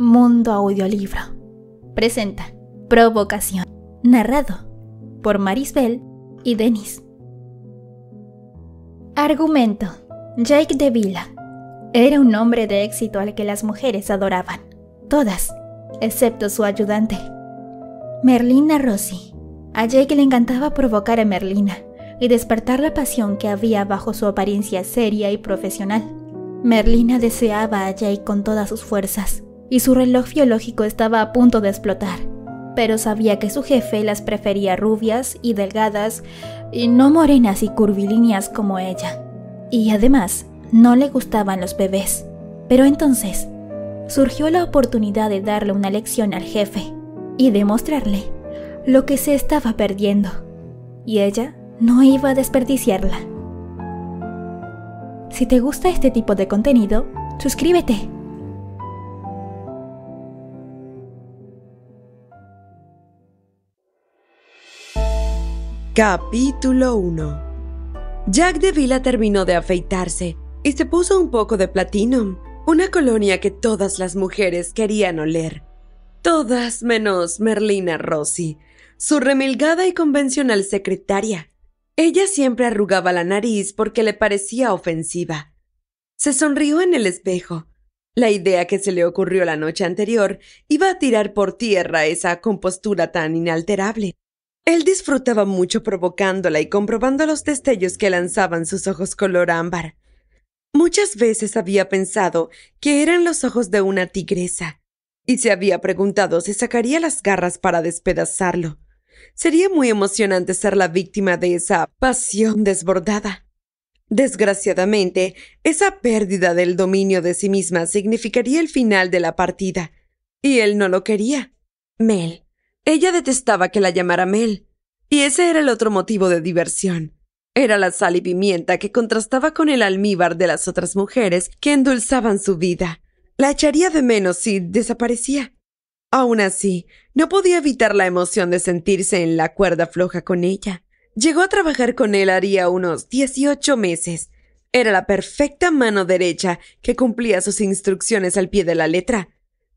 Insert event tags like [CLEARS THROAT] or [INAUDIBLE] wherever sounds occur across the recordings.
Mundo Audiolibro presenta Provocación, narrado por Marisbel y Denis. Argumento: Jake Devila era un hombre de éxito al que las mujeres adoraban, todas, excepto su ayudante. Merlina Rossi. A Jake le encantaba provocar a Merlina y despertar la pasión que había bajo su apariencia seria y profesional. Merlina deseaba a Jake con todas sus fuerzas y su reloj biológico estaba a punto de explotar, pero sabía que su jefe las prefería rubias y delgadas, y no morenas y curvilíneas como ella. Y además, no le gustaban los bebés. Pero entonces, surgió la oportunidad de darle una lección al jefe y demostrarle lo que se estaba perdiendo. Y ella no iba a desperdiciarla. Si te gusta este tipo de contenido, suscríbete. Capítulo 1 Jack Devila terminó de afeitarse y se puso un poco de platinum, una colonia que todas las mujeres querían oler. Todas menos Merlina Rossi, su remilgada y convencional secretaria. Ella siempre arrugaba la nariz porque le parecía ofensiva. Se sonrió en el espejo. La idea que se le ocurrió la noche anterior iba a tirar por tierra esa compostura tan inalterable. Él disfrutaba mucho provocándola y comprobando los destellos que lanzaban sus ojos color ámbar. Muchas veces había pensado que eran los ojos de una tigresa, y se había preguntado si sacaría las garras para despedazarlo. Sería muy emocionante ser la víctima de esa pasión desbordada. Desgraciadamente, esa pérdida del dominio de sí misma significaría el final de la partida, y él no lo quería. Mel ella detestaba que la llamara Mel, y ese era el otro motivo de diversión. Era la sal y pimienta que contrastaba con el almíbar de las otras mujeres que endulzaban su vida. La echaría de menos si desaparecía. Aún así, no podía evitar la emoción de sentirse en la cuerda floja con ella. Llegó a trabajar con él haría unos 18 meses. Era la perfecta mano derecha que cumplía sus instrucciones al pie de la letra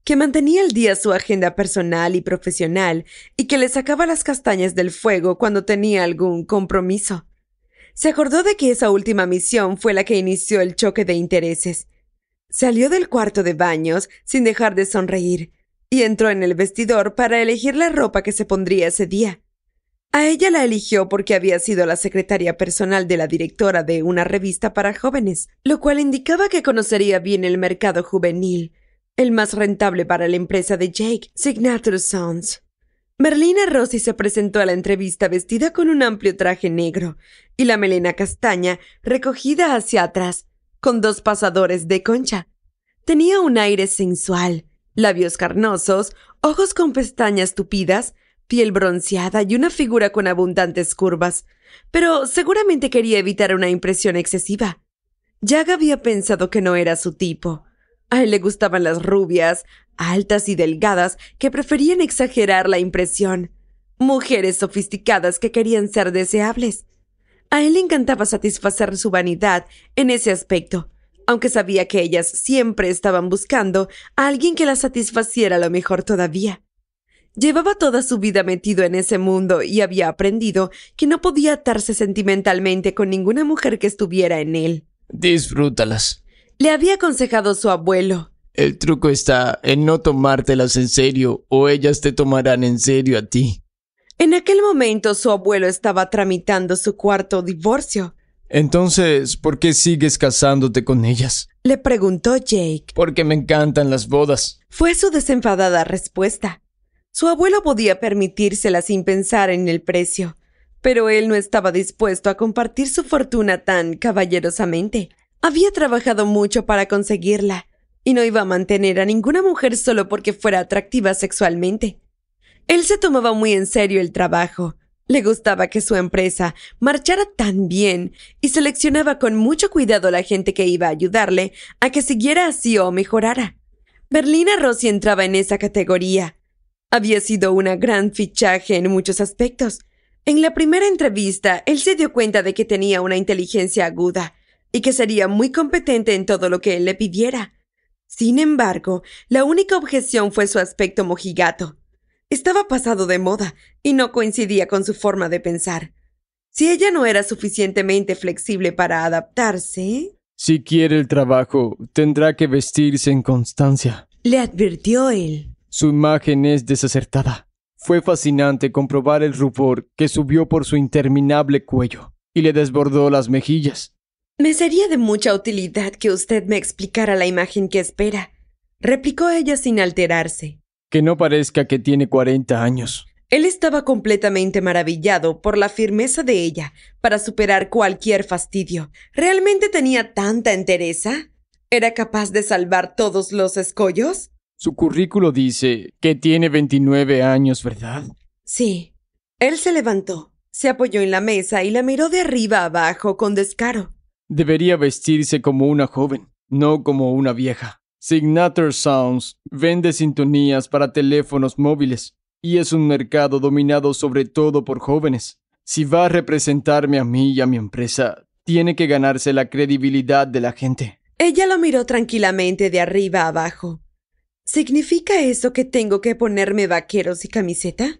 que mantenía al día su agenda personal y profesional y que le sacaba las castañas del fuego cuando tenía algún compromiso. Se acordó de que esa última misión fue la que inició el choque de intereses. Salió del cuarto de baños sin dejar de sonreír y entró en el vestidor para elegir la ropa que se pondría ese día. A ella la eligió porque había sido la secretaria personal de la directora de una revista para jóvenes, lo cual indicaba que conocería bien el mercado juvenil, el más rentable para la empresa de Jake, Signature Sons. Merlina Rossi se presentó a la entrevista vestida con un amplio traje negro y la melena castaña recogida hacia atrás, con dos pasadores de concha. Tenía un aire sensual, labios carnosos, ojos con pestañas tupidas, piel bronceada y una figura con abundantes curvas, pero seguramente quería evitar una impresión excesiva. Jack había pensado que no era su tipo. A él le gustaban las rubias, altas y delgadas, que preferían exagerar la impresión. Mujeres sofisticadas que querían ser deseables. A él le encantaba satisfacer su vanidad en ese aspecto, aunque sabía que ellas siempre estaban buscando a alguien que las satisfaciera lo mejor todavía. Llevaba toda su vida metido en ese mundo y había aprendido que no podía atarse sentimentalmente con ninguna mujer que estuviera en él. Disfrútalas, le había aconsejado su abuelo. El truco está en no tomártelas en serio o ellas te tomarán en serio a ti. En aquel momento su abuelo estaba tramitando su cuarto divorcio. Entonces, ¿por qué sigues casándote con ellas? Le preguntó Jake. Porque me encantan las bodas. Fue su desenfadada respuesta. Su abuelo podía permitírsela sin pensar en el precio, pero él no estaba dispuesto a compartir su fortuna tan caballerosamente. Había trabajado mucho para conseguirla, y no iba a mantener a ninguna mujer solo porque fuera atractiva sexualmente. Él se tomaba muy en serio el trabajo. Le gustaba que su empresa marchara tan bien y seleccionaba con mucho cuidado la gente que iba a ayudarle a que siguiera así o mejorara. Berlina Rossi entraba en esa categoría. Había sido una gran fichaje en muchos aspectos. En la primera entrevista, él se dio cuenta de que tenía una inteligencia aguda y que sería muy competente en todo lo que él le pidiera. Sin embargo, la única objeción fue su aspecto mojigato. Estaba pasado de moda y no coincidía con su forma de pensar. Si ella no era suficientemente flexible para adaptarse. Si quiere el trabajo, tendrá que vestirse en constancia. Le advirtió él. Su imagen es desacertada. Fue fascinante comprobar el rubor que subió por su interminable cuello y le desbordó las mejillas. Me sería de mucha utilidad que usted me explicara la imagen que espera, replicó ella sin alterarse. Que no parezca que tiene 40 años. Él estaba completamente maravillado por la firmeza de ella para superar cualquier fastidio. ¿Realmente tenía tanta entereza? ¿Era capaz de salvar todos los escollos? Su currículo dice que tiene 29 años, ¿verdad? Sí. Él se levantó, se apoyó en la mesa y la miró de arriba abajo con descaro. Debería vestirse como una joven, no como una vieja. Signature Sounds vende sintonías para teléfonos móviles y es un mercado dominado sobre todo por jóvenes. Si va a representarme a mí y a mi empresa, tiene que ganarse la credibilidad de la gente. Ella lo miró tranquilamente de arriba abajo. ¿Significa eso que tengo que ponerme vaqueros y camiseta?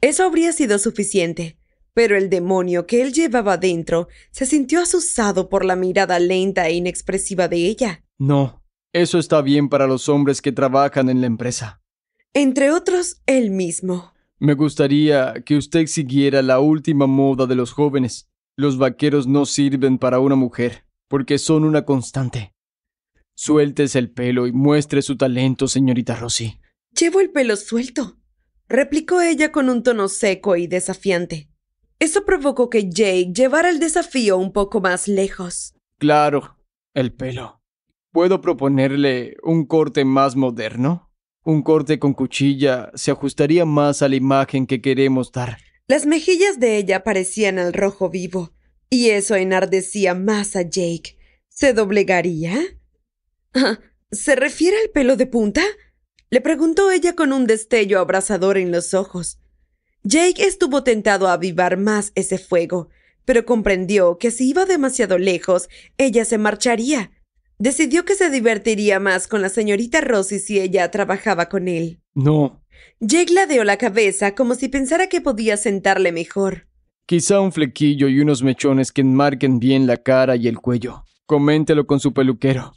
Eso habría sido suficiente. Pero el demonio que él llevaba dentro se sintió asusado por la mirada lenta e inexpresiva de ella. No, eso está bien para los hombres que trabajan en la empresa. Entre otros, él mismo. Me gustaría que usted siguiera la última moda de los jóvenes. Los vaqueros no sirven para una mujer, porque son una constante. Suéltese el pelo y muestre su talento, señorita Rossi. Llevo el pelo suelto, replicó ella con un tono seco y desafiante. Eso provocó que Jake llevara el desafío un poco más lejos. Claro, el pelo. ¿Puedo proponerle un corte más moderno? Un corte con cuchilla se ajustaría más a la imagen que queremos dar. Las mejillas de ella parecían al rojo vivo, y eso enardecía más a Jake. ¿Se doblegaría? [LAUGHS] ¿Se refiere al pelo de punta? Le preguntó ella con un destello abrasador en los ojos. Jake estuvo tentado a avivar más ese fuego, pero comprendió que si iba demasiado lejos, ella se marcharía. Decidió que se divertiría más con la señorita rossi si ella trabajaba con él. No. Jake ladeó la cabeza como si pensara que podía sentarle mejor. Quizá un flequillo y unos mechones que enmarquen bien la cara y el cuello. Coméntelo con su peluquero.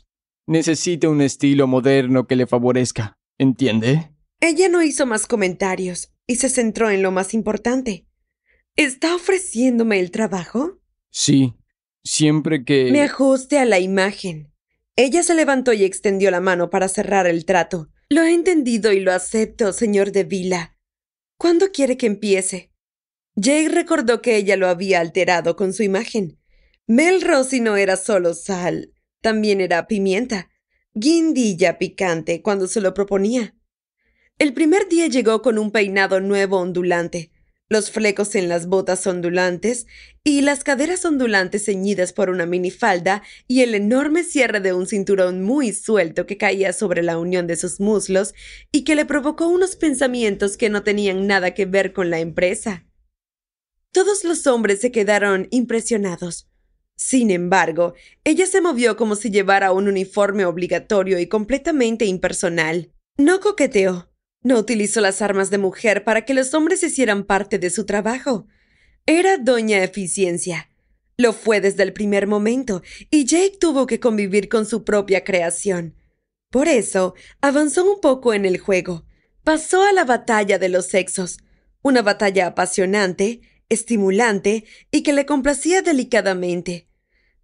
Necesita un estilo moderno que le favorezca. ¿Entiende? Ella no hizo más comentarios y se centró en lo más importante. ¿Está ofreciéndome el trabajo? Sí, siempre que... Me ajuste a la imagen. Ella se levantó y extendió la mano para cerrar el trato. Lo he entendido y lo acepto, señor de Vila. ¿Cuándo quiere que empiece? Jake recordó que ella lo había alterado con su imagen. Mel Rossi no era solo sal, también era pimienta, guindilla picante cuando se lo proponía. El primer día llegó con un peinado nuevo ondulante, los flecos en las botas ondulantes y las caderas ondulantes ceñidas por una minifalda y el enorme cierre de un cinturón muy suelto que caía sobre la unión de sus muslos y que le provocó unos pensamientos que no tenían nada que ver con la empresa. Todos los hombres se quedaron impresionados. Sin embargo, ella se movió como si llevara un uniforme obligatorio y completamente impersonal. No coqueteó, no utilizó las armas de mujer para que los hombres hicieran parte de su trabajo. Era doña eficiencia. Lo fue desde el primer momento, y Jake tuvo que convivir con su propia creación. Por eso, avanzó un poco en el juego. Pasó a la batalla de los sexos, una batalla apasionante, estimulante y que le complacía delicadamente.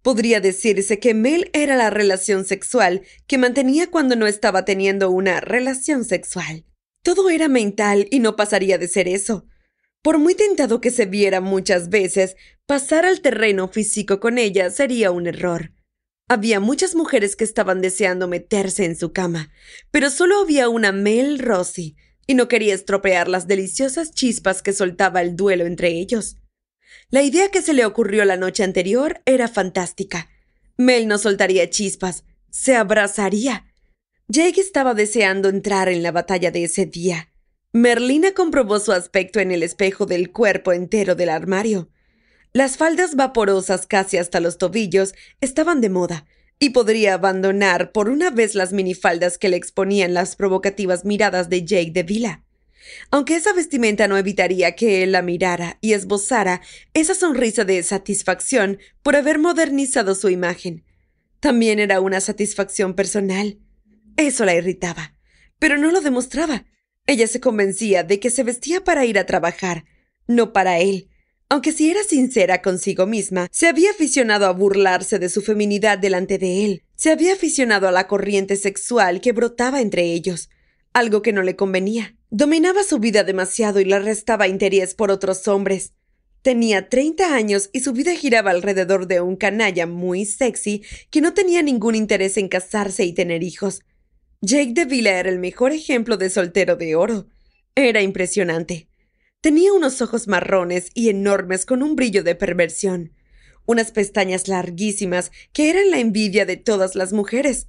Podría decirse que Mel era la relación sexual que mantenía cuando no estaba teniendo una relación sexual. Todo era mental y no pasaría de ser eso. Por muy tentado que se viera muchas veces, pasar al terreno físico con ella sería un error. Había muchas mujeres que estaban deseando meterse en su cama, pero solo había una Mel Rossi, y no quería estropear las deliciosas chispas que soltaba el duelo entre ellos. La idea que se le ocurrió la noche anterior era fantástica. Mel no soltaría chispas, se abrazaría. Jake estaba deseando entrar en la batalla de ese día. Merlina comprobó su aspecto en el espejo del cuerpo entero del armario. Las faldas vaporosas casi hasta los tobillos estaban de moda, y podría abandonar por una vez las minifaldas que le exponían las provocativas miradas de Jake de Vila. Aunque esa vestimenta no evitaría que él la mirara y esbozara esa sonrisa de satisfacción por haber modernizado su imagen. También era una satisfacción personal. Eso la irritaba, pero no lo demostraba. Ella se convencía de que se vestía para ir a trabajar, no para él. Aunque si era sincera consigo misma, se había aficionado a burlarse de su feminidad delante de él. Se había aficionado a la corriente sexual que brotaba entre ellos, algo que no le convenía. Dominaba su vida demasiado y le restaba interés por otros hombres. Tenía 30 años y su vida giraba alrededor de un canalla muy sexy que no tenía ningún interés en casarse y tener hijos. Jake Villa era el mejor ejemplo de soltero de oro. Era impresionante. Tenía unos ojos marrones y enormes con un brillo de perversión, unas pestañas larguísimas que eran la envidia de todas las mujeres,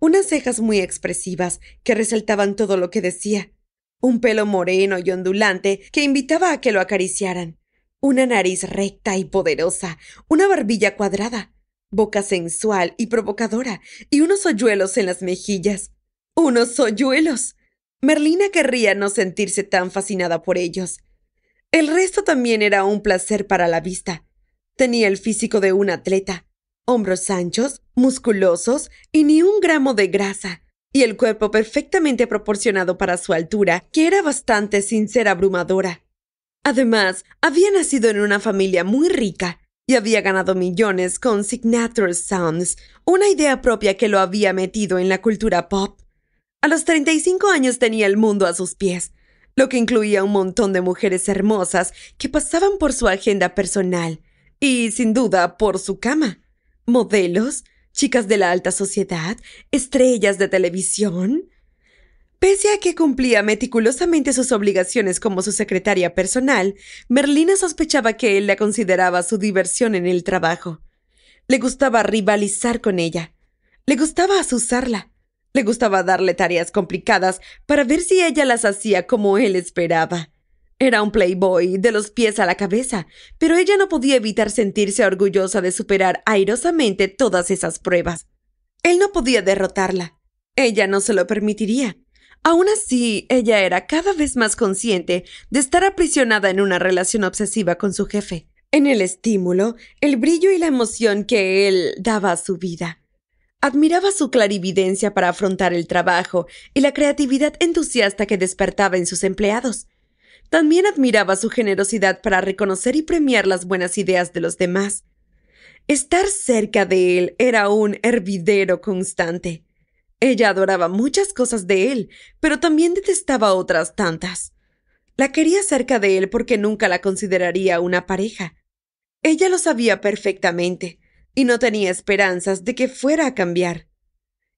unas cejas muy expresivas que resaltaban todo lo que decía, un pelo moreno y ondulante que invitaba a que lo acariciaran, una nariz recta y poderosa, una barbilla cuadrada, boca sensual y provocadora y unos hoyuelos en las mejillas. Unos hoyuelos. Merlina querría no sentirse tan fascinada por ellos. El resto también era un placer para la vista. Tenía el físico de un atleta, hombros anchos, musculosos y ni un gramo de grasa, y el cuerpo perfectamente proporcionado para su altura, que era bastante sin ser abrumadora. Además, había nacido en una familia muy rica y había ganado millones con Signature Sounds, una idea propia que lo había metido en la cultura pop. A los 35 años tenía el mundo a sus pies, lo que incluía un montón de mujeres hermosas que pasaban por su agenda personal y, sin duda, por su cama. Modelos, chicas de la alta sociedad, estrellas de televisión. Pese a que cumplía meticulosamente sus obligaciones como su secretaria personal, Merlina sospechaba que él la consideraba su diversión en el trabajo. Le gustaba rivalizar con ella. Le gustaba asusarla. Le gustaba darle tareas complicadas para ver si ella las hacía como él esperaba. Era un playboy de los pies a la cabeza, pero ella no podía evitar sentirse orgullosa de superar airosamente todas esas pruebas. Él no podía derrotarla. Ella no se lo permitiría. Aún así, ella era cada vez más consciente de estar aprisionada en una relación obsesiva con su jefe, en el estímulo, el brillo y la emoción que él daba a su vida. Admiraba su clarividencia para afrontar el trabajo y la creatividad entusiasta que despertaba en sus empleados. También admiraba su generosidad para reconocer y premiar las buenas ideas de los demás. Estar cerca de él era un hervidero constante. Ella adoraba muchas cosas de él, pero también detestaba otras tantas. La quería cerca de él porque nunca la consideraría una pareja. Ella lo sabía perfectamente y no tenía esperanzas de que fuera a cambiar.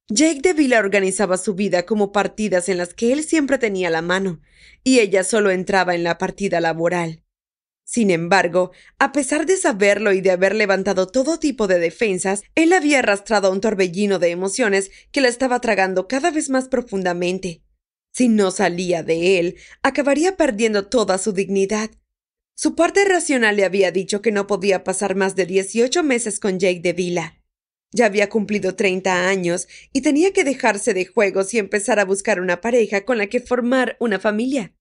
Jake Deville organizaba su vida como partidas en las que él siempre tenía la mano, y ella solo entraba en la partida laboral. Sin embargo, a pesar de saberlo y de haber levantado todo tipo de defensas, él había arrastrado a un torbellino de emociones que la estaba tragando cada vez más profundamente. Si no salía de él, acabaría perdiendo toda su dignidad su parte racional le había dicho que no podía pasar más de 18 meses con Jake de Vila. Ya había cumplido 30 años y tenía que dejarse de juegos y empezar a buscar una pareja con la que formar una familia.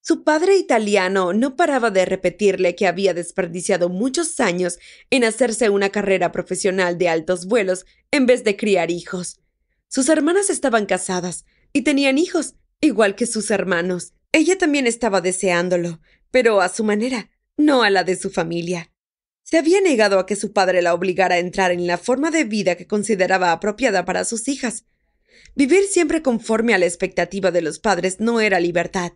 Su padre italiano no paraba de repetirle que había desperdiciado muchos años en hacerse una carrera profesional de altos vuelos en vez de criar hijos. Sus hermanas estaban casadas y tenían hijos, igual que sus hermanos. Ella también estaba deseándolo, pero a su manera, no a la de su familia. Se había negado a que su padre la obligara a entrar en la forma de vida que consideraba apropiada para sus hijas. Vivir siempre conforme a la expectativa de los padres no era libertad.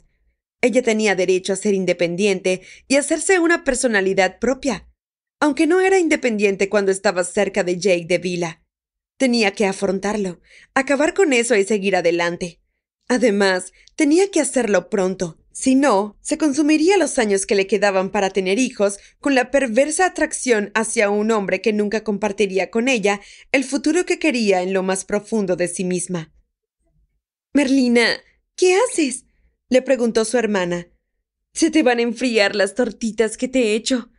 Ella tenía derecho a ser independiente y hacerse una personalidad propia, aunque no era independiente cuando estaba cerca de Jake de Vila. Tenía que afrontarlo, acabar con eso y seguir adelante. Además, tenía que hacerlo pronto, si no, se consumiría los años que le quedaban para tener hijos con la perversa atracción hacia un hombre que nunca compartiría con ella el futuro que quería en lo más profundo de sí misma. Merlina, ¿qué haces? le preguntó su hermana. Se te van a enfriar las tortitas que te he hecho.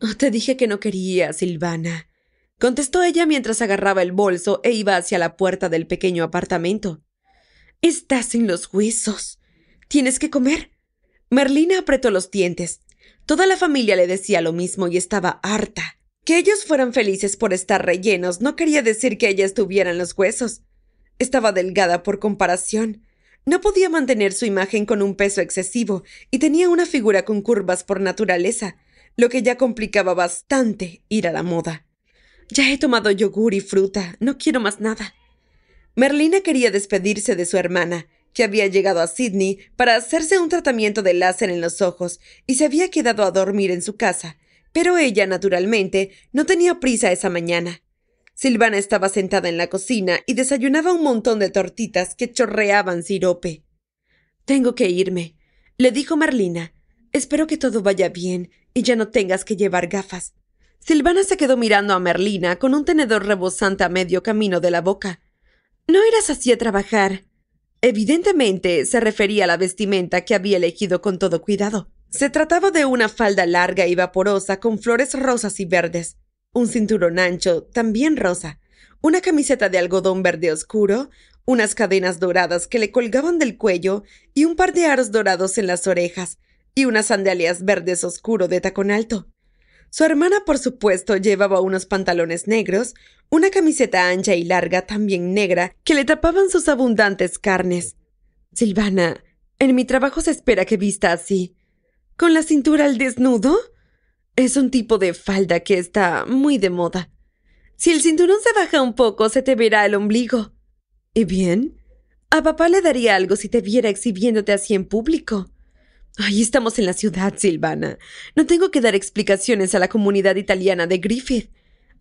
Oh, te dije que no quería, Silvana, contestó ella mientras agarraba el bolso e iba hacia la puerta del pequeño apartamento. Estás en los huesos. ¿Tienes que comer? Merlina apretó los dientes. Toda la familia le decía lo mismo y estaba harta. Que ellos fueran felices por estar rellenos no quería decir que ella estuviera en los huesos. Estaba delgada por comparación. No podía mantener su imagen con un peso excesivo y tenía una figura con curvas por naturaleza, lo que ya complicaba bastante ir a la moda. Ya he tomado yogur y fruta, no quiero más nada. Merlina quería despedirse de su hermana, que había llegado a Sydney para hacerse un tratamiento de láser en los ojos y se había quedado a dormir en su casa, pero ella, naturalmente, no tenía prisa esa mañana. Silvana estaba sentada en la cocina y desayunaba un montón de tortitas que chorreaban sirope. Tengo que irme, le dijo Merlina. Espero que todo vaya bien y ya no tengas que llevar gafas. Silvana se quedó mirando a Merlina con un tenedor rebosante a medio camino de la boca. No eras así a trabajar, Evidentemente se refería a la vestimenta que había elegido con todo cuidado. Se trataba de una falda larga y vaporosa con flores rosas y verdes, un cinturón ancho, también rosa, una camiseta de algodón verde oscuro, unas cadenas doradas que le colgaban del cuello y un par de aros dorados en las orejas, y unas sandalias verdes oscuro de tacón alto. Su hermana, por supuesto, llevaba unos pantalones negros, una camiseta ancha y larga también negra que le tapaban sus abundantes carnes. Silvana, en mi trabajo se espera que vista así. ¿Con la cintura al desnudo? Es un tipo de falda que está muy de moda. Si el cinturón se baja un poco, se te verá el ombligo. ¿Y bien? A papá le daría algo si te viera exhibiéndote así en público. Ahí estamos en la ciudad, Silvana. No tengo que dar explicaciones a la comunidad italiana de Griffith.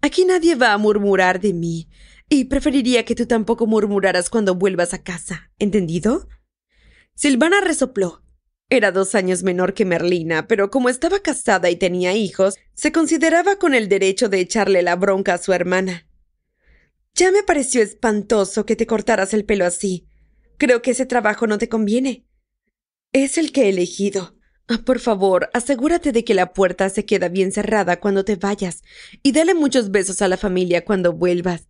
Aquí nadie va a murmurar de mí. Y preferiría que tú tampoco murmuraras cuando vuelvas a casa. ¿Entendido? Silvana resopló. Era dos años menor que Merlina, pero como estaba casada y tenía hijos, se consideraba con el derecho de echarle la bronca a su hermana. Ya me pareció espantoso que te cortaras el pelo así. Creo que ese trabajo no te conviene. Es el que he elegido. Ah, por favor, asegúrate de que la puerta se queda bien cerrada cuando te vayas y dale muchos besos a la familia cuando vuelvas.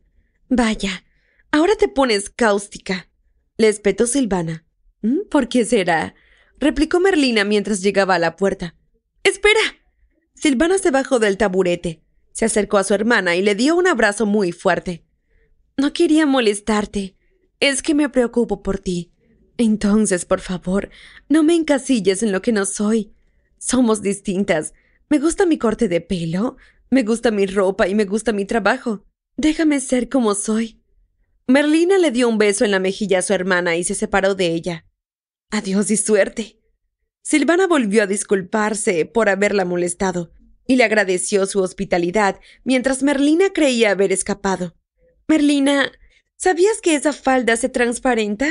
Vaya, ahora te pones cáustica. Le espetó Silvana. ¿Mm? ¿Por qué será? replicó Merlina mientras llegaba a la puerta. ¡Espera! Silvana se bajó del taburete, se acercó a su hermana y le dio un abrazo muy fuerte. No quería molestarte. Es que me preocupo por ti. Entonces, por favor, no me encasilles en lo que no soy. Somos distintas. Me gusta mi corte de pelo, me gusta mi ropa y me gusta mi trabajo. Déjame ser como soy. Merlina le dio un beso en la mejilla a su hermana y se separó de ella. Adiós y suerte. Silvana volvió a disculparse por haberla molestado y le agradeció su hospitalidad mientras Merlina creía haber escapado. Merlina, ¿sabías que esa falda se transparenta?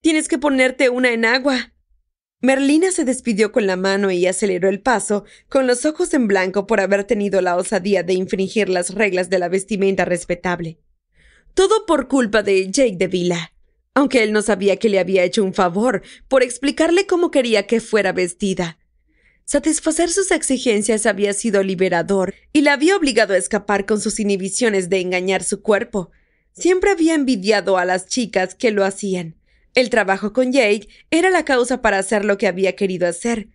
Tienes que ponerte una en agua. Merlina se despidió con la mano y aceleró el paso, con los ojos en blanco por haber tenido la osadía de infringir las reglas de la vestimenta respetable. Todo por culpa de Jake de Villa, aunque él no sabía que le había hecho un favor por explicarle cómo quería que fuera vestida. Satisfacer sus exigencias había sido liberador y la había obligado a escapar con sus inhibiciones de engañar su cuerpo. Siempre había envidiado a las chicas que lo hacían. El trabajo con Jake era la causa para hacer lo que había querido hacer,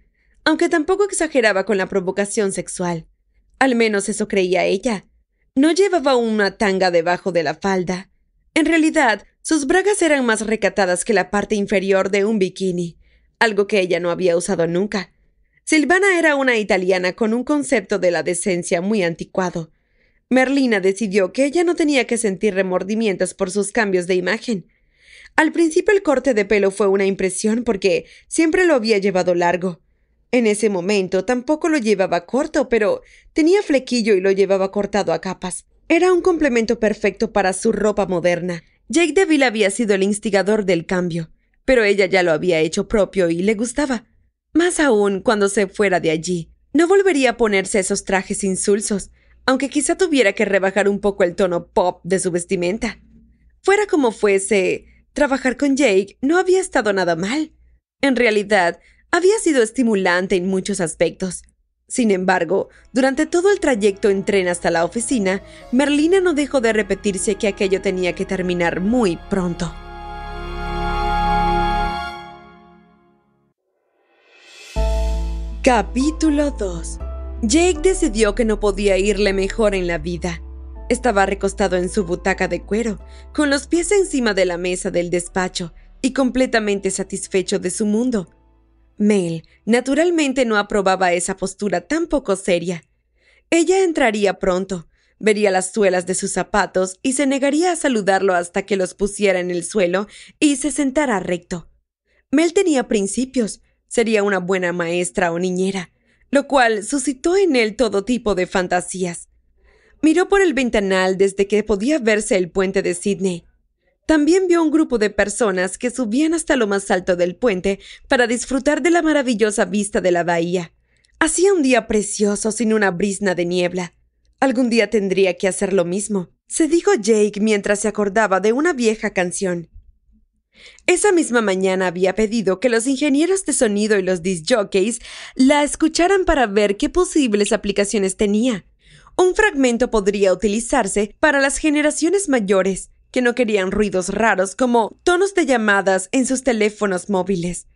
aunque tampoco exageraba con la provocación sexual. Al menos eso creía ella. No llevaba una tanga debajo de la falda. En realidad, sus bragas eran más recatadas que la parte inferior de un bikini, algo que ella no había usado nunca. Silvana era una italiana con un concepto de la decencia muy anticuado. Merlina decidió que ella no tenía que sentir remordimientos por sus cambios de imagen. Al principio el corte de pelo fue una impresión porque siempre lo había llevado largo. En ese momento tampoco lo llevaba corto, pero tenía flequillo y lo llevaba cortado a capas. Era un complemento perfecto para su ropa moderna. Jake Deville había sido el instigador del cambio, pero ella ya lo había hecho propio y le gustaba. Más aún cuando se fuera de allí. No volvería a ponerse esos trajes insulsos, aunque quizá tuviera que rebajar un poco el tono pop de su vestimenta. Fuera como fuese, Trabajar con Jake no había estado nada mal. En realidad, había sido estimulante en muchos aspectos. Sin embargo, durante todo el trayecto en tren hasta la oficina, Merlina no dejó de repetirse que aquello tenía que terminar muy pronto. Capítulo 2. Jake decidió que no podía irle mejor en la vida. Estaba recostado en su butaca de cuero, con los pies encima de la mesa del despacho y completamente satisfecho de su mundo. Mel, naturalmente, no aprobaba esa postura tan poco seria. Ella entraría pronto, vería las suelas de sus zapatos y se negaría a saludarlo hasta que los pusiera en el suelo y se sentara recto. Mel tenía principios, sería una buena maestra o niñera, lo cual suscitó en él todo tipo de fantasías. Miró por el ventanal desde que podía verse el puente de Sydney. También vio un grupo de personas que subían hasta lo más alto del puente para disfrutar de la maravillosa vista de la bahía. Hacía un día precioso sin una brisna de niebla. Algún día tendría que hacer lo mismo, se dijo Jake mientras se acordaba de una vieja canción. Esa misma mañana había pedido que los ingenieros de sonido y los disc jockeys la escucharan para ver qué posibles aplicaciones tenía. Un fragmento podría utilizarse para las generaciones mayores que no querían ruidos raros como tonos de llamadas en sus teléfonos móviles.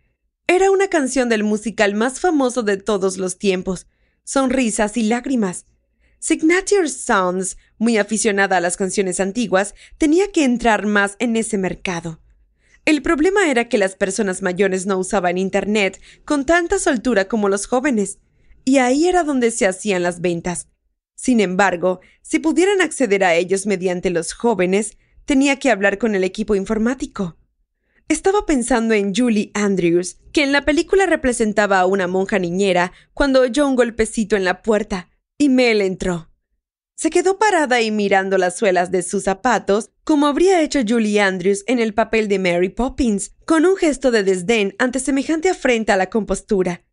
Era una canción del musical más famoso de todos los tiempos, sonrisas y lágrimas. Signature Sounds, muy aficionada a las canciones antiguas, tenía que entrar más en ese mercado. El problema era que las personas mayores no usaban Internet con tanta soltura como los jóvenes, y ahí era donde se hacían las ventas. Sin embargo, si pudieran acceder a ellos mediante los jóvenes, tenía que hablar con el equipo informático. Estaba pensando en Julie Andrews, que en la película representaba a una monja niñera, cuando oyó un golpecito en la puerta, y Mel entró. Se quedó parada y mirando las suelas de sus zapatos, como habría hecho Julie Andrews en el papel de Mary Poppins, con un gesto de desdén ante semejante afrenta a la compostura.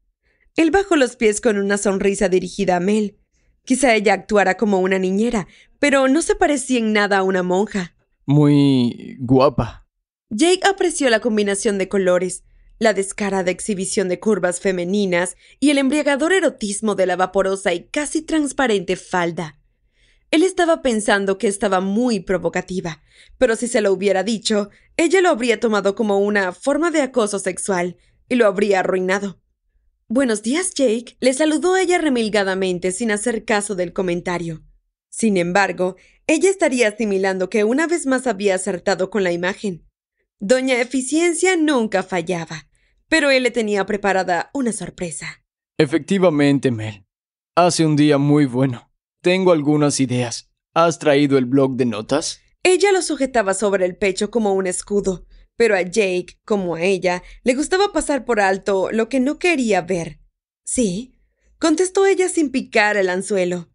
Él bajó los pies con una sonrisa dirigida a Mel. Quizá ella actuara como una niñera, pero no se parecía en nada a una monja. Muy guapa. Jake apreció la combinación de colores, la descarada exhibición de curvas femeninas y el embriagador erotismo de la vaporosa y casi transparente falda. Él estaba pensando que estaba muy provocativa, pero si se lo hubiera dicho, ella lo habría tomado como una forma de acoso sexual y lo habría arruinado. Buenos días, Jake, le saludó ella remilgadamente sin hacer caso del comentario. Sin embargo, ella estaría asimilando que una vez más había acertado con la imagen. Doña Eficiencia nunca fallaba, pero él le tenía preparada una sorpresa. Efectivamente, Mel. Hace un día muy bueno. Tengo algunas ideas. ¿Has traído el blog de notas? Ella lo sujetaba sobre el pecho como un escudo, pero a Jake, como a ella, le gustaba pasar por alto lo que no quería ver. Sí, contestó ella sin picar el anzuelo.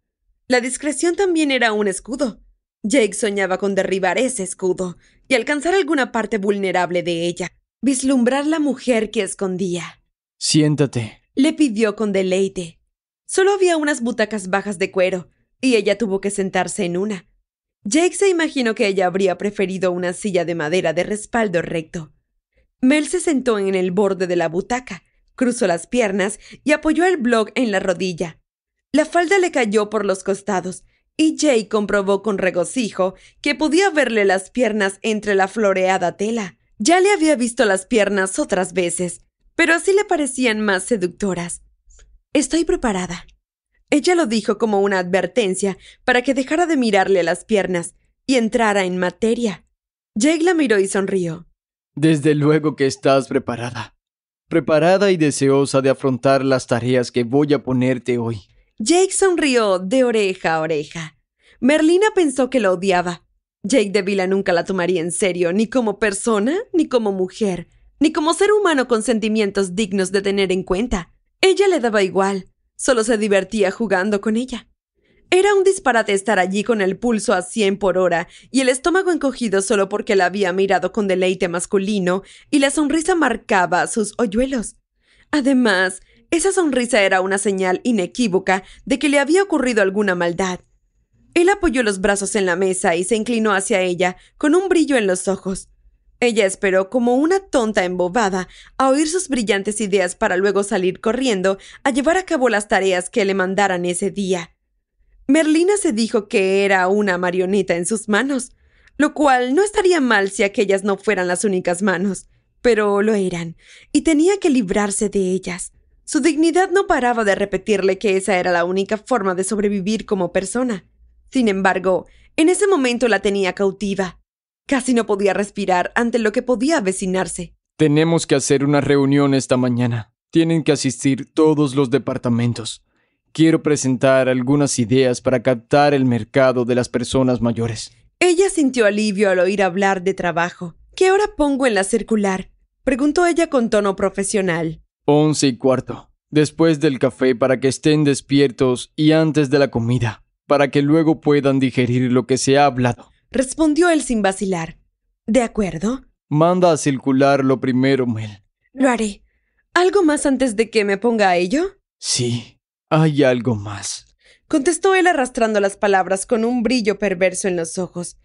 La discreción también era un escudo. Jake soñaba con derribar ese escudo y alcanzar alguna parte vulnerable de ella, vislumbrar la mujer que escondía. Siéntate, le pidió con deleite. Solo había unas butacas bajas de cuero, y ella tuvo que sentarse en una. Jake se imaginó que ella habría preferido una silla de madera de respaldo recto. Mel se sentó en el borde de la butaca, cruzó las piernas y apoyó el blog en la rodilla. La falda le cayó por los costados y Jake comprobó con regocijo que podía verle las piernas entre la floreada tela. Ya le había visto las piernas otras veces, pero así le parecían más seductoras. Estoy preparada, ella lo dijo como una advertencia para que dejara de mirarle las piernas y entrara en materia. Jake la miró y sonrió. Desde luego que estás preparada. Preparada y deseosa de afrontar las tareas que voy a ponerte hoy. Jake sonrió de oreja a oreja. Merlina pensó que lo odiaba. Jake Devila nunca la tomaría en serio, ni como persona, ni como mujer, ni como ser humano con sentimientos dignos de tener en cuenta. Ella le daba igual. Solo se divertía jugando con ella. Era un disparate estar allí con el pulso a 100 por hora y el estómago encogido solo porque la había mirado con deleite masculino y la sonrisa marcaba sus hoyuelos. Además, esa sonrisa era una señal inequívoca de que le había ocurrido alguna maldad. Él apoyó los brazos en la mesa y se inclinó hacia ella con un brillo en los ojos. Ella esperó como una tonta embobada a oír sus brillantes ideas para luego salir corriendo a llevar a cabo las tareas que le mandaran ese día. Merlina se dijo que era una marioneta en sus manos, lo cual no estaría mal si aquellas no fueran las únicas manos, pero lo eran, y tenía que librarse de ellas. Su dignidad no paraba de repetirle que esa era la única forma de sobrevivir como persona. Sin embargo, en ese momento la tenía cautiva Casi no podía respirar ante lo que podía avecinarse. Tenemos que hacer una reunión esta mañana. Tienen que asistir todos los departamentos. Quiero presentar algunas ideas para captar el mercado de las personas mayores. Ella sintió alivio al oír hablar de trabajo. ¿Qué hora pongo en la circular? preguntó ella con tono profesional. Once y cuarto. Después del café para que estén despiertos y antes de la comida, para que luego puedan digerir lo que se ha hablado respondió él sin vacilar. ¿De acuerdo? Manda a circular lo primero, Mel. Lo haré. ¿Algo más antes de que me ponga a ello? Sí, hay algo más. Contestó él arrastrando las palabras con un brillo perverso en los ojos.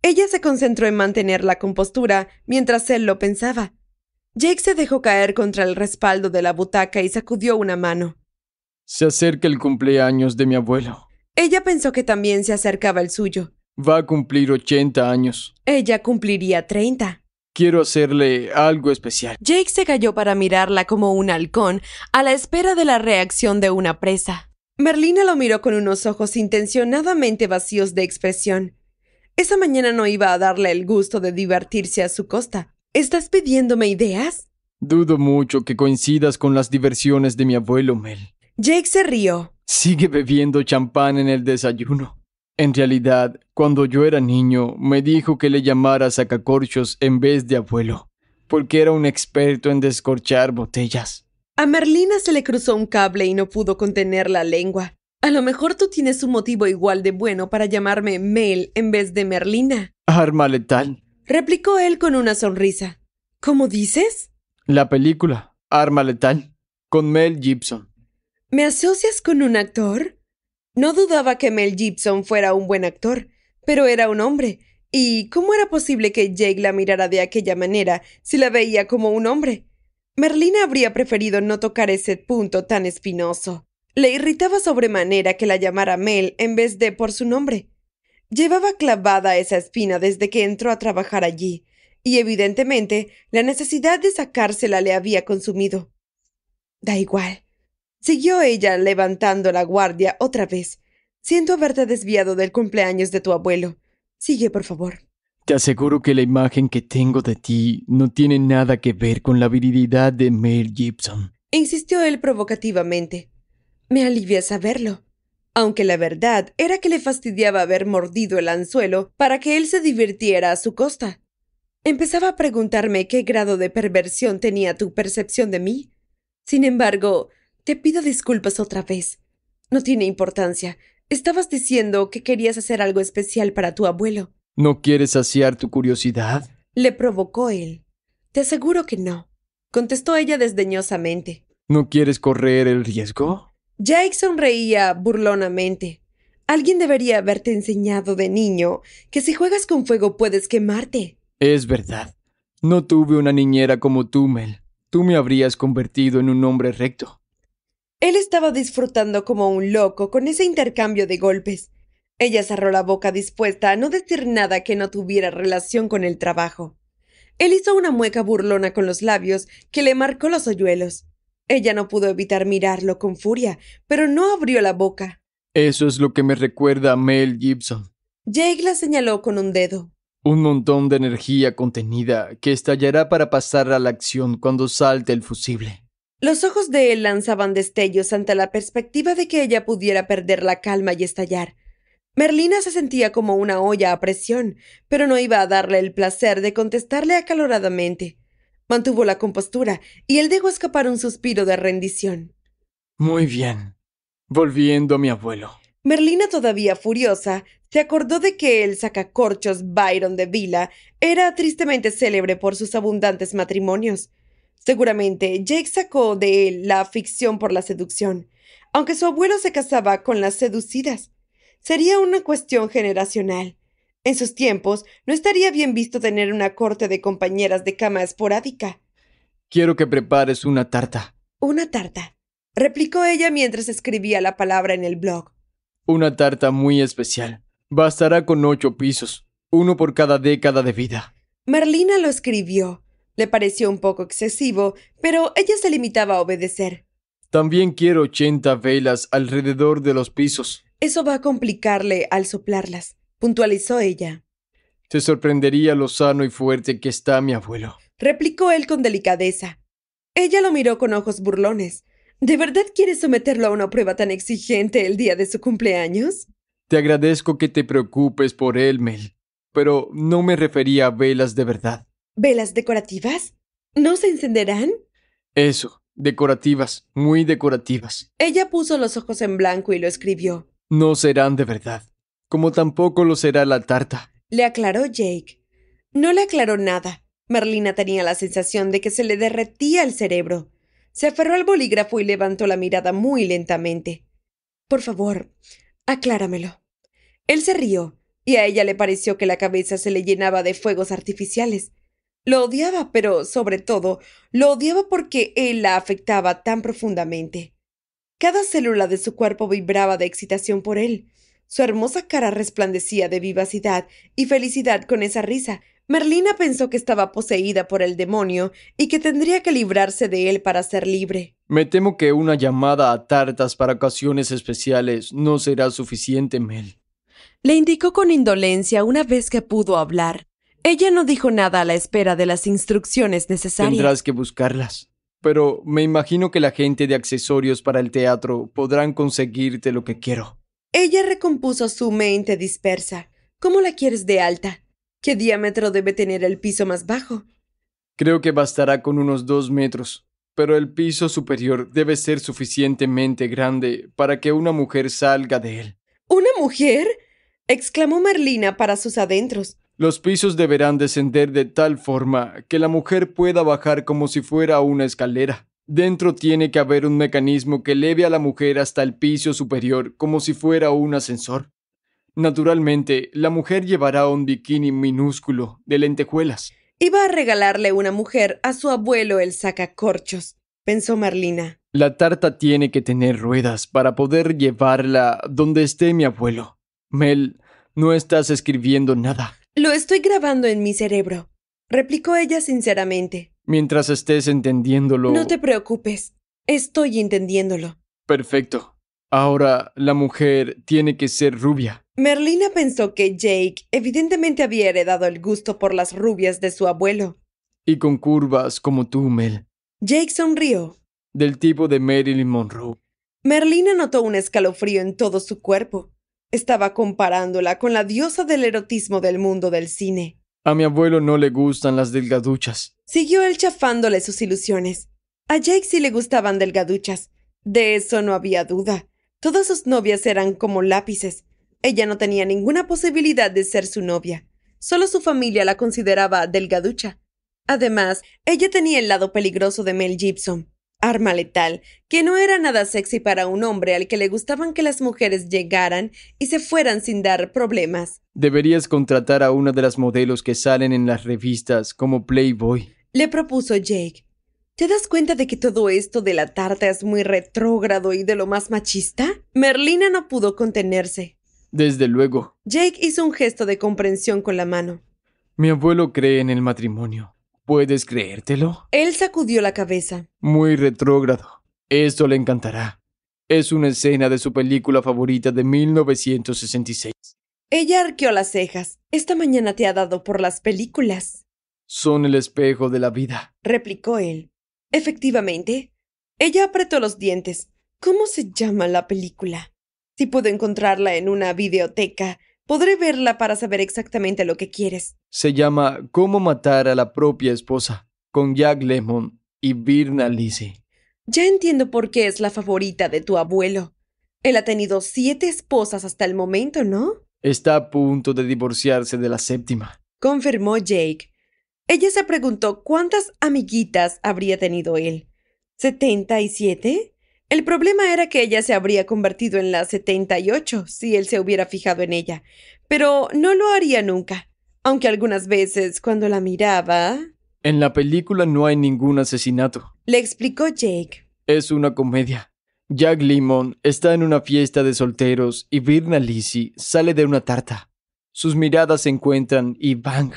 Ella se concentró en mantener la compostura mientras él lo pensaba. Jake se dejó caer contra el respaldo de la butaca y sacudió una mano. Se acerca el cumpleaños de mi abuelo. Ella pensó que también se acercaba el suyo. Va a cumplir 80 años. Ella cumpliría 30. Quiero hacerle algo especial. Jake se cayó para mirarla como un halcón, a la espera de la reacción de una presa. Merlina lo miró con unos ojos intencionadamente vacíos de expresión. Esa mañana no iba a darle el gusto de divertirse a su costa. ¿Estás pidiéndome ideas? Dudo mucho que coincidas con las diversiones de mi abuelo Mel. Jake se rió. Sigue bebiendo champán en el desayuno. En realidad, cuando yo era niño, me dijo que le llamara sacacorchos en vez de abuelo, porque era un experto en descorchar botellas. A Merlina se le cruzó un cable y no pudo contener la lengua. A lo mejor tú tienes un motivo igual de bueno para llamarme Mel en vez de Merlina. Arma letal. Replicó él con una sonrisa. ¿Cómo dices? La película, Arma letal, con Mel Gibson. ¿Me asocias con un actor? No dudaba que Mel Gibson fuera un buen actor, pero era un hombre. ¿Y cómo era posible que Jake la mirara de aquella manera si la veía como un hombre? Merlina habría preferido no tocar ese punto tan espinoso. Le irritaba sobremanera que la llamara Mel en vez de por su nombre. Llevaba clavada esa espina desde que entró a trabajar allí, y evidentemente la necesidad de sacársela le había consumido. Da igual, Siguió ella levantando la guardia otra vez. Siento haberte desviado del cumpleaños de tu abuelo. Sigue, por favor. Te aseguro que la imagen que tengo de ti no tiene nada que ver con la virilidad de Mel Gibson. Insistió él provocativamente. Me alivia saberlo. Aunque la verdad era que le fastidiaba haber mordido el anzuelo para que él se divirtiera a su costa. Empezaba a preguntarme qué grado de perversión tenía tu percepción de mí. Sin embargo, te pido disculpas otra vez. No tiene importancia. Estabas diciendo que querías hacer algo especial para tu abuelo. ¿No quieres saciar tu curiosidad? Le provocó él. Te aseguro que no, contestó ella desdeñosamente. ¿No quieres correr el riesgo? Jake sonreía burlonamente. Alguien debería haberte enseñado de niño que si juegas con fuego puedes quemarte. Es verdad. No tuve una niñera como tú, Mel. Tú me habrías convertido en un hombre recto. Él estaba disfrutando como un loco con ese intercambio de golpes. Ella cerró la boca dispuesta a no decir nada que no tuviera relación con el trabajo. Él hizo una mueca burlona con los labios que le marcó los hoyuelos. Ella no pudo evitar mirarlo con furia, pero no abrió la boca. Eso es lo que me recuerda a Mel Gibson. Jake la señaló con un dedo. Un montón de energía contenida que estallará para pasar a la acción cuando salte el fusible. Los ojos de él lanzaban destellos ante la perspectiva de que ella pudiera perder la calma y estallar. Merlina se sentía como una olla a presión, pero no iba a darle el placer de contestarle acaloradamente. Mantuvo la compostura y él dejó escapar un suspiro de rendición. Muy bien. Volviendo a mi abuelo. Merlina, todavía furiosa, se acordó de que el sacacorchos Byron de Vila era tristemente célebre por sus abundantes matrimonios. Seguramente, Jake sacó de él la ficción por la seducción, aunque su abuelo se casaba con las seducidas. Sería una cuestión generacional. En sus tiempos, no estaría bien visto tener una corte de compañeras de cama esporádica. Quiero que prepares una tarta. Una tarta, replicó ella mientras escribía la palabra en el blog. Una tarta muy especial. Bastará con ocho pisos, uno por cada década de vida. Marlina lo escribió, le pareció un poco excesivo, pero ella se limitaba a obedecer. También quiero ochenta velas alrededor de los pisos. Eso va a complicarle al soplarlas, puntualizó ella. Te sorprendería lo sano y fuerte que está mi abuelo, replicó él con delicadeza. Ella lo miró con ojos burlones. ¿De verdad quieres someterlo a una prueba tan exigente el día de su cumpleaños? Te agradezco que te preocupes por él, Mel, pero no me refería a velas de verdad. ¿Velas decorativas? ¿No se encenderán? Eso, decorativas, muy decorativas. Ella puso los ojos en blanco y lo escribió. No serán de verdad, como tampoco lo será la tarta. Le aclaró Jake. No le aclaró nada. Merlina tenía la sensación de que se le derretía el cerebro. Se aferró al bolígrafo y levantó la mirada muy lentamente. Por favor, acláramelo. Él se rió, y a ella le pareció que la cabeza se le llenaba de fuegos artificiales. Lo odiaba, pero sobre todo, lo odiaba porque él la afectaba tan profundamente. Cada célula de su cuerpo vibraba de excitación por él. Su hermosa cara resplandecía de vivacidad y felicidad con esa risa. Merlina pensó que estaba poseída por el demonio y que tendría que librarse de él para ser libre. Me temo que una llamada a tartas para ocasiones especiales no será suficiente, Mel. Le indicó con indolencia una vez que pudo hablar. Ella no dijo nada a la espera de las instrucciones necesarias. Tendrás que buscarlas. Pero me imagino que la gente de accesorios para el teatro podrán conseguirte lo que quiero. Ella recompuso su mente dispersa. ¿Cómo la quieres de alta? ¿Qué diámetro debe tener el piso más bajo? Creo que bastará con unos dos metros, pero el piso superior debe ser suficientemente grande para que una mujer salga de él. ¿Una mujer? exclamó Merlina para sus adentros. Los pisos deberán descender de tal forma que la mujer pueda bajar como si fuera una escalera. Dentro tiene que haber un mecanismo que eleve a la mujer hasta el piso superior como si fuera un ascensor. Naturalmente, la mujer llevará un bikini minúsculo de lentejuelas. Iba a regalarle una mujer a su abuelo el sacacorchos, pensó Marlina. La tarta tiene que tener ruedas para poder llevarla donde esté mi abuelo. Mel, no estás escribiendo nada. Lo estoy grabando en mi cerebro, replicó ella sinceramente. Mientras estés entendiéndolo. No te preocupes, estoy entendiéndolo. Perfecto. Ahora la mujer tiene que ser rubia. Merlina pensó que Jake evidentemente había heredado el gusto por las rubias de su abuelo. Y con curvas como tú, Mel. Jake sonrió. Del tipo de Marilyn Monroe. Merlina notó un escalofrío en todo su cuerpo. Estaba comparándola con la diosa del erotismo del mundo del cine. A mi abuelo no le gustan las delgaduchas. Siguió él chafándole sus ilusiones. A Jake sí le gustaban delgaduchas. De eso no había duda. Todas sus novias eran como lápices. Ella no tenía ninguna posibilidad de ser su novia. Solo su familia la consideraba delgaducha. Además, ella tenía el lado peligroso de Mel Gibson arma letal, que no era nada sexy para un hombre al que le gustaban que las mujeres llegaran y se fueran sin dar problemas. Deberías contratar a una de las modelos que salen en las revistas como Playboy. Le propuso Jake. ¿Te das cuenta de que todo esto de la tarta es muy retrógrado y de lo más machista? Merlina no pudo contenerse. Desde luego. Jake hizo un gesto de comprensión con la mano. Mi abuelo cree en el matrimonio. ¿Puedes creértelo? Él sacudió la cabeza. Muy retrógrado. Esto le encantará. Es una escena de su película favorita de 1966. Ella arqueó las cejas. Esta mañana te ha dado por las películas. Son el espejo de la vida, replicó él. Efectivamente. Ella apretó los dientes. ¿Cómo se llama la película? Si puedo encontrarla en una videoteca, Podré verla para saber exactamente lo que quieres. Se llama Cómo matar a la propia esposa, con Jack Lemon y Birna Lizzie. Ya entiendo por qué es la favorita de tu abuelo. Él ha tenido siete esposas hasta el momento, ¿no? Está a punto de divorciarse de la séptima. Confirmó Jake. Ella se preguntó cuántas amiguitas habría tenido él. ¿Setenta y siete? El problema era que ella se habría convertido en la 78 si él se hubiera fijado en ella, pero no lo haría nunca, aunque algunas veces cuando la miraba... En la película no hay ningún asesinato, le explicó Jake. Es una comedia. Jack Lemon está en una fiesta de solteros y Virna Lisi sale de una tarta. Sus miradas se encuentran y ¡bang!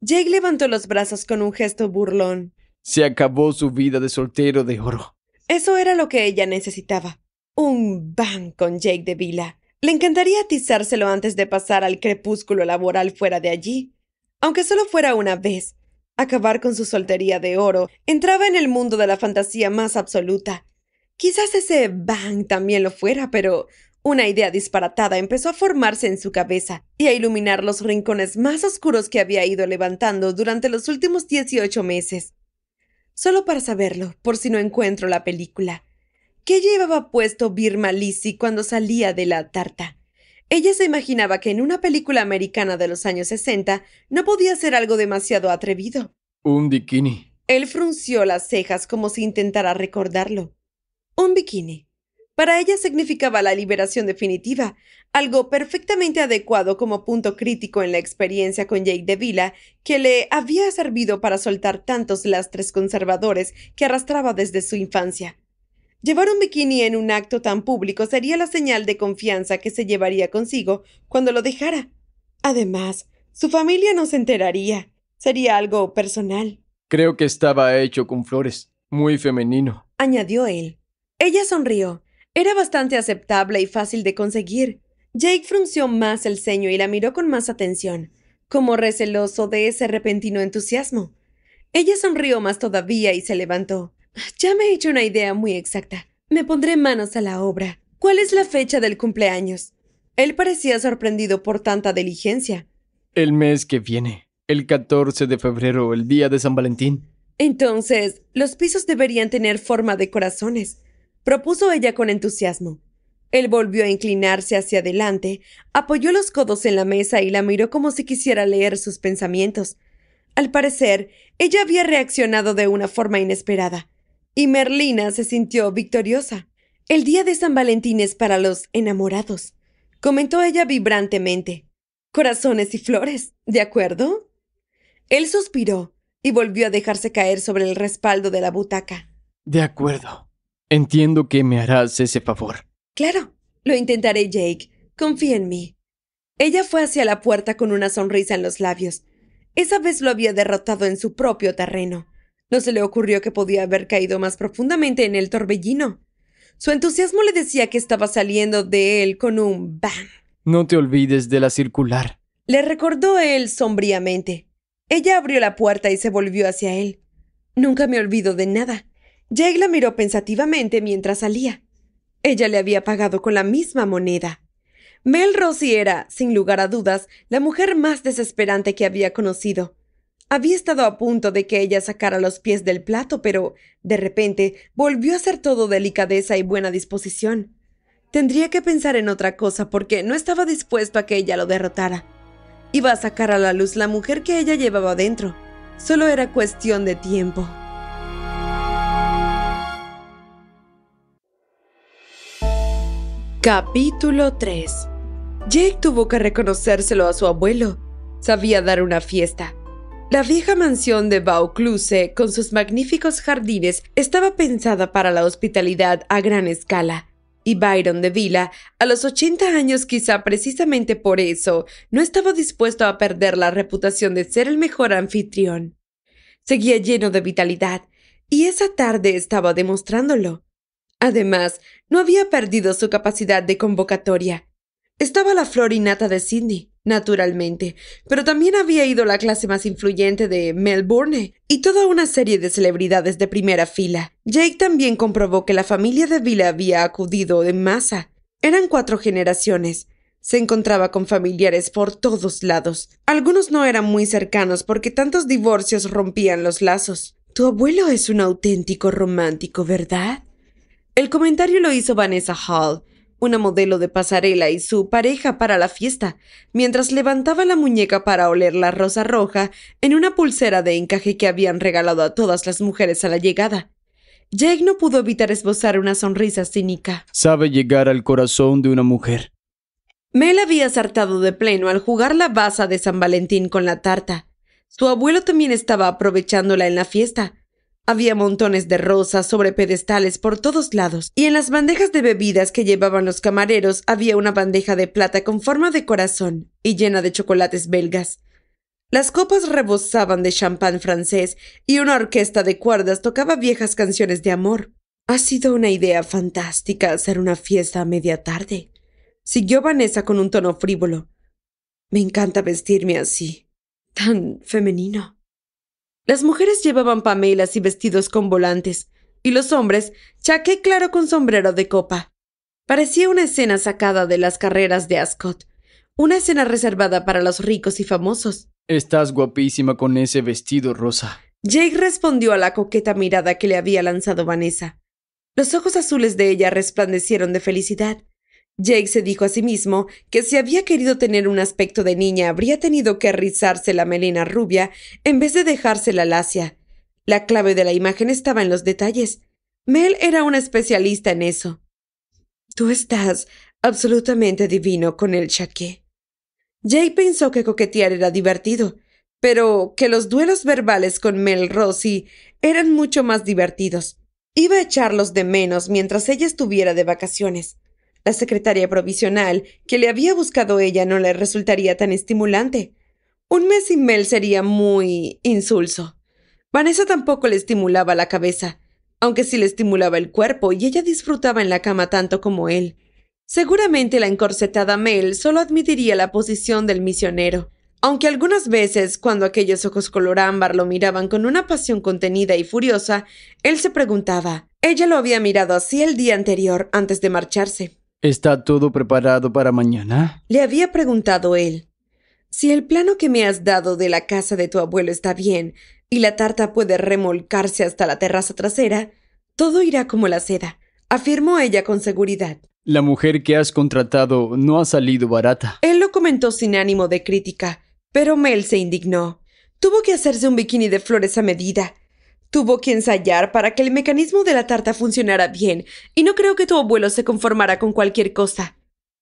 Jake levantó los brazos con un gesto burlón. Se acabó su vida de soltero de oro. Eso era lo que ella necesitaba. Un bang con Jake de Vila. Le encantaría atizárselo antes de pasar al crepúsculo laboral fuera de allí. Aunque solo fuera una vez. Acabar con su soltería de oro entraba en el mundo de la fantasía más absoluta. Quizás ese bang también lo fuera, pero una idea disparatada empezó a formarse en su cabeza y a iluminar los rincones más oscuros que había ido levantando durante los últimos 18 meses solo para saberlo, por si no encuentro la película. ¿Qué llevaba puesto Birma Lisi cuando salía de la tarta? Ella se imaginaba que en una película americana de los años 60 no podía ser algo demasiado atrevido. Un bikini. Él frunció las cejas como si intentara recordarlo. Un bikini. Para ella significaba la liberación definitiva, algo perfectamente adecuado como punto crítico en la experiencia con Jake Villa que le había servido para soltar tantos lastres conservadores que arrastraba desde su infancia. Llevar un bikini en un acto tan público sería la señal de confianza que se llevaría consigo cuando lo dejara. Además, su familia no se enteraría. Sería algo personal. Creo que estaba hecho con flores, muy femenino, añadió él. Ella sonrió, era bastante aceptable y fácil de conseguir. Jake frunció más el ceño y la miró con más atención, como receloso de ese repentino entusiasmo. Ella sonrió más todavía y se levantó. Ya me he hecho una idea muy exacta. Me pondré manos a la obra. ¿Cuál es la fecha del cumpleaños? Él parecía sorprendido por tanta diligencia. El mes que viene, el 14 de febrero, el día de San Valentín. Entonces, los pisos deberían tener forma de corazones propuso ella con entusiasmo. Él volvió a inclinarse hacia adelante, apoyó los codos en la mesa y la miró como si quisiera leer sus pensamientos. Al parecer, ella había reaccionado de una forma inesperada, y Merlina se sintió victoriosa. El día de San Valentín es para los enamorados, comentó ella vibrantemente. Corazones y flores, ¿de acuerdo? Él suspiró y volvió a dejarse caer sobre el respaldo de la butaca. De acuerdo. Entiendo que me harás ese favor. Claro, lo intentaré, Jake. Confía en mí. Ella fue hacia la puerta con una sonrisa en los labios. Esa vez lo había derrotado en su propio terreno. No se le ocurrió que podía haber caído más profundamente en el torbellino. Su entusiasmo le decía que estaba saliendo de él con un bam. No te olvides de la circular. Le recordó él sombríamente. Ella abrió la puerta y se volvió hacia él. Nunca me olvido de nada. Jake la miró pensativamente mientras salía. Ella le había pagado con la misma moneda. Mel Rossi era, sin lugar a dudas, la mujer más desesperante que había conocido. Había estado a punto de que ella sacara los pies del plato, pero, de repente, volvió a ser todo delicadeza y buena disposición. Tendría que pensar en otra cosa porque no estaba dispuesto a que ella lo derrotara. Iba a sacar a la luz la mujer que ella llevaba adentro. Solo era cuestión de tiempo. Capítulo 3 Jake tuvo que reconocérselo a su abuelo. Sabía dar una fiesta. La vieja mansión de Vaucluse, con sus magníficos jardines, estaba pensada para la hospitalidad a gran escala. Y Byron de Villa, a los 80 años quizá precisamente por eso, no estaba dispuesto a perder la reputación de ser el mejor anfitrión. Seguía lleno de vitalidad, y esa tarde estaba demostrándolo. Además, no había perdido su capacidad de convocatoria. Estaba la flor nata de Sydney, naturalmente, pero también había ido la clase más influyente de Melbourne y toda una serie de celebridades de primera fila. Jake también comprobó que la familia de Villa había acudido en masa. Eran cuatro generaciones. Se encontraba con familiares por todos lados. Algunos no eran muy cercanos porque tantos divorcios rompían los lazos. Tu abuelo es un auténtico romántico, ¿verdad? El comentario lo hizo Vanessa Hall, una modelo de pasarela y su pareja para la fiesta, mientras levantaba la muñeca para oler la rosa roja en una pulsera de encaje que habían regalado a todas las mujeres a la llegada. Jake no pudo evitar esbozar una sonrisa cínica. Sabe llegar al corazón de una mujer. Mel había saltado de pleno al jugar la baza de San Valentín con la tarta. Su abuelo también estaba aprovechándola en la fiesta. Había montones de rosas sobre pedestales por todos lados, y en las bandejas de bebidas que llevaban los camareros había una bandeja de plata con forma de corazón y llena de chocolates belgas. Las copas rebosaban de champán francés y una orquesta de cuerdas tocaba viejas canciones de amor. Ha sido una idea fantástica hacer una fiesta a media tarde. Siguió Vanessa con un tono frívolo. Me encanta vestirme así, tan femenino. Las mujeres llevaban pamelas y vestidos con volantes, y los hombres chaqué claro con sombrero de copa. Parecía una escena sacada de las carreras de Ascot, una escena reservada para los ricos y famosos. Estás guapísima con ese vestido rosa. Jake respondió a la coqueta mirada que le había lanzado Vanessa. Los ojos azules de ella resplandecieron de felicidad. Jake se dijo a sí mismo que si había querido tener un aspecto de niña habría tenido que rizarse la melena rubia en vez de dejarse la lacia. La clave de la imagen estaba en los detalles. Mel era una especialista en eso. Tú estás absolutamente divino con el chaqué. Jake pensó que coquetear era divertido, pero que los duelos verbales con Mel Rossi eran mucho más divertidos. Iba a echarlos de menos mientras ella estuviera de vacaciones. La secretaria provisional que le había buscado ella no le resultaría tan estimulante. Un mes sin Mel sería muy insulso. Vanessa tampoco le estimulaba la cabeza, aunque sí le estimulaba el cuerpo y ella disfrutaba en la cama tanto como él. Seguramente la encorsetada Mel solo admitiría la posición del misionero, aunque algunas veces, cuando aquellos ojos color ámbar lo miraban con una pasión contenida y furiosa, él se preguntaba. Ella lo había mirado así el día anterior antes de marcharse. ¿Está todo preparado para mañana? Le había preguntado él. Si el plano que me has dado de la casa de tu abuelo está bien y la tarta puede remolcarse hasta la terraza trasera, todo irá como la seda, afirmó ella con seguridad. La mujer que has contratado no ha salido barata. Él lo comentó sin ánimo de crítica, pero Mel se indignó. Tuvo que hacerse un bikini de flores a medida, Tuvo que ensayar para que el mecanismo de la tarta funcionara bien, y no creo que tu abuelo se conformara con cualquier cosa.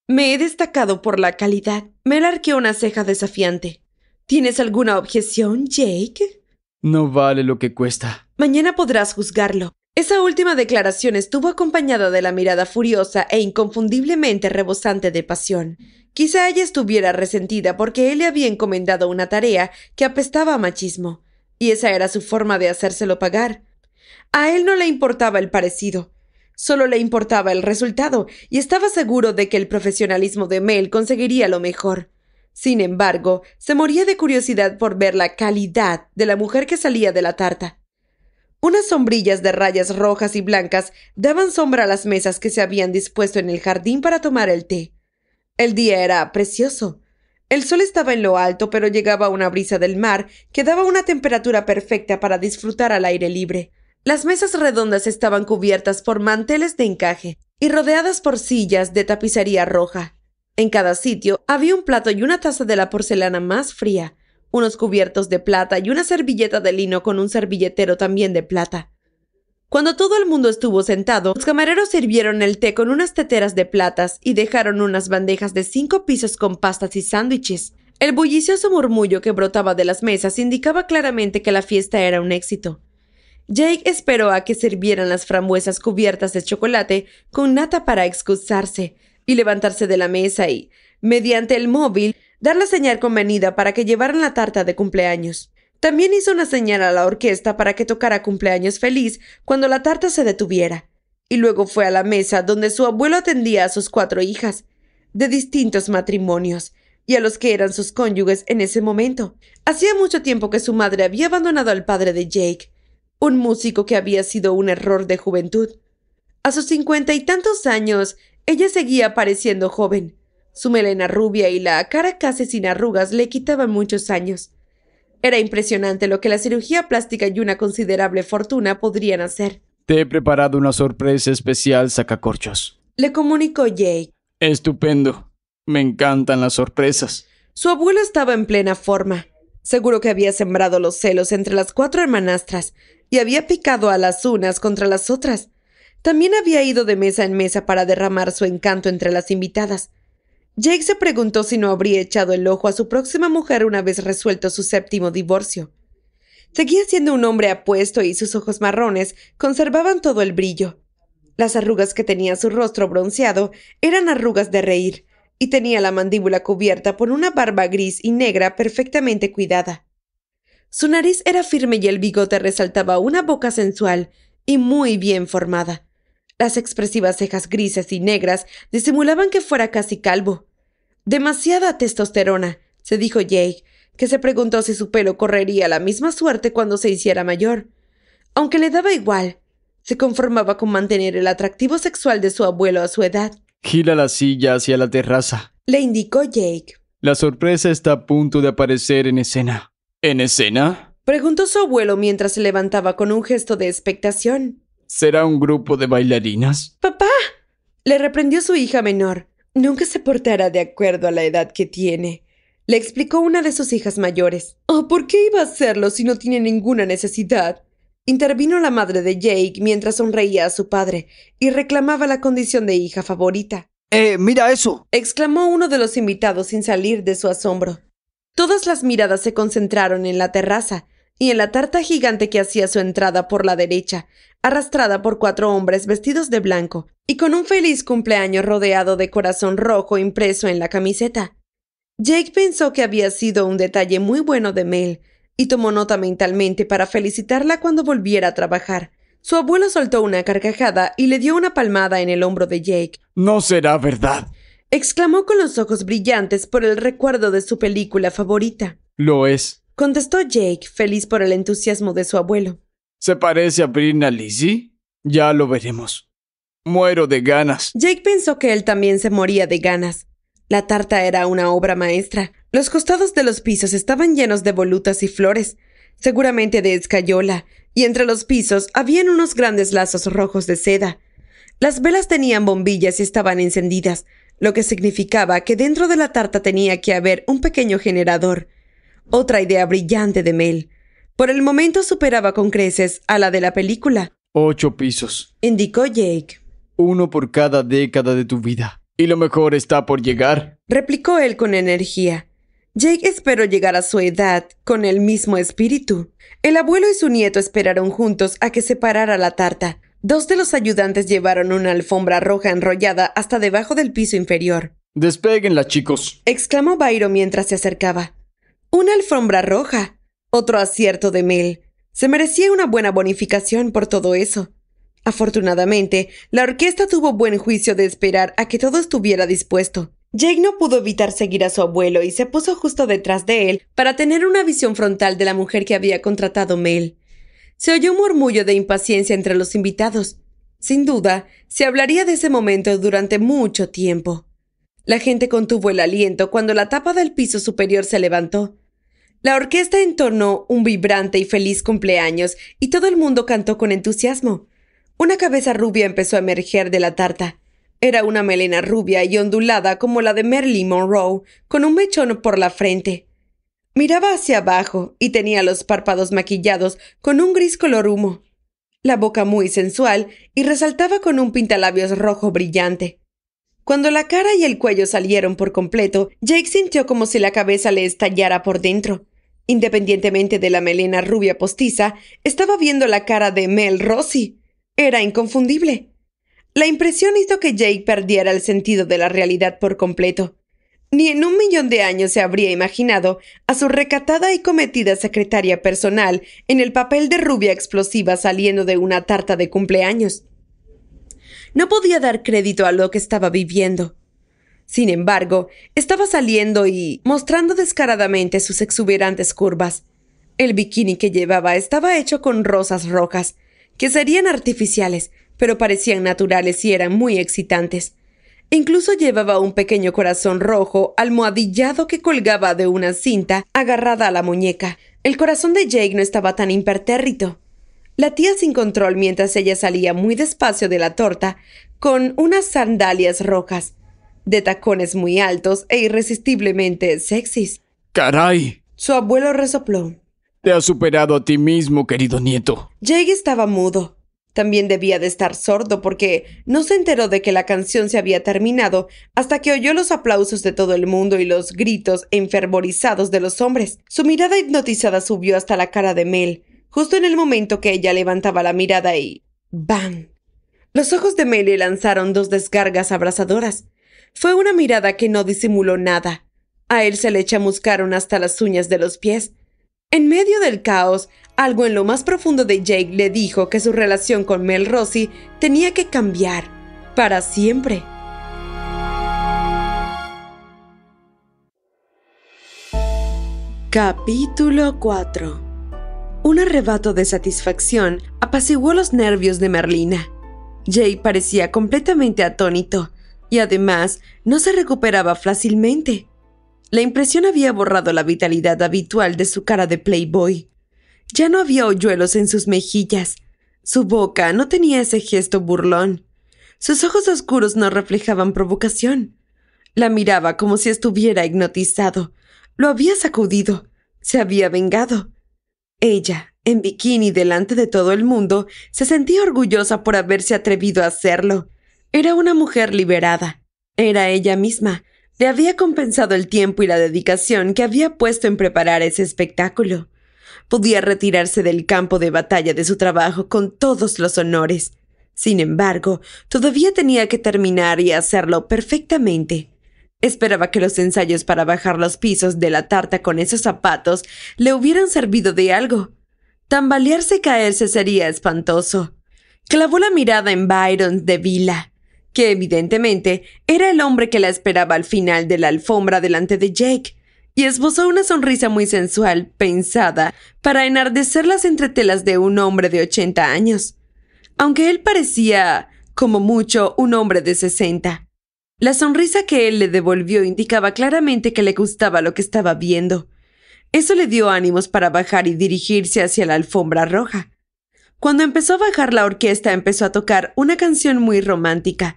Me he destacado por la calidad. Me arqueó una ceja desafiante. ¿Tienes alguna objeción, Jake? No vale lo que cuesta. Mañana podrás juzgarlo. Esa última declaración estuvo acompañada de la mirada furiosa e inconfundiblemente rebosante de pasión. Quizá ella estuviera resentida porque él le había encomendado una tarea que apestaba a machismo y esa era su forma de hacérselo pagar. A él no le importaba el parecido, solo le importaba el resultado, y estaba seguro de que el profesionalismo de Mel conseguiría lo mejor. Sin embargo, se moría de curiosidad por ver la calidad de la mujer que salía de la tarta. Unas sombrillas de rayas rojas y blancas daban sombra a las mesas que se habían dispuesto en el jardín para tomar el té. El día era precioso. El sol estaba en lo alto, pero llegaba una brisa del mar que daba una temperatura perfecta para disfrutar al aire libre. Las mesas redondas estaban cubiertas por manteles de encaje y rodeadas por sillas de tapicería roja. En cada sitio había un plato y una taza de la porcelana más fría, unos cubiertos de plata y una servilleta de lino con un servilletero también de plata. Cuando todo el mundo estuvo sentado, los camareros sirvieron el té con unas teteras de platas y dejaron unas bandejas de cinco pisos con pastas y sándwiches. El bullicioso murmullo que brotaba de las mesas indicaba claramente que la fiesta era un éxito. Jake esperó a que sirvieran las frambuesas cubiertas de chocolate con nata para excusarse y levantarse de la mesa y, mediante el móvil, dar la señal convenida para que llevaran la tarta de cumpleaños. También hizo una señal a la orquesta para que tocara cumpleaños feliz cuando la tarta se detuviera, y luego fue a la mesa donde su abuelo atendía a sus cuatro hijas, de distintos matrimonios, y a los que eran sus cónyuges en ese momento. Hacía mucho tiempo que su madre había abandonado al padre de Jake, un músico que había sido un error de juventud. A sus cincuenta y tantos años, ella seguía pareciendo joven. Su melena rubia y la cara casi sin arrugas le quitaban muchos años. Era impresionante lo que la cirugía plástica y una considerable fortuna podrían hacer. Te he preparado una sorpresa especial, sacacorchos. Le comunicó Jake. Estupendo. Me encantan las sorpresas. Su abuelo estaba en plena forma. Seguro que había sembrado los celos entre las cuatro hermanastras y había picado a las unas contra las otras. También había ido de mesa en mesa para derramar su encanto entre las invitadas. Jake se preguntó si no habría echado el ojo a su próxima mujer una vez resuelto su séptimo divorcio. Seguía siendo un hombre apuesto y sus ojos marrones conservaban todo el brillo. Las arrugas que tenía su rostro bronceado eran arrugas de reír, y tenía la mandíbula cubierta por una barba gris y negra perfectamente cuidada. Su nariz era firme y el bigote resaltaba una boca sensual y muy bien formada. Las expresivas cejas grises y negras disimulaban que fuera casi calvo. Demasiada testosterona, se dijo Jake, que se preguntó si su pelo correría la misma suerte cuando se hiciera mayor. Aunque le daba igual, se conformaba con mantener el atractivo sexual de su abuelo a su edad. Gira la silla hacia la terraza, le indicó Jake. La sorpresa está a punto de aparecer en escena. ¿En escena? preguntó su abuelo mientras se levantaba con un gesto de expectación será un grupo de bailarinas. Papá, le reprendió su hija menor. Nunca se portará de acuerdo a la edad que tiene. Le explicó una de sus hijas mayores. Oh, ¿por qué iba a hacerlo si no tiene ninguna necesidad? Intervino la madre de Jake mientras sonreía a su padre y reclamaba la condición de hija favorita. ¡Eh, mira eso! exclamó uno de los invitados sin salir de su asombro. Todas las miradas se concentraron en la terraza y en la tarta gigante que hacía su entrada por la derecha, arrastrada por cuatro hombres vestidos de blanco y con un feliz cumpleaños rodeado de corazón rojo impreso en la camiseta. Jake pensó que había sido un detalle muy bueno de Mel y tomó nota mentalmente para felicitarla cuando volviera a trabajar. Su abuelo soltó una carcajada y le dio una palmada en el hombro de Jake. No será verdad. exclamó con los ojos brillantes por el recuerdo de su película favorita. Lo es. contestó Jake, feliz por el entusiasmo de su abuelo. ¿Se parece a Brina Lizzie? Ya lo veremos. Muero de ganas. Jake pensó que él también se moría de ganas. La tarta era una obra maestra. Los costados de los pisos estaban llenos de volutas y flores, seguramente de escayola, y entre los pisos habían unos grandes lazos rojos de seda. Las velas tenían bombillas y estaban encendidas, lo que significaba que dentro de la tarta tenía que haber un pequeño generador. Otra idea brillante de Mel. Por el momento superaba con creces a la de la película. Ocho pisos, indicó Jake. Uno por cada década de tu vida. Y lo mejor está por llegar, replicó él con energía. Jake esperó llegar a su edad con el mismo espíritu. El abuelo y su nieto esperaron juntos a que se parara la tarta. Dos de los ayudantes llevaron una alfombra roja enrollada hasta debajo del piso inferior. «¡Despeguenla, chicos, exclamó Byron mientras se acercaba. Una alfombra roja. Otro acierto de Mel. Se merecía una buena bonificación por todo eso. Afortunadamente, la orquesta tuvo buen juicio de esperar a que todo estuviera dispuesto. Jake no pudo evitar seguir a su abuelo y se puso justo detrás de él para tener una visión frontal de la mujer que había contratado Mel. Se oyó un murmullo de impaciencia entre los invitados. Sin duda, se hablaría de ese momento durante mucho tiempo. La gente contuvo el aliento cuando la tapa del piso superior se levantó. La orquesta entonó un vibrante y feliz cumpleaños y todo el mundo cantó con entusiasmo. Una cabeza rubia empezó a emerger de la tarta. Era una melena rubia y ondulada como la de Marilyn Monroe, con un mechón por la frente. Miraba hacia abajo y tenía los párpados maquillados con un gris color humo, la boca muy sensual y resaltaba con un pintalabios rojo brillante. Cuando la cara y el cuello salieron por completo, Jake sintió como si la cabeza le estallara por dentro. Independientemente de la melena rubia postiza, estaba viendo la cara de Mel Rossi. Era inconfundible. La impresión hizo que Jake perdiera el sentido de la realidad por completo. Ni en un millón de años se habría imaginado a su recatada y cometida secretaria personal en el papel de rubia explosiva saliendo de una tarta de cumpleaños. No podía dar crédito a lo que estaba viviendo. Sin embargo, estaba saliendo y mostrando descaradamente sus exuberantes curvas. El bikini que llevaba estaba hecho con rosas rojas, que serían artificiales, pero parecían naturales y eran muy excitantes. incluso llevaba un pequeño corazón rojo almohadillado que colgaba de una cinta agarrada a la muñeca. El corazón de Jake no estaba tan impertérrito. La tía sin control mientras ella salía muy despacio de la torta, con unas sandalias rojas de tacones muy altos e irresistiblemente sexys. ¡Caray! Su abuelo resopló. Te has superado a ti mismo, querido nieto. Jake estaba mudo. También debía de estar sordo porque no se enteró de que la canción se había terminado hasta que oyó los aplausos de todo el mundo y los gritos enfervorizados de los hombres. Su mirada hipnotizada subió hasta la cara de Mel, justo en el momento que ella levantaba la mirada y... ¡Bam! Los ojos de Mel le lanzaron dos descargas abrasadoras. Fue una mirada que no disimuló nada. A él se le chamuscaron hasta las uñas de los pies. En medio del caos, algo en lo más profundo de Jake le dijo que su relación con Mel Rossi tenía que cambiar, para siempre. Capítulo 4 Un arrebato de satisfacción apaciguó los nervios de Merlina. Jake parecía completamente atónito además no se recuperaba fácilmente. La impresión había borrado la vitalidad habitual de su cara de playboy. Ya no había hoyuelos en sus mejillas. Su boca no tenía ese gesto burlón. Sus ojos oscuros no reflejaban provocación. La miraba como si estuviera hipnotizado. Lo había sacudido. Se había vengado. Ella, en bikini delante de todo el mundo, se sentía orgullosa por haberse atrevido a hacerlo. Era una mujer liberada. Era ella misma. Le había compensado el tiempo y la dedicación que había puesto en preparar ese espectáculo. Podía retirarse del campo de batalla de su trabajo con todos los honores. Sin embargo, todavía tenía que terminar y hacerlo perfectamente. Esperaba que los ensayos para bajar los pisos de la tarta con esos zapatos le hubieran servido de algo. Tambalearse y caerse sería espantoso. Clavó la mirada en Byron de Vila que evidentemente era el hombre que la esperaba al final de la alfombra delante de Jake, y esbozó una sonrisa muy sensual, pensada, para enardecer las entretelas de un hombre de 80 años. Aunque él parecía, como mucho, un hombre de 60. La sonrisa que él le devolvió indicaba claramente que le gustaba lo que estaba viendo. Eso le dio ánimos para bajar y dirigirse hacia la alfombra roja. Cuando empezó a bajar la orquesta empezó a tocar una canción muy romántica,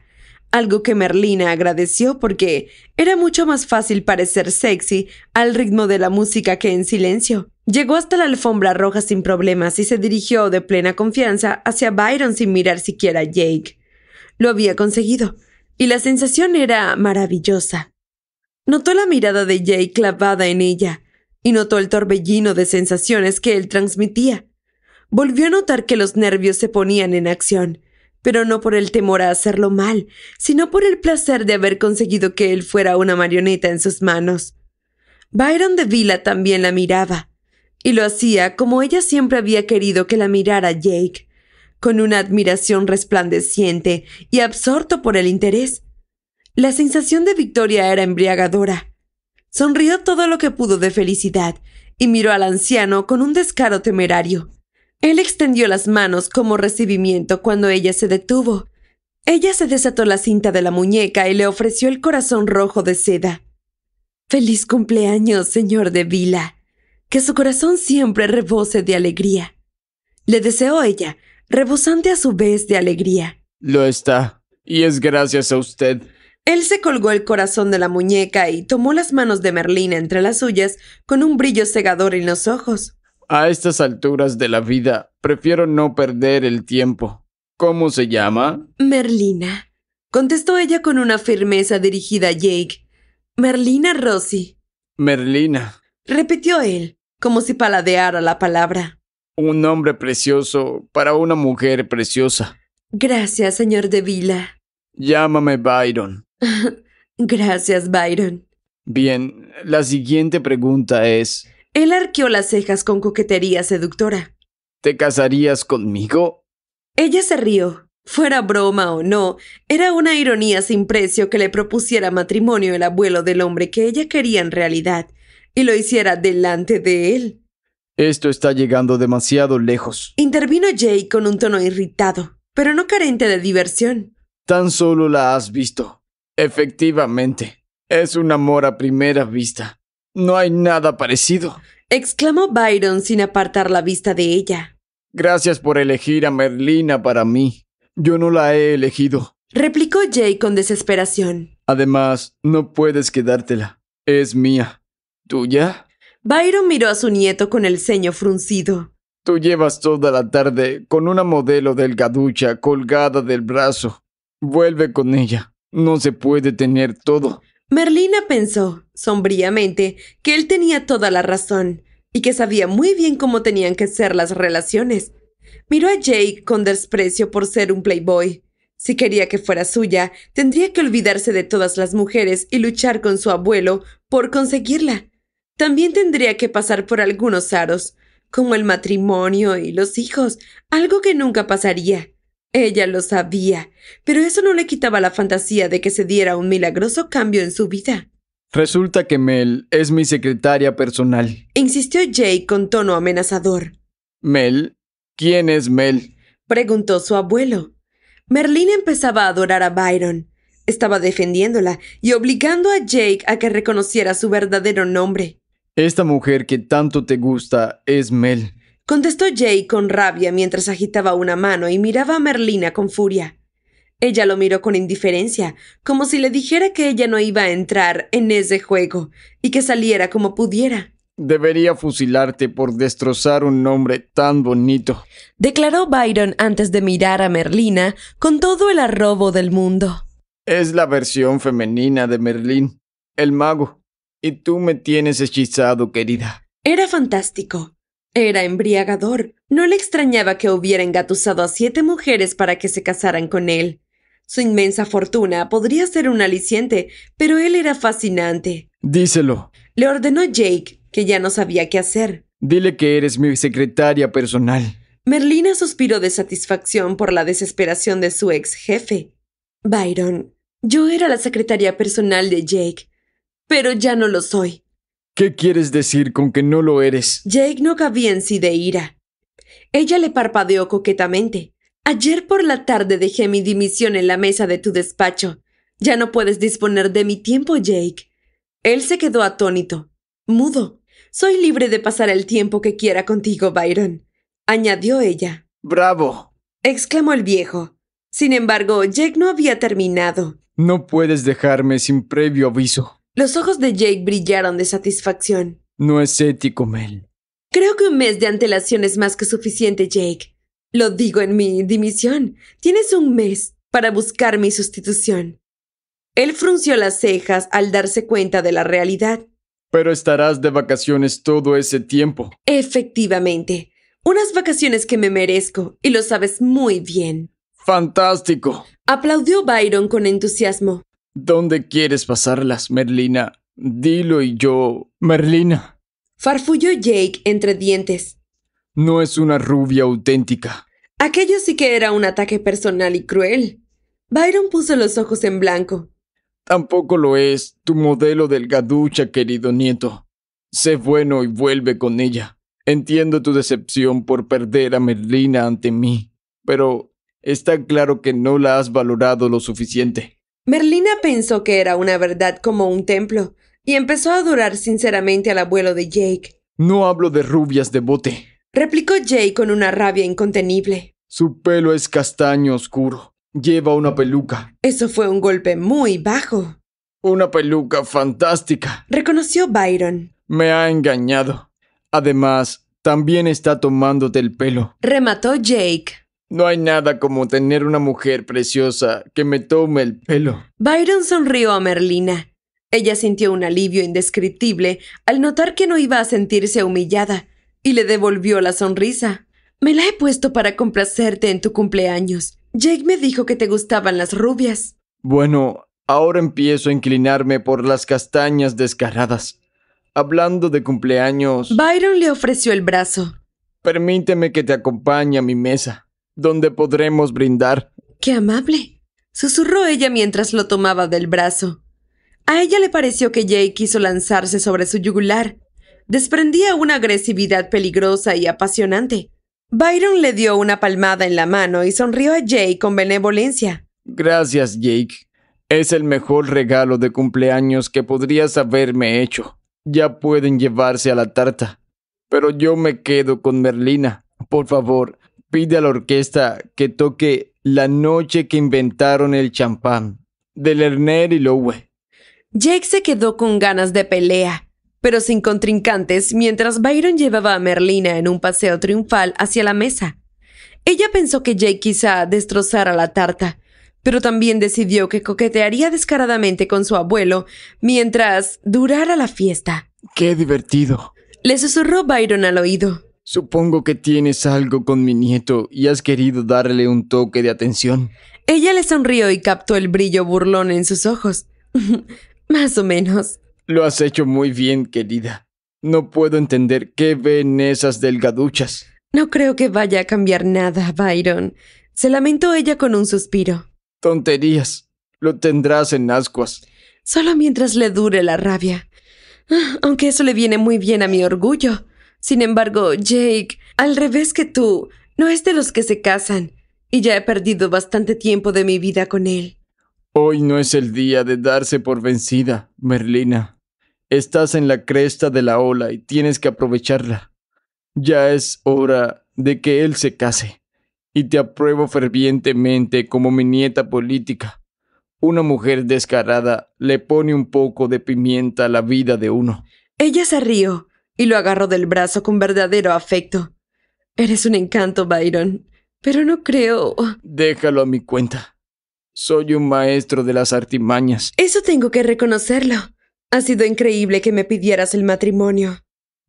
algo que Merlina agradeció porque era mucho más fácil parecer sexy al ritmo de la música que en silencio. Llegó hasta la alfombra roja sin problemas y se dirigió de plena confianza hacia Byron sin mirar siquiera a Jake. Lo había conseguido, y la sensación era maravillosa. Notó la mirada de Jake clavada en ella, y notó el torbellino de sensaciones que él transmitía. Volvió a notar que los nervios se ponían en acción, pero no por el temor a hacerlo mal, sino por el placer de haber conseguido que él fuera una marioneta en sus manos. Byron de Vila también la miraba, y lo hacía como ella siempre había querido que la mirara Jake, con una admiración resplandeciente y absorto por el interés. La sensación de victoria era embriagadora. Sonrió todo lo que pudo de felicidad y miró al anciano con un descaro temerario. Él extendió las manos como recibimiento cuando ella se detuvo. Ella se desató la cinta de la muñeca y le ofreció el corazón rojo de seda. Feliz cumpleaños, señor de Vila. Que su corazón siempre rebose de alegría. Le deseó ella, rebosante a su vez de alegría. Lo está, y es gracias a usted. Él se colgó el corazón de la muñeca y tomó las manos de Merlina entre las suyas con un brillo cegador en los ojos. A estas alturas de la vida, prefiero no perder el tiempo. ¿Cómo se llama? Merlina, contestó ella con una firmeza dirigida a Jake. Merlina Rossi. Merlina, repitió él, como si paladeara la palabra. Un nombre precioso para una mujer preciosa. Gracias, señor de Vila. Llámame Byron. [LAUGHS] Gracias, Byron. Bien, la siguiente pregunta es... Él arqueó las cejas con coquetería seductora. ¿Te casarías conmigo? Ella se rió. Fuera broma o no, era una ironía sin precio que le propusiera matrimonio el abuelo del hombre que ella quería en realidad, y lo hiciera delante de él. Esto está llegando demasiado lejos. Intervino Jay con un tono irritado, pero no carente de diversión. Tan solo la has visto. Efectivamente, es un amor a primera vista. No hay nada parecido. exclamó Byron sin apartar la vista de ella. Gracias por elegir a Merlina para mí. Yo no la he elegido. replicó Jay con desesperación. Además, no puedes quedártela. Es mía. ¿Tuya? Byron miró a su nieto con el ceño fruncido. Tú llevas toda la tarde con una modelo delgaducha colgada del brazo. Vuelve con ella. No se puede tener todo. Merlina pensó, sombríamente, que él tenía toda la razón y que sabía muy bien cómo tenían que ser las relaciones. Miró a Jake con desprecio por ser un playboy. Si quería que fuera suya, tendría que olvidarse de todas las mujeres y luchar con su abuelo por conseguirla. También tendría que pasar por algunos aros, como el matrimonio y los hijos, algo que nunca pasaría. Ella lo sabía, pero eso no le quitaba la fantasía de que se diera un milagroso cambio en su vida. Resulta que Mel es mi secretaria personal. Insistió Jake con tono amenazador. Mel, ¿quién es Mel? preguntó su abuelo. Merlín empezaba a adorar a Byron. Estaba defendiéndola y obligando a Jake a que reconociera su verdadero nombre. Esta mujer que tanto te gusta es Mel contestó Jay con rabia mientras agitaba una mano y miraba a Merlina con furia. Ella lo miró con indiferencia, como si le dijera que ella no iba a entrar en ese juego y que saliera como pudiera. Debería fusilarte por destrozar un nombre tan bonito, declaró Byron antes de mirar a Merlina con todo el arrobo del mundo. Es la versión femenina de Merlín, el mago. Y tú me tienes hechizado, querida. Era fantástico. Era embriagador. No le extrañaba que hubiera engatusado a siete mujeres para que se casaran con él. Su inmensa fortuna podría ser un aliciente, pero él era fascinante. Díselo. Le ordenó Jake, que ya no sabía qué hacer. Dile que eres mi secretaria personal. Merlina suspiró de satisfacción por la desesperación de su ex jefe. Byron, yo era la secretaria personal de Jake, pero ya no lo soy. ¿Qué quieres decir con que no lo eres? Jake no cabía en sí de ira. Ella le parpadeó coquetamente. Ayer por la tarde dejé mi dimisión en la mesa de tu despacho. Ya no puedes disponer de mi tiempo, Jake. Él se quedó atónito, mudo. Soy libre de pasar el tiempo que quiera contigo, Byron, añadió ella. Bravo, exclamó el viejo. Sin embargo, Jake no había terminado. No puedes dejarme sin previo aviso. Los ojos de Jake brillaron de satisfacción. No es ético, Mel. Creo que un mes de antelación es más que suficiente, Jake. Lo digo en mi dimisión. Tienes un mes para buscar mi sustitución. Él frunció las cejas al darse cuenta de la realidad. Pero estarás de vacaciones todo ese tiempo. Efectivamente. Unas vacaciones que me merezco, y lo sabes muy bien. Fantástico. Aplaudió Byron con entusiasmo. ¿Dónde quieres pasarlas, Merlina? Dilo y yo. Merlina. Farfulló Jake entre dientes. No es una rubia auténtica. Aquello sí que era un ataque personal y cruel. Byron puso los ojos en blanco. Tampoco lo es tu modelo delgaducha, querido nieto. Sé bueno y vuelve con ella. Entiendo tu decepción por perder a Merlina ante mí, pero está claro que no la has valorado lo suficiente. Merlina pensó que era una verdad como un templo y empezó a adorar sinceramente al abuelo de Jake. No hablo de rubias de bote, replicó Jake con una rabia incontenible. Su pelo es castaño oscuro. Lleva una peluca. Eso fue un golpe muy bajo. Una peluca fantástica, reconoció Byron. Me ha engañado. Además, también está tomándote el pelo. Remató Jake. No hay nada como tener una mujer preciosa que me tome el pelo. Byron sonrió a Merlina. Ella sintió un alivio indescriptible al notar que no iba a sentirse humillada, y le devolvió la sonrisa. Me la he puesto para complacerte en tu cumpleaños. Jake me dijo que te gustaban las rubias. Bueno, ahora empiezo a inclinarme por las castañas descaradas. Hablando de cumpleaños. Byron le ofreció el brazo. Permíteme que te acompañe a mi mesa donde podremos brindar. ¡Qué amable! susurró ella mientras lo tomaba del brazo. A ella le pareció que Jay quiso lanzarse sobre su yugular. Desprendía una agresividad peligrosa y apasionante. Byron le dio una palmada en la mano y sonrió a Jay con benevolencia. Gracias, Jake. Es el mejor regalo de cumpleaños que podrías haberme hecho. Ya pueden llevarse a la tarta. Pero yo me quedo con Merlina. Por favor, pide a la orquesta que toque La noche que inventaron el champán de Lerner y Lowe. Jake se quedó con ganas de pelea, pero sin contrincantes mientras Byron llevaba a Merlina en un paseo triunfal hacia la mesa. Ella pensó que Jake quizá destrozara la tarta, pero también decidió que coquetearía descaradamente con su abuelo mientras durara la fiesta. ¡Qué divertido! Le susurró Byron al oído. Supongo que tienes algo con mi nieto y has querido darle un toque de atención. Ella le sonrió y captó el brillo burlón en sus ojos. [LAUGHS] Más o menos. Lo has hecho muy bien, querida. No puedo entender qué ven esas delgaduchas. No creo que vaya a cambiar nada, Byron. Se lamentó ella con un suspiro. Tonterías. Lo tendrás en ascuas. Solo mientras le dure la rabia. Ah, aunque eso le viene muy bien a mi orgullo. Sin embargo, Jake, al revés que tú, no es de los que se casan, y ya he perdido bastante tiempo de mi vida con él. Hoy no es el día de darse por vencida, Merlina. Estás en la cresta de la ola y tienes que aprovecharla. Ya es hora de que él se case. Y te apruebo fervientemente como mi nieta política. Una mujer descarada le pone un poco de pimienta a la vida de uno. Ella se rió, y lo agarró del brazo con verdadero afecto. Eres un encanto, Byron, pero no creo. Déjalo a mi cuenta. Soy un maestro de las artimañas. Eso tengo que reconocerlo. Ha sido increíble que me pidieras el matrimonio.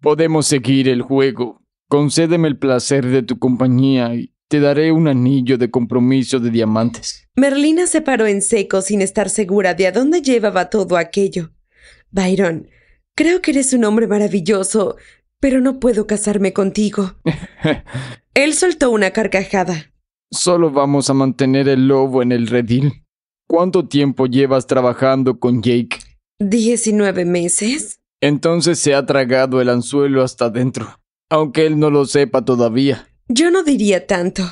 Podemos seguir el juego. Concédeme el placer de tu compañía y te daré un anillo de compromiso de diamantes. Merlina se paró en seco sin estar segura de a dónde llevaba todo aquello. Byron, Creo que eres un hombre maravilloso, pero no puedo casarme contigo. [LAUGHS] Él soltó una carcajada. Solo vamos a mantener el lobo en el redil. ¿Cuánto tiempo llevas trabajando con Jake? Diecinueve meses. Entonces se ha tragado el anzuelo hasta dentro, aunque él no lo sepa todavía. Yo no diría tanto.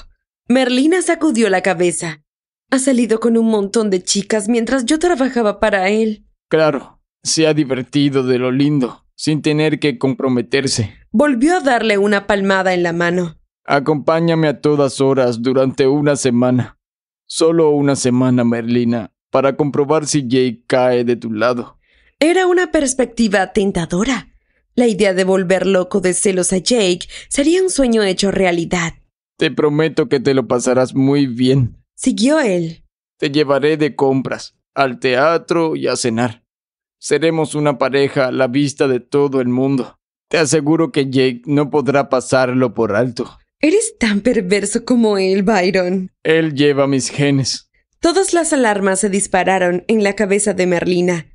Merlina sacudió la cabeza. Ha salido con un montón de chicas mientras yo trabajaba para él. Claro, se ha divertido de lo lindo, sin tener que comprometerse. Volvió a darle una palmada en la mano. Acompáñame a todas horas durante una semana. Solo una semana, Merlina, para comprobar si Jake cae de tu lado. Era una perspectiva tentadora. La idea de volver loco de celos a Jake sería un sueño hecho realidad. Te prometo que te lo pasarás muy bien. Siguió él. Te llevaré de compras, al teatro y a cenar. Seremos una pareja a la vista de todo el mundo. Te aseguro que Jake no podrá pasarlo por alto. Eres tan perverso como él, Byron. Él lleva mis genes. Todas las alarmas se dispararon en la cabeza de Merlina.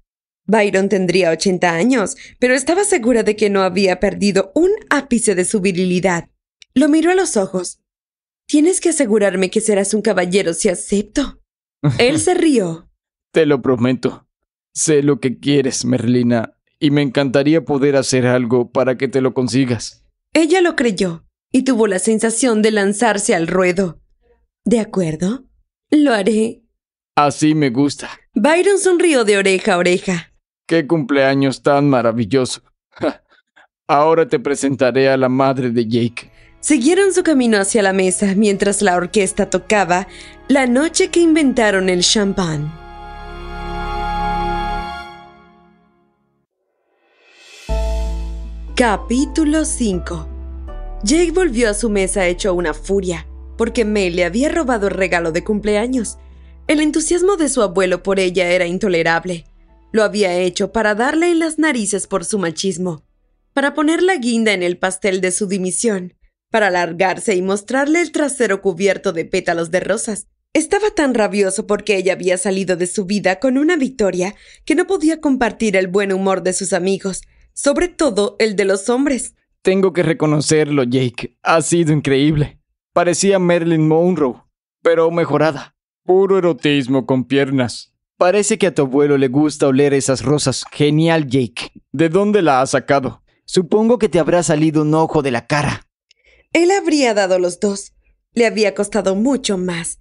Byron tendría 80 años, pero estaba segura de que no había perdido un ápice de su virilidad. Lo miró a los ojos. Tienes que asegurarme que serás un caballero si acepto. [LAUGHS] Él se rió. Te lo prometo. Sé lo que quieres, Merlina, y me encantaría poder hacer algo para que te lo consigas. Ella lo creyó y tuvo la sensación de lanzarse al ruedo. De acuerdo, lo haré. Así me gusta. Byron sonrió de oreja a oreja. Qué cumpleaños tan maravilloso. Ahora te presentaré a la madre de Jake. Siguieron su camino hacia la mesa mientras la orquesta tocaba La noche que inventaron el champán. Capítulo 5 Jake volvió a su mesa hecho una furia, porque May le había robado el regalo de cumpleaños. El entusiasmo de su abuelo por ella era intolerable. Lo había hecho para darle en las narices por su machismo, para poner la guinda en el pastel de su dimisión, para alargarse y mostrarle el trasero cubierto de pétalos de rosas. Estaba tan rabioso porque ella había salido de su vida con una victoria que no podía compartir el buen humor de sus amigos, sobre todo el de los hombres. Tengo que reconocerlo, Jake. Ha sido increíble. Parecía Marilyn Monroe, pero mejorada. Puro erotismo con piernas. Parece que a tu abuelo le gusta oler esas rosas. Genial, Jake. ¿De dónde la has sacado? Supongo que te habrá salido un ojo de la cara. Él habría dado los dos. Le había costado mucho más.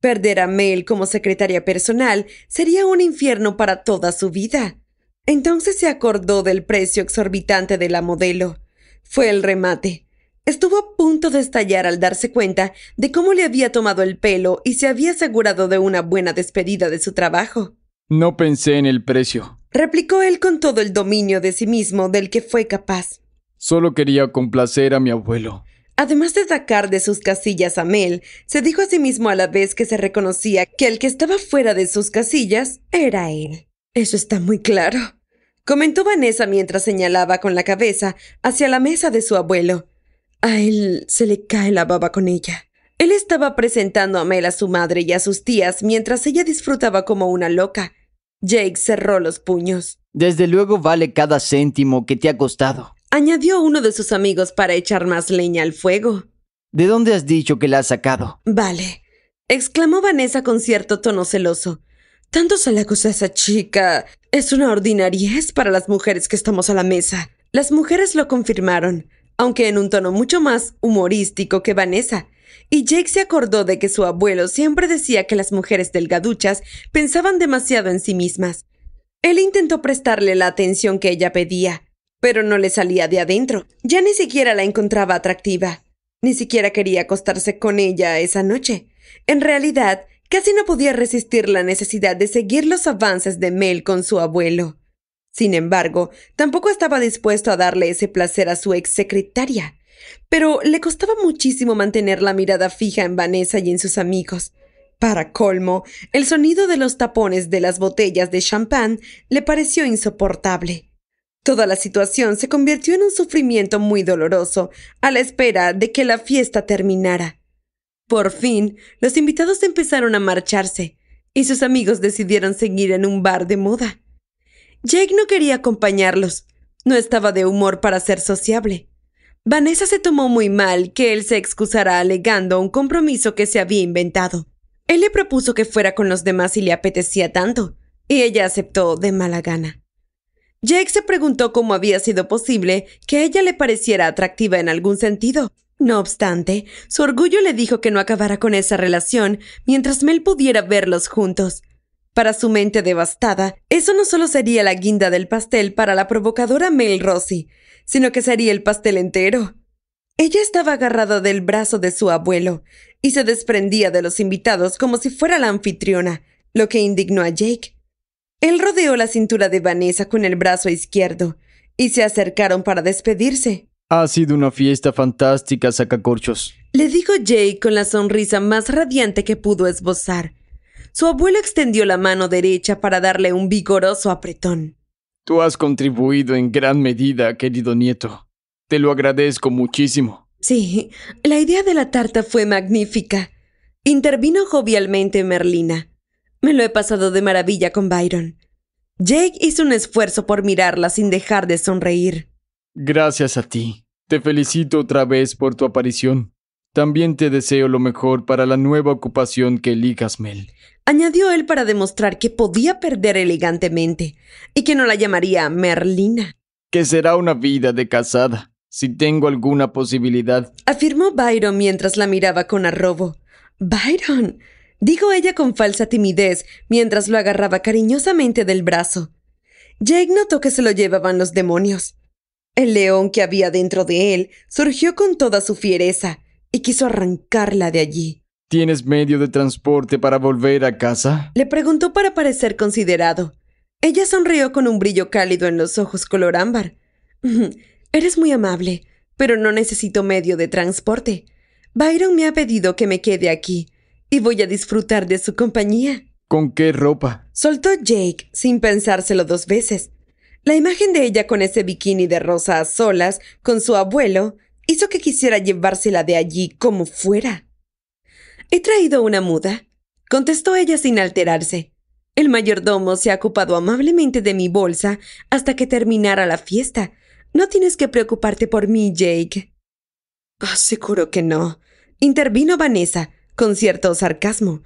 Perder a Mel como secretaria personal sería un infierno para toda su vida. Entonces se acordó del precio exorbitante de la modelo. Fue el remate. Estuvo a punto de estallar al darse cuenta de cómo le había tomado el pelo y se había asegurado de una buena despedida de su trabajo. No pensé en el precio, replicó él con todo el dominio de sí mismo del que fue capaz. Solo quería complacer a mi abuelo. Además de sacar de sus casillas a Mel, se dijo a sí mismo a la vez que se reconocía que el que estaba fuera de sus casillas era él. Eso está muy claro, comentó Vanessa mientras señalaba con la cabeza hacia la mesa de su abuelo. A él se le cae la baba con ella. Él estaba presentando a Mel a su madre y a sus tías mientras ella disfrutaba como una loca. Jake cerró los puños. Desde luego vale cada céntimo que te ha costado. Añadió uno de sus amigos para echar más leña al fuego. ¿De dónde has dicho que la has sacado? Vale, exclamó Vanessa con cierto tono celoso. Tanto le acusa a esa chica. Es una ordinariez para las mujeres que estamos a la mesa. Las mujeres lo confirmaron, aunque en un tono mucho más humorístico que Vanessa. Y Jake se acordó de que su abuelo siempre decía que las mujeres delgaduchas pensaban demasiado en sí mismas. Él intentó prestarle la atención que ella pedía, pero no le salía de adentro. Ya ni siquiera la encontraba atractiva. Ni siquiera quería acostarse con ella esa noche. En realidad, Casi no podía resistir la necesidad de seguir los avances de Mel con su abuelo. Sin embargo, tampoco estaba dispuesto a darle ese placer a su ex secretaria. Pero le costaba muchísimo mantener la mirada fija en Vanessa y en sus amigos. Para colmo, el sonido de los tapones de las botellas de champán le pareció insoportable. Toda la situación se convirtió en un sufrimiento muy doloroso, a la espera de que la fiesta terminara. Por fin, los invitados empezaron a marcharse y sus amigos decidieron seguir en un bar de moda. Jake no quería acompañarlos, no estaba de humor para ser sociable. Vanessa se tomó muy mal que él se excusara alegando un compromiso que se había inventado. Él le propuso que fuera con los demás y le apetecía tanto, y ella aceptó de mala gana. Jake se preguntó cómo había sido posible que ella le pareciera atractiva en algún sentido, no obstante, su orgullo le dijo que no acabara con esa relación mientras Mel pudiera verlos juntos. Para su mente devastada, eso no solo sería la guinda del pastel para la provocadora Mel Rossi, sino que sería el pastel entero. Ella estaba agarrada del brazo de su abuelo y se desprendía de los invitados como si fuera la anfitriona, lo que indignó a Jake. Él rodeó la cintura de Vanessa con el brazo izquierdo y se acercaron para despedirse. Ha sido una fiesta fantástica, sacacorchos. Le dijo Jake con la sonrisa más radiante que pudo esbozar. Su abuelo extendió la mano derecha para darle un vigoroso apretón. Tú has contribuido en gran medida, querido nieto. Te lo agradezco muchísimo. Sí, la idea de la tarta fue magnífica. Intervino jovialmente Merlina. Me lo he pasado de maravilla con Byron. Jake hizo un esfuerzo por mirarla sin dejar de sonreír. Gracias a ti. Te felicito otra vez por tu aparición. También te deseo lo mejor para la nueva ocupación que elijas, Mel. Añadió él para demostrar que podía perder elegantemente y que no la llamaría Merlina. Que será una vida de casada, si tengo alguna posibilidad. Afirmó Byron mientras la miraba con arrobo. Byron, dijo ella con falsa timidez mientras lo agarraba cariñosamente del brazo. Jake notó que se lo llevaban los demonios. El león que había dentro de él surgió con toda su fiereza y quiso arrancarla de allí. ¿Tienes medio de transporte para volver a casa? Le preguntó para parecer considerado. Ella sonrió con un brillo cálido en los ojos color ámbar. [LAUGHS] Eres muy amable, pero no necesito medio de transporte. Byron me ha pedido que me quede aquí y voy a disfrutar de su compañía. ¿Con qué ropa? Soltó Jake sin pensárselo dos veces. La imagen de ella con ese bikini de rosa a solas, con su abuelo, hizo que quisiera llevársela de allí como fuera. He traído una muda, contestó ella sin alterarse. El mayordomo se ha ocupado amablemente de mi bolsa hasta que terminara la fiesta. No tienes que preocuparte por mí, Jake. seguro que no, intervino Vanessa, con cierto sarcasmo.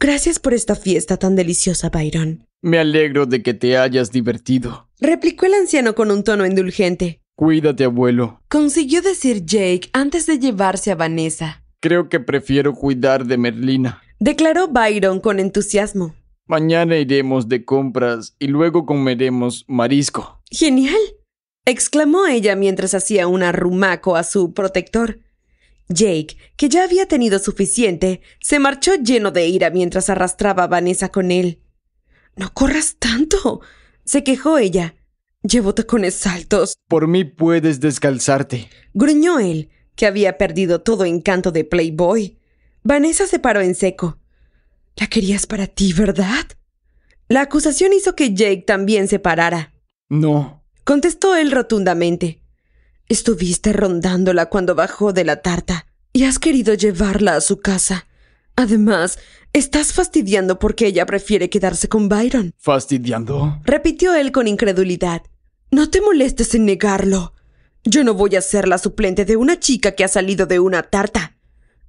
Gracias por esta fiesta tan deliciosa, Byron. Me alegro de que te hayas divertido, replicó el anciano con un tono indulgente. Cuídate, abuelo. Consiguió decir Jake antes de llevarse a Vanessa. Creo que prefiero cuidar de Merlina, declaró Byron con entusiasmo. Mañana iremos de compras y luego comeremos marisco. Genial, exclamó ella mientras hacía un arrumaco a su protector. Jake, que ya había tenido suficiente, se marchó lleno de ira mientras arrastraba a Vanessa con él. No corras tanto, se quejó ella. Llevó tacones altos. Por mí puedes descalzarte. Gruñó él, que había perdido todo encanto de Playboy. Vanessa se paró en seco. La querías para ti, ¿verdad? La acusación hizo que Jake también se parara. No. Contestó él rotundamente. Estuviste rondándola cuando bajó de la tarta y has querido llevarla a su casa. Además, estás fastidiando porque ella prefiere quedarse con Byron. ¿Fastidiando? Repitió él con incredulidad. No te molestes en negarlo. Yo no voy a ser la suplente de una chica que ha salido de una tarta.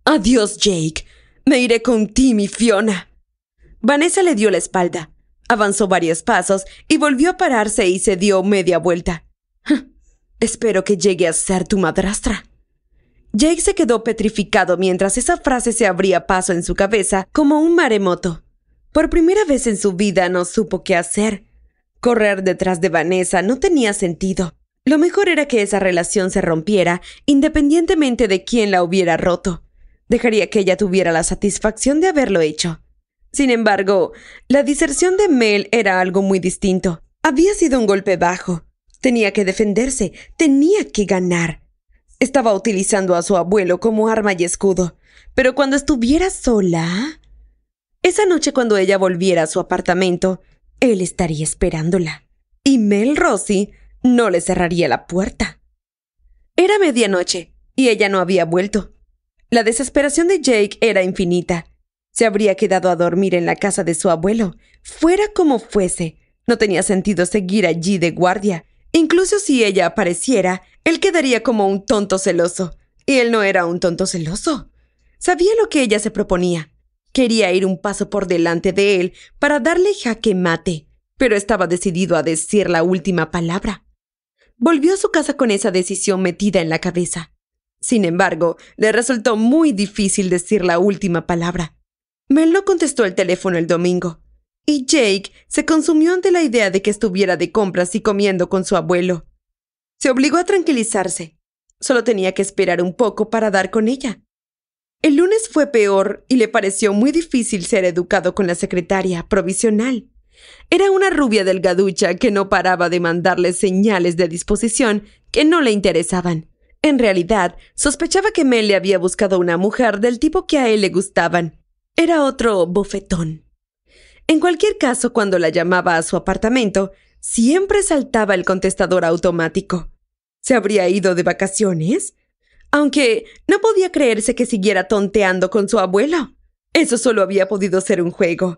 Adiós, Jake. Me iré con mi Fiona. Vanessa le dio la espalda, avanzó varios pasos y volvió a pararse y se dio media vuelta. Espero que llegue a ser tu madrastra. Jake se quedó petrificado mientras esa frase se abría paso en su cabeza como un maremoto. Por primera vez en su vida no supo qué hacer. Correr detrás de Vanessa no tenía sentido. Lo mejor era que esa relación se rompiera, independientemente de quién la hubiera roto. Dejaría que ella tuviera la satisfacción de haberlo hecho. Sin embargo, la diserción de Mel era algo muy distinto. Había sido un golpe bajo. Tenía que defenderse, tenía que ganar. Estaba utilizando a su abuelo como arma y escudo. Pero cuando estuviera sola... Esa noche cuando ella volviera a su apartamento, él estaría esperándola. Y Mel Rossi no le cerraría la puerta. Era medianoche y ella no había vuelto. La desesperación de Jake era infinita. Se habría quedado a dormir en la casa de su abuelo. Fuera como fuese, no tenía sentido seguir allí de guardia. Incluso si ella apareciera, él quedaría como un tonto celoso. Y él no era un tonto celoso. Sabía lo que ella se proponía. Quería ir un paso por delante de él para darle jaque mate, pero estaba decidido a decir la última palabra. Volvió a su casa con esa decisión metida en la cabeza. Sin embargo, le resultó muy difícil decir la última palabra. Mel no contestó el teléfono el domingo y Jake se consumió ante la idea de que estuviera de compras y comiendo con su abuelo. Se obligó a tranquilizarse. Solo tenía que esperar un poco para dar con ella. El lunes fue peor y le pareció muy difícil ser educado con la secretaria provisional. Era una rubia delgaducha que no paraba de mandarle señales de disposición que no le interesaban. En realidad, sospechaba que Mel le había buscado una mujer del tipo que a él le gustaban. Era otro bofetón. En cualquier caso, cuando la llamaba a su apartamento, siempre saltaba el contestador automático. ¿Se habría ido de vacaciones? Aunque no podía creerse que siguiera tonteando con su abuelo. Eso solo había podido ser un juego.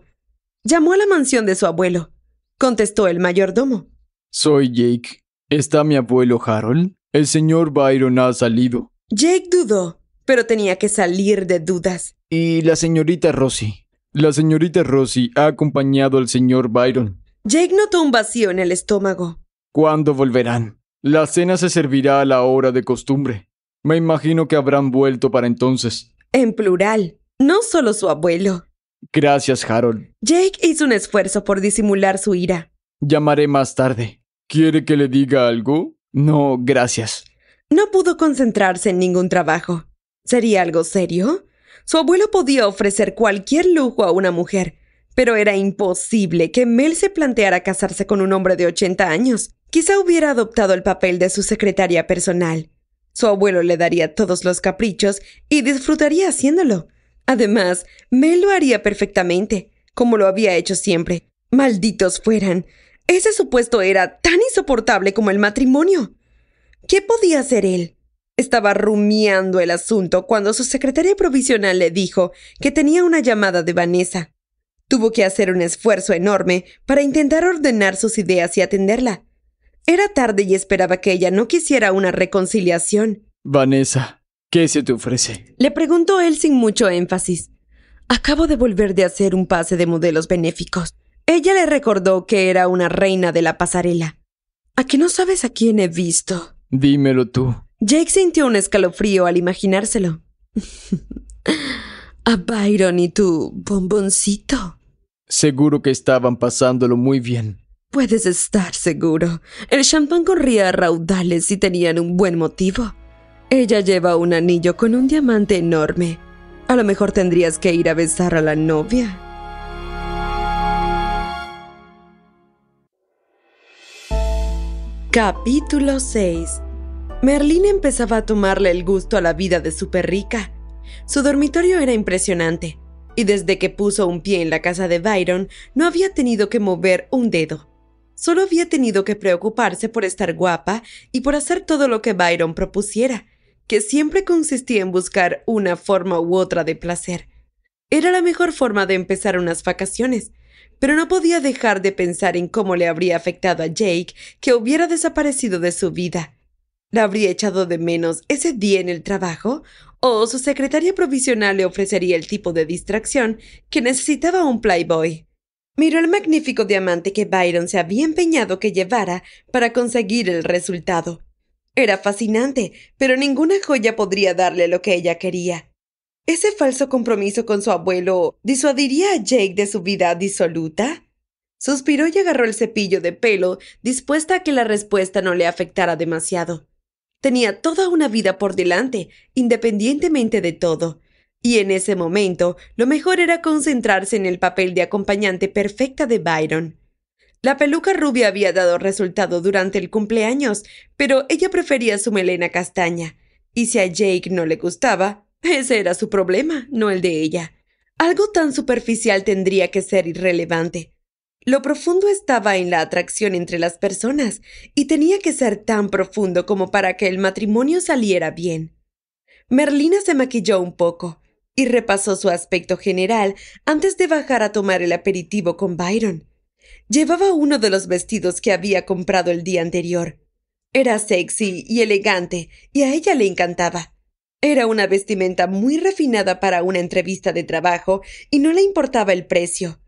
Llamó a la mansión de su abuelo. Contestó el mayordomo. Soy Jake. ¿Está mi abuelo Harold? El señor Byron ha salido. Jake dudó, pero tenía que salir de dudas. ¿Y la señorita Rosie? La señorita Rossi ha acompañado al señor Byron. Jake notó un vacío en el estómago. ¿Cuándo volverán? La cena se servirá a la hora de costumbre. Me imagino que habrán vuelto para entonces. En plural, no solo su abuelo. Gracias, Harold. Jake hizo un esfuerzo por disimular su ira. Llamaré más tarde. ¿Quiere que le diga algo? No, gracias. No pudo concentrarse en ningún trabajo. ¿Sería algo serio? Su abuelo podía ofrecer cualquier lujo a una mujer, pero era imposible que Mel se planteara casarse con un hombre de 80 años. Quizá hubiera adoptado el papel de su secretaria personal. Su abuelo le daría todos los caprichos y disfrutaría haciéndolo. Además, Mel lo haría perfectamente, como lo había hecho siempre. Malditos fueran. Ese supuesto era tan insoportable como el matrimonio. ¿Qué podía hacer él? Estaba rumiando el asunto cuando su secretaria provisional le dijo que tenía una llamada de Vanessa. Tuvo que hacer un esfuerzo enorme para intentar ordenar sus ideas y atenderla. Era tarde y esperaba que ella no quisiera una reconciliación. Vanessa, ¿qué se te ofrece? Le preguntó él sin mucho énfasis. Acabo de volver de hacer un pase de modelos benéficos. Ella le recordó que era una reina de la pasarela. ¿A que no sabes a quién he visto? Dímelo tú. Jake sintió un escalofrío al imaginárselo. [LAUGHS] A Byron y tu bomboncito. Seguro que estaban pasándolo muy bien. Puedes estar seguro. El champán corría a raudales y tenían un buen motivo. Ella lleva un anillo con un diamante enorme. A lo mejor tendrías que ir a besar a la novia. Capítulo 6 Merlín empezaba a tomarle el gusto a la vida de súper rica. Su dormitorio era impresionante, y desde que puso un pie en la casa de Byron no había tenido que mover un dedo. Solo había tenido que preocuparse por estar guapa y por hacer todo lo que Byron propusiera, que siempre consistía en buscar una forma u otra de placer. Era la mejor forma de empezar unas vacaciones, pero no podía dejar de pensar en cómo le habría afectado a Jake que hubiera desaparecido de su vida. ¿La habría echado de menos ese día en el trabajo? ¿O su secretaria provisional le ofrecería el tipo de distracción que necesitaba un playboy? Miró el magnífico diamante que Byron se había empeñado que llevara para conseguir el resultado. Era fascinante, pero ninguna joya podría darle lo que ella quería. ¿Ese falso compromiso con su abuelo disuadiría a Jake de su vida disoluta? Suspiró y agarró el cepillo de pelo, dispuesta a que la respuesta no le afectara demasiado. Tenía toda una vida por delante, independientemente de todo. Y en ese momento, lo mejor era concentrarse en el papel de acompañante perfecta de Byron. La peluca rubia había dado resultado durante el cumpleaños, pero ella prefería su melena castaña. Y si a Jake no le gustaba, ese era su problema, no el de ella. Algo tan superficial tendría que ser irrelevante. Lo profundo estaba en la atracción entre las personas, y tenía que ser tan profundo como para que el matrimonio saliera bien. Merlina se maquilló un poco y repasó su aspecto general antes de bajar a tomar el aperitivo con Byron. Llevaba uno de los vestidos que había comprado el día anterior. Era sexy y elegante, y a ella le encantaba. Era una vestimenta muy refinada para una entrevista de trabajo, y no le importaba el precio.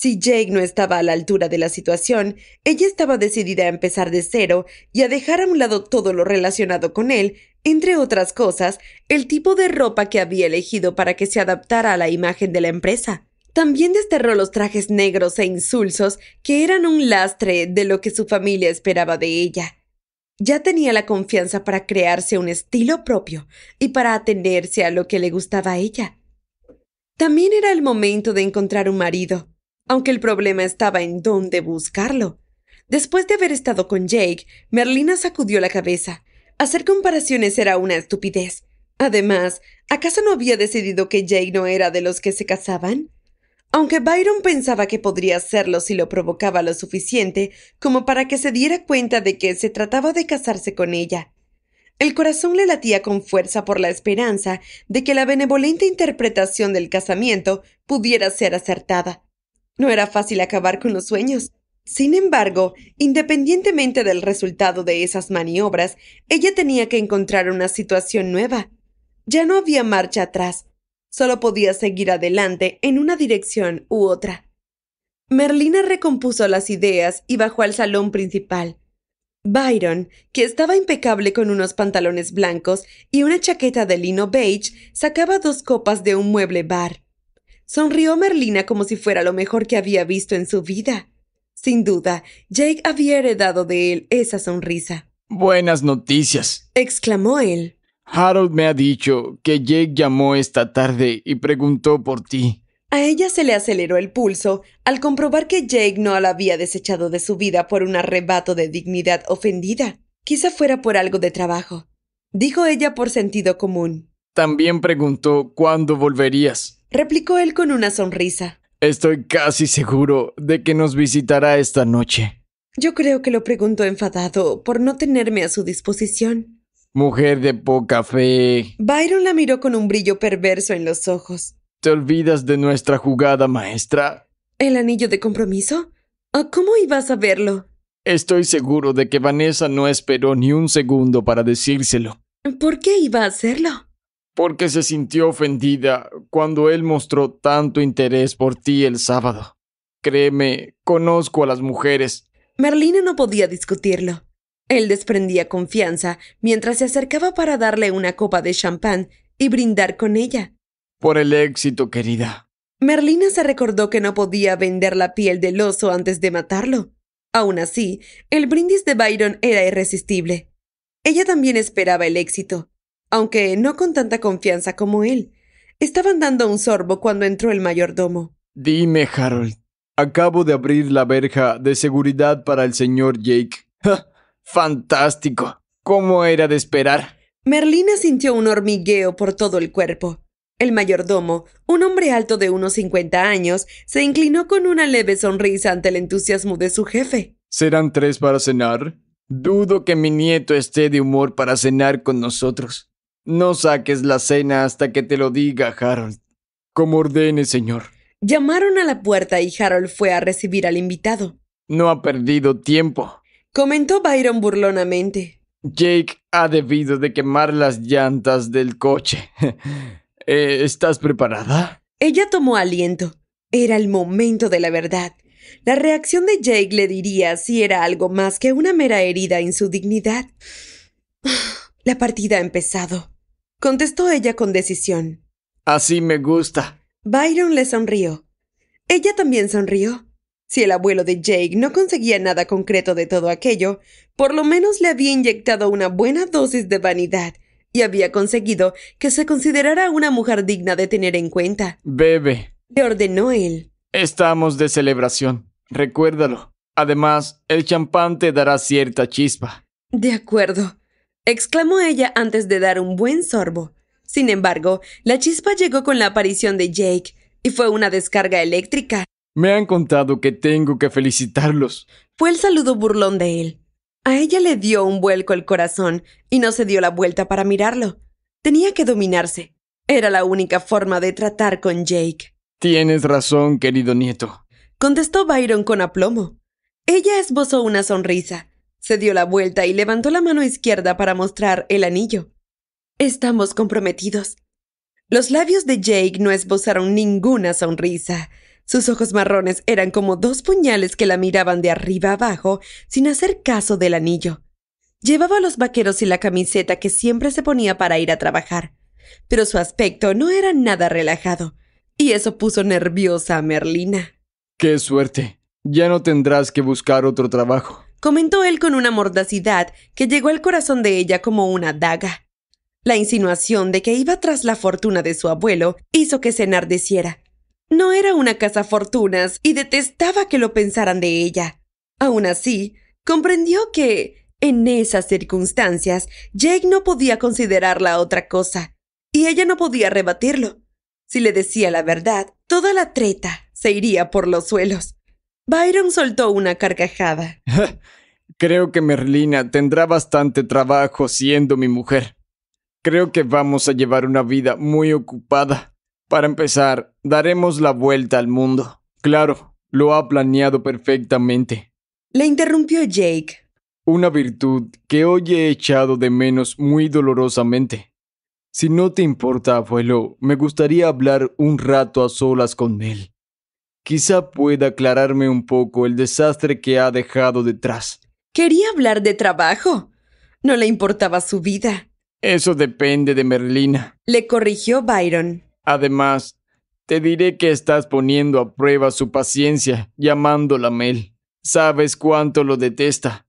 Si Jake no estaba a la altura de la situación, ella estaba decidida a empezar de cero y a dejar a un lado todo lo relacionado con él, entre otras cosas, el tipo de ropa que había elegido para que se adaptara a la imagen de la empresa. También desterró los trajes negros e insulsos que eran un lastre de lo que su familia esperaba de ella. Ya tenía la confianza para crearse un estilo propio y para atenderse a lo que le gustaba a ella. También era el momento de encontrar un marido, aunque el problema estaba en dónde buscarlo. Después de haber estado con Jake, Merlina sacudió la cabeza. Hacer comparaciones era una estupidez. Además, ¿acaso no había decidido que Jake no era de los que se casaban? Aunque Byron pensaba que podría hacerlo si lo provocaba lo suficiente como para que se diera cuenta de que se trataba de casarse con ella. El corazón le latía con fuerza por la esperanza de que la benevolente interpretación del casamiento pudiera ser acertada. No era fácil acabar con los sueños. Sin embargo, independientemente del resultado de esas maniobras, ella tenía que encontrar una situación nueva. Ya no había marcha atrás, solo podía seguir adelante en una dirección u otra. Merlina recompuso las ideas y bajó al salón principal. Byron, que estaba impecable con unos pantalones blancos y una chaqueta de lino beige, sacaba dos copas de un mueble bar. Sonrió Merlina como si fuera lo mejor que había visto en su vida. Sin duda, Jake había heredado de él esa sonrisa. Buenas noticias, exclamó él. Harold me ha dicho que Jake llamó esta tarde y preguntó por ti. A ella se le aceleró el pulso al comprobar que Jake no la había desechado de su vida por un arrebato de dignidad ofendida. Quizá fuera por algo de trabajo, dijo ella por sentido común. También preguntó cuándo volverías replicó él con una sonrisa. Estoy casi seguro de que nos visitará esta noche. Yo creo que lo preguntó enfadado por no tenerme a su disposición. Mujer de poca fe. Byron la miró con un brillo perverso en los ojos. ¿Te olvidas de nuestra jugada maestra? ¿El anillo de compromiso? ¿Cómo ibas a verlo? Estoy seguro de que Vanessa no esperó ni un segundo para decírselo. ¿Por qué iba a hacerlo? porque se sintió ofendida cuando él mostró tanto interés por ti el sábado. Créeme, conozco a las mujeres. Merlina no podía discutirlo. Él desprendía confianza mientras se acercaba para darle una copa de champán y brindar con ella. Por el éxito, querida. Merlina se recordó que no podía vender la piel del oso antes de matarlo. Aún así, el brindis de Byron era irresistible. Ella también esperaba el éxito, aunque no con tanta confianza como él. Estaban dando un sorbo cuando entró el mayordomo. Dime, Harold. Acabo de abrir la verja de seguridad para el señor Jake. ¡Fantástico! ¿Cómo era de esperar? Merlina sintió un hormigueo por todo el cuerpo. El mayordomo, un hombre alto de unos 50 años, se inclinó con una leve sonrisa ante el entusiasmo de su jefe. ¿Serán tres para cenar? Dudo que mi nieto esté de humor para cenar con nosotros. No saques la cena hasta que te lo diga, Harold. Como ordene, señor. Llamaron a la puerta y Harold fue a recibir al invitado. No ha perdido tiempo, comentó Byron burlonamente. Jake ha debido de quemar las llantas del coche. [LAUGHS] Eh, ¿Estás preparada? Ella tomó aliento. Era el momento de la verdad. La reacción de Jake le diría si era algo más que una mera herida en su dignidad. [SIGHS] La partida ha empezado contestó ella con decisión. Así me gusta. Byron le sonrió. Ella también sonrió. Si el abuelo de Jake no conseguía nada concreto de todo aquello, por lo menos le había inyectado una buena dosis de vanidad y había conseguido que se considerara una mujer digna de tener en cuenta. Bebe. Le ordenó él. Estamos de celebración. Recuérdalo. Además, el champán te dará cierta chispa. De acuerdo exclamó ella antes de dar un buen sorbo. Sin embargo, la chispa llegó con la aparición de Jake, y fue una descarga eléctrica. Me han contado que tengo que felicitarlos. Fue el saludo burlón de él. A ella le dio un vuelco el corazón, y no se dio la vuelta para mirarlo. Tenía que dominarse. Era la única forma de tratar con Jake. Tienes razón, querido nieto. Contestó Byron con aplomo. Ella esbozó una sonrisa, se dio la vuelta y levantó la mano izquierda para mostrar el anillo. Estamos comprometidos. Los labios de Jake no esbozaron ninguna sonrisa. Sus ojos marrones eran como dos puñales que la miraban de arriba abajo sin hacer caso del anillo. Llevaba los vaqueros y la camiseta que siempre se ponía para ir a trabajar, pero su aspecto no era nada relajado, y eso puso nerviosa a Merlina. ¡Qué suerte! Ya no tendrás que buscar otro trabajo comentó él con una mordacidad que llegó al corazón de ella como una daga. La insinuación de que iba tras la fortuna de su abuelo hizo que se enardeciera. No era una casa fortunas y detestaba que lo pensaran de ella. Aún así, comprendió que, en esas circunstancias, Jake no podía considerarla otra cosa, y ella no podía rebatirlo. Si le decía la verdad, toda la treta se iría por los suelos. Byron soltó una carcajada. [LAUGHS] Creo que Merlina tendrá bastante trabajo siendo mi mujer. Creo que vamos a llevar una vida muy ocupada. Para empezar, daremos la vuelta al mundo. Claro, lo ha planeado perfectamente. Le interrumpió Jake. Una virtud que hoy he echado de menos muy dolorosamente. Si no te importa, abuelo, me gustaría hablar un rato a solas con él. Quizá pueda aclararme un poco el desastre que ha dejado detrás. Quería hablar de trabajo. No le importaba su vida. Eso depende de Merlina. Le corrigió Byron. Además, te diré que estás poniendo a prueba su paciencia llamándola Mel. Sabes cuánto lo detesta.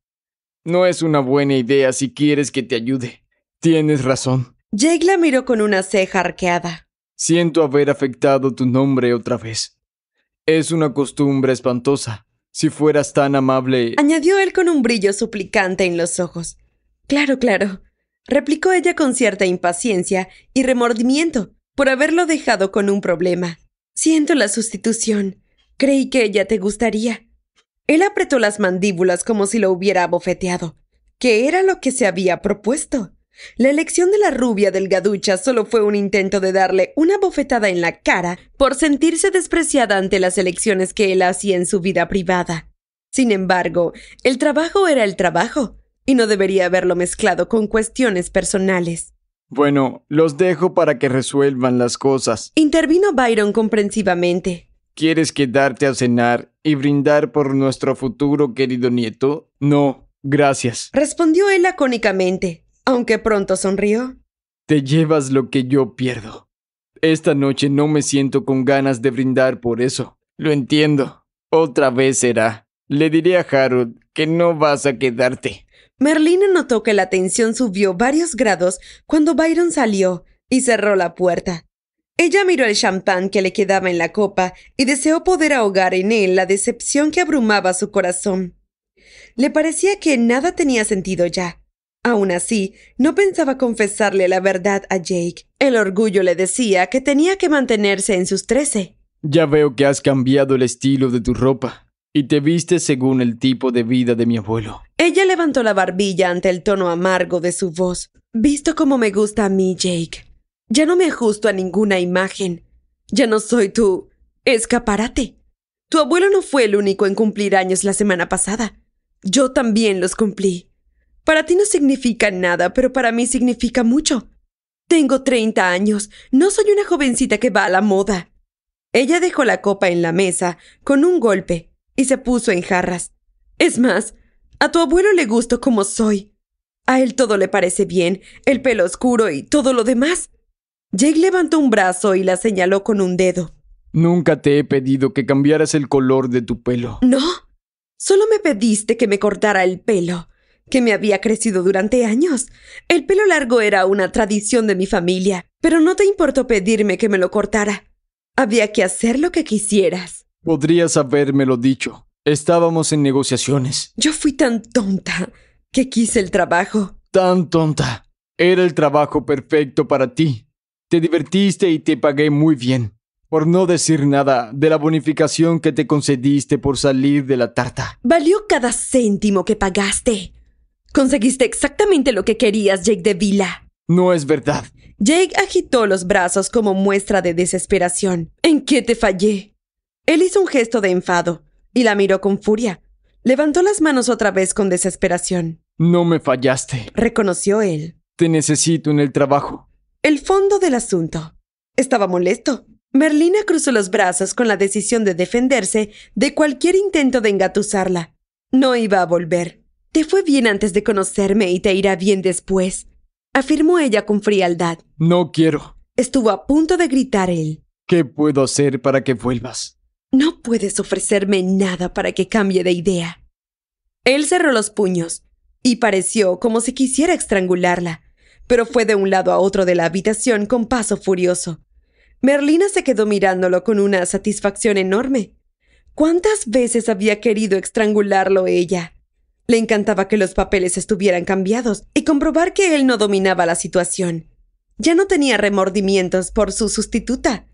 No es una buena idea si quieres que te ayude. Tienes razón. Jake la miró con una ceja arqueada. Siento haber afectado tu nombre otra vez. Es una costumbre espantosa. Si fueras tan amable. añadió él con un brillo suplicante en los ojos. Claro, claro, replicó ella con cierta impaciencia y remordimiento por haberlo dejado con un problema. Siento la sustitución. Creí que ella te gustaría. Él apretó las mandíbulas como si lo hubiera abofeteado, que era lo que se había propuesto. La elección de la rubia delgaducha solo fue un intento de darle una bofetada en la cara por sentirse despreciada ante las elecciones que él hacía en su vida privada. Sin embargo, el trabajo era el trabajo, y no debería haberlo mezclado con cuestiones personales. Bueno, los dejo para que resuelvan las cosas. Intervino Byron comprensivamente. ¿Quieres quedarte a cenar y brindar por nuestro futuro querido nieto? No, gracias. Respondió él lacónicamente aunque pronto sonrió. Te llevas lo que yo pierdo. Esta noche no me siento con ganas de brindar por eso. Lo entiendo. Otra vez será. Le diré a Harold que no vas a quedarte. Merlina notó que la tensión subió varios grados cuando Byron salió y cerró la puerta. Ella miró el champán que le quedaba en la copa y deseó poder ahogar en él la decepción que abrumaba su corazón. Le parecía que nada tenía sentido ya, Aún así, no pensaba confesarle la verdad a Jake. El orgullo le decía que tenía que mantenerse en sus trece. Ya veo que has cambiado el estilo de tu ropa y te vistes según el tipo de vida de mi abuelo. Ella levantó la barbilla ante el tono amargo de su voz. Visto como me gusta a mí, Jake. Ya no me ajusto a ninguna imagen. Ya no soy tu escaparate. Tu abuelo no fue el único en cumplir años la semana pasada. Yo también los cumplí. Para ti no significa nada, pero para mí significa mucho. Tengo 30 años, no soy una jovencita que va a la moda. Ella dejó la copa en la mesa con un golpe y se puso en jarras. Es más, a tu abuelo le gusto como soy. A él todo le parece bien, el pelo oscuro y todo lo demás. Jake levantó un brazo y la señaló con un dedo. Nunca te he pedido que cambiaras el color de tu pelo. No, solo me pediste que me cortara el pelo que me había crecido durante años. El pelo largo era una tradición de mi familia, pero no te importó pedirme que me lo cortara. Había que hacer lo que quisieras. Podrías habérmelo dicho. Estábamos en negociaciones. Yo fui tan tonta que quise el trabajo. Tan tonta. Era el trabajo perfecto para ti. Te divertiste y te pagué muy bien. Por no decir nada de la bonificación que te concediste por salir de la tarta. Valió cada céntimo que pagaste. Conseguiste exactamente lo que querías, Jake de Vila. No es verdad. Jake agitó los brazos como muestra de desesperación. ¿En qué te fallé? Él hizo un gesto de enfado y la miró con furia. Levantó las manos otra vez con desesperación. No me fallaste, reconoció él. Te necesito en el trabajo. El fondo del asunto. Estaba molesto. Merlina cruzó los brazos con la decisión de defenderse de cualquier intento de engatusarla. No iba a volver. Te fue bien antes de conocerme y te irá bien después, afirmó ella con frialdad. No quiero. Estuvo a punto de gritar él. ¿Qué puedo hacer para que vuelvas? No puedes ofrecerme nada para que cambie de idea. Él cerró los puños y pareció como si quisiera estrangularla, pero fue de un lado a otro de la habitación con paso furioso. Merlina se quedó mirándolo con una satisfacción enorme. ¿Cuántas veces había querido estrangularlo ella? Le encantaba que los papeles estuvieran cambiados y comprobar que él no dominaba la situación. Ya no tenía remordimientos por su sustituta.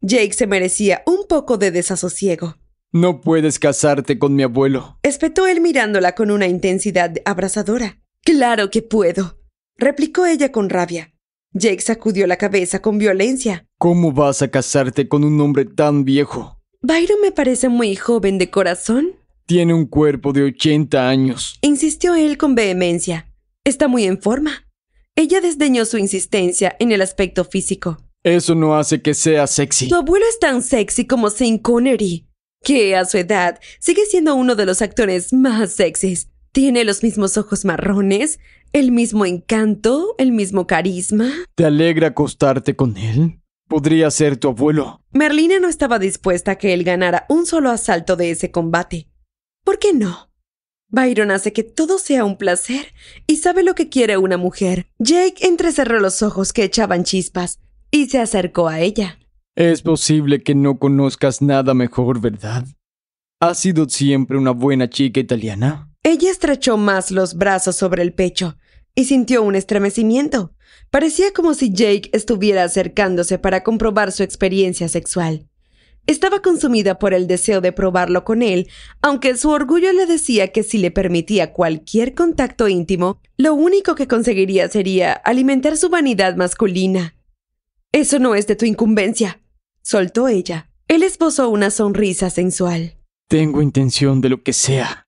Jake se merecía un poco de desasosiego. No puedes casarte con mi abuelo. Espetó él mirándola con una intensidad abrazadora. Claro que puedo, replicó ella con rabia. Jake sacudió la cabeza con violencia. ¿Cómo vas a casarte con un hombre tan viejo? Byron me parece muy joven de corazón, tiene un cuerpo de 80 años. Insistió él con vehemencia. Está muy en forma. Ella desdeñó su insistencia en el aspecto físico. Eso no hace que sea sexy. Tu abuelo es tan sexy como Sean Connery, que a su edad sigue siendo uno de los actores más sexys. Tiene los mismos ojos marrones, el mismo encanto, el mismo carisma. ¿Te alegra acostarte con él? Podría ser tu abuelo. Merlina no estaba dispuesta a que él ganara un solo asalto de ese combate. ¿Por qué no? Byron hace que todo sea un placer y sabe lo que quiere una mujer. Jake entrecerró los ojos que echaban chispas y se acercó a ella. Es posible que no conozcas nada mejor, ¿verdad? ¿Has sido siempre una buena chica italiana? Ella estrechó más los brazos sobre el pecho y sintió un estremecimiento. Parecía como si Jake estuviera acercándose para comprobar su experiencia sexual. Estaba consumida por el deseo de probarlo con él, aunque su orgullo le decía que si le permitía cualquier contacto íntimo, lo único que conseguiría sería alimentar su vanidad masculina. Eso no es de tu incumbencia, soltó ella. Él esbozó una sonrisa sensual. Tengo intención de lo que sea.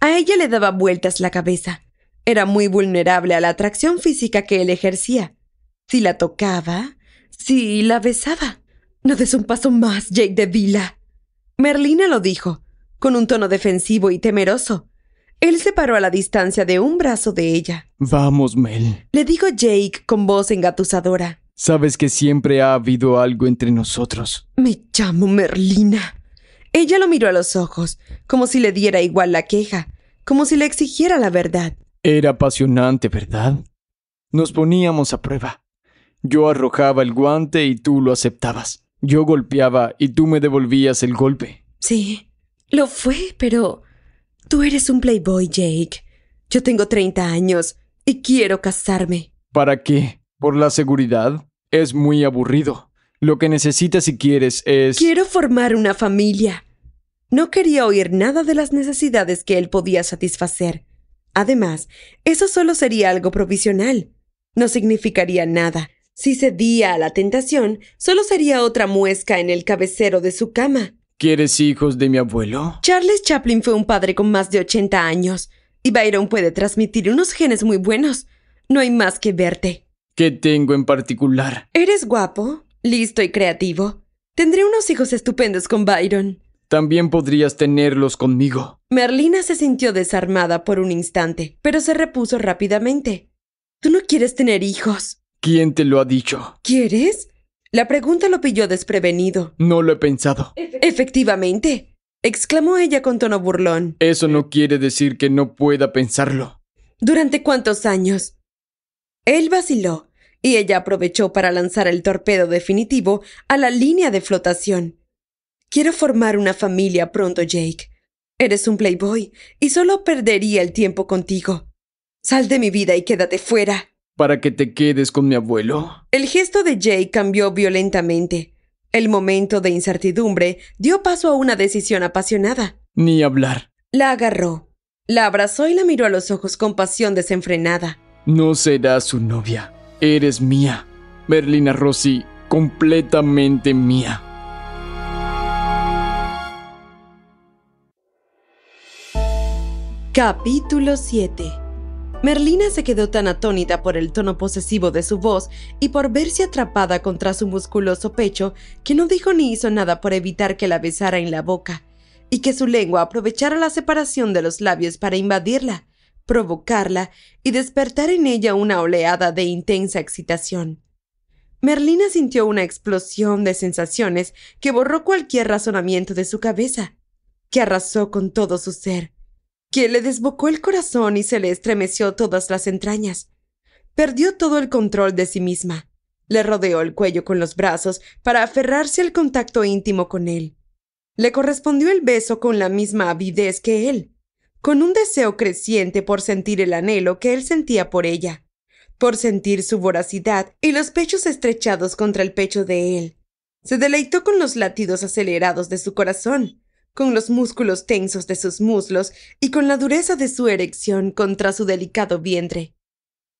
A ella le daba vueltas la cabeza. Era muy vulnerable a la atracción física que él ejercía. Si la tocaba, si la besaba. No des un paso más, Jake de Vila. Merlina lo dijo, con un tono defensivo y temeroso. Él se paró a la distancia de un brazo de ella. Vamos, Mel. Le dijo Jake con voz engatusadora. Sabes que siempre ha habido algo entre nosotros. Me llamo Merlina. Ella lo miró a los ojos, como si le diera igual la queja, como si le exigiera la verdad. Era apasionante, ¿verdad? Nos poníamos a prueba. Yo arrojaba el guante y tú lo aceptabas. Yo golpeaba y tú me devolvías el golpe. Sí, lo fue, pero... Tú eres un playboy, Jake. Yo tengo 30 años y quiero casarme. ¿Para qué? ¿Por la seguridad? Es muy aburrido. Lo que necesitas si quieres es... Quiero formar una familia. No quería oír nada de las necesidades que él podía satisfacer. Además, eso solo sería algo provisional. No significaría nada. Si cedía a la tentación, solo sería otra muesca en el cabecero de su cama. ¿Quieres hijos de mi abuelo? Charles Chaplin fue un padre con más de 80 años, y Byron puede transmitir unos genes muy buenos. No hay más que verte. ¿Qué tengo en particular? Eres guapo, listo y creativo. Tendré unos hijos estupendos con Byron. También podrías tenerlos conmigo. Merlina se sintió desarmada por un instante, pero se repuso rápidamente. Tú no quieres tener hijos. ¿Quién te lo ha dicho? ¿Quieres? La pregunta lo pilló desprevenido. No lo he pensado. Efectivamente, exclamó ella con tono burlón. Eso no quiere decir que no pueda pensarlo. ¿Durante cuántos años? Él vaciló, y ella aprovechó para lanzar el torpedo definitivo a la línea de flotación. Quiero formar una familia pronto, Jake. Eres un playboy, y solo perdería el tiempo contigo. Sal de mi vida y quédate fuera para que te quedes con mi abuelo? El gesto de Jay cambió violentamente. El momento de incertidumbre dio paso a una decisión apasionada. Ni hablar. La agarró, la abrazó y la miró a los ojos con pasión desenfrenada. No serás su novia. Eres mía. Berlina Rossi, completamente mía. Capítulo 7 Merlina se quedó tan atónita por el tono posesivo de su voz y por verse atrapada contra su musculoso pecho que no dijo ni hizo nada por evitar que la besara en la boca, y que su lengua aprovechara la separación de los labios para invadirla, provocarla y despertar en ella una oleada de intensa excitación. Merlina sintió una explosión de sensaciones que borró cualquier razonamiento de su cabeza, que arrasó con todo su ser que le desbocó el corazón y se le estremeció todas las entrañas. Perdió todo el control de sí misma. Le rodeó el cuello con los brazos para aferrarse al contacto íntimo con él. Le correspondió el beso con la misma avidez que él, con un deseo creciente por sentir el anhelo que él sentía por ella, por sentir su voracidad y los pechos estrechados contra el pecho de él. Se deleitó con los latidos acelerados de su corazón, con los músculos tensos de sus muslos y con la dureza de su erección contra su delicado vientre.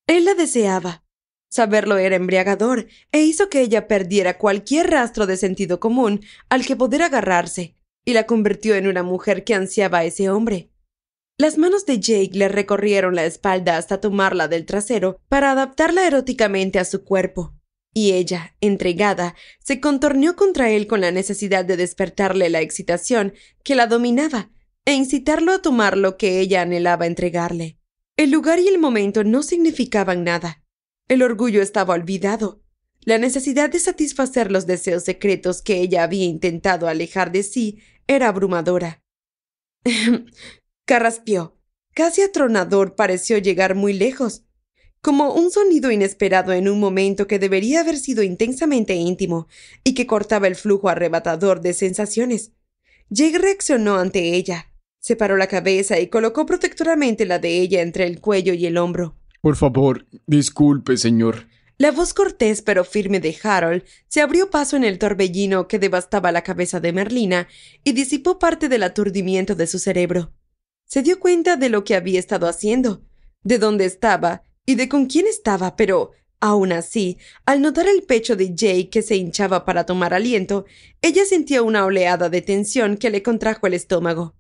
Él la deseaba. Saberlo era embriagador e hizo que ella perdiera cualquier rastro de sentido común al que poder agarrarse, y la convirtió en una mujer que ansiaba a ese hombre. Las manos de Jake le recorrieron la espalda hasta tomarla del trasero para adaptarla eróticamente a su cuerpo. Y ella, entregada, se contorneó contra él con la necesidad de despertarle la excitación que la dominaba e incitarlo a tomar lo que ella anhelaba entregarle. El lugar y el momento no significaban nada. El orgullo estaba olvidado. La necesidad de satisfacer los deseos secretos que ella había intentado alejar de sí era abrumadora. [LAUGHS] Carraspió. Casi atronador pareció llegar muy lejos, como un sonido inesperado en un momento que debería haber sido intensamente íntimo y que cortaba el flujo arrebatador de sensaciones. Jake reaccionó ante ella, separó la cabeza y colocó protectoramente la de ella entre el cuello y el hombro. Por favor, disculpe, señor. La voz cortés pero firme de Harold se abrió paso en el torbellino que devastaba la cabeza de Merlina y disipó parte del aturdimiento de su cerebro. Se dio cuenta de lo que había estado haciendo, de dónde estaba y de con quién estaba, pero aún así, al notar el pecho de Jay que se hinchaba para tomar aliento, ella sintió una oleada de tensión que le contrajo el estómago.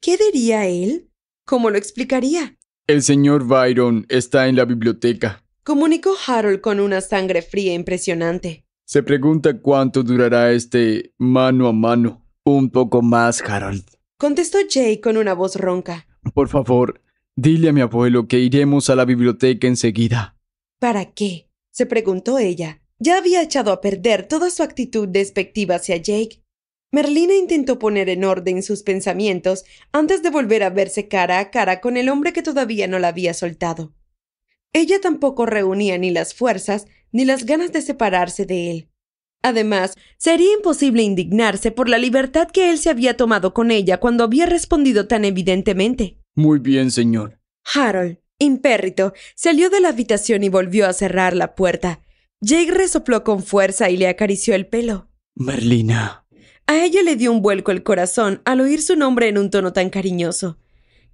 ¿Qué diría él? ¿Cómo lo explicaría? El señor Byron está en la biblioteca, comunicó Harold con una sangre fría impresionante. Se pregunta cuánto durará este mano a mano. Un poco más, Harold. Contestó Jay con una voz ronca. Por favor, Dile a mi abuelo que iremos a la biblioteca enseguida. ¿Para qué? se preguntó ella. Ya había echado a perder toda su actitud despectiva hacia Jake. Merlina intentó poner en orden sus pensamientos antes de volver a verse cara a cara con el hombre que todavía no la había soltado. Ella tampoco reunía ni las fuerzas ni las ganas de separarse de él. Además, sería imposible indignarse por la libertad que él se había tomado con ella cuando había respondido tan evidentemente. Muy bien, señor. Harold, impérrito, salió de la habitación y volvió a cerrar la puerta. Jake resopló con fuerza y le acarició el pelo. Merlina. A ella le dio un vuelco el corazón al oír su nombre en un tono tan cariñoso.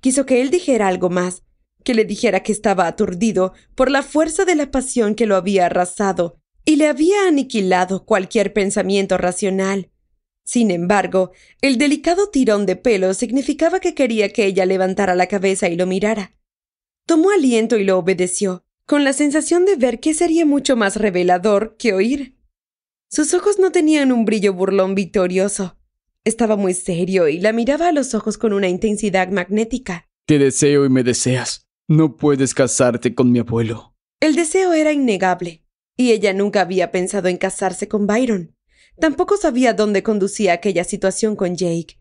Quiso que él dijera algo más, que le dijera que estaba aturdido por la fuerza de la pasión que lo había arrasado y le había aniquilado cualquier pensamiento racional. Sin embargo, el delicado tirón de pelo significaba que quería que ella levantara la cabeza y lo mirara. Tomó aliento y lo obedeció, con la sensación de ver que sería mucho más revelador que oír. Sus ojos no tenían un brillo burlón victorioso. Estaba muy serio y la miraba a los ojos con una intensidad magnética. Te deseo y me deseas. No puedes casarte con mi abuelo. El deseo era innegable, y ella nunca había pensado en casarse con Byron. Tampoco sabía dónde conducía aquella situación con Jake.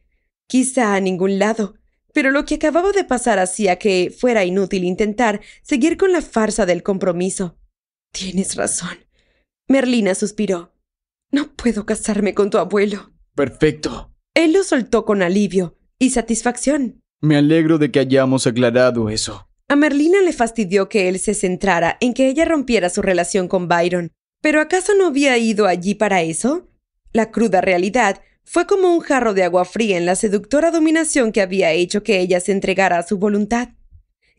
Quizá a ningún lado. Pero lo que acababa de pasar hacía que fuera inútil intentar seguir con la farsa del compromiso. Tienes razón. Merlina suspiró. No puedo casarme con tu abuelo. Perfecto. Él lo soltó con alivio y satisfacción. Me alegro de que hayamos aclarado eso. A Merlina le fastidió que él se centrara en que ella rompiera su relación con Byron. ¿Pero acaso no había ido allí para eso? La cruda realidad fue como un jarro de agua fría en la seductora dominación que había hecho que ella se entregara a su voluntad.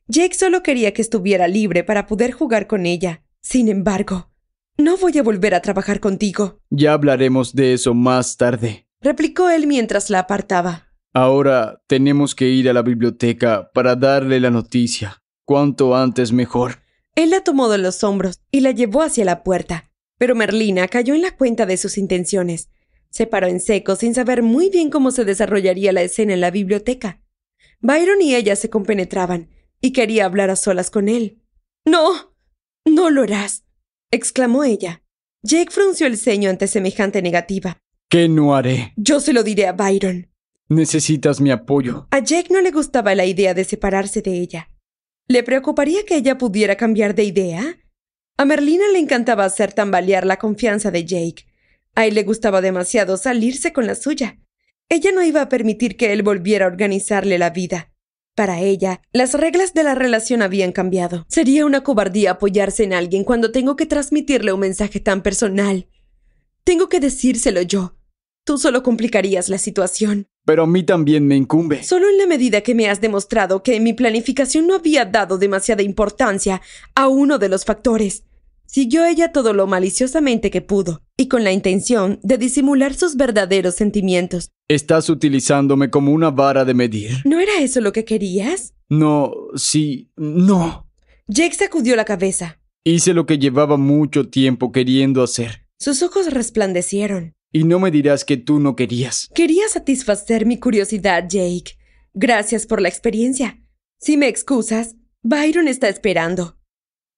Jake solo quería que estuviera libre para poder jugar con ella. Sin embargo, no voy a volver a trabajar contigo. Ya hablaremos de eso más tarde, replicó él mientras la apartaba. Ahora tenemos que ir a la biblioteca para darle la noticia. Cuanto antes mejor. Él la tomó de los hombros y la llevó hacia la puerta. Pero Merlina cayó en la cuenta de sus intenciones. Se paró en seco sin saber muy bien cómo se desarrollaría la escena en la biblioteca. Byron y ella se compenetraban, y quería hablar a solas con él. No. No lo harás. exclamó ella. Jake frunció el ceño ante semejante negativa. ¿Qué no haré? Yo se lo diré a Byron. Necesitas mi apoyo. A Jake no le gustaba la idea de separarse de ella. ¿Le preocuparía que ella pudiera cambiar de idea? A Merlina le encantaba hacer tambalear la confianza de Jake. A él le gustaba demasiado salirse con la suya. Ella no iba a permitir que él volviera a organizarle la vida. Para ella, las reglas de la relación habían cambiado. Sería una cobardía apoyarse en alguien cuando tengo que transmitirle un mensaje tan personal. Tengo que decírselo yo. Tú solo complicarías la situación. Pero a mí también me incumbe. Solo en la medida que me has demostrado que en mi planificación no había dado demasiada importancia a uno de los factores. Siguió ella todo lo maliciosamente que pudo, y con la intención de disimular sus verdaderos sentimientos. Estás utilizándome como una vara de medir. ¿No era eso lo que querías? No, sí, no. Jake sacudió la cabeza. Hice lo que llevaba mucho tiempo queriendo hacer. Sus ojos resplandecieron. Y no me dirás que tú no querías. Quería satisfacer mi curiosidad, Jake. Gracias por la experiencia. Si me excusas, Byron está esperando.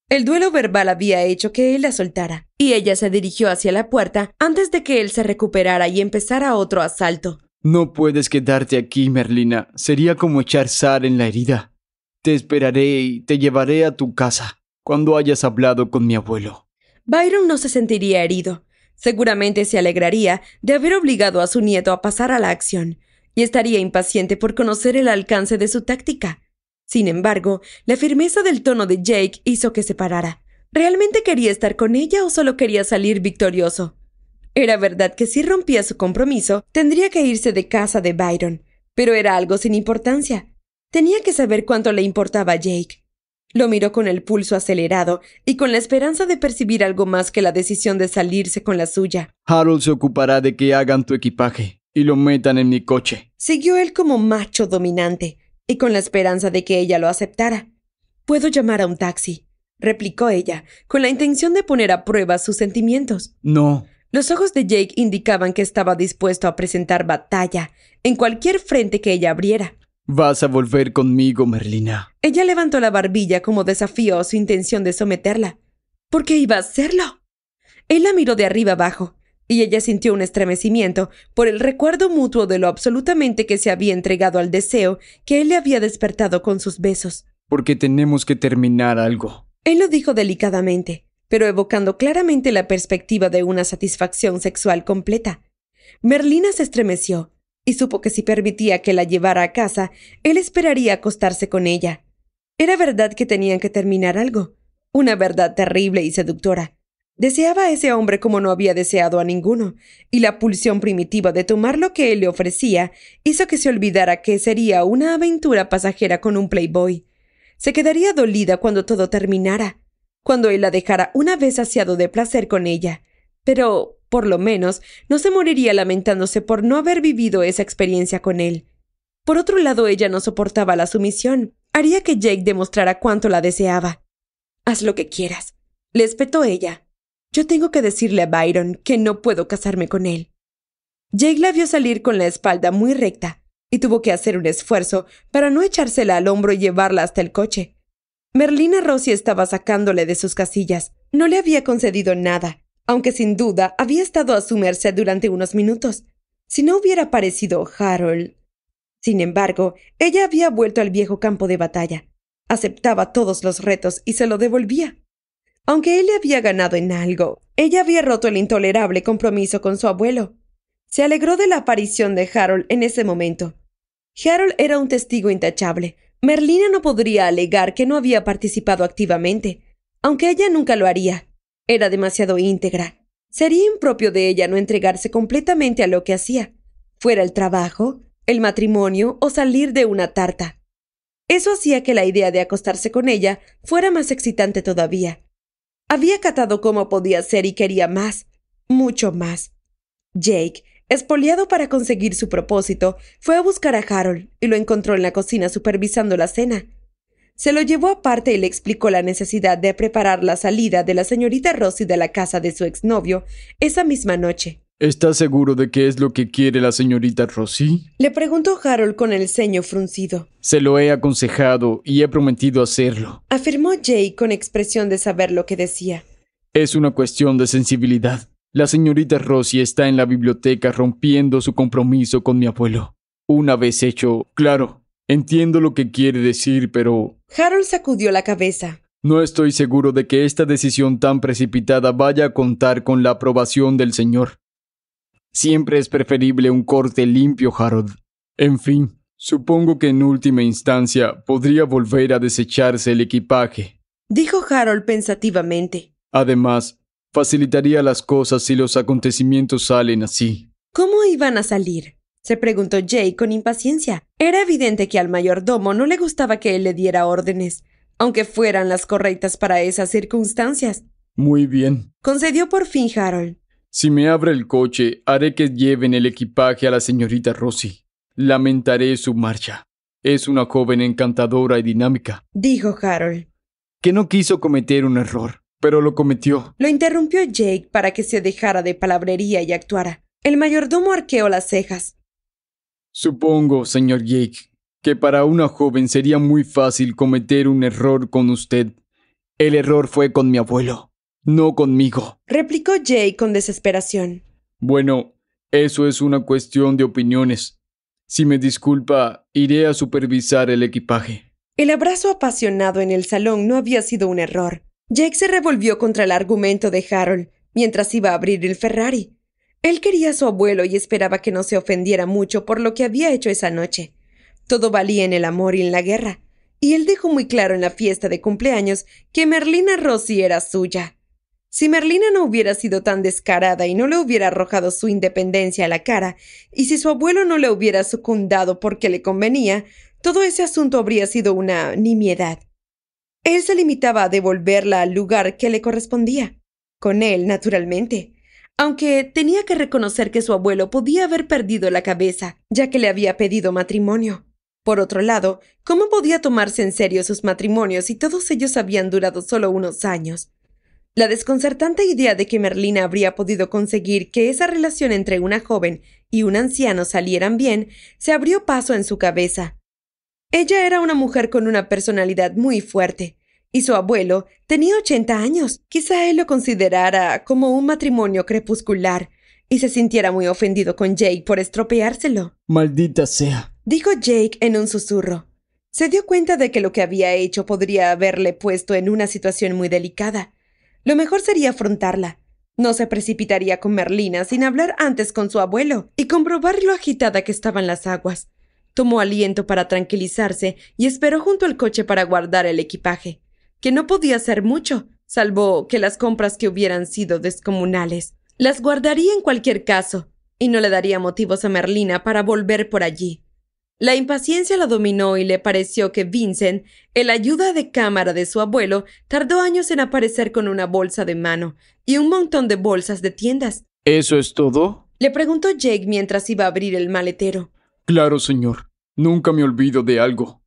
El duelo verbal había hecho que él la soltara, y ella se dirigió hacia la puerta antes de que él se recuperara y empezara otro asalto. No puedes quedarte aquí, Merlina. Sería como echar sal en la herida. Te esperaré y te llevaré a tu casa cuando hayas hablado con mi abuelo. Byron no se sentiría herido. Seguramente se alegraría de haber obligado a su nieto a pasar a la acción, y estaría impaciente por conocer el alcance de su táctica. Sin embargo, la firmeza del tono de Jake hizo que se parara. ¿Realmente quería estar con ella o solo quería salir victorioso? Era verdad que si rompía su compromiso, tendría que irse de casa de Byron, pero era algo sin importancia. Tenía que saber cuánto le importaba a Jake. Lo miró con el pulso acelerado y con la esperanza de percibir algo más que la decisión de salirse con la suya. Harold se ocupará de que hagan tu equipaje y lo metan en mi coche. Siguió él como macho dominante, y con la esperanza de que ella lo aceptara. Puedo llamar a un taxi, replicó ella, con la intención de poner a prueba sus sentimientos. No. Los ojos de Jake indicaban que estaba dispuesto a presentar batalla en cualquier frente que ella abriera. Vas a volver conmigo, Merlina. Ella levantó la barbilla como desafío a su intención de someterla. ¿Por qué iba a hacerlo? Él la miró de arriba abajo, y ella sintió un estremecimiento por el recuerdo mutuo de lo absolutamente que se había entregado al deseo que él le había despertado con sus besos. Porque tenemos que terminar algo. Él lo dijo delicadamente, pero evocando claramente la perspectiva de una satisfacción sexual completa. Merlina se estremeció y supo que si permitía que la llevara a casa, él esperaría acostarse con ella. Era verdad que tenían que terminar algo, una verdad terrible y seductora Deseaba a ese hombre como no había deseado a ninguno, y la pulsión primitiva de tomar lo que él le ofrecía hizo que se olvidara que sería una aventura pasajera con un playboy. Se quedaría dolida cuando todo terminara, cuando él la dejara una vez saciado de placer con ella. Pero, por lo menos, no se moriría lamentándose por no haber vivido esa experiencia con él. Por otro lado, ella no soportaba la sumisión. Haría que Jake demostrara cuánto la deseaba. Haz lo que quieras, le espetó ella. Yo tengo que decirle a Byron que no puedo casarme con él. Jake la vio salir con la espalda muy recta y tuvo que hacer un esfuerzo para no echársela al hombro y llevarla hasta el coche. Merlina Rossi estaba sacándole de sus casillas. No le había concedido nada, aunque sin duda había estado a su merced durante unos minutos. Si no hubiera aparecido Harold. Sin embargo, ella había vuelto al viejo campo de batalla. Aceptaba todos los retos y se lo devolvía. Aunque él le había ganado en algo, ella había roto el intolerable compromiso con su abuelo. Se alegró de la aparición de Harold en ese momento. Harold era un testigo intachable. Merlina no podría alegar que no había participado activamente, aunque ella nunca lo haría. Era demasiado íntegra. Sería impropio de ella no entregarse completamente a lo que hacía, fuera el trabajo, el matrimonio o salir de una tarta. Eso hacía que la idea de acostarse con ella fuera más excitante todavía. Había catado como podía ser y quería más, mucho más. Jake, espoliado para conseguir su propósito, fue a buscar a Harold y lo encontró en la cocina supervisando la cena. Se lo llevó aparte y le explicó la necesidad de preparar la salida de la señorita Rossi de la casa de su exnovio esa misma noche. ¿Estás seguro de que es lo que quiere la señorita Rossi? Le preguntó Harold con el ceño fruncido. Se lo he aconsejado y he prometido hacerlo. Afirmó Jay con expresión de saber lo que decía. Es una cuestión de sensibilidad. La señorita Rossi está en la biblioteca rompiendo su compromiso con mi abuelo. Una vez hecho, claro, entiendo lo que quiere decir, pero... Harold sacudió la cabeza. No estoy seguro de que esta decisión tan precipitada vaya a contar con la aprobación del señor. Siempre es preferible un corte limpio, Harold. En fin, supongo que en última instancia podría volver a desecharse el equipaje. Dijo Harold pensativamente. Además, facilitaría las cosas si los acontecimientos salen así. ¿Cómo iban a salir? se preguntó Jay con impaciencia. Era evidente que al mayordomo no le gustaba que él le diera órdenes, aunque fueran las correctas para esas circunstancias. Muy bien, concedió por fin Harold. Si me abre el coche, haré que lleven el equipaje a la señorita Rossi. Lamentaré su marcha. Es una joven encantadora y dinámica. Dijo Harold. Que no quiso cometer un error, pero lo cometió. Lo interrumpió Jake para que se dejara de palabrería y actuara. El mayordomo arqueó las cejas. Supongo, señor Jake, que para una joven sería muy fácil cometer un error con usted. El error fue con mi abuelo. No conmigo. replicó Jay con desesperación. Bueno, eso es una cuestión de opiniones. Si me disculpa, iré a supervisar el equipaje. El abrazo apasionado en el salón no había sido un error. Jake se revolvió contra el argumento de Harold mientras iba a abrir el Ferrari. Él quería a su abuelo y esperaba que no se ofendiera mucho por lo que había hecho esa noche. Todo valía en el amor y en la guerra, y él dejó muy claro en la fiesta de cumpleaños que Merlina Rossi era suya. Si Merlina no hubiera sido tan descarada y no le hubiera arrojado su independencia a la cara, y si su abuelo no le hubiera sucundado porque le convenía, todo ese asunto habría sido una nimiedad. Él se limitaba a devolverla al lugar que le correspondía. Con él, naturalmente. Aunque tenía que reconocer que su abuelo podía haber perdido la cabeza, ya que le había pedido matrimonio. Por otro lado, ¿cómo podía tomarse en serio sus matrimonios si todos ellos habían durado solo unos años? La desconcertante idea de que Merlina habría podido conseguir que esa relación entre una joven y un anciano salieran bien se abrió paso en su cabeza. Ella era una mujer con una personalidad muy fuerte, y su abuelo tenía 80 años. Quizá él lo considerara como un matrimonio crepuscular y se sintiera muy ofendido con Jake por estropeárselo. Maldita sea, dijo Jake en un susurro. Se dio cuenta de que lo que había hecho podría haberle puesto en una situación muy delicada, lo mejor sería afrontarla. No se precipitaría con Merlina sin hablar antes con su abuelo y comprobar lo agitada que estaban las aguas. Tomó aliento para tranquilizarse y esperó junto al coche para guardar el equipaje, que no podía ser mucho, salvo que las compras que hubieran sido descomunales. Las guardaría en cualquier caso, y no le daría motivos a Merlina para volver por allí. La impaciencia la dominó y le pareció que Vincent, el ayuda de cámara de su abuelo, tardó años en aparecer con una bolsa de mano y un montón de bolsas de tiendas. ¿Eso es todo? Le preguntó Jake mientras iba a abrir el maletero. Claro, señor. Nunca me olvido de algo.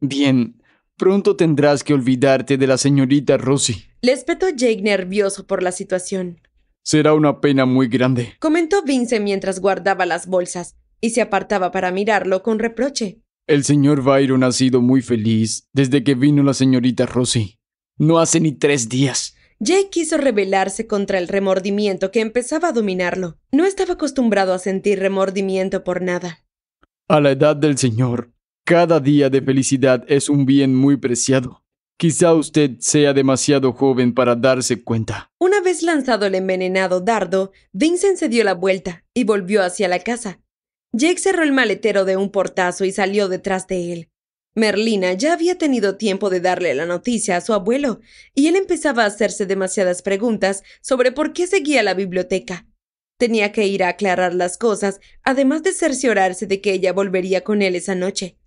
Bien, pronto tendrás que olvidarte de la señorita Rosie. Le espetó Jake nervioso por la situación. Será una pena muy grande, comentó Vincent mientras guardaba las bolsas y se apartaba para mirarlo con reproche. El señor Byron ha sido muy feliz desde que vino la señorita Rosie. No hace ni tres días. Jake quiso rebelarse contra el remordimiento que empezaba a dominarlo. No estaba acostumbrado a sentir remordimiento por nada. A la edad del señor, cada día de felicidad es un bien muy preciado. Quizá usted sea demasiado joven para darse cuenta. Una vez lanzado el envenenado dardo, Vincent se dio la vuelta y volvió hacia la casa, Jake cerró el maletero de un portazo y salió detrás de él. Merlina ya había tenido tiempo de darle la noticia a su abuelo, y él empezaba a hacerse demasiadas preguntas sobre por qué seguía la biblioteca. Tenía que ir a aclarar las cosas, además de cerciorarse de que ella volvería con él esa noche.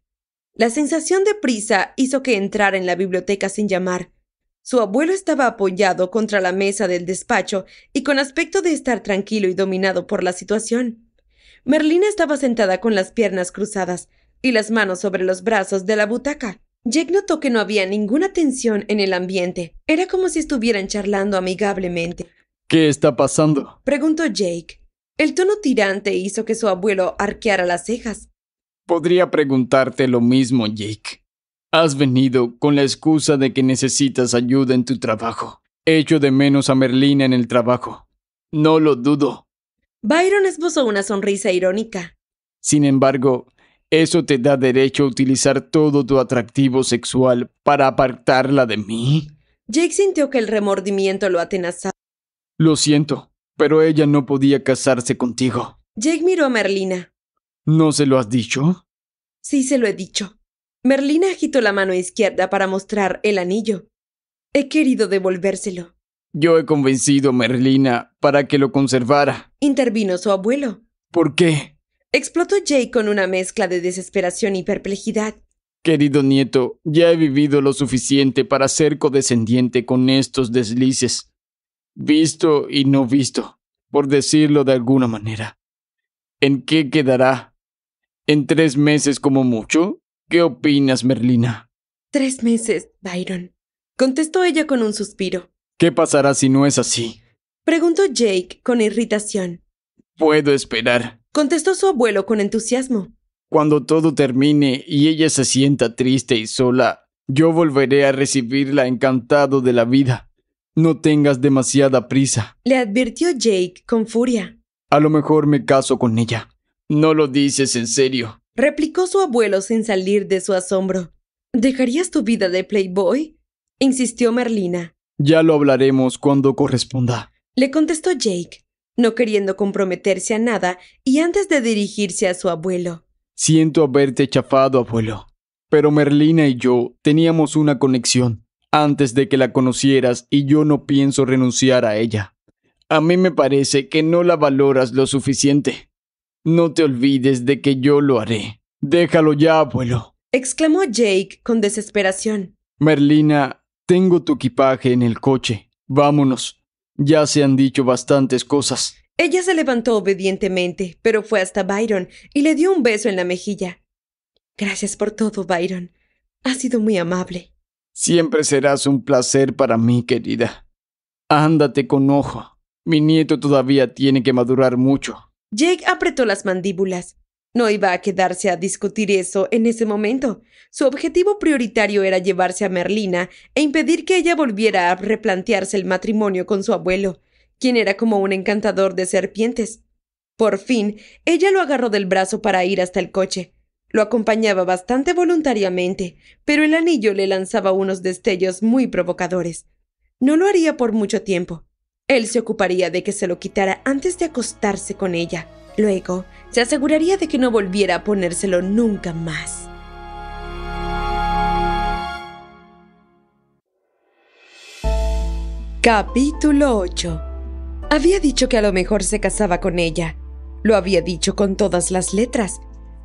La sensación de prisa hizo que entrara en la biblioteca sin llamar. Su abuelo estaba apoyado contra la mesa del despacho y con aspecto de estar tranquilo y dominado por la situación. Merlina estaba sentada con las piernas cruzadas y las manos sobre los brazos de la butaca. Jake notó que no había ninguna tensión en el ambiente. Era como si estuvieran charlando amigablemente. ¿Qué está pasando? preguntó Jake. El tono tirante hizo que su abuelo arqueara las cejas. Podría preguntarte lo mismo, Jake. Has venido con la excusa de que necesitas ayuda en tu trabajo. hecho de menos a Merlina en el trabajo. No lo dudo. Byron esbozó una sonrisa irónica. Sin embargo, ¿eso te da derecho a utilizar todo tu atractivo sexual para apartarla de mí? Jake sintió que el remordimiento lo atenazaba. Lo siento, pero ella no podía casarse contigo. Jake miró a Merlina. ¿No se lo has dicho? Sí, se lo he dicho. Merlina agitó la mano izquierda para mostrar el anillo. He querido devolvérselo. Yo he convencido a Merlina para que lo conservara. Intervino su abuelo. ¿Por qué? Explotó Jay con una mezcla de desesperación y perplejidad. Querido nieto, ya he vivido lo suficiente para ser codescendiente con estos deslices. Visto y no visto, por decirlo de alguna manera. ¿En qué quedará? ¿En tres meses como mucho? ¿Qué opinas, Merlina? Tres meses, Byron, contestó ella con un suspiro. ¿Qué pasará si no es así? Preguntó Jake con irritación. Puedo esperar. Contestó su abuelo con entusiasmo. Cuando todo termine y ella se sienta triste y sola, yo volveré a recibirla encantado de la vida. No tengas demasiada prisa. Le advirtió Jake con furia. A lo mejor me caso con ella. No lo dices en serio. Replicó su abuelo sin salir de su asombro. ¿Dejarías tu vida de Playboy? insistió Merlina. Ya lo hablaremos cuando corresponda. Le contestó Jake, no queriendo comprometerse a nada y antes de dirigirse a su abuelo. Siento haberte chafado, abuelo. Pero Merlina y yo teníamos una conexión antes de que la conocieras y yo no pienso renunciar a ella. A mí me parece que no la valoras lo suficiente. No te olvides de que yo lo haré. Déjalo ya, abuelo. exclamó Jake con desesperación. Merlina tengo tu equipaje en el coche. Vámonos. Ya se han dicho bastantes cosas. Ella se levantó obedientemente, pero fue hasta Byron y le dio un beso en la mejilla. Gracias por todo, Byron. Ha sido muy amable. Siempre serás un placer para mí, querida. Ándate con ojo. Mi nieto todavía tiene que madurar mucho. Jake apretó las mandíbulas. No iba a quedarse a discutir eso en ese momento. Su objetivo prioritario era llevarse a Merlina e impedir que ella volviera a replantearse el matrimonio con su abuelo, quien era como un encantador de serpientes. Por fin, ella lo agarró del brazo para ir hasta el coche. Lo acompañaba bastante voluntariamente, pero el anillo le lanzaba unos destellos muy provocadores. No lo haría por mucho tiempo. Él se ocuparía de que se lo quitara antes de acostarse con ella. Luego, se aseguraría de que no volviera a ponérselo nunca más. Capítulo 8. Había dicho que a lo mejor se casaba con ella. Lo había dicho con todas las letras.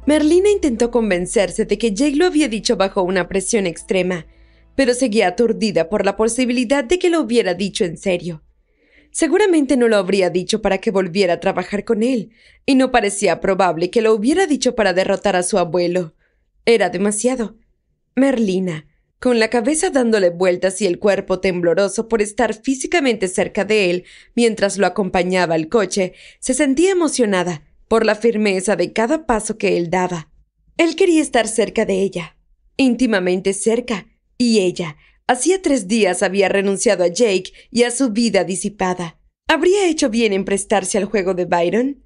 Merlina intentó convencerse de que Jake lo había dicho bajo una presión extrema, pero seguía aturdida por la posibilidad de que lo hubiera dicho en serio. Seguramente no lo habría dicho para que volviera a trabajar con él, y no parecía probable que lo hubiera dicho para derrotar a su abuelo. Era demasiado. Merlina, con la cabeza dándole vueltas y el cuerpo tembloroso por estar físicamente cerca de él mientras lo acompañaba al coche, se sentía emocionada por la firmeza de cada paso que él daba. Él quería estar cerca de ella, íntimamente cerca, y ella Hacía tres días había renunciado a Jake y a su vida disipada. ¿Habría hecho bien en prestarse al juego de Byron?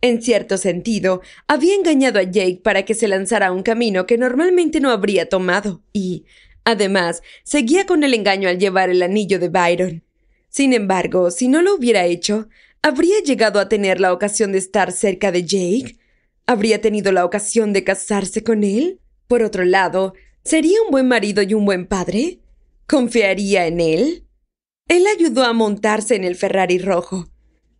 En cierto sentido, había engañado a Jake para que se lanzara a un camino que normalmente no habría tomado y, además, seguía con el engaño al llevar el anillo de Byron. Sin embargo, si no lo hubiera hecho, ¿habría llegado a tener la ocasión de estar cerca de Jake? ¿Habría tenido la ocasión de casarse con él? Por otro lado, ¿sería un buen marido y un buen padre? ¿Confiaría en él? Él ayudó a montarse en el Ferrari rojo.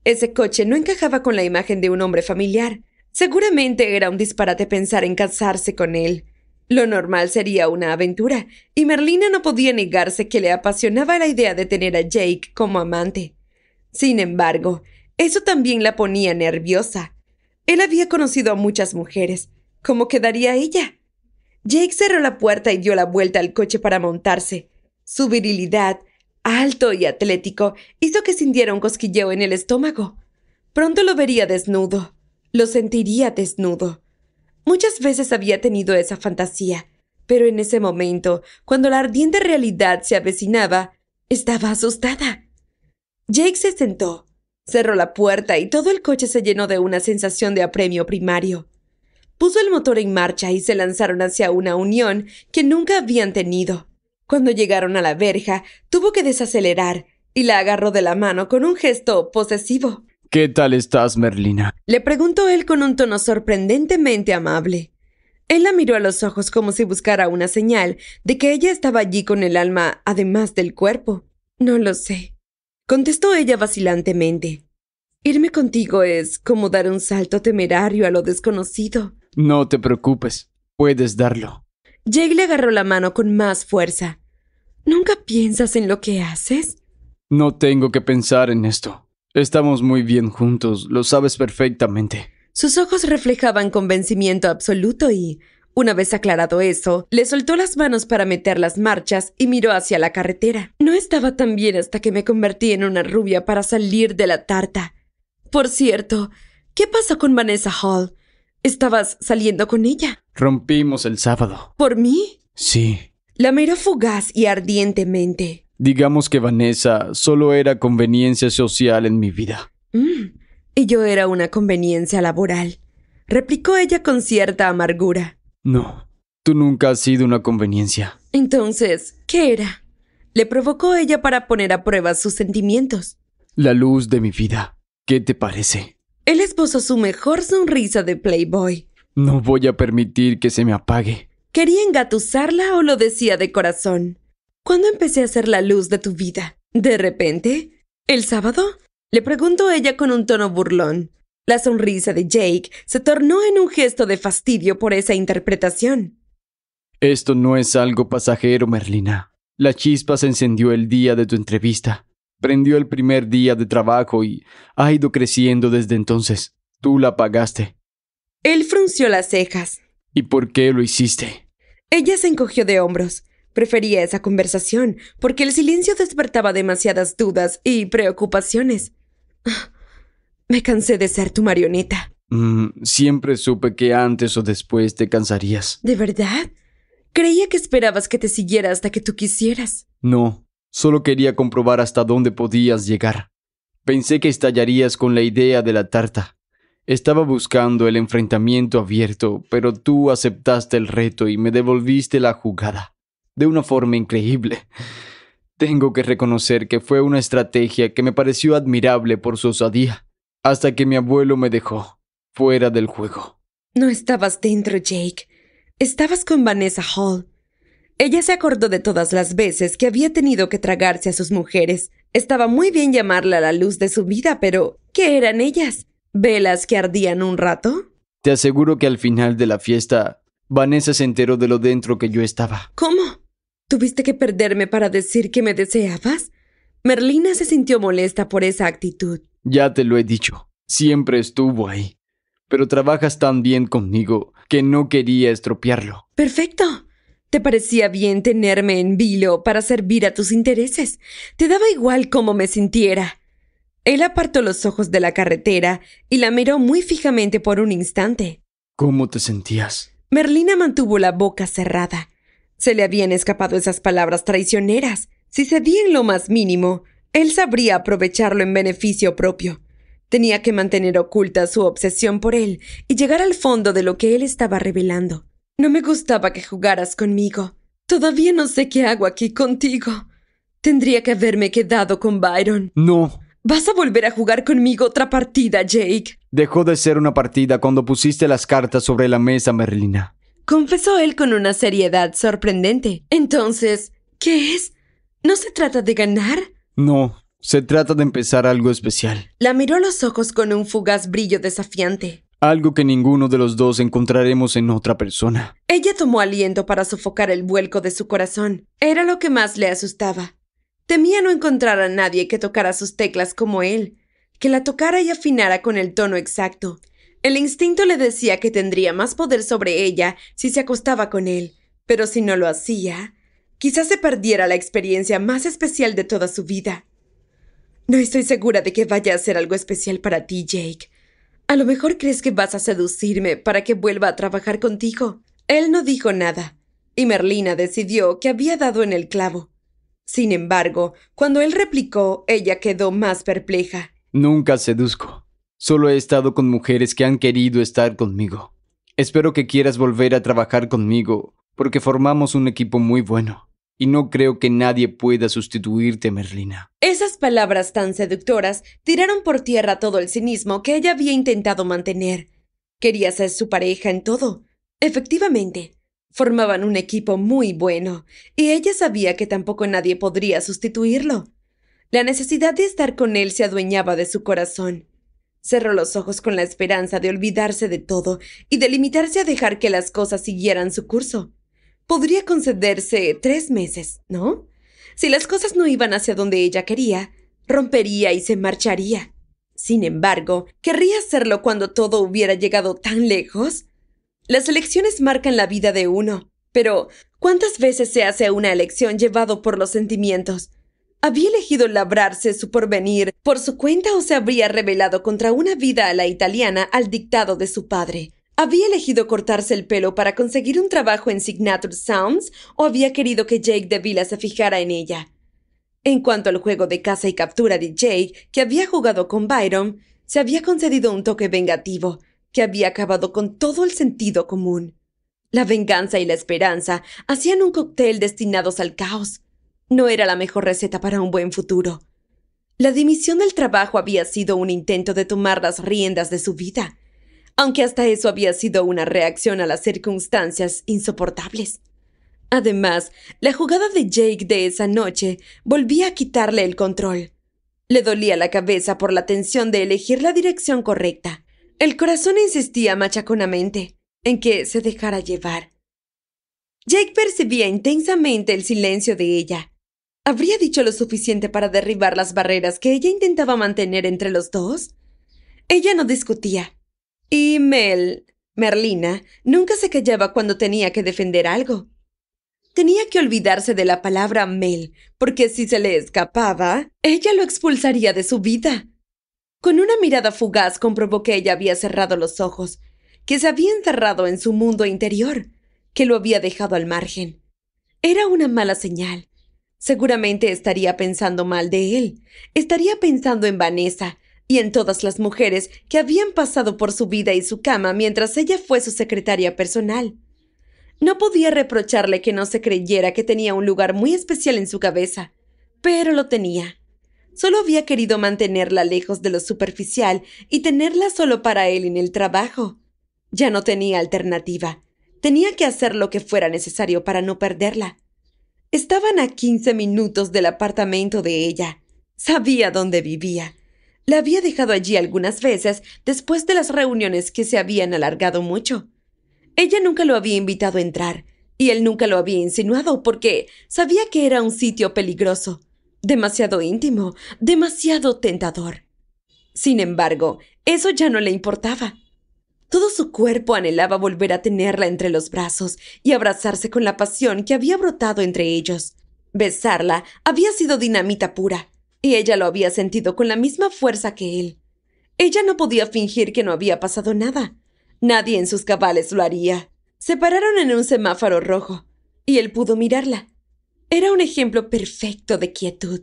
Ese coche no encajaba con la imagen de un hombre familiar. Seguramente era un disparate pensar en casarse con él. Lo normal sería una aventura, y Merlina no podía negarse que le apasionaba la idea de tener a Jake como amante. Sin embargo, eso también la ponía nerviosa. Él había conocido a muchas mujeres. ¿Cómo quedaría ella? Jake cerró la puerta y dio la vuelta al coche para montarse. Su virilidad, alto y atlético, hizo que sintiera un cosquilleo en el estómago. Pronto lo vería desnudo. Lo sentiría desnudo. Muchas veces había tenido esa fantasía, pero en ese momento, cuando la ardiente realidad se avecinaba, estaba asustada. Jake se sentó, cerró la puerta y todo el coche se llenó de una sensación de apremio primario. Puso el motor en marcha y se lanzaron hacia una unión que nunca habían tenido. Cuando llegaron a la verja, tuvo que desacelerar y la agarró de la mano con un gesto posesivo. ¿Qué tal estás, Merlina? Le preguntó él con un tono sorprendentemente amable. Él la miró a los ojos como si buscara una señal de que ella estaba allí con el alma además del cuerpo. No lo sé, contestó ella vacilantemente. Irme contigo es como dar un salto temerario a lo desconocido. No te preocupes, puedes darlo. Jake le agarró la mano con más fuerza. ¿Nunca piensas en lo que haces? No tengo que pensar en esto. Estamos muy bien juntos, lo sabes perfectamente. Sus ojos reflejaban convencimiento absoluto y, una vez aclarado eso, le soltó las manos para meter las marchas y miró hacia la carretera. No estaba tan bien hasta que me convertí en una rubia para salir de la tarta. Por cierto, ¿qué pasó con Vanessa Hall? ¿Estabas saliendo con ella? Rompimos el sábado. ¿Por mí? Sí. La miró fugaz y ardientemente. Digamos que Vanessa solo era conveniencia social en mi vida. Mm, y yo era una conveniencia laboral, replicó ella con cierta amargura. No, tú nunca has sido una conveniencia. Entonces, ¿qué era? Le provocó ella para poner a prueba sus sentimientos. La luz de mi vida. ¿Qué te parece? Él esbozó su mejor sonrisa de Playboy. No voy a permitir que se me apague. ¿Quería engatusarla o lo decía de corazón? ¿Cuándo empecé a ser la luz de tu vida? ¿De repente? ¿El sábado? Le preguntó ella con un tono burlón. La sonrisa de Jake se tornó en un gesto de fastidio por esa interpretación. Esto no es algo pasajero, Merlina. La chispa se encendió el día de tu entrevista. Prendió el primer día de trabajo y ha ido creciendo desde entonces. Tú la apagaste. Él frunció las cejas. ¿Y por qué lo hiciste? Ella se encogió de hombros. Prefería esa conversación, porque el silencio despertaba demasiadas dudas y preocupaciones. [SIGHS] Me cansé de ser tu marioneta. Mm, siempre supe que antes o después te cansarías. ¿De verdad? Creía que esperabas que te siguiera hasta que tú quisieras. No, solo quería comprobar hasta dónde podías llegar. Pensé que estallarías con la idea de la tarta. Estaba buscando el enfrentamiento abierto, pero tú aceptaste el reto y me devolviste la jugada. De una forma increíble. Tengo que reconocer que fue una estrategia que me pareció admirable por su osadía, hasta que mi abuelo me dejó fuera del juego. No estabas dentro, Jake. Estabas con Vanessa Hall. Ella se acordó de todas las veces que había tenido que tragarse a sus mujeres. Estaba muy bien llamarla a la luz de su vida, pero ¿qué eran ellas? velas que ardían un rato? Te aseguro que al final de la fiesta, Vanessa se enteró de lo dentro que yo estaba. ¿Cómo? ¿Tuviste que perderme para decir que me deseabas? Merlina se sintió molesta por esa actitud. Ya te lo he dicho, siempre estuvo ahí. Pero trabajas tan bien conmigo que no quería estropearlo. Perfecto. Te parecía bien tenerme en vilo para servir a tus intereses. Te daba igual cómo me sintiera. Él apartó los ojos de la carretera y la miró muy fijamente por un instante. ¿Cómo te sentías? Merlina mantuvo la boca cerrada. Se le habían escapado esas palabras traicioneras. Si cedía en lo más mínimo, él sabría aprovecharlo en beneficio propio. Tenía que mantener oculta su obsesión por él y llegar al fondo de lo que él estaba revelando. No me gustaba que jugaras conmigo. Todavía no sé qué hago aquí contigo. Tendría que haberme quedado con Byron. No, ¿Vas a volver a jugar conmigo otra partida, Jake? Dejó de ser una partida cuando pusiste las cartas sobre la mesa, Merlina. Confesó él con una seriedad sorprendente. Entonces, ¿qué es? ¿No se trata de ganar? No, se trata de empezar algo especial. La miró a los ojos con un fugaz brillo desafiante. Algo que ninguno de los dos encontraremos en otra persona. Ella tomó aliento para sofocar el vuelco de su corazón. Era lo que más le asustaba. Temía no encontrar a nadie que tocara sus teclas como él, que la tocara y afinara con el tono exacto. El instinto le decía que tendría más poder sobre ella si se acostaba con él, pero si no lo hacía, quizás se perdiera la experiencia más especial de toda su vida. No estoy segura de que vaya a ser algo especial para ti, Jake. A lo mejor crees que vas a seducirme para que vuelva a trabajar contigo. Él no dijo nada, y Merlina decidió que había dado en el clavo. Sin embargo, cuando él replicó, ella quedó más perpleja. Nunca seduzco. Solo he estado con mujeres que han querido estar conmigo. Espero que quieras volver a trabajar conmigo, porque formamos un equipo muy bueno. Y no creo que nadie pueda sustituirte, Merlina. Esas palabras tan seductoras tiraron por tierra todo el cinismo que ella había intentado mantener. Quería ser su pareja en todo. Efectivamente, Formaban un equipo muy bueno, y ella sabía que tampoco nadie podría sustituirlo. La necesidad de estar con él se adueñaba de su corazón. Cerró los ojos con la esperanza de olvidarse de todo y de limitarse a dejar que las cosas siguieran su curso. Podría concederse tres meses, ¿no? Si las cosas no iban hacia donde ella quería, rompería y se marcharía. Sin embargo, ¿querría hacerlo cuando todo hubiera llegado tan lejos? Las elecciones marcan la vida de uno, pero ¿cuántas veces se hace una elección llevado por los sentimientos? ¿Había elegido labrarse su porvenir por su cuenta o se habría revelado contra una vida a la italiana al dictado de su padre? ¿Había elegido cortarse el pelo para conseguir un trabajo en Signature Sounds o había querido que Jake Devila se fijara en ella? En cuanto al juego de caza y captura de Jake, que había jugado con Byron, se había concedido un toque vengativo, que había acabado con todo el sentido común. La venganza y la esperanza hacían un cóctel destinados al caos. No era la mejor receta para un buen futuro. La dimisión del trabajo había sido un intento de tomar las riendas de su vida, aunque hasta eso había sido una reacción a las circunstancias insoportables. Además, la jugada de Jake de esa noche volvía a quitarle el control. Le dolía la cabeza por la tensión de elegir la dirección correcta. El corazón insistía machaconamente en que se dejara llevar. Jake percibía intensamente el silencio de ella. ¿Habría dicho lo suficiente para derribar las barreras que ella intentaba mantener entre los dos? Ella no discutía. Y Mel, Merlina, nunca se callaba cuando tenía que defender algo. Tenía que olvidarse de la palabra Mel, porque si se le escapaba, ella lo expulsaría de su vida. Con una mirada fugaz comprobó que ella había cerrado los ojos, que se había encerrado en su mundo interior, que lo había dejado al margen. Era una mala señal. Seguramente estaría pensando mal de él, estaría pensando en Vanessa y en todas las mujeres que habían pasado por su vida y su cama mientras ella fue su secretaria personal. No podía reprocharle que no se creyera que tenía un lugar muy especial en su cabeza, pero lo tenía. Solo había querido mantenerla lejos de lo superficial y tenerla solo para él en el trabajo. Ya no tenía alternativa. Tenía que hacer lo que fuera necesario para no perderla. Estaban a quince minutos del apartamento de ella. Sabía dónde vivía. La había dejado allí algunas veces después de las reuniones que se habían alargado mucho. Ella nunca lo había invitado a entrar, y él nunca lo había insinuado porque sabía que era un sitio peligroso demasiado íntimo, demasiado tentador. Sin embargo, eso ya no le importaba. Todo su cuerpo anhelaba volver a tenerla entre los brazos y abrazarse con la pasión que había brotado entre ellos. Besarla había sido dinamita pura, y ella lo había sentido con la misma fuerza que él. Ella no podía fingir que no había pasado nada. Nadie en sus cabales lo haría. Se pararon en un semáforo rojo, y él pudo mirarla. Era un ejemplo perfecto de quietud,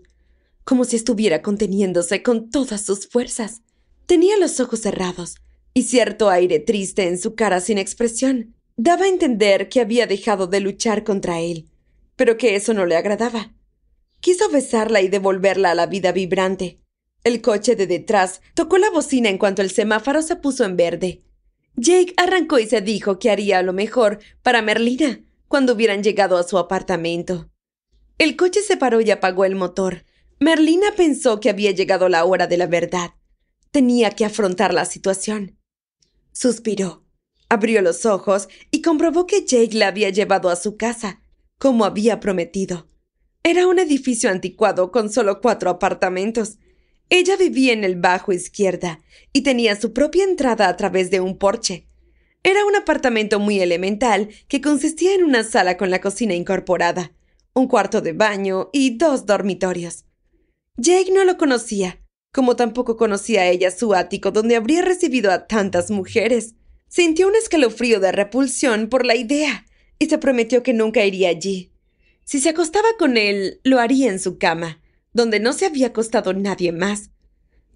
como si estuviera conteniéndose con todas sus fuerzas. Tenía los ojos cerrados y cierto aire triste en su cara sin expresión. Daba a entender que había dejado de luchar contra él, pero que eso no le agradaba. Quiso besarla y devolverla a la vida vibrante. El coche de detrás tocó la bocina en cuanto el semáforo se puso en verde. Jake arrancó y se dijo que haría lo mejor para Merlina cuando hubieran llegado a su apartamento. El coche se paró y apagó el motor. Merlina pensó que había llegado la hora de la verdad. Tenía que afrontar la situación. Suspiró, abrió los ojos y comprobó que Jake la había llevado a su casa, como había prometido. Era un edificio anticuado con solo cuatro apartamentos. Ella vivía en el bajo izquierda y tenía su propia entrada a través de un porche. Era un apartamento muy elemental que consistía en una sala con la cocina incorporada, un cuarto de baño y dos dormitorios. Jake no lo conocía, como tampoco conocía ella su ático donde habría recibido a tantas mujeres. Sintió un escalofrío de repulsión por la idea y se prometió que nunca iría allí. Si se acostaba con él, lo haría en su cama, donde no se había acostado nadie más.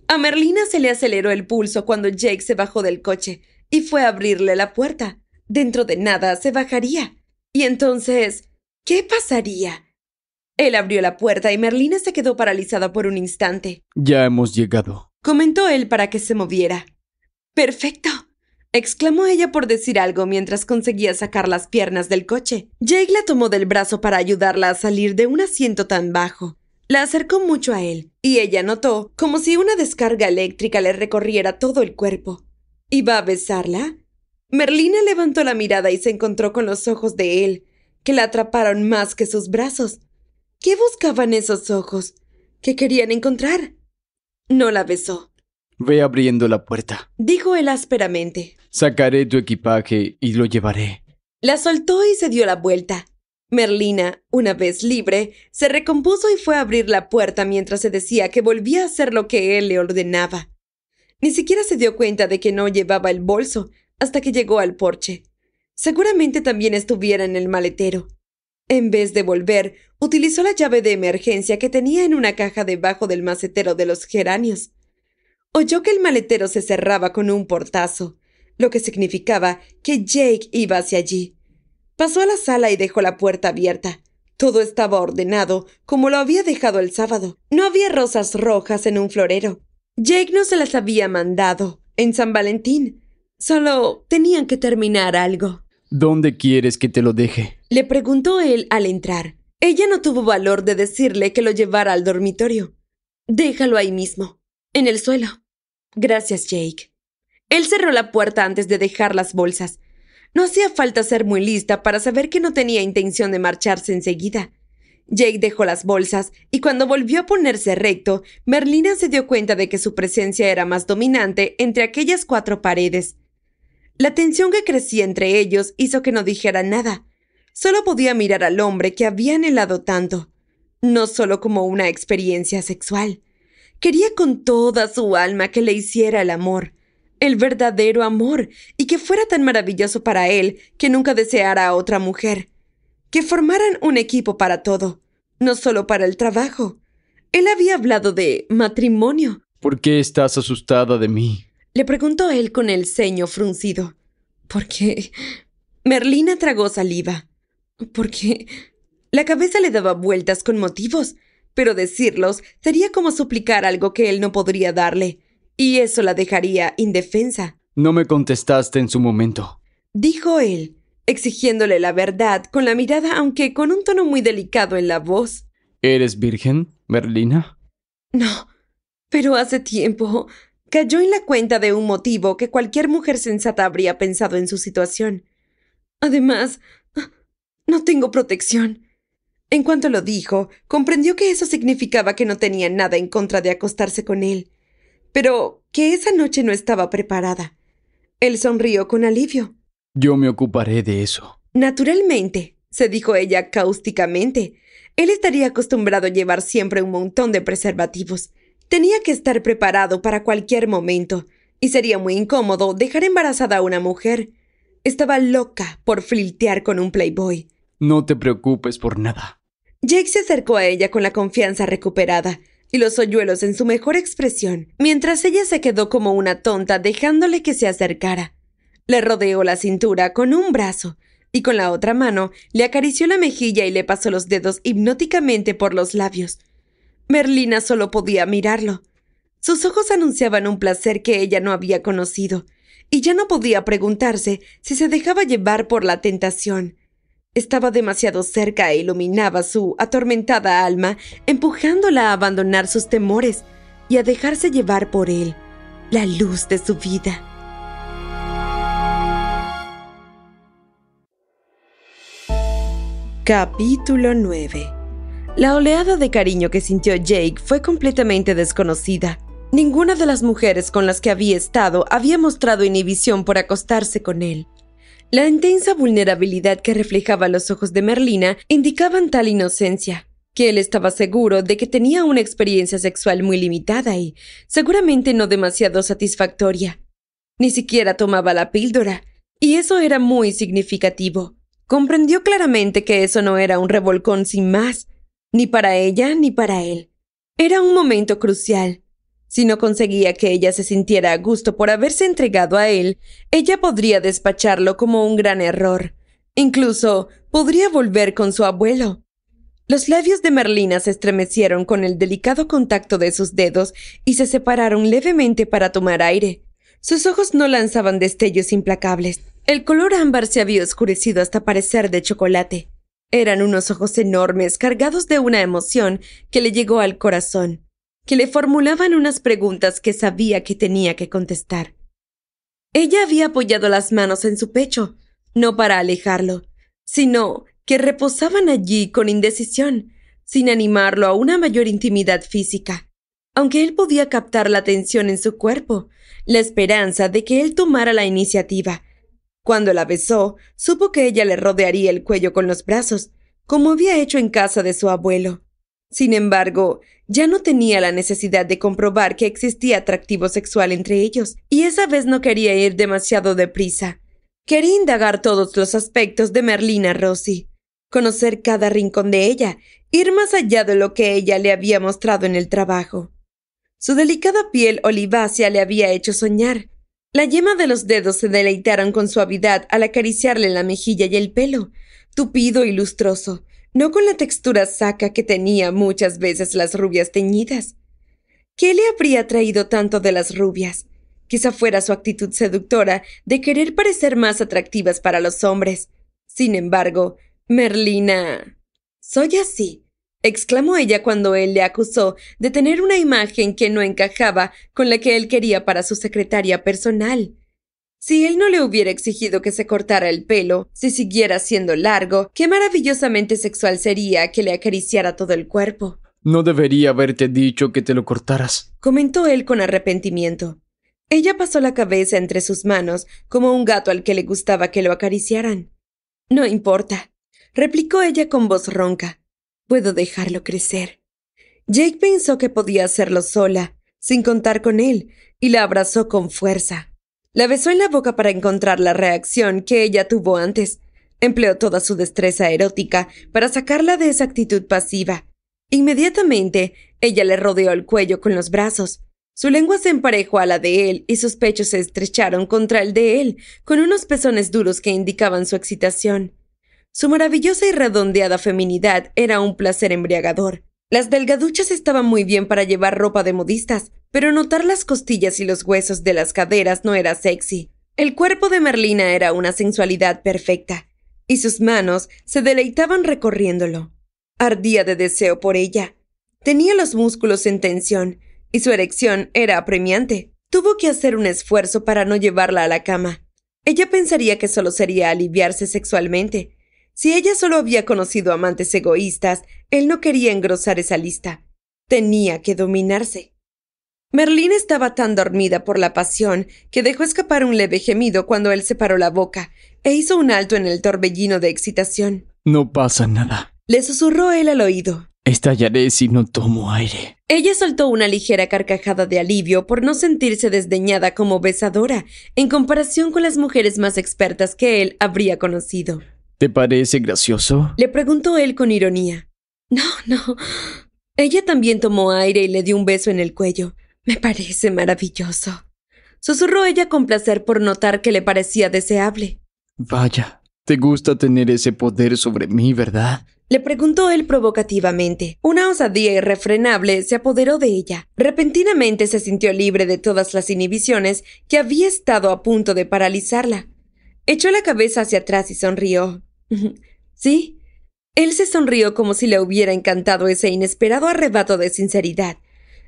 A Merlina se le aceleró el pulso cuando Jake se bajó del coche y fue a abrirle la puerta. Dentro de nada se bajaría. Y entonces ¿Qué pasaría? Él abrió la puerta y Merlina se quedó paralizada por un instante. Ya hemos llegado, comentó él para que se moviera. Perfecto, exclamó ella por decir algo mientras conseguía sacar las piernas del coche. Jake la tomó del brazo para ayudarla a salir de un asiento tan bajo. La acercó mucho a él, y ella notó como si una descarga eléctrica le recorriera todo el cuerpo. ¿Iba a besarla? Merlina levantó la mirada y se encontró con los ojos de él, que la atraparon más que sus brazos. ¿Qué buscaban esos ojos? ¿Qué querían encontrar? No la besó. Ve abriendo la puerta, dijo él ásperamente. Sacaré tu equipaje y lo llevaré. La soltó y se dio la vuelta. Merlina, una vez libre, se recompuso y fue a abrir la puerta mientras se decía que volvía a hacer lo que él le ordenaba. Ni siquiera se dio cuenta de que no llevaba el bolso hasta que llegó al porche. Seguramente también estuviera en el maletero. En vez de volver, utilizó la llave de emergencia que tenía en una caja debajo del macetero de los geranios. Oyó que el maletero se cerraba con un portazo, lo que significaba que Jake iba hacia allí. Pasó a la sala y dejó la puerta abierta. Todo estaba ordenado, como lo había dejado el sábado. No había rosas rojas en un florero. Jake no se las había mandado en San Valentín. Solo tenían que terminar algo. ¿Dónde quieres que te lo deje? Le preguntó él al entrar. Ella no tuvo valor de decirle que lo llevara al dormitorio. Déjalo ahí mismo, en el suelo. Gracias, Jake. Él cerró la puerta antes de dejar las bolsas. No hacía falta ser muy lista para saber que no tenía intención de marcharse enseguida. Jake dejó las bolsas y cuando volvió a ponerse recto, Merlina se dio cuenta de que su presencia era más dominante entre aquellas cuatro paredes. La tensión que crecía entre ellos hizo que no dijera nada. Solo podía mirar al hombre que había anhelado tanto, no solo como una experiencia sexual. Quería con toda su alma que le hiciera el amor, el verdadero amor, y que fuera tan maravilloso para él que nunca deseara a otra mujer. Que formaran un equipo para todo, no solo para el trabajo. Él había hablado de matrimonio. ¿Por qué estás asustada de mí? Le preguntó él con el ceño fruncido. ¿Por qué? Merlina tragó saliva. Porque la cabeza le daba vueltas con motivos, pero decirlos sería como suplicar algo que él no podría darle, y eso la dejaría indefensa. No me contestaste en su momento, dijo él, exigiéndole la verdad con la mirada, aunque con un tono muy delicado en la voz. ¿Eres virgen, Merlina? No, pero hace tiempo cayó en la cuenta de un motivo que cualquier mujer sensata habría pensado en su situación. Además, no tengo protección. En cuanto lo dijo, comprendió que eso significaba que no tenía nada en contra de acostarse con él, pero que esa noche no estaba preparada. Él sonrió con alivio. Yo me ocuparé de eso. Naturalmente, se dijo ella cáusticamente. Él estaría acostumbrado a llevar siempre un montón de preservativos. Tenía que estar preparado para cualquier momento, y sería muy incómodo dejar embarazada a una mujer. Estaba loca por flirtear con un playboy. No te preocupes por nada. Jake se acercó a ella con la confianza recuperada y los hoyuelos en su mejor expresión, mientras ella se quedó como una tonta dejándole que se acercara. Le rodeó la cintura con un brazo y con la otra mano le acarició la mejilla y le pasó los dedos hipnóticamente por los labios, Merlina solo podía mirarlo. Sus ojos anunciaban un placer que ella no había conocido, y ya no podía preguntarse si se dejaba llevar por la tentación. Estaba demasiado cerca e iluminaba su atormentada alma, empujándola a abandonar sus temores y a dejarse llevar por él, la luz de su vida. Capítulo 9 la oleada de cariño que sintió Jake fue completamente desconocida. Ninguna de las mujeres con las que había estado había mostrado inhibición por acostarse con él. La intensa vulnerabilidad que reflejaba los ojos de Merlina indicaban tal inocencia, que él estaba seguro de que tenía una experiencia sexual muy limitada y seguramente no demasiado satisfactoria. Ni siquiera tomaba la píldora, y eso era muy significativo. Comprendió claramente que eso no era un revolcón sin más, ni para ella ni para él. Era un momento crucial. Si no conseguía que ella se sintiera a gusto por haberse entregado a él, ella podría despacharlo como un gran error. Incluso podría volver con su abuelo. Los labios de Merlina se estremecieron con el delicado contacto de sus dedos y se separaron levemente para tomar aire. Sus ojos no lanzaban destellos implacables. El color ámbar se había oscurecido hasta parecer de chocolate. Eran unos ojos enormes, cargados de una emoción que le llegó al corazón, que le formulaban unas preguntas que sabía que tenía que contestar. Ella había apoyado las manos en su pecho, no para alejarlo, sino que reposaban allí con indecisión, sin animarlo a una mayor intimidad física, aunque él podía captar la tensión en su cuerpo, la esperanza de que él tomara la iniciativa, cuando la besó, supo que ella le rodearía el cuello con los brazos, como había hecho en casa de su abuelo. Sin embargo, ya no tenía la necesidad de comprobar que existía atractivo sexual entre ellos, y esa vez no quería ir demasiado deprisa. Quería indagar todos los aspectos de Merlina Rossi, conocer cada rincón de ella, ir más allá de lo que ella le había mostrado en el trabajo. Su delicada piel olivácea le había hecho soñar, la yema de los dedos se deleitaron con suavidad al acariciarle la mejilla y el pelo, tupido y lustroso, no con la textura saca que tenía muchas veces las rubias teñidas. ¿Qué le habría traído tanto de las rubias? Quizá fuera su actitud seductora de querer parecer más atractivas para los hombres. Sin embargo, Merlina. Soy así, exclamó ella cuando él le acusó de tener una imagen que no encajaba con la que él quería para su secretaria personal. Si él no le hubiera exigido que se cortara el pelo, si siguiera siendo largo, qué maravillosamente sexual sería que le acariciara todo el cuerpo. No debería haberte dicho que te lo cortaras, comentó él con arrepentimiento. Ella pasó la cabeza entre sus manos, como un gato al que le gustaba que lo acariciaran. No importa, replicó ella con voz ronca. Puedo dejarlo crecer. Jake pensó que podía hacerlo sola, sin contar con él, y la abrazó con fuerza. La besó en la boca para encontrar la reacción que ella tuvo antes. Empleó toda su destreza erótica para sacarla de esa actitud pasiva. Inmediatamente, ella le rodeó el cuello con los brazos. Su lengua se emparejó a la de él y sus pechos se estrecharon contra el de él, con unos pezones duros que indicaban su excitación. Su maravillosa y redondeada feminidad era un placer embriagador. Las delgaduchas estaban muy bien para llevar ropa de modistas, pero notar las costillas y los huesos de las caderas no era sexy. El cuerpo de Merlina era una sensualidad perfecta, y sus manos se deleitaban recorriéndolo. Ardía de deseo por ella. Tenía los músculos en tensión, y su erección era apremiante. Tuvo que hacer un esfuerzo para no llevarla a la cama. Ella pensaría que solo sería aliviarse sexualmente, si ella solo había conocido amantes egoístas, él no quería engrosar esa lista. Tenía que dominarse. Merlín estaba tan dormida por la pasión que dejó escapar un leve gemido cuando él separó la boca e hizo un alto en el torbellino de excitación. No pasa nada. Le susurró él al oído. Estallaré si no tomo aire. Ella soltó una ligera carcajada de alivio por no sentirse desdeñada como besadora en comparación con las mujeres más expertas que él habría conocido. ¿Te parece gracioso? Le preguntó él con ironía. No, no. Ella también tomó aire y le dio un beso en el cuello. Me parece maravilloso. Susurró ella con placer por notar que le parecía deseable. Vaya, te gusta tener ese poder sobre mí, ¿verdad? Le preguntó él provocativamente. Una osadía irrefrenable se apoderó de ella. Repentinamente se sintió libre de todas las inhibiciones que había estado a punto de paralizarla. Echó la cabeza hacia atrás y sonrió. ¿Sí? Él se sonrió como si le hubiera encantado ese inesperado arrebato de sinceridad,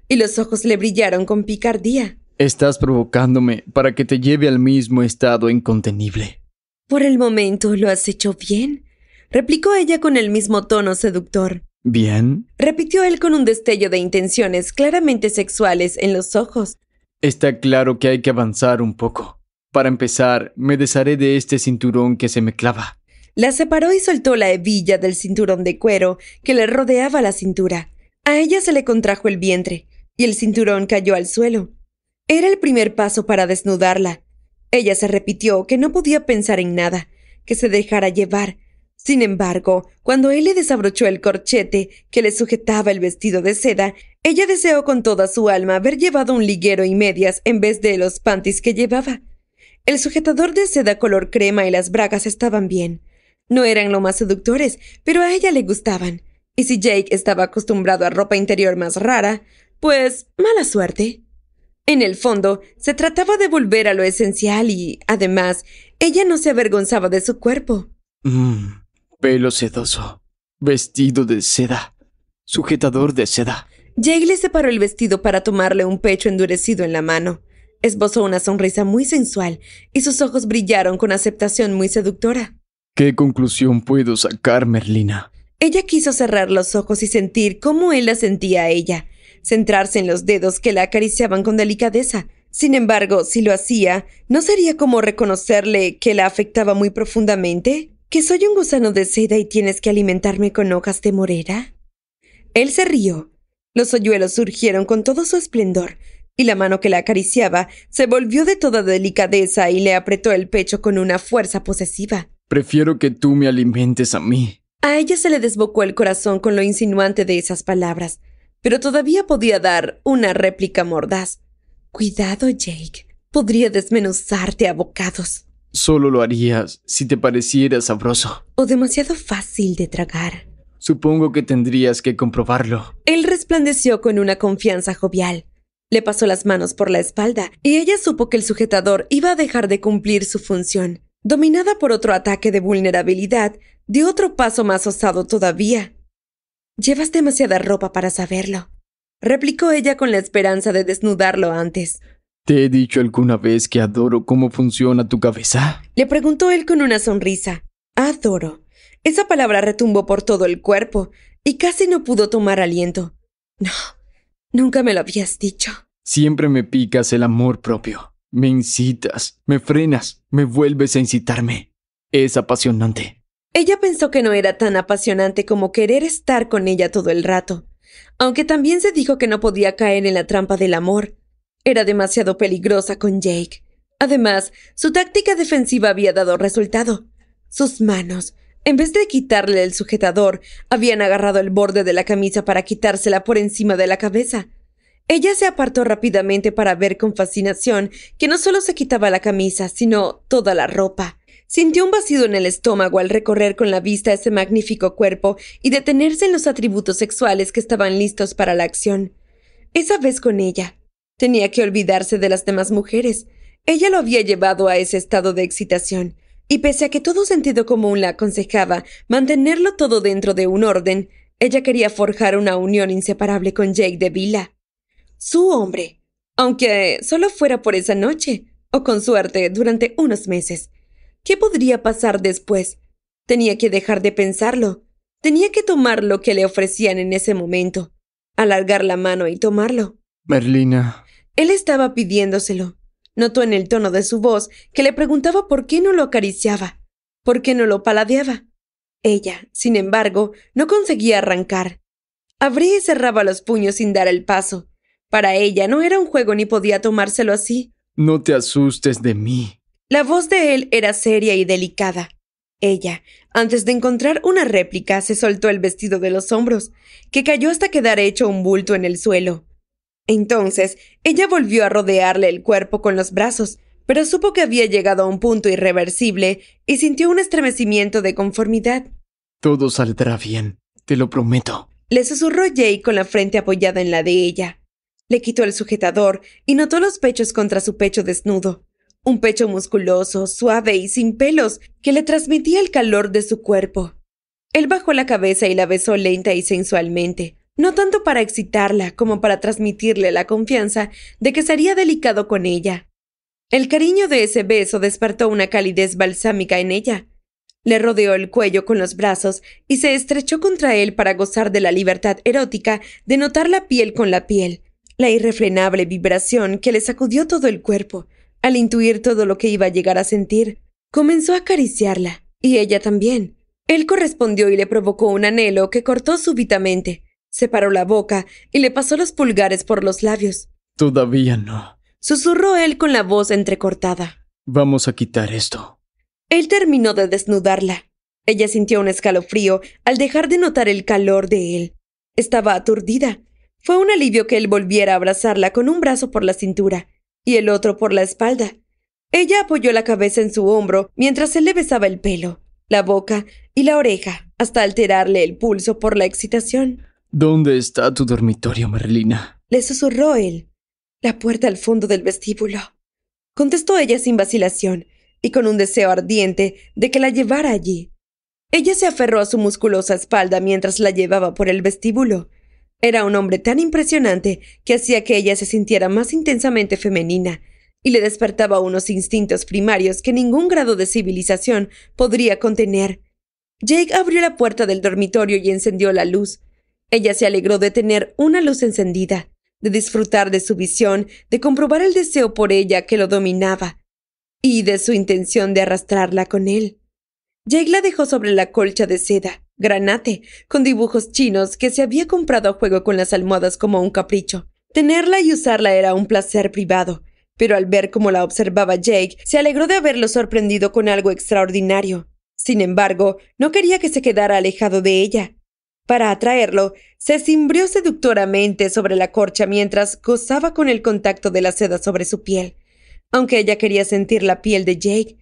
y los ojos le brillaron con picardía. Estás provocándome para que te lleve al mismo estado incontenible. Por el momento lo has hecho bien, replicó ella con el mismo tono seductor. Bien. Repitió él con un destello de intenciones claramente sexuales en los ojos. Está claro que hay que avanzar un poco. Para empezar, me desharé de este cinturón que se me clava. La separó y soltó la hebilla del cinturón de cuero que le rodeaba la cintura. A ella se le contrajo el vientre, y el cinturón cayó al suelo. Era el primer paso para desnudarla. Ella se repitió que no podía pensar en nada, que se dejara llevar. Sin embargo, cuando él le desabrochó el corchete que le sujetaba el vestido de seda, ella deseó con toda su alma haber llevado un liguero y medias en vez de los panties que llevaba. El sujetador de seda color crema y las bragas estaban bien. No eran lo más seductores, pero a ella le gustaban. Y si Jake estaba acostumbrado a ropa interior más rara, pues mala suerte. En el fondo, se trataba de volver a lo esencial y, además, ella no se avergonzaba de su cuerpo. Mm, pelo sedoso, vestido de seda, sujetador de seda. Jake le separó el vestido para tomarle un pecho endurecido en la mano. Esbozó una sonrisa muy sensual y sus ojos brillaron con aceptación muy seductora. ¿Qué conclusión puedo sacar, Merlina? Ella quiso cerrar los ojos y sentir cómo él la sentía a ella, centrarse en los dedos que la acariciaban con delicadeza. Sin embargo, si lo hacía, ¿no sería como reconocerle que la afectaba muy profundamente? ¿Que soy un gusano de seda y tienes que alimentarme con hojas de morera? Él se rió. Los hoyuelos surgieron con todo su esplendor, y la mano que la acariciaba se volvió de toda delicadeza y le apretó el pecho con una fuerza posesiva. Prefiero que tú me alimentes a mí. A ella se le desbocó el corazón con lo insinuante de esas palabras, pero todavía podía dar una réplica mordaz. Cuidado, Jake. Podría desmenuzarte a bocados. Solo lo harías si te pareciera sabroso. O demasiado fácil de tragar. Supongo que tendrías que comprobarlo. Él resplandeció con una confianza jovial. Le pasó las manos por la espalda y ella supo que el sujetador iba a dejar de cumplir su función dominada por otro ataque de vulnerabilidad, dio otro paso más osado todavía. Llevas demasiada ropa para saberlo, replicó ella con la esperanza de desnudarlo antes. ¿Te he dicho alguna vez que adoro cómo funciona tu cabeza? Le preguntó él con una sonrisa. Adoro. Esa palabra retumbó por todo el cuerpo, y casi no pudo tomar aliento. No, nunca me lo habías dicho. Siempre me picas el amor propio. Me incitas, me frenas, me vuelves a incitarme. Es apasionante. Ella pensó que no era tan apasionante como querer estar con ella todo el rato, aunque también se dijo que no podía caer en la trampa del amor. Era demasiado peligrosa con Jake. Además, su táctica defensiva había dado resultado. Sus manos, en vez de quitarle el sujetador, habían agarrado el borde de la camisa para quitársela por encima de la cabeza. Ella se apartó rápidamente para ver con fascinación que no solo se quitaba la camisa, sino toda la ropa. Sintió un vacío en el estómago al recorrer con la vista ese magnífico cuerpo y detenerse en los atributos sexuales que estaban listos para la acción. Esa vez con ella. Tenía que olvidarse de las demás mujeres. Ella lo había llevado a ese estado de excitación, y pese a que todo sentido común la aconsejaba mantenerlo todo dentro de un orden, ella quería forjar una unión inseparable con Jake de su hombre, aunque solo fuera por esa noche, o con suerte durante unos meses. ¿Qué podría pasar después? Tenía que dejar de pensarlo. Tenía que tomar lo que le ofrecían en ese momento, alargar la mano y tomarlo. Merlina. Él estaba pidiéndoselo. Notó en el tono de su voz que le preguntaba por qué no lo acariciaba, por qué no lo paladeaba. Ella, sin embargo, no conseguía arrancar. Abría y cerraba los puños sin dar el paso, para ella no era un juego ni podía tomárselo así. No te asustes de mí. La voz de él era seria y delicada. Ella, antes de encontrar una réplica, se soltó el vestido de los hombros, que cayó hasta quedar hecho un bulto en el suelo. Entonces, ella volvió a rodearle el cuerpo con los brazos, pero supo que había llegado a un punto irreversible y sintió un estremecimiento de conformidad. Todo saldrá bien, te lo prometo. Le susurró Jay con la frente apoyada en la de ella. Le quitó el sujetador y notó los pechos contra su pecho desnudo. Un pecho musculoso, suave y sin pelos, que le transmitía el calor de su cuerpo. Él bajó la cabeza y la besó lenta y sensualmente, no tanto para excitarla como para transmitirle la confianza de que sería delicado con ella. El cariño de ese beso despertó una calidez balsámica en ella. Le rodeó el cuello con los brazos y se estrechó contra él para gozar de la libertad erótica de notar la piel con la piel, la irrefrenable vibración que le sacudió todo el cuerpo, al intuir todo lo que iba a llegar a sentir, comenzó a acariciarla, y ella también. Él correspondió y le provocó un anhelo que cortó súbitamente. Separó la boca y le pasó los pulgares por los labios. Todavía no. Susurró él con la voz entrecortada. Vamos a quitar esto. Él terminó de desnudarla. Ella sintió un escalofrío al dejar de notar el calor de él. Estaba aturdida fue un alivio que él volviera a abrazarla con un brazo por la cintura y el otro por la espalda. Ella apoyó la cabeza en su hombro mientras él le besaba el pelo, la boca y la oreja, hasta alterarle el pulso por la excitación. ¿Dónde está tu dormitorio, Merlina? le susurró él. La puerta al fondo del vestíbulo. Contestó ella sin vacilación y con un deseo ardiente de que la llevara allí. Ella se aferró a su musculosa espalda mientras la llevaba por el vestíbulo, era un hombre tan impresionante que hacía que ella se sintiera más intensamente femenina y le despertaba unos instintos primarios que ningún grado de civilización podría contener. Jake abrió la puerta del dormitorio y encendió la luz. Ella se alegró de tener una luz encendida, de disfrutar de su visión, de comprobar el deseo por ella que lo dominaba, y de su intención de arrastrarla con él. Jake la dejó sobre la colcha de seda, granate, con dibujos chinos que se había comprado a juego con las almohadas como un capricho. Tenerla y usarla era un placer privado, pero al ver cómo la observaba Jake, se alegró de haberlo sorprendido con algo extraordinario. Sin embargo, no quería que se quedara alejado de ella. Para atraerlo, se cimbrió seductoramente sobre la corcha mientras gozaba con el contacto de la seda sobre su piel. Aunque ella quería sentir la piel de Jake,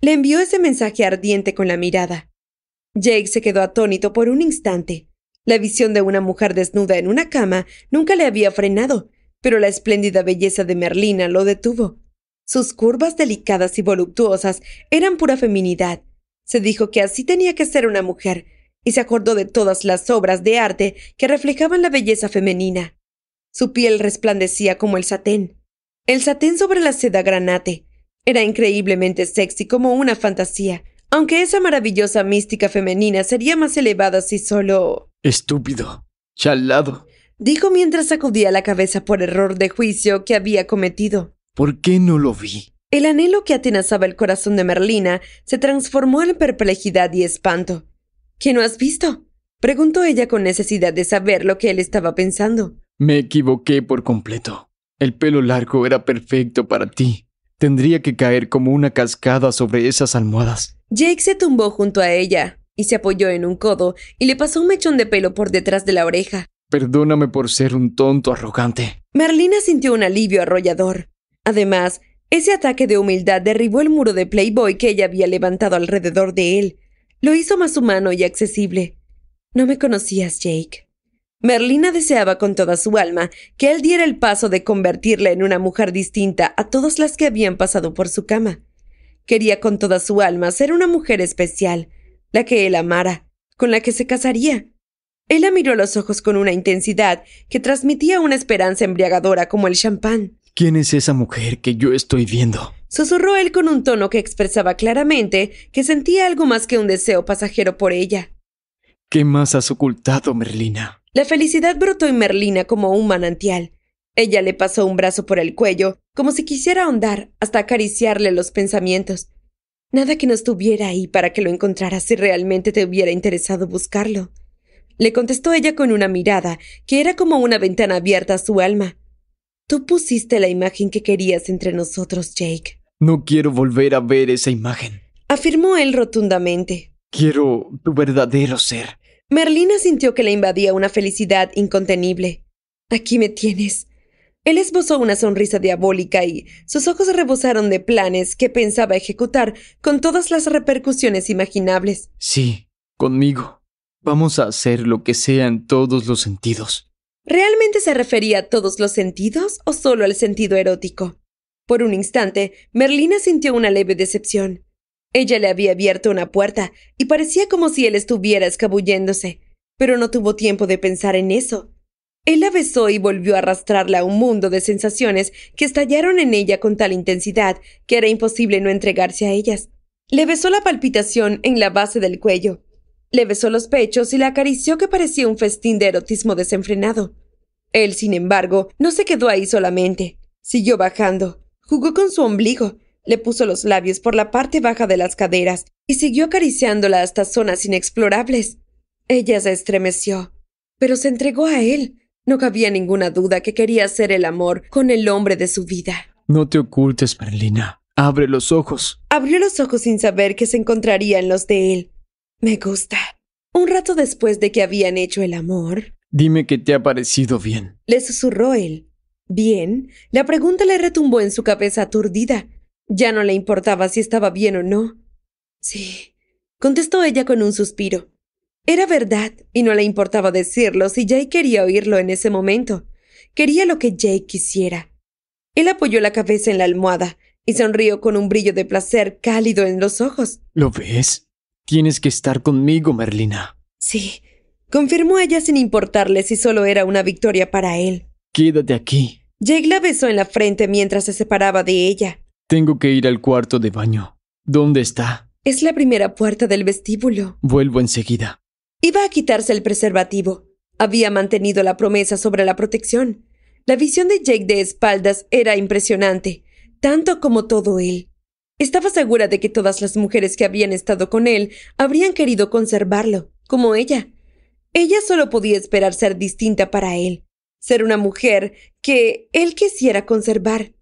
le envió ese mensaje ardiente con la mirada. Jake se quedó atónito por un instante. La visión de una mujer desnuda en una cama nunca le había frenado, pero la espléndida belleza de Merlina lo detuvo. Sus curvas delicadas y voluptuosas eran pura feminidad. Se dijo que así tenía que ser una mujer, y se acordó de todas las obras de arte que reflejaban la belleza femenina. Su piel resplandecía como el satén. El satén sobre la seda granate. Era increíblemente sexy como una fantasía, aunque esa maravillosa mística femenina sería más elevada si solo... Estúpido. Chalado. Dijo mientras sacudía la cabeza por error de juicio que había cometido. ¿Por qué no lo vi? El anhelo que atenazaba el corazón de Merlina se transformó en perplejidad y espanto. ¿Qué no has visto? Preguntó ella con necesidad de saber lo que él estaba pensando. Me equivoqué por completo. El pelo largo era perfecto para ti. Tendría que caer como una cascada sobre esas almohadas. Jake se tumbó junto a ella y se apoyó en un codo y le pasó un mechón de pelo por detrás de la oreja. Perdóname por ser un tonto arrogante. Merlina sintió un alivio arrollador. Además, ese ataque de humildad derribó el muro de Playboy que ella había levantado alrededor de él. Lo hizo más humano y accesible. No me conocías, Jake. Merlina deseaba con toda su alma que él diera el paso de convertirla en una mujer distinta a todas las que habían pasado por su cama. Quería con toda su alma ser una mujer especial, la que él amara, con la que se casaría. Él la miró los ojos con una intensidad que transmitía una esperanza embriagadora como el champán. ¿Quién es esa mujer que yo estoy viendo? Susurró él con un tono que expresaba claramente que sentía algo más que un deseo pasajero por ella. ¿Qué más has ocultado, Merlina? La felicidad brotó en Merlina como un manantial. Ella le pasó un brazo por el cuello, como si quisiera ahondar hasta acariciarle los pensamientos. Nada que no estuviera ahí para que lo encontraras si realmente te hubiera interesado buscarlo. Le contestó ella con una mirada que era como una ventana abierta a su alma. Tú pusiste la imagen que querías entre nosotros, Jake. No quiero volver a ver esa imagen. Afirmó él rotundamente. Quiero tu verdadero ser. Merlina sintió que le invadía una felicidad incontenible. Aquí me tienes. Él esbozó una sonrisa diabólica y sus ojos rebosaron de planes que pensaba ejecutar con todas las repercusiones imaginables. Sí, conmigo. Vamos a hacer lo que sea en todos los sentidos. ¿Realmente se refería a todos los sentidos o solo al sentido erótico? Por un instante, Merlina sintió una leve decepción. Ella le había abierto una puerta y parecía como si él estuviera escabulléndose, pero no tuvo tiempo de pensar en eso. Él la besó y volvió a arrastrarla a un mundo de sensaciones que estallaron en ella con tal intensidad que era imposible no entregarse a ellas. Le besó la palpitación en la base del cuello, le besó los pechos y la acarició que parecía un festín de erotismo desenfrenado. Él, sin embargo, no se quedó ahí solamente. Siguió bajando, jugó con su ombligo, le puso los labios por la parte baja de las caderas y siguió acariciándola hasta zonas inexplorables. Ella se estremeció, pero se entregó a él. No cabía ninguna duda que quería hacer el amor con el hombre de su vida. No te ocultes, Merlina. Abre los ojos. Abrió los ojos sin saber que se encontrarían los de él. Me gusta. Un rato después de que habían hecho el amor. Dime que te ha parecido bien. Le susurró él. Bien. La pregunta le retumbó en su cabeza aturdida. Ya no le importaba si estaba bien o no. Sí, contestó ella con un suspiro. Era verdad, y no le importaba decirlo si Jake quería oírlo en ese momento. Quería lo que Jake quisiera. Él apoyó la cabeza en la almohada y sonrió con un brillo de placer cálido en los ojos. ¿Lo ves? Tienes que estar conmigo, Merlina. Sí, confirmó ella sin importarle si solo era una victoria para él. Quédate aquí. Jake la besó en la frente mientras se separaba de ella. Tengo que ir al cuarto de baño. ¿Dónde está? Es la primera puerta del vestíbulo. Vuelvo enseguida. Iba a quitarse el preservativo. Había mantenido la promesa sobre la protección. La visión de Jake de espaldas era impresionante, tanto como todo él. Estaba segura de que todas las mujeres que habían estado con él habrían querido conservarlo, como ella. Ella solo podía esperar ser distinta para él, ser una mujer que él quisiera conservar.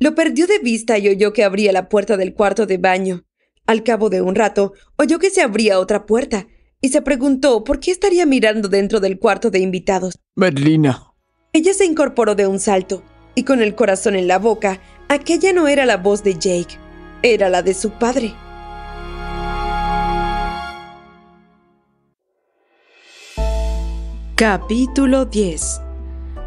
Lo perdió de vista y oyó que abría la puerta del cuarto de baño. Al cabo de un rato, oyó que se abría otra puerta y se preguntó por qué estaría mirando dentro del cuarto de invitados. Merlina. Ella se incorporó de un salto y con el corazón en la boca, aquella no era la voz de Jake, era la de su padre. Capítulo 10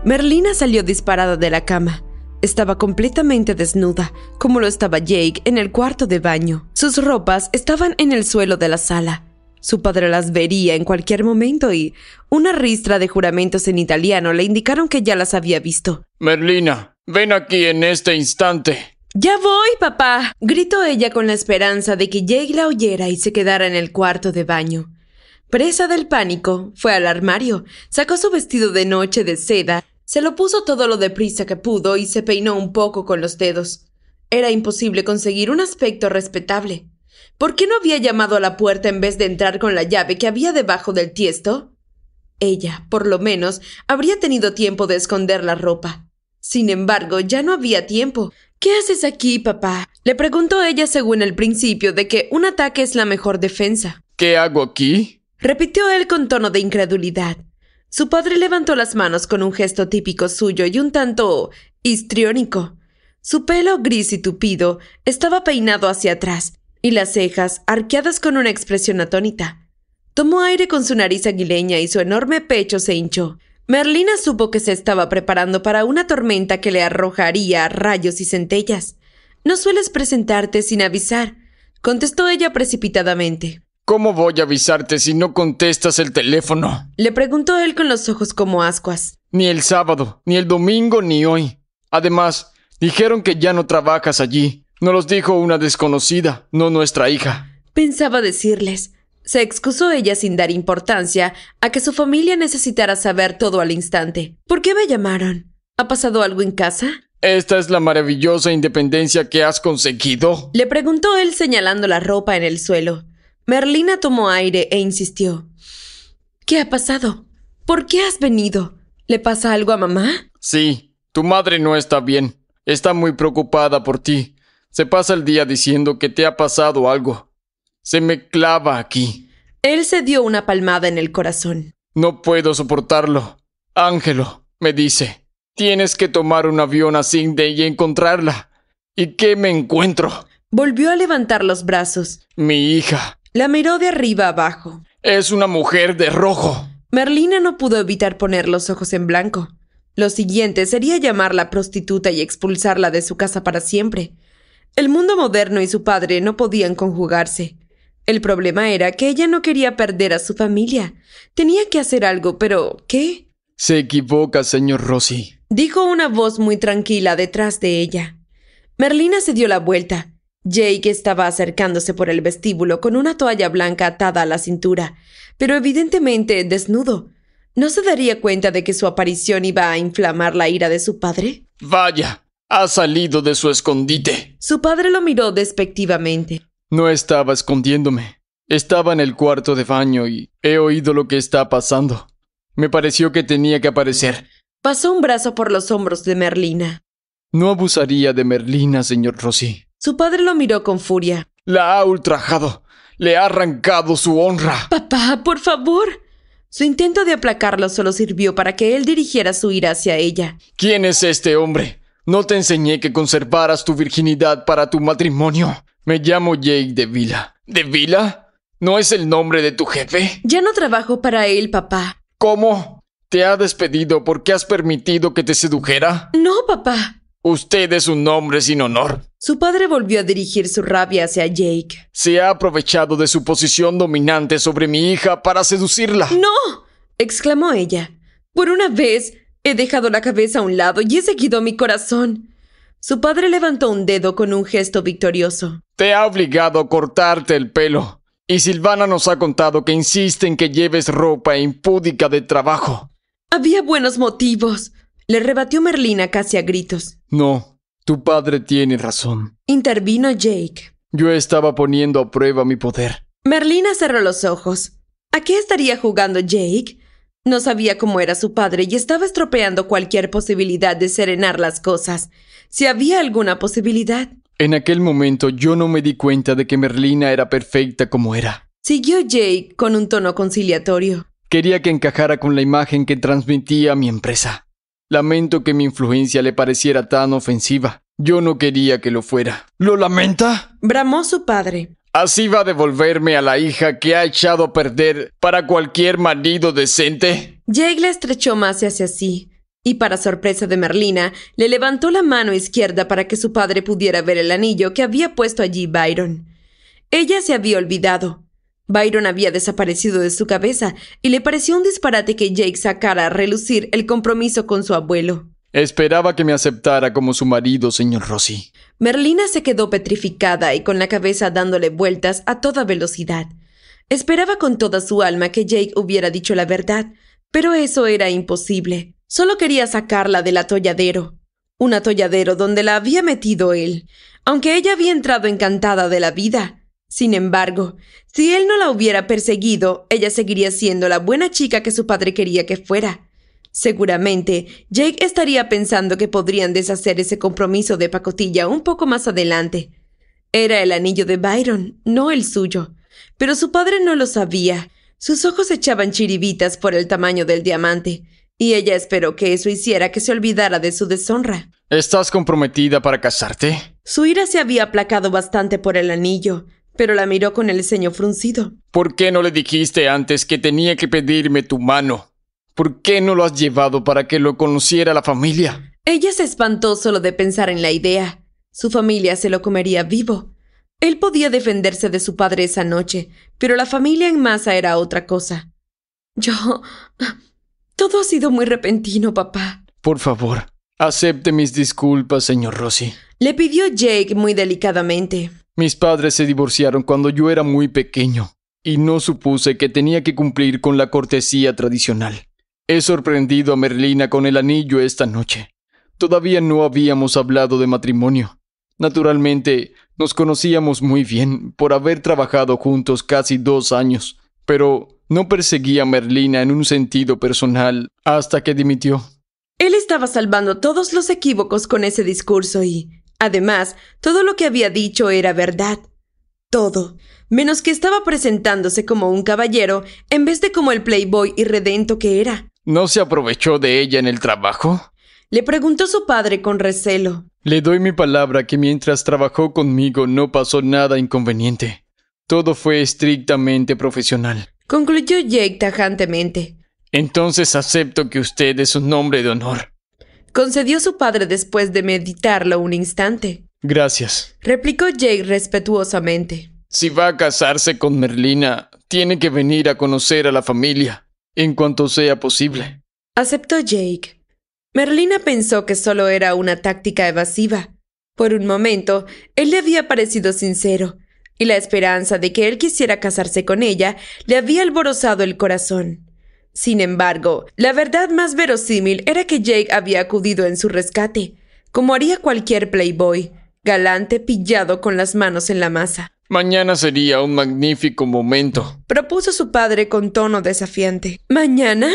Merlina salió disparada de la cama. Estaba completamente desnuda, como lo estaba Jake en el cuarto de baño. Sus ropas estaban en el suelo de la sala. Su padre las vería en cualquier momento y una ristra de juramentos en italiano le indicaron que ya las había visto. Merlina, ven aquí en este instante. Ya voy, papá, gritó ella con la esperanza de que Jake la oyera y se quedara en el cuarto de baño. Presa del pánico, fue al armario, sacó su vestido de noche de seda se lo puso todo lo deprisa que pudo y se peinó un poco con los dedos. Era imposible conseguir un aspecto respetable. ¿Por qué no había llamado a la puerta en vez de entrar con la llave que había debajo del tiesto? Ella, por lo menos, habría tenido tiempo de esconder la ropa. Sin embargo, ya no había tiempo. ¿Qué haces aquí, papá? Le preguntó ella según el principio de que un ataque es la mejor defensa. ¿Qué hago aquí? repitió él con tono de incredulidad. Su padre levantó las manos con un gesto típico suyo y un tanto histriónico. Su pelo gris y tupido estaba peinado hacia atrás y las cejas arqueadas con una expresión atónita. Tomó aire con su nariz aguileña y su enorme pecho se hinchó. Merlina supo que se estaba preparando para una tormenta que le arrojaría rayos y centellas. No sueles presentarte sin avisar, contestó ella precipitadamente. ¿Cómo voy a avisarte si no contestas el teléfono? Le preguntó él con los ojos como ascuas. Ni el sábado, ni el domingo, ni hoy. Además, dijeron que ya no trabajas allí. No los dijo una desconocida, no nuestra hija. Pensaba decirles. Se excusó ella sin dar importancia a que su familia necesitara saber todo al instante. ¿Por qué me llamaron? ¿Ha pasado algo en casa? ¿Esta es la maravillosa independencia que has conseguido? Le preguntó él señalando la ropa en el suelo. Merlina tomó aire e insistió. ¿Qué ha pasado? ¿Por qué has venido? ¿Le pasa algo a mamá? Sí, tu madre no está bien. Está muy preocupada por ti. Se pasa el día diciendo que te ha pasado algo. Se me clava aquí. Él se dio una palmada en el corazón. No puedo soportarlo. Ángelo, me dice, tienes que tomar un avión a Cindy y encontrarla. ¿Y qué me encuentro? Volvió a levantar los brazos. Mi hija. La miró de arriba abajo. Es una mujer de rojo. Merlina no pudo evitar poner los ojos en blanco. Lo siguiente sería llamarla prostituta y expulsarla de su casa para siempre. El mundo moderno y su padre no podían conjugarse. El problema era que ella no quería perder a su familia. Tenía que hacer algo, pero ¿qué? Se equivoca, señor Rossi, dijo una voz muy tranquila detrás de ella. Merlina se dio la vuelta. Jake estaba acercándose por el vestíbulo con una toalla blanca atada a la cintura, pero evidentemente desnudo. ¿No se daría cuenta de que su aparición iba a inflamar la ira de su padre? Vaya, ha salido de su escondite. Su padre lo miró despectivamente. No estaba escondiéndome. Estaba en el cuarto de baño y he oído lo que está pasando. Me pareció que tenía que aparecer. Pasó un brazo por los hombros de Merlina. No abusaría de Merlina, señor Rossi. Su padre lo miró con furia. La ha ultrajado. Le ha arrancado su honra. Papá, por favor. Su intento de aplacarlo solo sirvió para que él dirigiera su ira hacia ella. ¿Quién es este hombre? No te enseñé que conservaras tu virginidad para tu matrimonio. Me llamo Jake de Vila. ¿De Vila? ¿No es el nombre de tu jefe? Ya no trabajo para él, papá. ¿Cómo? ¿Te ha despedido porque has permitido que te sedujera? No, papá. Usted es un hombre sin honor. Su padre volvió a dirigir su rabia hacia Jake. Se ha aprovechado de su posición dominante sobre mi hija para seducirla. ¡No! exclamó ella. Por una vez he dejado la cabeza a un lado y he seguido mi corazón. Su padre levantó un dedo con un gesto victorioso. Te ha obligado a cortarte el pelo. Y Silvana nos ha contado que insiste en que lleves ropa impúdica de trabajo. Había buenos motivos. Le rebatió Merlina casi a gritos. No, tu padre tiene razón. Intervino Jake. Yo estaba poniendo a prueba mi poder. Merlina cerró los ojos. ¿A qué estaría jugando Jake? No sabía cómo era su padre y estaba estropeando cualquier posibilidad de serenar las cosas. Si había alguna posibilidad. En aquel momento yo no me di cuenta de que Merlina era perfecta como era. Siguió Jake con un tono conciliatorio. Quería que encajara con la imagen que transmitía mi empresa. Lamento que mi influencia le pareciera tan ofensiva. Yo no quería que lo fuera. ¿Lo lamenta? bramó su padre. ¿Así va a devolverme a la hija que ha echado a perder para cualquier marido decente? Jake la estrechó más hacia sí, y para sorpresa de Merlina, le levantó la mano izquierda para que su padre pudiera ver el anillo que había puesto allí Byron. Ella se había olvidado. Byron había desaparecido de su cabeza y le pareció un disparate que Jake sacara a relucir el compromiso con su abuelo. Esperaba que me aceptara como su marido, señor Rossi. Merlina se quedó petrificada y con la cabeza dándole vueltas a toda velocidad. Esperaba con toda su alma que Jake hubiera dicho la verdad, pero eso era imposible. Solo quería sacarla del atolladero. Un atolladero donde la había metido él, aunque ella había entrado encantada de la vida. Sin embargo, si él no la hubiera perseguido, ella seguiría siendo la buena chica que su padre quería que fuera. Seguramente, Jake estaría pensando que podrían deshacer ese compromiso de pacotilla un poco más adelante. Era el anillo de Byron, no el suyo. Pero su padre no lo sabía. Sus ojos echaban chiribitas por el tamaño del diamante, y ella esperó que eso hiciera que se olvidara de su deshonra. ¿Estás comprometida para casarte? Su ira se había aplacado bastante por el anillo, pero la miró con el ceño fruncido. ¿Por qué no le dijiste antes que tenía que pedirme tu mano? ¿Por qué no lo has llevado para que lo conociera la familia? Ella se espantó solo de pensar en la idea. Su familia se lo comería vivo. Él podía defenderse de su padre esa noche, pero la familia en masa era otra cosa. Yo. Todo ha sido muy repentino, papá. Por favor, acepte mis disculpas, señor Rossi. Le pidió Jake muy delicadamente. Mis padres se divorciaron cuando yo era muy pequeño, y no supuse que tenía que cumplir con la cortesía tradicional. He sorprendido a Merlina con el anillo esta noche. Todavía no habíamos hablado de matrimonio. Naturalmente, nos conocíamos muy bien por haber trabajado juntos casi dos años, pero no perseguía a Merlina en un sentido personal hasta que dimitió. Él estaba salvando todos los equívocos con ese discurso y Además, todo lo que había dicho era verdad. Todo. Menos que estaba presentándose como un caballero en vez de como el playboy irredento que era. ¿No se aprovechó de ella en el trabajo? Le preguntó su padre con recelo. Le doy mi palabra que mientras trabajó conmigo no pasó nada inconveniente. Todo fue estrictamente profesional. Concluyó Jake tajantemente. Entonces acepto que usted es un hombre de honor concedió su padre después de meditarlo un instante. Gracias, replicó Jake respetuosamente. Si va a casarse con Merlina, tiene que venir a conocer a la familia, en cuanto sea posible. Aceptó Jake. Merlina pensó que solo era una táctica evasiva. Por un momento, él le había parecido sincero, y la esperanza de que él quisiera casarse con ella le había alborozado el corazón. Sin embargo, la verdad más verosímil era que Jake había acudido en su rescate, como haría cualquier playboy, galante pillado con las manos en la masa. Mañana sería un magnífico momento, propuso su padre con tono desafiante. ¿Mañana?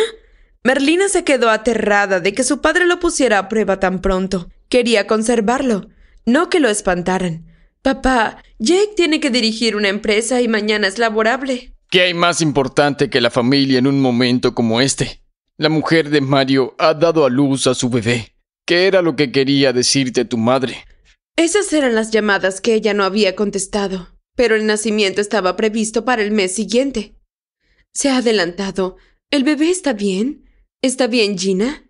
Merlina se quedó aterrada de que su padre lo pusiera a prueba tan pronto. Quería conservarlo, no que lo espantaran. Papá, Jake tiene que dirigir una empresa y mañana es laborable. ¿Qué hay más importante que la familia en un momento como este? La mujer de Mario ha dado a luz a su bebé. ¿Qué era lo que quería decirte tu madre? Esas eran las llamadas que ella no había contestado, pero el nacimiento estaba previsto para el mes siguiente. Se ha adelantado. ¿El bebé está bien? ¿Está bien, Gina?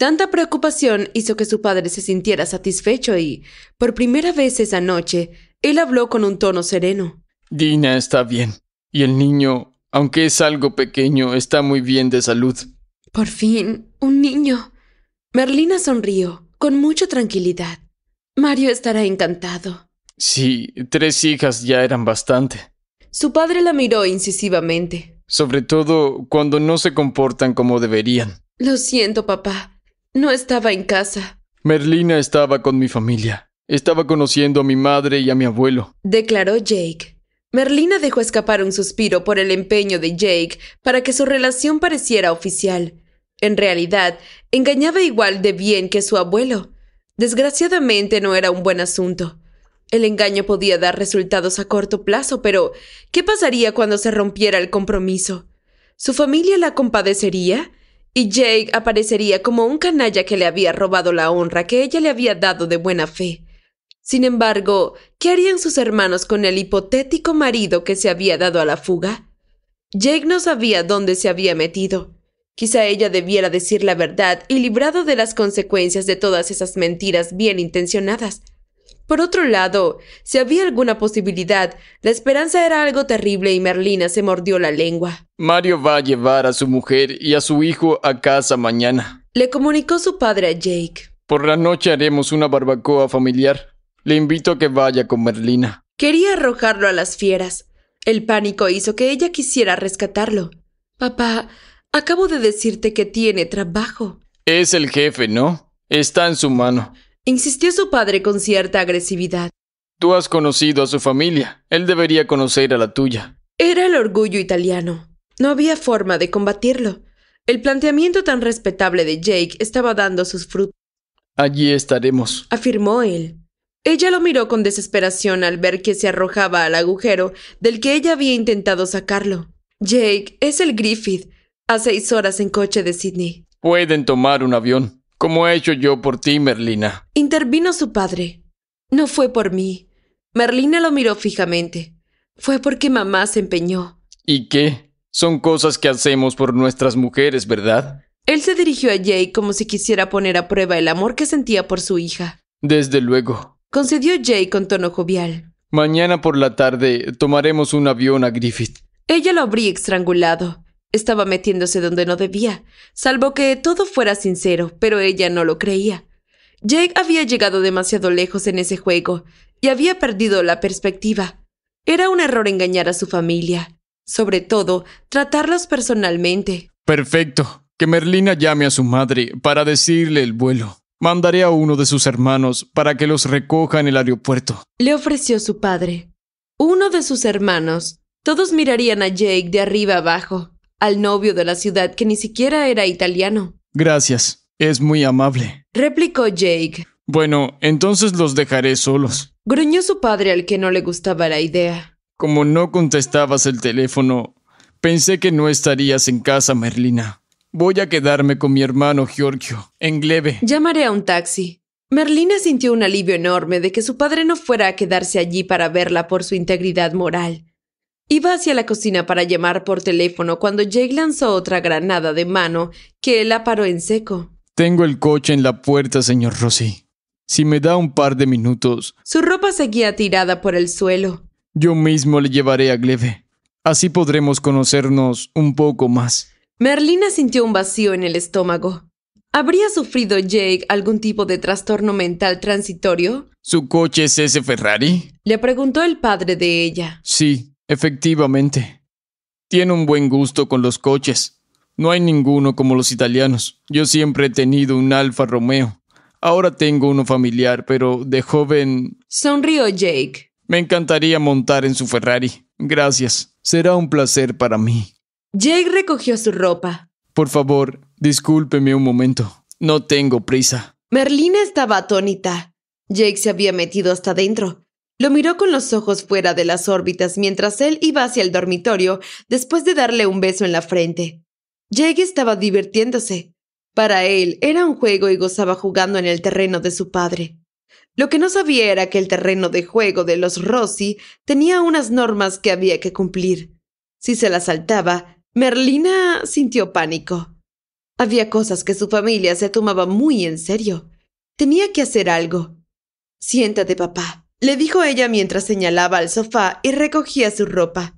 Tanta preocupación hizo que su padre se sintiera satisfecho y, por primera vez esa noche, él habló con un tono sereno. Gina está bien. Y el niño, aunque es algo pequeño, está muy bien de salud. Por fin, un niño. Merlina sonrió, con mucha tranquilidad. Mario estará encantado. Sí, tres hijas ya eran bastante. Su padre la miró incisivamente. Sobre todo cuando no se comportan como deberían. Lo siento, papá. No estaba en casa. Merlina estaba con mi familia. Estaba conociendo a mi madre y a mi abuelo. Declaró Jake. Merlina dejó escapar un suspiro por el empeño de Jake para que su relación pareciera oficial. En realidad, engañaba igual de bien que su abuelo. Desgraciadamente no era un buen asunto. El engaño podía dar resultados a corto plazo, pero ¿qué pasaría cuando se rompiera el compromiso? ¿Su familia la compadecería? Y Jake aparecería como un canalla que le había robado la honra que ella le había dado de buena fe. Sin embargo, ¿qué harían sus hermanos con el hipotético marido que se había dado a la fuga? Jake no sabía dónde se había metido. Quizá ella debiera decir la verdad y librado de las consecuencias de todas esas mentiras bien intencionadas. Por otro lado, si había alguna posibilidad, la esperanza era algo terrible y Merlina se mordió la lengua. Mario va a llevar a su mujer y a su hijo a casa mañana. Le comunicó su padre a Jake. Por la noche haremos una barbacoa familiar. Le invito a que vaya con Merlina. Quería arrojarlo a las fieras. El pánico hizo que ella quisiera rescatarlo. Papá, acabo de decirte que tiene trabajo. Es el jefe, ¿no? Está en su mano. Insistió su padre con cierta agresividad. Tú has conocido a su familia. Él debería conocer a la tuya. Era el orgullo italiano. No había forma de combatirlo. El planteamiento tan respetable de Jake estaba dando sus frutos. Allí estaremos, afirmó él. Ella lo miró con desesperación al ver que se arrojaba al agujero del que ella había intentado sacarlo. Jake es el Griffith, a seis horas en coche de Sydney. Pueden tomar un avión, como he hecho yo por ti, Merlina. Intervino su padre. No fue por mí. Merlina lo miró fijamente. Fue porque mamá se empeñó. ¿Y qué? Son cosas que hacemos por nuestras mujeres, ¿verdad? Él se dirigió a Jake como si quisiera poner a prueba el amor que sentía por su hija. Desde luego concedió Jake con tono jovial. Mañana por la tarde tomaremos un avión a Griffith. Ella lo habría estrangulado. Estaba metiéndose donde no debía, salvo que todo fuera sincero, pero ella no lo creía. Jake había llegado demasiado lejos en ese juego y había perdido la perspectiva. Era un error engañar a su familia, sobre todo tratarlos personalmente. Perfecto. Que Merlina llame a su madre para decirle el vuelo. Mandaré a uno de sus hermanos para que los recoja en el aeropuerto. Le ofreció su padre. Uno de sus hermanos. Todos mirarían a Jake de arriba abajo, al novio de la ciudad que ni siquiera era italiano. Gracias, es muy amable. Replicó Jake. Bueno, entonces los dejaré solos. Gruñó su padre al que no le gustaba la idea. Como no contestabas el teléfono, pensé que no estarías en casa, Merlina. Voy a quedarme con mi hermano Giorgio, en Glebe. Llamaré a un taxi. Merlina sintió un alivio enorme de que su padre no fuera a quedarse allí para verla por su integridad moral. Iba hacia la cocina para llamar por teléfono cuando Jake lanzó otra granada de mano que él paró en seco. Tengo el coche en la puerta, señor Rossi. Si me da un par de minutos. Su ropa seguía tirada por el suelo. Yo mismo le llevaré a Glebe. Así podremos conocernos un poco más. Merlina sintió un vacío en el estómago. ¿Habría sufrido Jake algún tipo de trastorno mental transitorio? ¿Su coche es ese Ferrari? Le preguntó el padre de ella. Sí, efectivamente. Tiene un buen gusto con los coches. No hay ninguno como los italianos. Yo siempre he tenido un Alfa Romeo. Ahora tengo uno familiar, pero de joven... Sonrió Jake. Me encantaría montar en su Ferrari. Gracias. Será un placer para mí. Jake recogió su ropa. Por favor, discúlpeme un momento. No tengo prisa. Merlina estaba atónita. Jake se había metido hasta dentro. Lo miró con los ojos fuera de las órbitas mientras él iba hacia el dormitorio después de darle un beso en la frente. Jake estaba divirtiéndose. Para él era un juego y gozaba jugando en el terreno de su padre. Lo que no sabía era que el terreno de juego de los Rossi tenía unas normas que había que cumplir. Si se las saltaba, Merlina sintió pánico. Había cosas que su familia se tomaba muy en serio. Tenía que hacer algo. Siéntate, papá, le dijo ella mientras señalaba al sofá y recogía su ropa.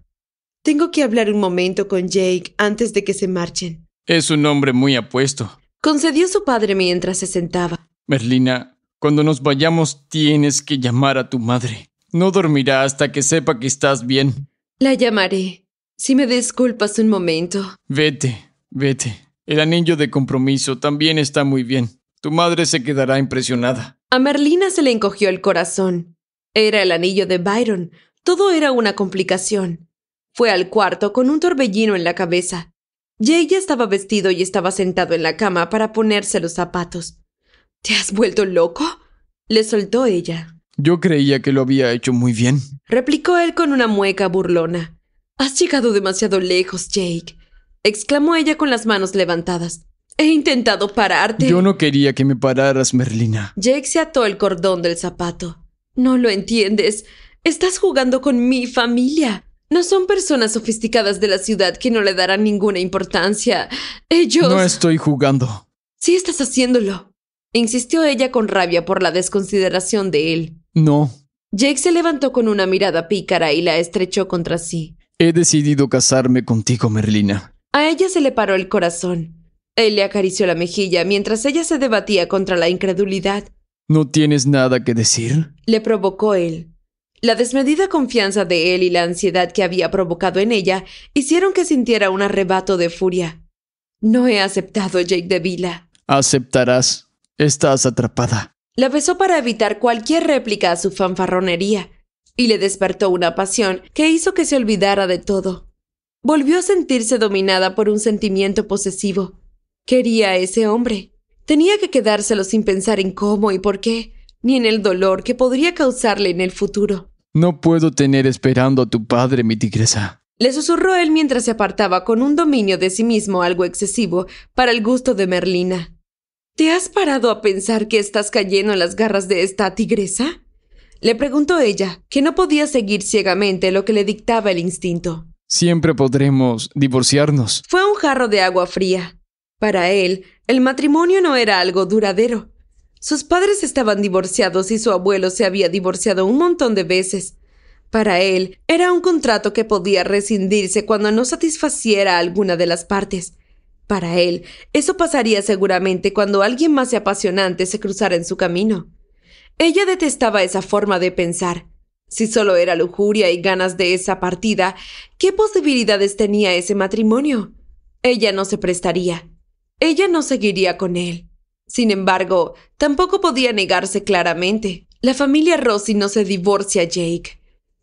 Tengo que hablar un momento con Jake antes de que se marchen. Es un hombre muy apuesto. Concedió su padre mientras se sentaba. Merlina, cuando nos vayamos tienes que llamar a tu madre. No dormirá hasta que sepa que estás bien. La llamaré, si me disculpas un momento. Vete, vete. El anillo de compromiso también está muy bien. Tu madre se quedará impresionada. A Merlina se le encogió el corazón. Era el anillo de Byron. Todo era una complicación. Fue al cuarto con un torbellino en la cabeza. Jay ya estaba vestido y estaba sentado en la cama para ponerse los zapatos. ¿Te has vuelto loco? le soltó ella. Yo creía que lo había hecho muy bien, replicó él con una mueca burlona. Has llegado demasiado lejos, Jake, exclamó ella con las manos levantadas. He intentado pararte. Yo no quería que me pararas, Merlina. Jake se ató el cordón del zapato. No lo entiendes. Estás jugando con mi familia. No son personas sofisticadas de la ciudad que no le darán ninguna importancia. Ellos... No estoy jugando. Sí estás haciéndolo. Insistió ella con rabia por la desconsideración de él. No. Jake se levantó con una mirada pícara y la estrechó contra sí. He decidido casarme contigo, Merlina. A ella se le paró el corazón. Él le acarició la mejilla mientras ella se debatía contra la incredulidad. ¿No tienes nada que decir? Le provocó él. La desmedida confianza de él y la ansiedad que había provocado en ella hicieron que sintiera un arrebato de furia. No he aceptado, Jake Devila. Aceptarás. Estás atrapada. La besó para evitar cualquier réplica a su fanfarronería y le despertó una pasión que hizo que se olvidara de todo. Volvió a sentirse dominada por un sentimiento posesivo. Quería a ese hombre. Tenía que quedárselo sin pensar en cómo y por qué, ni en el dolor que podría causarle en el futuro. No puedo tener esperando a tu padre, mi tigresa. Le susurró él mientras se apartaba con un dominio de sí mismo algo excesivo para el gusto de Merlina. ¿Te has parado a pensar que estás cayendo en las garras de esta tigresa? Le preguntó ella, que no podía seguir ciegamente lo que le dictaba el instinto. Siempre podremos divorciarnos. Fue un jarro de agua fría. Para él, el matrimonio no era algo duradero. Sus padres estaban divorciados y su abuelo se había divorciado un montón de veces. Para él, era un contrato que podía rescindirse cuando no satisfaciera a alguna de las partes. Para él, eso pasaría seguramente cuando alguien más apasionante se cruzara en su camino. Ella detestaba esa forma de pensar. Si solo era lujuria y ganas de esa partida, ¿qué posibilidades tenía ese matrimonio? Ella no se prestaría. Ella no seguiría con él. Sin embargo, tampoco podía negarse claramente. La familia Rossi no se divorcia a Jake.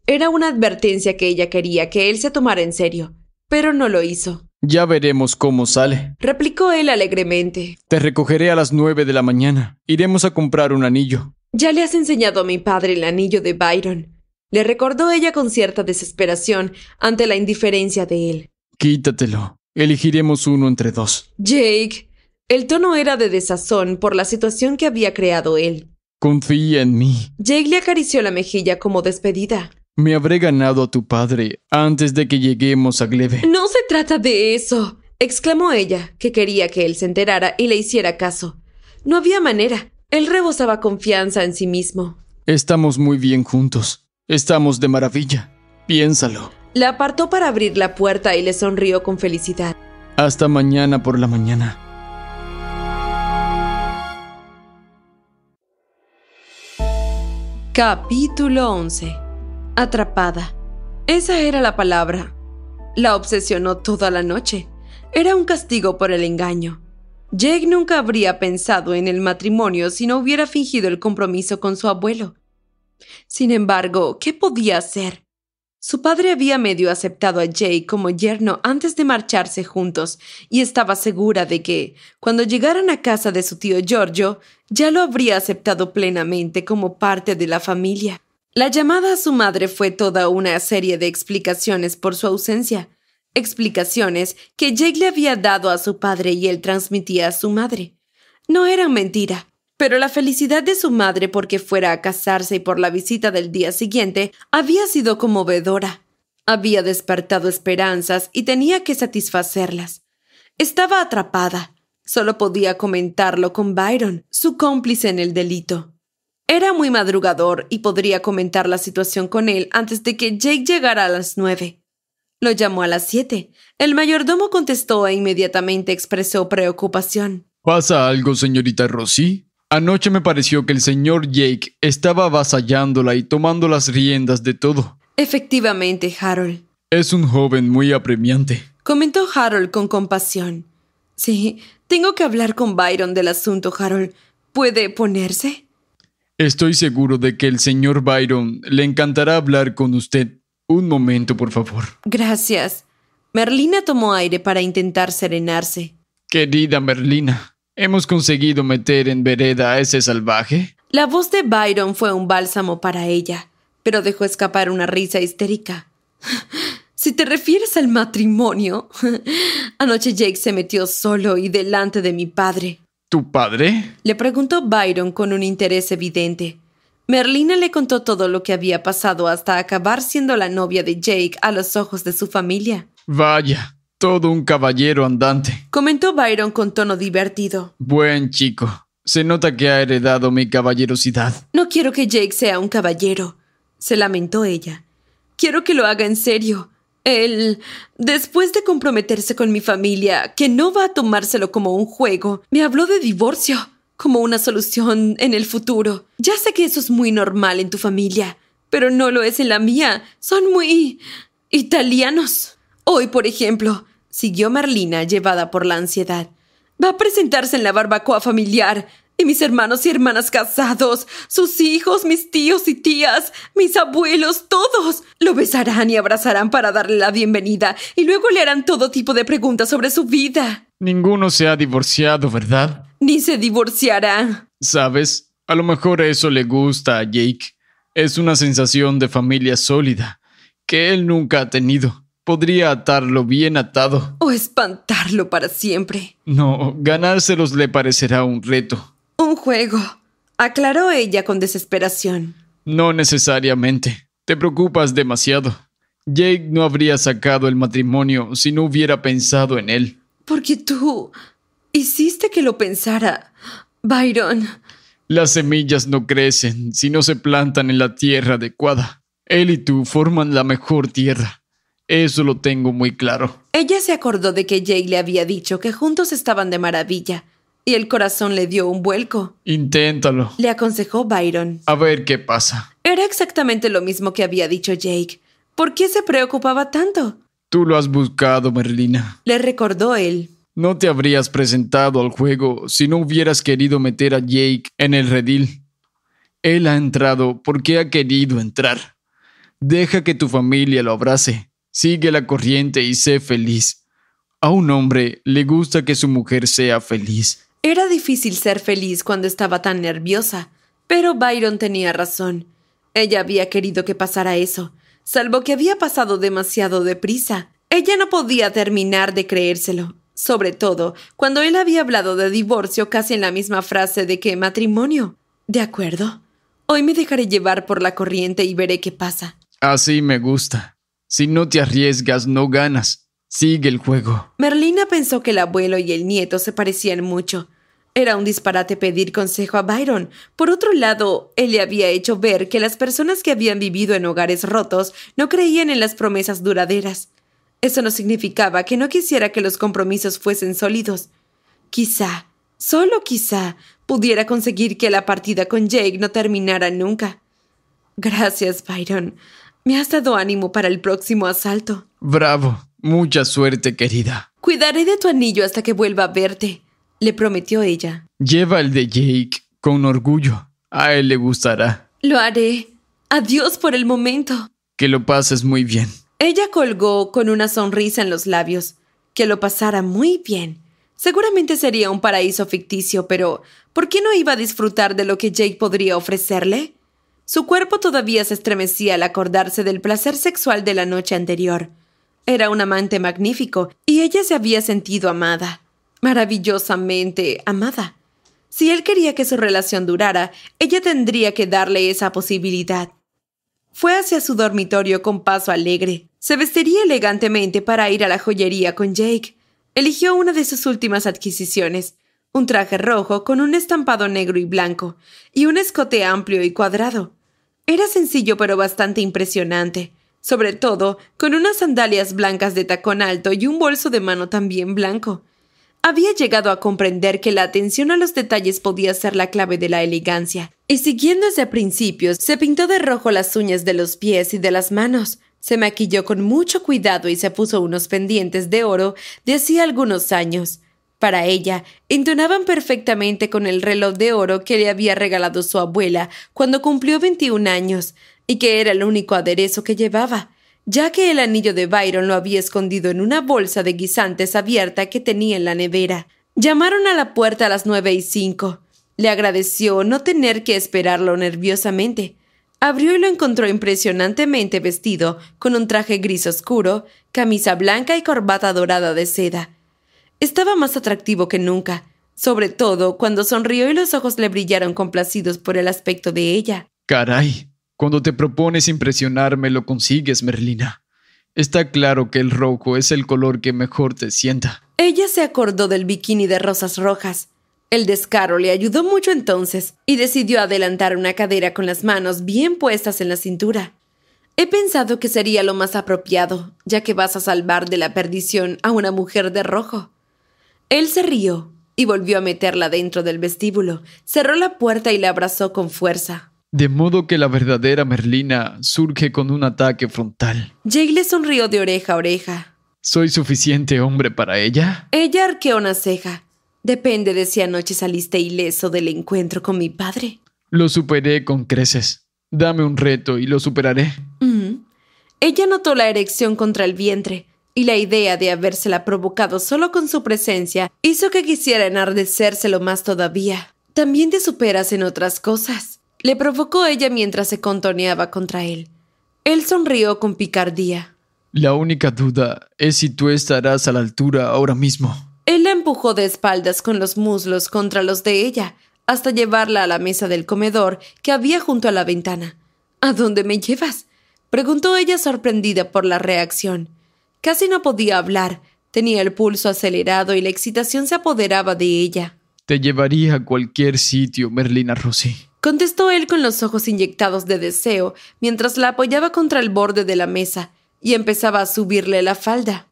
Era una advertencia que ella quería que él se tomara en serio, pero no lo hizo. Ya veremos cómo sale, replicó él alegremente. Te recogeré a las nueve de la mañana. Iremos a comprar un anillo. Ya le has enseñado a mi padre el anillo de Byron, le recordó ella con cierta desesperación ante la indiferencia de él. Quítatelo. Elegiremos uno entre dos. Jake. El tono era de desazón por la situación que había creado él. Confía en mí. Jake le acarició la mejilla como despedida. Me habré ganado a tu padre antes de que lleguemos a Glebe. No se trata de eso, exclamó ella, que quería que él se enterara y le hiciera caso. No había manera. Él rebosaba confianza en sí mismo. Estamos muy bien juntos. Estamos de maravilla. Piénsalo. La apartó para abrir la puerta y le sonrió con felicidad. Hasta mañana por la mañana. Capítulo 11. Atrapada. Esa era la palabra. La obsesionó toda la noche. Era un castigo por el engaño. Jake nunca habría pensado en el matrimonio si no hubiera fingido el compromiso con su abuelo. Sin embargo, ¿qué podía hacer? Su padre había medio aceptado a Jake como yerno antes de marcharse juntos y estaba segura de que, cuando llegaran a casa de su tío Giorgio, ya lo habría aceptado plenamente como parte de la familia. La llamada a su madre fue toda una serie de explicaciones por su ausencia, explicaciones que Jake le había dado a su padre y él transmitía a su madre. No eran mentira, pero la felicidad de su madre porque fuera a casarse y por la visita del día siguiente había sido conmovedora. Había despertado esperanzas y tenía que satisfacerlas. Estaba atrapada. Solo podía comentarlo con Byron, su cómplice en el delito. Era muy madrugador y podría comentar la situación con él antes de que Jake llegara a las nueve. Lo llamó a las siete. El mayordomo contestó e inmediatamente expresó preocupación. ¿Pasa algo, señorita Rossi? Anoche me pareció que el señor Jake estaba avasallándola y tomando las riendas de todo. Efectivamente, Harold. Es un joven muy apremiante. Comentó Harold con compasión. Sí, tengo que hablar con Byron del asunto, Harold. ¿Puede ponerse? Estoy seguro de que el señor Byron le encantará hablar con usted. Un momento, por favor. Gracias. Merlina tomó aire para intentar serenarse. Querida Merlina, ¿hemos conseguido meter en vereda a ese salvaje? La voz de Byron fue un bálsamo para ella, pero dejó escapar una risa histérica. [LAUGHS] Si te refieres al matrimonio, [LAUGHS] anoche Jake se metió solo y delante de mi padre. ¿Tu padre? Le preguntó Byron con un interés evidente. Merlina le contó todo lo que había pasado hasta acabar siendo la novia de Jake a los ojos de su familia. Vaya, todo un caballero andante. Comentó Byron con tono divertido. Buen chico. Se nota que ha heredado mi caballerosidad. No quiero que Jake sea un caballero, se lamentó ella. Quiero que lo haga en serio. Él, después de comprometerse con mi familia, que no va a tomárselo como un juego, me habló de divorcio como una solución en el futuro. Ya sé que eso es muy normal en tu familia, pero no lo es en la mía. Son muy... italianos. Hoy, por ejemplo, siguió Marlina, llevada por la ansiedad. Va a presentarse en la barbacoa familiar. Y mis hermanos y hermanas casados, sus hijos, mis tíos y tías, mis abuelos, todos lo besarán y abrazarán para darle la bienvenida y luego le harán todo tipo de preguntas sobre su vida. Ninguno se ha divorciado, ¿verdad? ni se divorciará. ¿Sabes? A lo mejor eso le gusta a Jake. Es una sensación de familia sólida que él nunca ha tenido. Podría atarlo bien atado. O espantarlo para siempre. No, ganárselos le parecerá un reto. Un juego, aclaró ella con desesperación. No necesariamente. Te preocupas demasiado. Jake no habría sacado el matrimonio si no hubiera pensado en él. Porque tú Hiciste que lo pensara, Byron. Las semillas no crecen si no se plantan en la tierra adecuada. Él y tú forman la mejor tierra. Eso lo tengo muy claro. Ella se acordó de que Jake le había dicho que juntos estaban de maravilla, y el corazón le dio un vuelco. Inténtalo. Le aconsejó Byron. A ver qué pasa. Era exactamente lo mismo que había dicho Jake. ¿Por qué se preocupaba tanto? Tú lo has buscado, Merlina. Le recordó él. No te habrías presentado al juego si no hubieras querido meter a Jake en el redil. Él ha entrado porque ha querido entrar. Deja que tu familia lo abrace. Sigue la corriente y sé feliz. A un hombre le gusta que su mujer sea feliz. Era difícil ser feliz cuando estaba tan nerviosa, pero Byron tenía razón. Ella había querido que pasara eso, salvo que había pasado demasiado deprisa. Ella no podía terminar de creérselo sobre todo cuando él había hablado de divorcio casi en la misma frase de que matrimonio. De acuerdo. Hoy me dejaré llevar por la corriente y veré qué pasa. Así me gusta. Si no te arriesgas, no ganas. Sigue el juego. Merlina pensó que el abuelo y el nieto se parecían mucho. Era un disparate pedir consejo a Byron. Por otro lado, él le había hecho ver que las personas que habían vivido en hogares rotos no creían en las promesas duraderas. Eso no significaba que no quisiera que los compromisos fuesen sólidos. Quizá, solo quizá, pudiera conseguir que la partida con Jake no terminara nunca. Gracias, Byron. Me has dado ánimo para el próximo asalto. Bravo. Mucha suerte, querida. Cuidaré de tu anillo hasta que vuelva a verte, le prometió ella. Lleva el de Jake con orgullo. A él le gustará. Lo haré. Adiós por el momento. Que lo pases muy bien. Ella colgó con una sonrisa en los labios. Que lo pasara muy bien. Seguramente sería un paraíso ficticio, pero ¿por qué no iba a disfrutar de lo que Jake podría ofrecerle? Su cuerpo todavía se estremecía al acordarse del placer sexual de la noche anterior. Era un amante magnífico y ella se había sentido amada. Maravillosamente amada. Si él quería que su relación durara, ella tendría que darle esa posibilidad. Fue hacia su dormitorio con paso alegre. Se vestiría elegantemente para ir a la joyería con Jake. Eligió una de sus últimas adquisiciones, un traje rojo con un estampado negro y blanco, y un escote amplio y cuadrado. Era sencillo pero bastante impresionante, sobre todo con unas sandalias blancas de tacón alto y un bolso de mano también blanco. Había llegado a comprender que la atención a los detalles podía ser la clave de la elegancia, y siguiendo ese principio, se pintó de rojo las uñas de los pies y de las manos, se maquilló con mucho cuidado y se puso unos pendientes de oro de hacía algunos años. Para ella, entonaban perfectamente con el reloj de oro que le había regalado su abuela cuando cumplió 21 años, y que era el único aderezo que llevaba ya que el anillo de Byron lo había escondido en una bolsa de guisantes abierta que tenía en la nevera. Llamaron a la puerta a las nueve y cinco. Le agradeció no tener que esperarlo nerviosamente. Abrió y lo encontró impresionantemente vestido, con un traje gris oscuro, camisa blanca y corbata dorada de seda. Estaba más atractivo que nunca, sobre todo cuando sonrió y los ojos le brillaron complacidos por el aspecto de ella. Caray, cuando te propones impresionarme, lo consigues, Merlina. Está claro que el rojo es el color que mejor te sienta. Ella se acordó del bikini de rosas rojas. El descaro le ayudó mucho entonces y decidió adelantar una cadera con las manos bien puestas en la cintura. He pensado que sería lo más apropiado, ya que vas a salvar de la perdición a una mujer de rojo. Él se rió y volvió a meterla dentro del vestíbulo, cerró la puerta y la abrazó con fuerza. De modo que la verdadera Merlina surge con un ataque frontal. Jay le sonrió de oreja a oreja. ¿Soy suficiente hombre para ella? Ella arqueó una ceja. Depende de si anoche saliste ileso del encuentro con mi padre. Lo superé con creces. Dame un reto y lo superaré. Ella notó la erección contra el vientre, y la idea de habérsela provocado solo con su presencia hizo que quisiera enardecérselo más todavía. También te superas en otras cosas le provocó ella mientras se contoneaba contra él. Él sonrió con picardía. La única duda es si tú estarás a la altura ahora mismo. Él la empujó de espaldas con los muslos contra los de ella, hasta llevarla a la mesa del comedor que había junto a la ventana. ¿A dónde me llevas? preguntó ella sorprendida por la reacción. Casi no podía hablar, tenía el pulso acelerado y la excitación se apoderaba de ella. Te llevaría a cualquier sitio, Merlina Rossi contestó él con los ojos inyectados de deseo, mientras la apoyaba contra el borde de la mesa y empezaba a subirle la falda.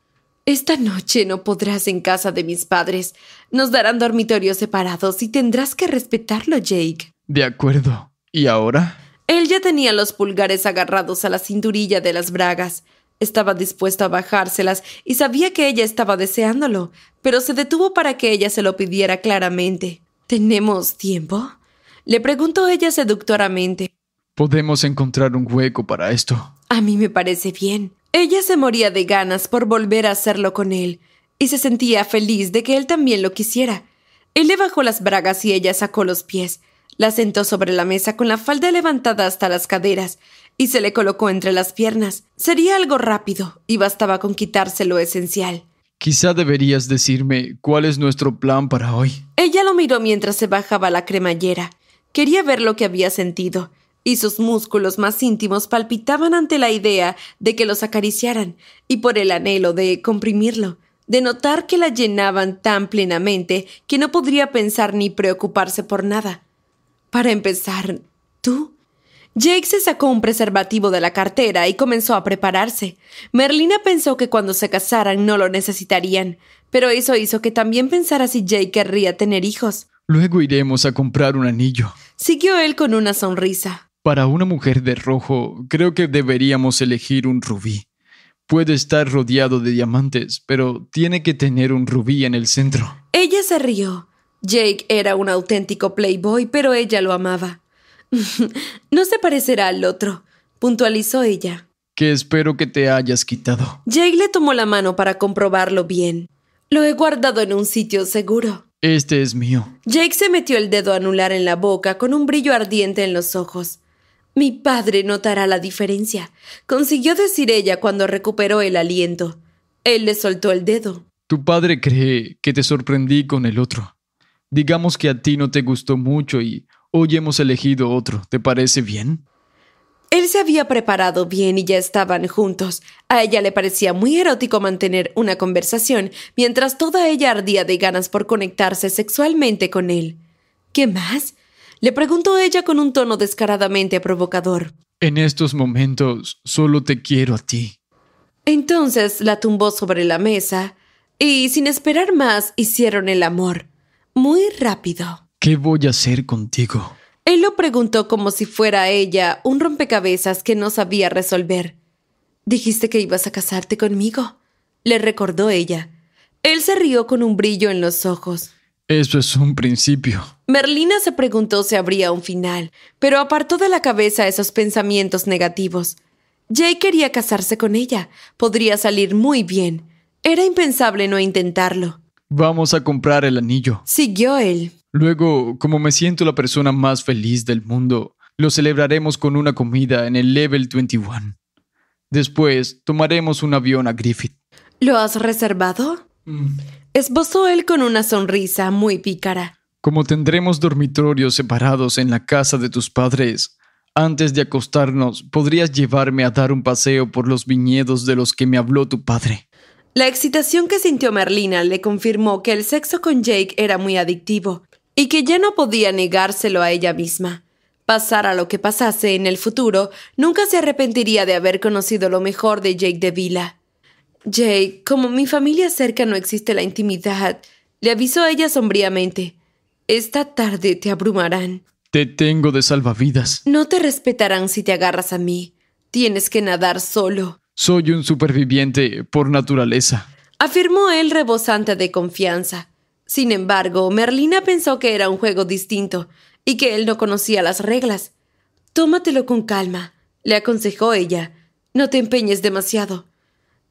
Esta noche no podrás en casa de mis padres. Nos darán dormitorios separados y tendrás que respetarlo, Jake. De acuerdo. ¿Y ahora? Él ya tenía los pulgares agarrados a la cinturilla de las bragas. Estaba dispuesto a bajárselas y sabía que ella estaba deseándolo, pero se detuvo para que ella se lo pidiera claramente. ¿Tenemos tiempo? Le preguntó ella seductoramente. Podemos encontrar un hueco para esto. A mí me parece bien. Ella se moría de ganas por volver a hacerlo con él, y se sentía feliz de que él también lo quisiera. Él le bajó las bragas y ella sacó los pies. La sentó sobre la mesa con la falda levantada hasta las caderas y se le colocó entre las piernas. Sería algo rápido y bastaba con quitarse lo esencial. Quizá deberías decirme cuál es nuestro plan para hoy. Ella lo miró mientras se bajaba la cremallera. Quería ver lo que había sentido, y sus músculos más íntimos palpitaban ante la idea de que los acariciaran, y por el anhelo de comprimirlo, de notar que la llenaban tan plenamente que no podría pensar ni preocuparse por nada. Para empezar, tú. Jake se sacó un preservativo de la cartera y comenzó a prepararse. Merlina pensó que cuando se casaran no lo necesitarían, pero eso hizo que también pensara si Jake querría tener hijos. Luego iremos a comprar un anillo. Siguió él con una sonrisa. Para una mujer de rojo, creo que deberíamos elegir un rubí. Puede estar rodeado de diamantes, pero tiene que tener un rubí en el centro. Ella se rió. Jake era un auténtico playboy, pero ella lo amaba. [LAUGHS] no se parecerá al otro, puntualizó ella. Que espero que te hayas quitado. Jake le tomó la mano para comprobarlo bien. Lo he guardado en un sitio seguro. Este es mío. Jake se metió el dedo anular en la boca con un brillo ardiente en los ojos. Mi padre notará la diferencia, consiguió decir ella cuando recuperó el aliento. Él le soltó el dedo. Tu padre cree que te sorprendí con el otro. Digamos que a ti no te gustó mucho y hoy hemos elegido otro. ¿Te parece bien? Él se había preparado bien y ya estaban juntos. A ella le parecía muy erótico mantener una conversación mientras toda ella ardía de ganas por conectarse sexualmente con él. ¿Qué más? Le preguntó ella con un tono descaradamente provocador. En estos momentos solo te quiero a ti. Entonces la tumbó sobre la mesa y, sin esperar más, hicieron el amor. Muy rápido. ¿Qué voy a hacer contigo? Él lo preguntó como si fuera ella un rompecabezas que no sabía resolver. Dijiste que ibas a casarte conmigo, le recordó ella. Él se rió con un brillo en los ojos. Eso es un principio. Merlina se preguntó si habría un final, pero apartó de la cabeza esos pensamientos negativos. Jay quería casarse con ella. Podría salir muy bien. Era impensable no intentarlo. Vamos a comprar el anillo. Siguió él. Luego, como me siento la persona más feliz del mundo, lo celebraremos con una comida en el Level 21. Después, tomaremos un avión a Griffith. ¿Lo has reservado? Mm. Esbozó él con una sonrisa muy pícara. Como tendremos dormitorios separados en la casa de tus padres, antes de acostarnos, podrías llevarme a dar un paseo por los viñedos de los que me habló tu padre. La excitación que sintió Merlina le confirmó que el sexo con Jake era muy adictivo, y que ya no podía negárselo a ella misma. Pasara lo que pasase en el futuro, nunca se arrepentiría de haber conocido lo mejor de Jake de Vila. Jake, como mi familia cerca no existe la intimidad, le avisó a ella sombríamente. Esta tarde te abrumarán. Te tengo de salvavidas. No te respetarán si te agarras a mí. Tienes que nadar solo. Soy un superviviente por naturaleza. Afirmó él rebosante de confianza. Sin embargo, Merlina pensó que era un juego distinto y que él no conocía las reglas. Tómatelo con calma, le aconsejó ella. No te empeñes demasiado.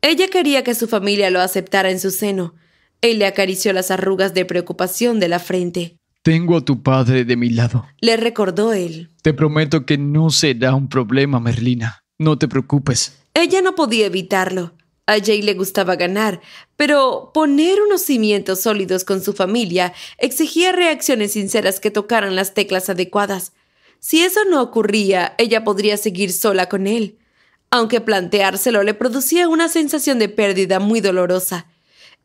Ella quería que su familia lo aceptara en su seno. Él le acarició las arrugas de preocupación de la frente. Tengo a tu padre de mi lado. Le recordó él. Te prometo que no será un problema, Merlina. No te preocupes. Ella no podía evitarlo. A Jay le gustaba ganar, pero poner unos cimientos sólidos con su familia exigía reacciones sinceras que tocaran las teclas adecuadas. Si eso no ocurría, ella podría seguir sola con él, aunque planteárselo le producía una sensación de pérdida muy dolorosa.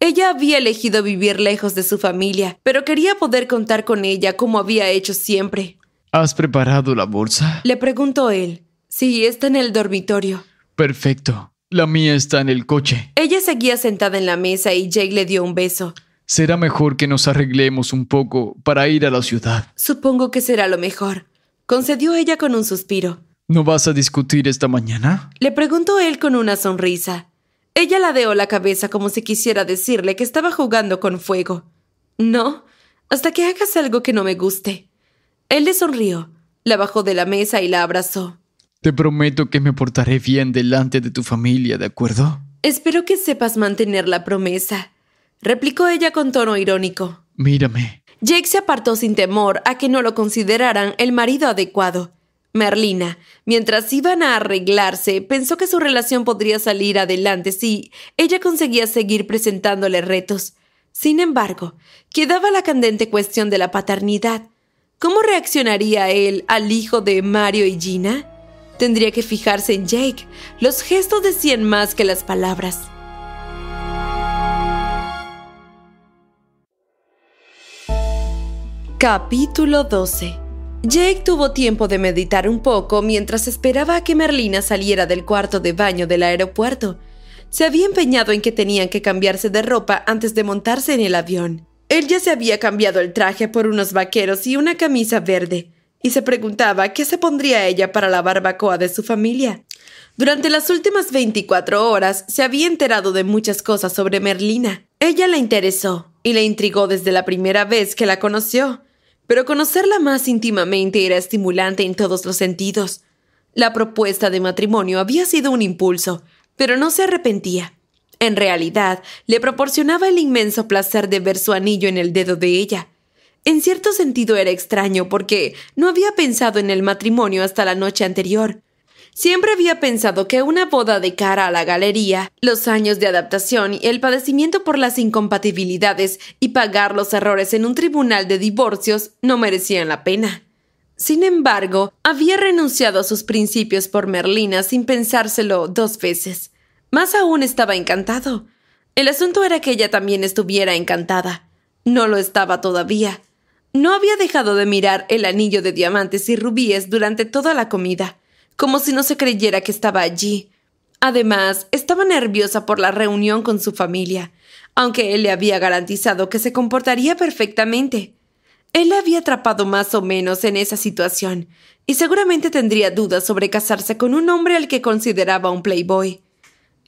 Ella había elegido vivir lejos de su familia, pero quería poder contar con ella como había hecho siempre. ¿Has preparado la bolsa? Le preguntó él. Sí, está en el dormitorio. Perfecto. La mía está en el coche. Ella seguía sentada en la mesa y Jake le dio un beso. Será mejor que nos arreglemos un poco para ir a la ciudad. Supongo que será lo mejor. Concedió ella con un suspiro. ¿No vas a discutir esta mañana? Le preguntó él con una sonrisa. Ella ladeó la cabeza como si quisiera decirle que estaba jugando con fuego. No, hasta que hagas algo que no me guste. Él le sonrió, la bajó de la mesa y la abrazó. Te prometo que me portaré bien delante de tu familia, ¿de acuerdo? Espero que sepas mantener la promesa, replicó ella con tono irónico. Mírame. Jake se apartó sin temor a que no lo consideraran el marido adecuado. Merlina, mientras iban a arreglarse, pensó que su relación podría salir adelante si ella conseguía seguir presentándole retos. Sin embargo, quedaba la candente cuestión de la paternidad. ¿Cómo reaccionaría él al hijo de Mario y Gina? Tendría que fijarse en Jake. Los gestos decían más que las palabras. Capítulo 12 Jake tuvo tiempo de meditar un poco mientras esperaba a que Merlina saliera del cuarto de baño del aeropuerto. Se había empeñado en que tenían que cambiarse de ropa antes de montarse en el avión. Él ya se había cambiado el traje por unos vaqueros y una camisa verde y se preguntaba qué se pondría ella para la barbacoa de su familia. Durante las últimas 24 horas se había enterado de muchas cosas sobre Merlina. Ella la interesó y le intrigó desde la primera vez que la conoció, pero conocerla más íntimamente era estimulante en todos los sentidos. La propuesta de matrimonio había sido un impulso, pero no se arrepentía. En realidad, le proporcionaba el inmenso placer de ver su anillo en el dedo de ella, en cierto sentido era extraño porque no había pensado en el matrimonio hasta la noche anterior. Siempre había pensado que una boda de cara a la galería, los años de adaptación y el padecimiento por las incompatibilidades y pagar los errores en un tribunal de divorcios no merecían la pena. Sin embargo, había renunciado a sus principios por Merlina sin pensárselo dos veces. Más aún estaba encantado. El asunto era que ella también estuviera encantada. No lo estaba todavía. No había dejado de mirar el anillo de diamantes y rubíes durante toda la comida, como si no se creyera que estaba allí. Además, estaba nerviosa por la reunión con su familia, aunque él le había garantizado que se comportaría perfectamente. Él la había atrapado más o menos en esa situación, y seguramente tendría dudas sobre casarse con un hombre al que consideraba un playboy.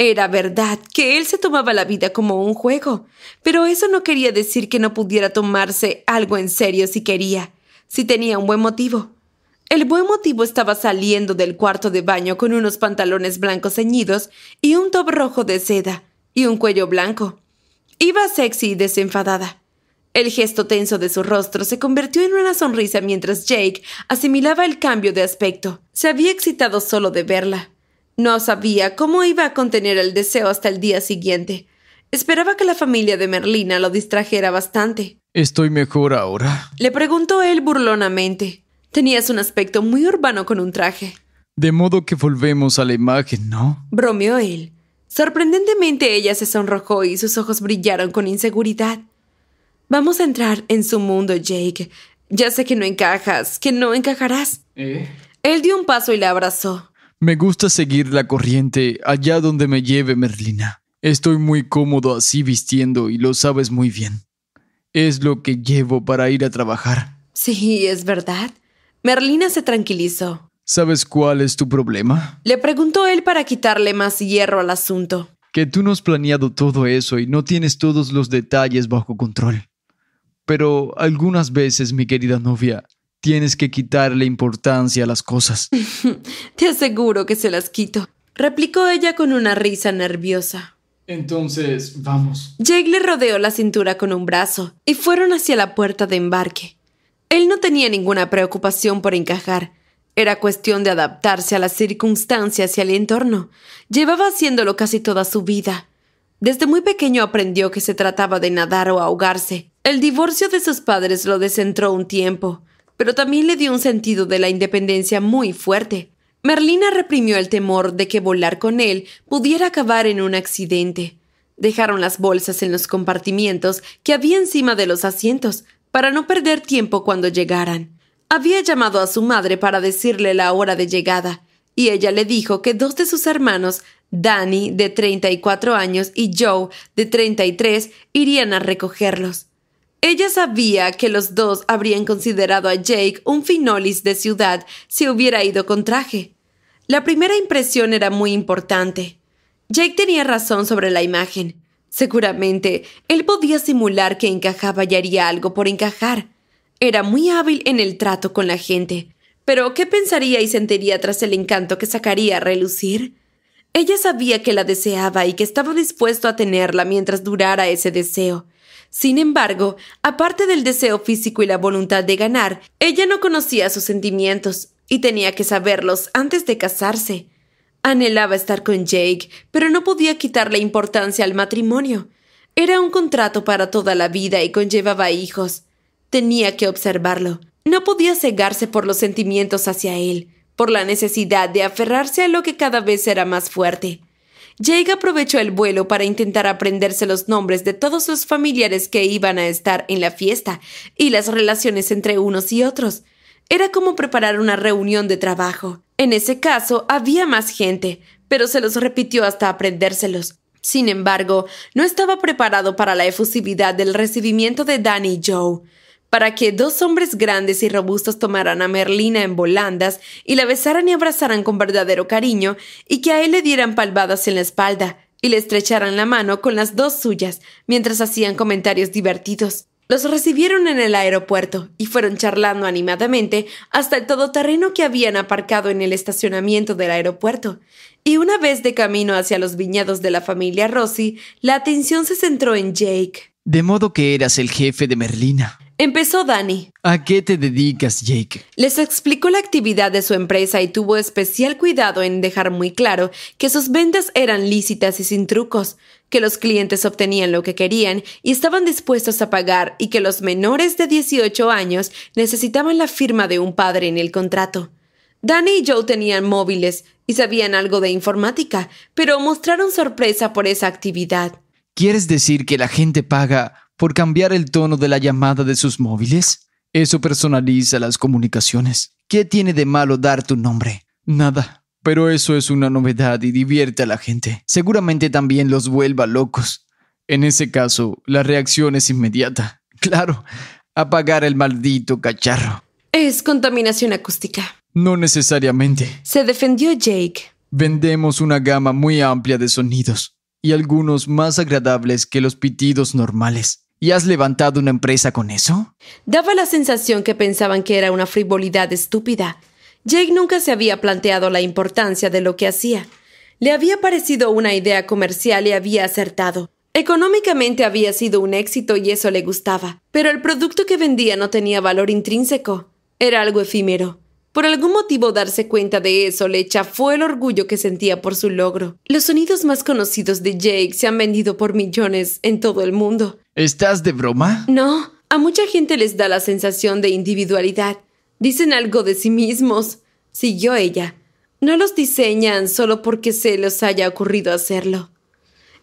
Era verdad que él se tomaba la vida como un juego, pero eso no quería decir que no pudiera tomarse algo en serio si quería, si tenía un buen motivo. El buen motivo estaba saliendo del cuarto de baño con unos pantalones blancos ceñidos y un top rojo de seda y un cuello blanco. Iba sexy y desenfadada. El gesto tenso de su rostro se convirtió en una sonrisa mientras Jake asimilaba el cambio de aspecto. Se había excitado solo de verla. No sabía cómo iba a contener el deseo hasta el día siguiente. Esperaba que la familia de Merlina lo distrajera bastante. Estoy mejor ahora. Le preguntó él burlonamente. Tenías un aspecto muy urbano con un traje. De modo que volvemos a la imagen, ¿no? Bromeó él. Sorprendentemente ella se sonrojó y sus ojos brillaron con inseguridad. Vamos a entrar en su mundo, Jake. Ya sé que no encajas, que no encajarás. ¿Eh? Él dio un paso y la abrazó. Me gusta seguir la corriente allá donde me lleve Merlina. Estoy muy cómodo así vistiendo y lo sabes muy bien. Es lo que llevo para ir a trabajar. Sí, es verdad. Merlina se tranquilizó. ¿Sabes cuál es tu problema? Le preguntó él para quitarle más hierro al asunto. Que tú no has planeado todo eso y no tienes todos los detalles bajo control. Pero algunas veces, mi querida novia, Tienes que quitarle importancia a las cosas. [LAUGHS] Te aseguro que se las quito, replicó ella con una risa nerviosa. Entonces, vamos. Jake le rodeó la cintura con un brazo y fueron hacia la puerta de embarque. Él no tenía ninguna preocupación por encajar. Era cuestión de adaptarse a las circunstancias y al entorno. Llevaba haciéndolo casi toda su vida. Desde muy pequeño aprendió que se trataba de nadar o ahogarse. El divorcio de sus padres lo descentró un tiempo pero también le dio un sentido de la independencia muy fuerte. Merlina reprimió el temor de que volar con él pudiera acabar en un accidente. Dejaron las bolsas en los compartimientos que había encima de los asientos, para no perder tiempo cuando llegaran. Había llamado a su madre para decirle la hora de llegada, y ella le dijo que dos de sus hermanos, Danny, de 34 años, y Joe, de 33, irían a recogerlos. Ella sabía que los dos habrían considerado a Jake un finolis de ciudad si hubiera ido con traje. La primera impresión era muy importante. Jake tenía razón sobre la imagen. Seguramente, él podía simular que encajaba y haría algo por encajar. Era muy hábil en el trato con la gente. Pero, ¿qué pensaría y sentiría tras el encanto que sacaría a relucir? Ella sabía que la deseaba y que estaba dispuesto a tenerla mientras durara ese deseo. Sin embargo, aparte del deseo físico y la voluntad de ganar, ella no conocía sus sentimientos y tenía que saberlos antes de casarse. Anhelaba estar con Jake, pero no podía quitarle importancia al matrimonio. Era un contrato para toda la vida y conllevaba hijos. Tenía que observarlo. No podía cegarse por los sentimientos hacia él, por la necesidad de aferrarse a lo que cada vez era más fuerte. Jake aprovechó el vuelo para intentar aprenderse los nombres de todos sus familiares que iban a estar en la fiesta y las relaciones entre unos y otros. Era como preparar una reunión de trabajo. En ese caso había más gente, pero se los repitió hasta aprendérselos. Sin embargo, no estaba preparado para la efusividad del recibimiento de Danny y Joe para que dos hombres grandes y robustos tomaran a Merlina en volandas y la besaran y abrazaran con verdadero cariño, y que a él le dieran palmadas en la espalda y le estrecharan la mano con las dos suyas mientras hacían comentarios divertidos. Los recibieron en el aeropuerto y fueron charlando animadamente hasta el todoterreno que habían aparcado en el estacionamiento del aeropuerto. Y una vez de camino hacia los viñedos de la familia Rossi, la atención se centró en Jake. De modo que eras el jefe de Merlina. Empezó Dani. ¿A qué te dedicas, Jake? Les explicó la actividad de su empresa y tuvo especial cuidado en dejar muy claro que sus ventas eran lícitas y sin trucos, que los clientes obtenían lo que querían y estaban dispuestos a pagar y que los menores de 18 años necesitaban la firma de un padre en el contrato. Danny y Joe tenían móviles y sabían algo de informática, pero mostraron sorpresa por esa actividad. ¿Quieres decir que la gente paga por cambiar el tono de la llamada de sus móviles? Eso personaliza las comunicaciones. ¿Qué tiene de malo dar tu nombre? Nada. Pero eso es una novedad y divierte a la gente. Seguramente también los vuelva locos. En ese caso, la reacción es inmediata. [LAUGHS] Claro, apagar el maldito cacharro. Es contaminación acústica. No necesariamente. Se defendió Jake. Vendemos una gama muy amplia de sonidos, y algunos más agradables que los pitidos normales. ¿Y has levantado una empresa con eso? Daba la sensación que pensaban que era una frivolidad estúpida. Jake nunca se había planteado la importancia de lo que hacía. Le había parecido una idea comercial y había acertado. Económicamente había sido un éxito y eso le gustaba, pero el producto que vendía no tenía valor intrínseco. Era algo efímero. Por algún motivo darse cuenta de eso le fue el orgullo que sentía por su logro. Los sonidos más conocidos de Jake se han vendido por millones en todo el mundo. ¿Estás de broma? No, a mucha gente les da la sensación de individualidad. Dicen algo de sí mismos, siguió ella. No los diseñan solo porque se les haya ocurrido hacerlo.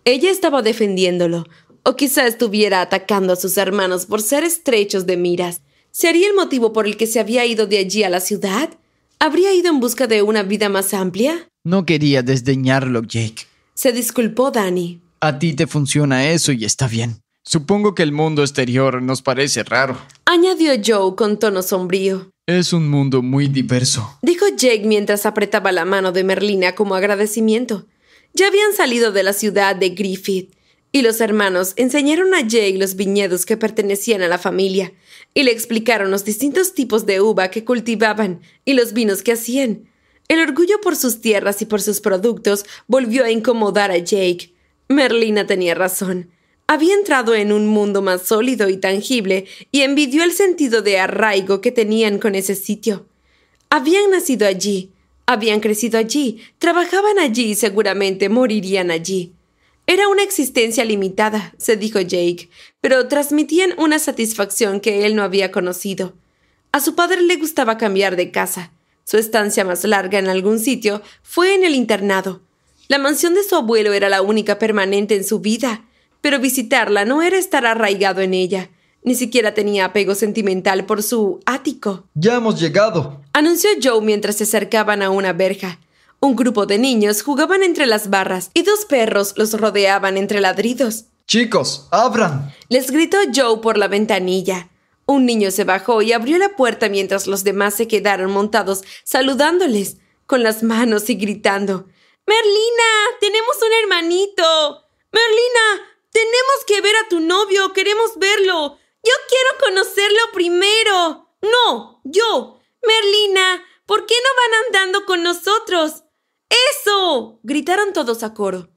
Ella estaba defendiéndolo, o quizá estuviera atacando a sus hermanos por ser estrechos de miras. ¿Sería el motivo por el que se había ido de allí a la ciudad? ¿Habría ido en busca de una vida más amplia? No quería desdeñarlo, Jake. Se disculpó Danny. A ti te funciona eso y está bien. Supongo que el mundo exterior nos parece raro. Añadió Joe con tono sombrío. Es un mundo muy diverso. Dijo Jake mientras apretaba la mano de Merlina como agradecimiento. Ya habían salido de la ciudad de Griffith, y los hermanos enseñaron a Jake los viñedos que pertenecían a la familia, y le explicaron los distintos tipos de uva que cultivaban y los vinos que hacían. El orgullo por sus tierras y por sus productos volvió a incomodar a Jake. Merlina tenía razón había entrado en un mundo más sólido y tangible y envidió el sentido de arraigo que tenían con ese sitio. Habían nacido allí, habían crecido allí, trabajaban allí y seguramente morirían allí. Era una existencia limitada, se dijo Jake, pero transmitían una satisfacción que él no había conocido. A su padre le gustaba cambiar de casa. Su estancia más larga en algún sitio fue en el internado. La mansión de su abuelo era la única permanente en su vida pero visitarla no era estar arraigado en ella. Ni siquiera tenía apego sentimental por su ático. Ya hemos llegado, anunció Joe mientras se acercaban a una verja. Un grupo de niños jugaban entre las barras y dos perros los rodeaban entre ladridos. Chicos, abran. les gritó Joe por la ventanilla. Un niño se bajó y abrió la puerta mientras los demás se quedaron montados saludándoles con las manos y gritando. Merlina, tenemos un hermanito. Merlina, tenemos que ver a tu novio, queremos verlo. Yo quiero conocerlo primero. No, yo. Merlina, ¿por qué no van andando con nosotros? ¡Eso! gritaron todos a coro.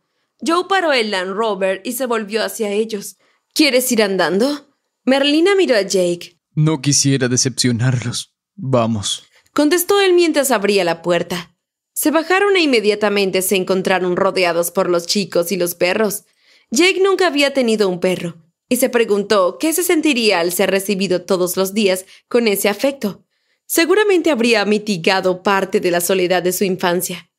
Joe paró el Land Rover y se volvió hacia ellos. ¿Quieres ir andando? Merlina miró a Jake. No quisiera decepcionarlos. Vamos. Contestó él mientras abría la puerta. Se bajaron e inmediatamente se encontraron rodeados por los chicos y los perros. Jake nunca había tenido un perro y se preguntó qué se sentiría al ser recibido todos los días con ese afecto. Seguramente habría mitigado parte de la soledad de su infancia.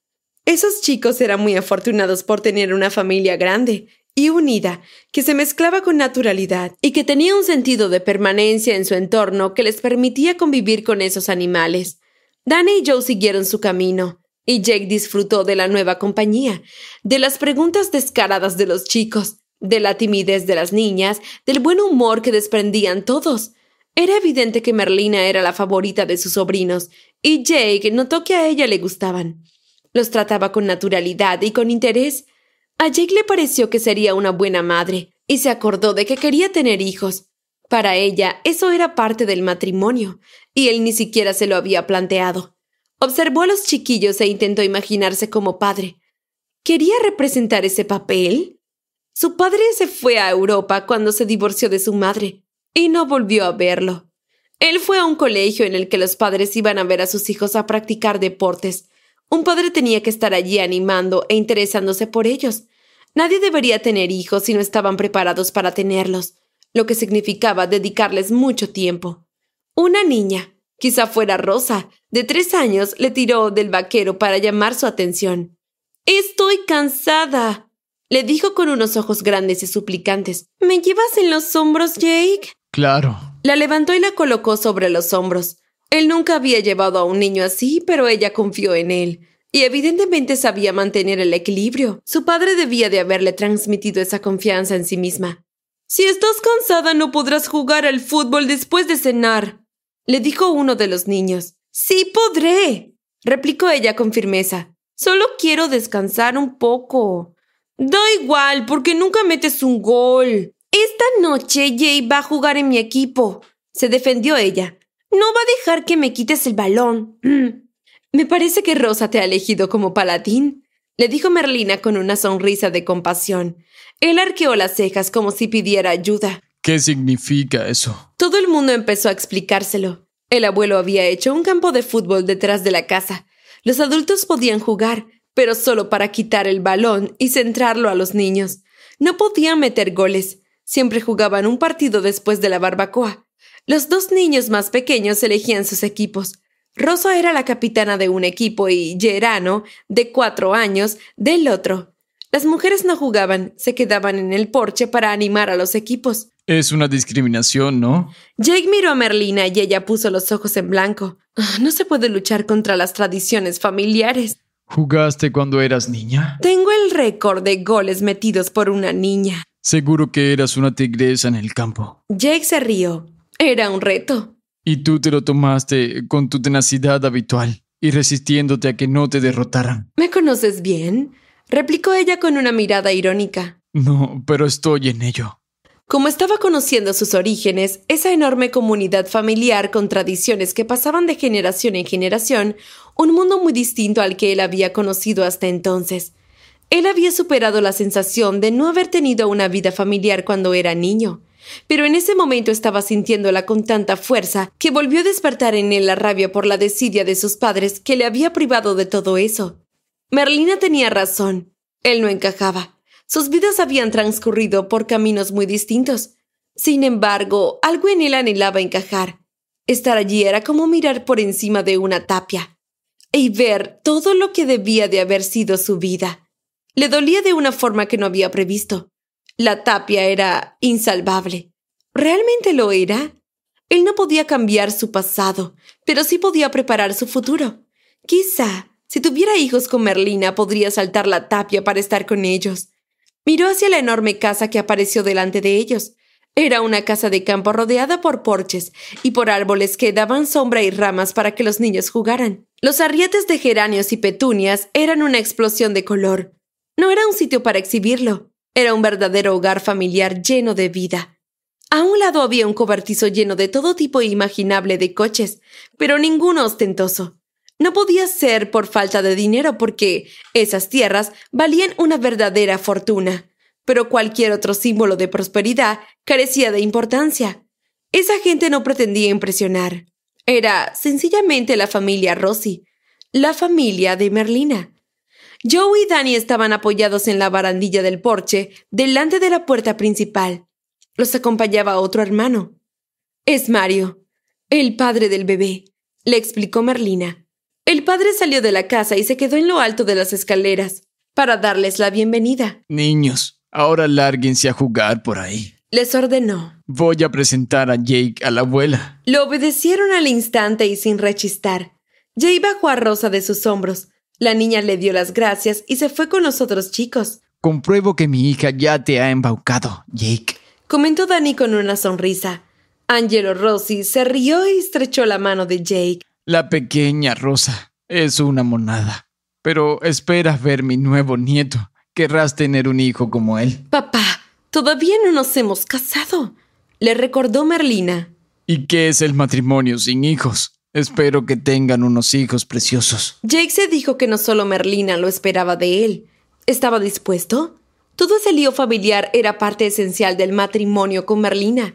Esos chicos eran muy afortunados por tener una familia grande y unida, que se mezclaba con naturalidad y que tenía un sentido de permanencia en su entorno que les permitía convivir con esos animales. Danny y Joe siguieron su camino, y Jake disfrutó de la nueva compañía, de las preguntas descaradas de los chicos, de la timidez de las niñas, del buen humor que desprendían todos. Era evidente que Merlina era la favorita de sus sobrinos, y Jake notó que a ella le gustaban. Los trataba con naturalidad y con interés. A Jake le pareció que sería una buena madre, y se acordó de que quería tener hijos. Para ella eso era parte del matrimonio, y él ni siquiera se lo había planteado. Observó a los chiquillos e intentó imaginarse como padre. ¿Quería representar ese papel? Su padre se fue a Europa cuando se divorció de su madre y no volvió a verlo. Él fue a un colegio en el que los padres iban a ver a sus hijos a practicar deportes. Un padre tenía que estar allí animando e interesándose por ellos. Nadie debería tener hijos si no estaban preparados para tenerlos, lo que significaba dedicarles mucho tiempo. Una niña, Quizá fuera Rosa. De tres años le tiró del vaquero para llamar su atención. Estoy cansada. Le dijo con unos ojos grandes y suplicantes. ¿Me llevas en los hombros, Jake? Claro. La levantó y la colocó sobre los hombros. Él nunca había llevado a un niño así, pero ella confió en él. Y evidentemente sabía mantener el equilibrio. Su padre debía de haberle transmitido esa confianza en sí misma. Si estás cansada no podrás jugar al fútbol después de cenar, le dijo uno de los niños. Sí podré, replicó ella con firmeza. Solo quiero descansar un poco. Da igual, porque nunca metes un gol. Esta noche Jay va a jugar en mi equipo, se defendió ella. No va a dejar que me quites el balón. [CLEARS THROAT] me parece que Rosa te ha elegido como paladín, le dijo Merlina con una sonrisa de compasión. Él arqueó las cejas como si pidiera ayuda. ¿Qué significa eso? Todo el mundo empezó a explicárselo. El abuelo había hecho un campo de fútbol detrás de la casa. Los adultos podían jugar, pero solo para quitar el balón y centrarlo a los niños. No podían meter goles. Siempre jugaban un partido después de la barbacoa. Los dos niños más pequeños elegían sus equipos. Rosa era la capitana de un equipo y Gerano, de cuatro años, del otro. Las mujeres no jugaban, se quedaban en el porche para animar a los equipos. Es una discriminación, ¿no? Jake miró a Merlina y ella puso los ojos en blanco. Ah, no se puede luchar contra las tradiciones familiares. ¿Jugaste cuando eras niña? Tengo el récord de goles metidos por una niña. Seguro que eras una tigresa en el campo. Jake se rió. Era un reto. Y tú te lo tomaste con tu tenacidad habitual y resistiéndote a que no te derrotaran. ¿Me conoces bien? replicó ella con una mirada irónica. No, pero estoy en ello. Como estaba conociendo sus orígenes, esa enorme comunidad familiar con tradiciones que pasaban de generación en generación, un mundo muy distinto al que él había conocido hasta entonces. Él había superado la sensación de no haber tenido una vida familiar cuando era niño, pero en ese momento estaba sintiéndola con tanta fuerza que volvió a despertar en él la rabia por la desidia de sus padres que le había privado de todo eso. Merlina tenía razón. Él no encajaba. Sus vidas habían transcurrido por caminos muy distintos. Sin embargo, algo en él anhelaba encajar. Estar allí era como mirar por encima de una tapia y ver todo lo que debía de haber sido su vida. Le dolía de una forma que no había previsto. La tapia era insalvable. ¿Realmente lo era? Él no podía cambiar su pasado, pero sí podía preparar su futuro. Quizá si tuviera hijos con Merlina, podría saltar la tapia para estar con ellos. Miró hacia la enorme casa que apareció delante de ellos. Era una casa de campo rodeada por porches y por árboles que daban sombra y ramas para que los niños jugaran. Los arrietes de geranios y petunias eran una explosión de color. No era un sitio para exhibirlo, era un verdadero hogar familiar lleno de vida. A un lado había un cobertizo lleno de todo tipo imaginable de coches, pero ninguno ostentoso. No podía ser por falta de dinero porque esas tierras valían una verdadera fortuna, pero cualquier otro símbolo de prosperidad carecía de importancia. Esa gente no pretendía impresionar. Era sencillamente la familia Rossi, la familia de Merlina. Joe y Danny estaban apoyados en la barandilla del porche, delante de la puerta principal. Los acompañaba otro hermano. Es Mario, el padre del bebé, le explicó Merlina. El padre salió de la casa y se quedó en lo alto de las escaleras para darles la bienvenida. Niños, ahora lárguense a jugar por ahí. Les ordenó. Voy a presentar a Jake a la abuela. Lo obedecieron al instante y sin rechistar. Jake bajó a Rosa de sus hombros. La niña le dio las gracias y se fue con los otros chicos. Compruebo que mi hija ya te ha embaucado, Jake. Comentó Danny con una sonrisa. Angelo Rossi se rió y estrechó la mano de Jake. La pequeña Rosa es una monada, pero esperas ver mi nuevo nieto. Querrás tener un hijo como él. Papá, todavía no nos hemos casado, le recordó Merlina. ¿Y qué es el matrimonio sin hijos? Espero que tengan unos hijos preciosos. Jake se dijo que no solo Merlina lo esperaba de él. ¿Estaba dispuesto? Todo ese lío familiar era parte esencial del matrimonio con Merlina.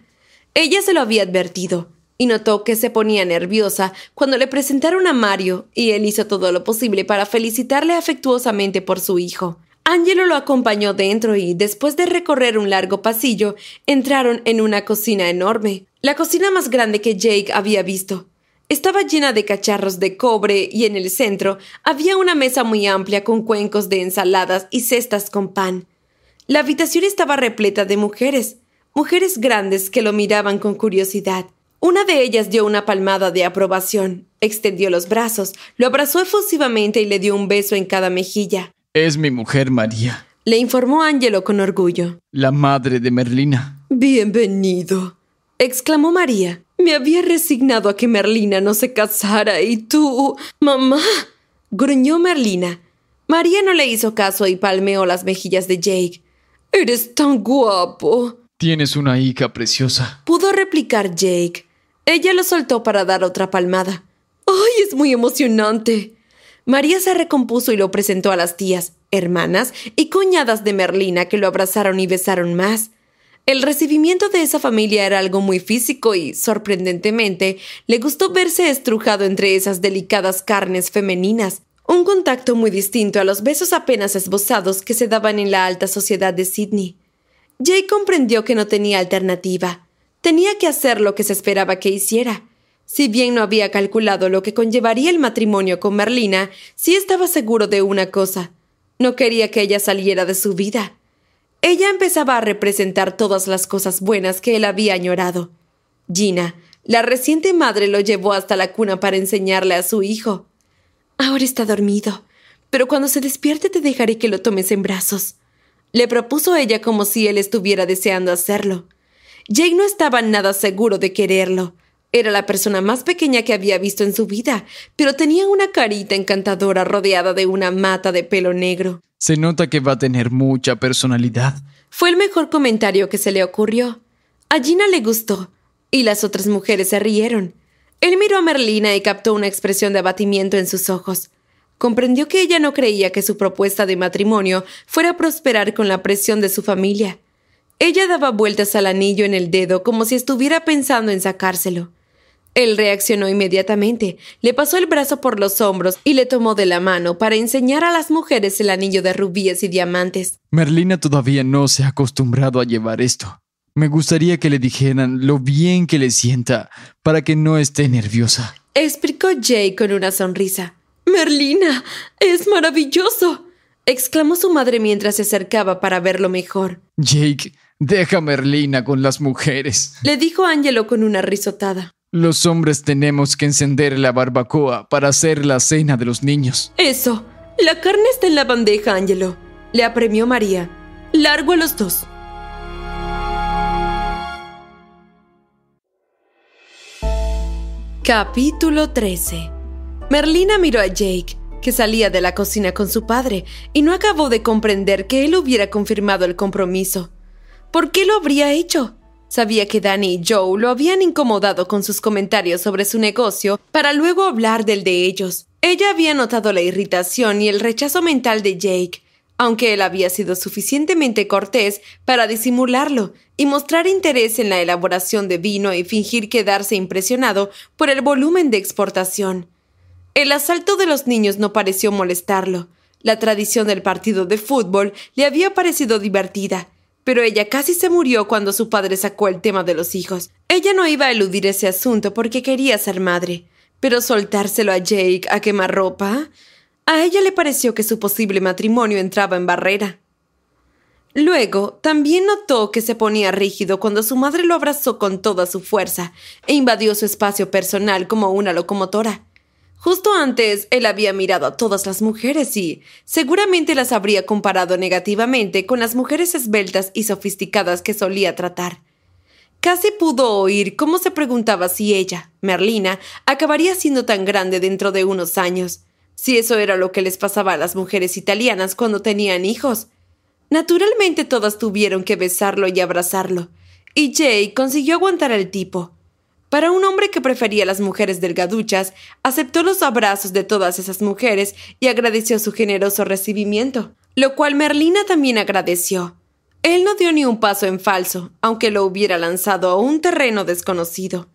Ella se lo había advertido y notó que se ponía nerviosa cuando le presentaron a Mario, y él hizo todo lo posible para felicitarle afectuosamente por su hijo. Angelo lo acompañó dentro y, después de recorrer un largo pasillo, entraron en una cocina enorme, la cocina más grande que Jake había visto. Estaba llena de cacharros de cobre y en el centro había una mesa muy amplia con cuencos de ensaladas y cestas con pan. La habitación estaba repleta de mujeres, mujeres grandes que lo miraban con curiosidad. Una de ellas dio una palmada de aprobación, extendió los brazos, lo abrazó efusivamente y le dio un beso en cada mejilla. Es mi mujer, María. Le informó Angelo con orgullo. La madre de Merlina. Bienvenido, exclamó María. Me había resignado a que Merlina no se casara y tú... Mamá. gruñó Merlina. María no le hizo caso y palmeó las mejillas de Jake. Eres tan guapo. Tienes una hija preciosa. Pudo replicar Jake. Ella lo soltó para dar otra palmada. ¡Ay, es muy emocionante! María se recompuso y lo presentó a las tías, hermanas y cuñadas de Merlina que lo abrazaron y besaron más. El recibimiento de esa familia era algo muy físico y, sorprendentemente, le gustó verse estrujado entre esas delicadas carnes femeninas, un contacto muy distinto a los besos apenas esbozados que se daban en la alta sociedad de Sydney. Jay comprendió que no tenía alternativa. Tenía que hacer lo que se esperaba que hiciera. Si bien no había calculado lo que conllevaría el matrimonio con Merlina, sí estaba seguro de una cosa. No quería que ella saliera de su vida. Ella empezaba a representar todas las cosas buenas que él había añorado. Gina, la reciente madre lo llevó hasta la cuna para enseñarle a su hijo. Ahora está dormido, pero cuando se despierte te dejaré que lo tomes en brazos. Le propuso ella como si él estuviera deseando hacerlo. Jake no estaba nada seguro de quererlo. Era la persona más pequeña que había visto en su vida, pero tenía una carita encantadora rodeada de una mata de pelo negro. Se nota que va a tener mucha personalidad. Fue el mejor comentario que se le ocurrió. A Gina le gustó, y las otras mujeres se rieron. Él miró a Merlina y captó una expresión de abatimiento en sus ojos. Comprendió que ella no creía que su propuesta de matrimonio fuera a prosperar con la presión de su familia. Ella daba vueltas al anillo en el dedo como si estuviera pensando en sacárselo. Él reaccionó inmediatamente, le pasó el brazo por los hombros y le tomó de la mano para enseñar a las mujeres el anillo de rubíes y diamantes. Merlina todavía no se ha acostumbrado a llevar esto. Me gustaría que le dijeran lo bien que le sienta para que no esté nerviosa. Explicó Jake con una sonrisa. Merlina, es maravilloso exclamó su madre mientras se acercaba para verlo mejor. Jake, Deja a Merlina con las mujeres. Le dijo Angelo con una risotada. Los hombres tenemos que encender la barbacoa para hacer la cena de los niños. Eso. La carne está en la bandeja, Angelo. Le apremió María. Largo a los dos. Capítulo 13. Merlina miró a Jake, que salía de la cocina con su padre, y no acabó de comprender que él hubiera confirmado el compromiso. ¿Por qué lo habría hecho? Sabía que Danny y Joe lo habían incomodado con sus comentarios sobre su negocio para luego hablar del de ellos. Ella había notado la irritación y el rechazo mental de Jake, aunque él había sido suficientemente cortés para disimularlo y mostrar interés en la elaboración de vino y fingir quedarse impresionado por el volumen de exportación. El asalto de los niños no pareció molestarlo. La tradición del partido de fútbol le había parecido divertida pero ella casi se murió cuando su padre sacó el tema de los hijos. Ella no iba a eludir ese asunto porque quería ser madre, pero soltárselo a Jake a quemar ropa. A ella le pareció que su posible matrimonio entraba en barrera. Luego, también notó que se ponía rígido cuando su madre lo abrazó con toda su fuerza e invadió su espacio personal como una locomotora. Justo antes, él había mirado a todas las mujeres y seguramente las habría comparado negativamente con las mujeres esbeltas y sofisticadas que solía tratar. Casi pudo oír cómo se preguntaba si ella, Merlina, acabaría siendo tan grande dentro de unos años, si eso era lo que les pasaba a las mujeres italianas cuando tenían hijos. Naturalmente todas tuvieron que besarlo y abrazarlo, y Jay consiguió aguantar al tipo. Para un hombre que prefería las mujeres delgaduchas, aceptó los abrazos de todas esas mujeres y agradeció su generoso recibimiento, lo cual Merlina también agradeció. Él no dio ni un paso en falso, aunque lo hubiera lanzado a un terreno desconocido.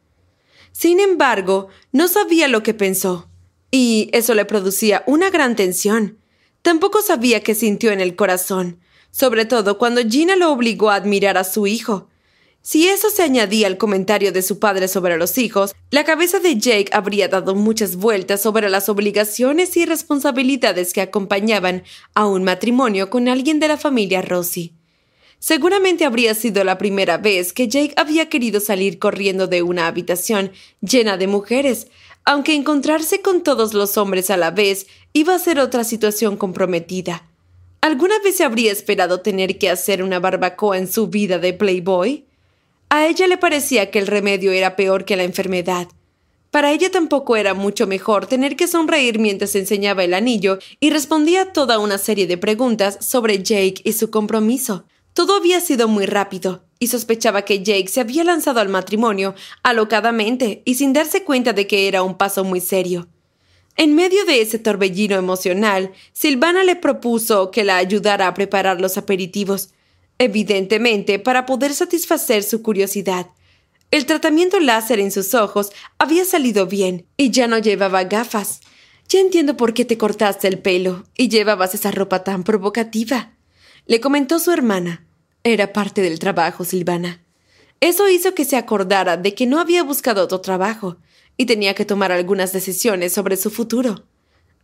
Sin embargo, no sabía lo que pensó, y eso le producía una gran tensión. Tampoco sabía qué sintió en el corazón, sobre todo cuando Gina lo obligó a admirar a su hijo, si eso se añadía al comentario de su padre sobre los hijos, la cabeza de Jake habría dado muchas vueltas sobre las obligaciones y responsabilidades que acompañaban a un matrimonio con alguien de la familia Rossi. Seguramente habría sido la primera vez que Jake había querido salir corriendo de una habitación llena de mujeres, aunque encontrarse con todos los hombres a la vez iba a ser otra situación comprometida. ¿Alguna vez se habría esperado tener que hacer una barbacoa en su vida de Playboy? A ella le parecía que el remedio era peor que la enfermedad. Para ella tampoco era mucho mejor tener que sonreír mientras enseñaba el anillo y respondía a toda una serie de preguntas sobre Jake y su compromiso. Todo había sido muy rápido, y sospechaba que Jake se había lanzado al matrimonio alocadamente y sin darse cuenta de que era un paso muy serio. En medio de ese torbellino emocional, Silvana le propuso que la ayudara a preparar los aperitivos, evidentemente para poder satisfacer su curiosidad. El tratamiento láser en sus ojos había salido bien y ya no llevaba gafas. Ya entiendo por qué te cortaste el pelo y llevabas esa ropa tan provocativa, le comentó su hermana. Era parte del trabajo, Silvana. Eso hizo que se acordara de que no había buscado otro trabajo y tenía que tomar algunas decisiones sobre su futuro.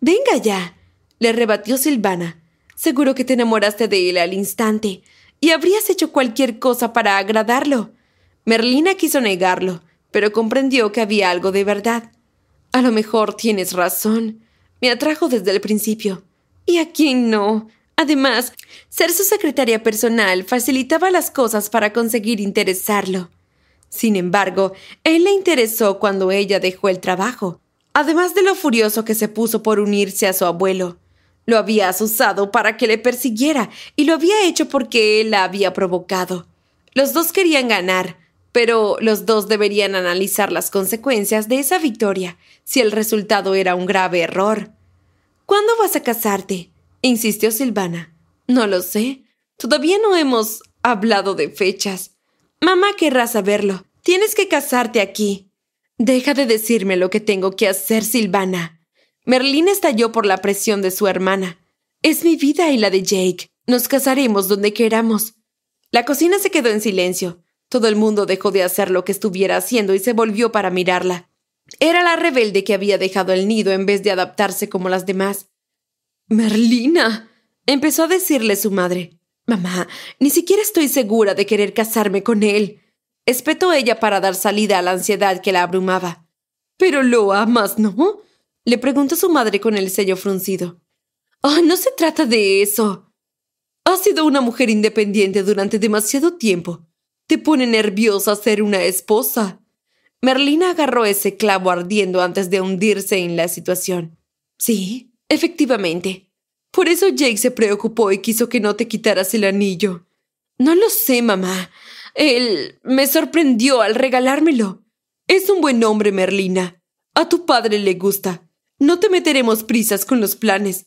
Venga ya, le rebatió Silvana. Seguro que te enamoraste de él al instante y habrías hecho cualquier cosa para agradarlo. Merlina quiso negarlo, pero comprendió que había algo de verdad. A lo mejor tienes razón. Me atrajo desde el principio. ¿Y a quién no? Además, ser su secretaria personal facilitaba las cosas para conseguir interesarlo. Sin embargo, él le interesó cuando ella dejó el trabajo, además de lo furioso que se puso por unirse a su abuelo. Lo habías usado para que le persiguiera y lo había hecho porque él la había provocado. Los dos querían ganar, pero los dos deberían analizar las consecuencias de esa victoria, si el resultado era un grave error. ¿Cuándo vas a casarte? insistió Silvana. No lo sé. Todavía no hemos hablado de fechas. Mamá querrá saberlo. Tienes que casarte aquí. Deja de decirme lo que tengo que hacer, Silvana. Merlina estalló por la presión de su hermana. Es mi vida y la de Jake. Nos casaremos donde queramos. La cocina se quedó en silencio. Todo el mundo dejó de hacer lo que estuviera haciendo y se volvió para mirarla. Era la rebelde que había dejado el nido en vez de adaptarse como las demás. Merlina, empezó a decirle su madre. Mamá, ni siquiera estoy segura de querer casarme con él. Espetó ella para dar salida a la ansiedad que la abrumaba. Pero lo amas, ¿no? Le preguntó su madre con el sello fruncido. Oh, no se trata de eso. Has sido una mujer independiente durante demasiado tiempo. Te pone nerviosa ser una esposa. Merlina agarró ese clavo ardiendo antes de hundirse en la situación. Sí, efectivamente. Por eso Jake se preocupó y quiso que no te quitaras el anillo. No lo sé, mamá. Él me sorprendió al regalármelo. Es un buen hombre, Merlina. A tu padre le gusta. No te meteremos prisas con los planes.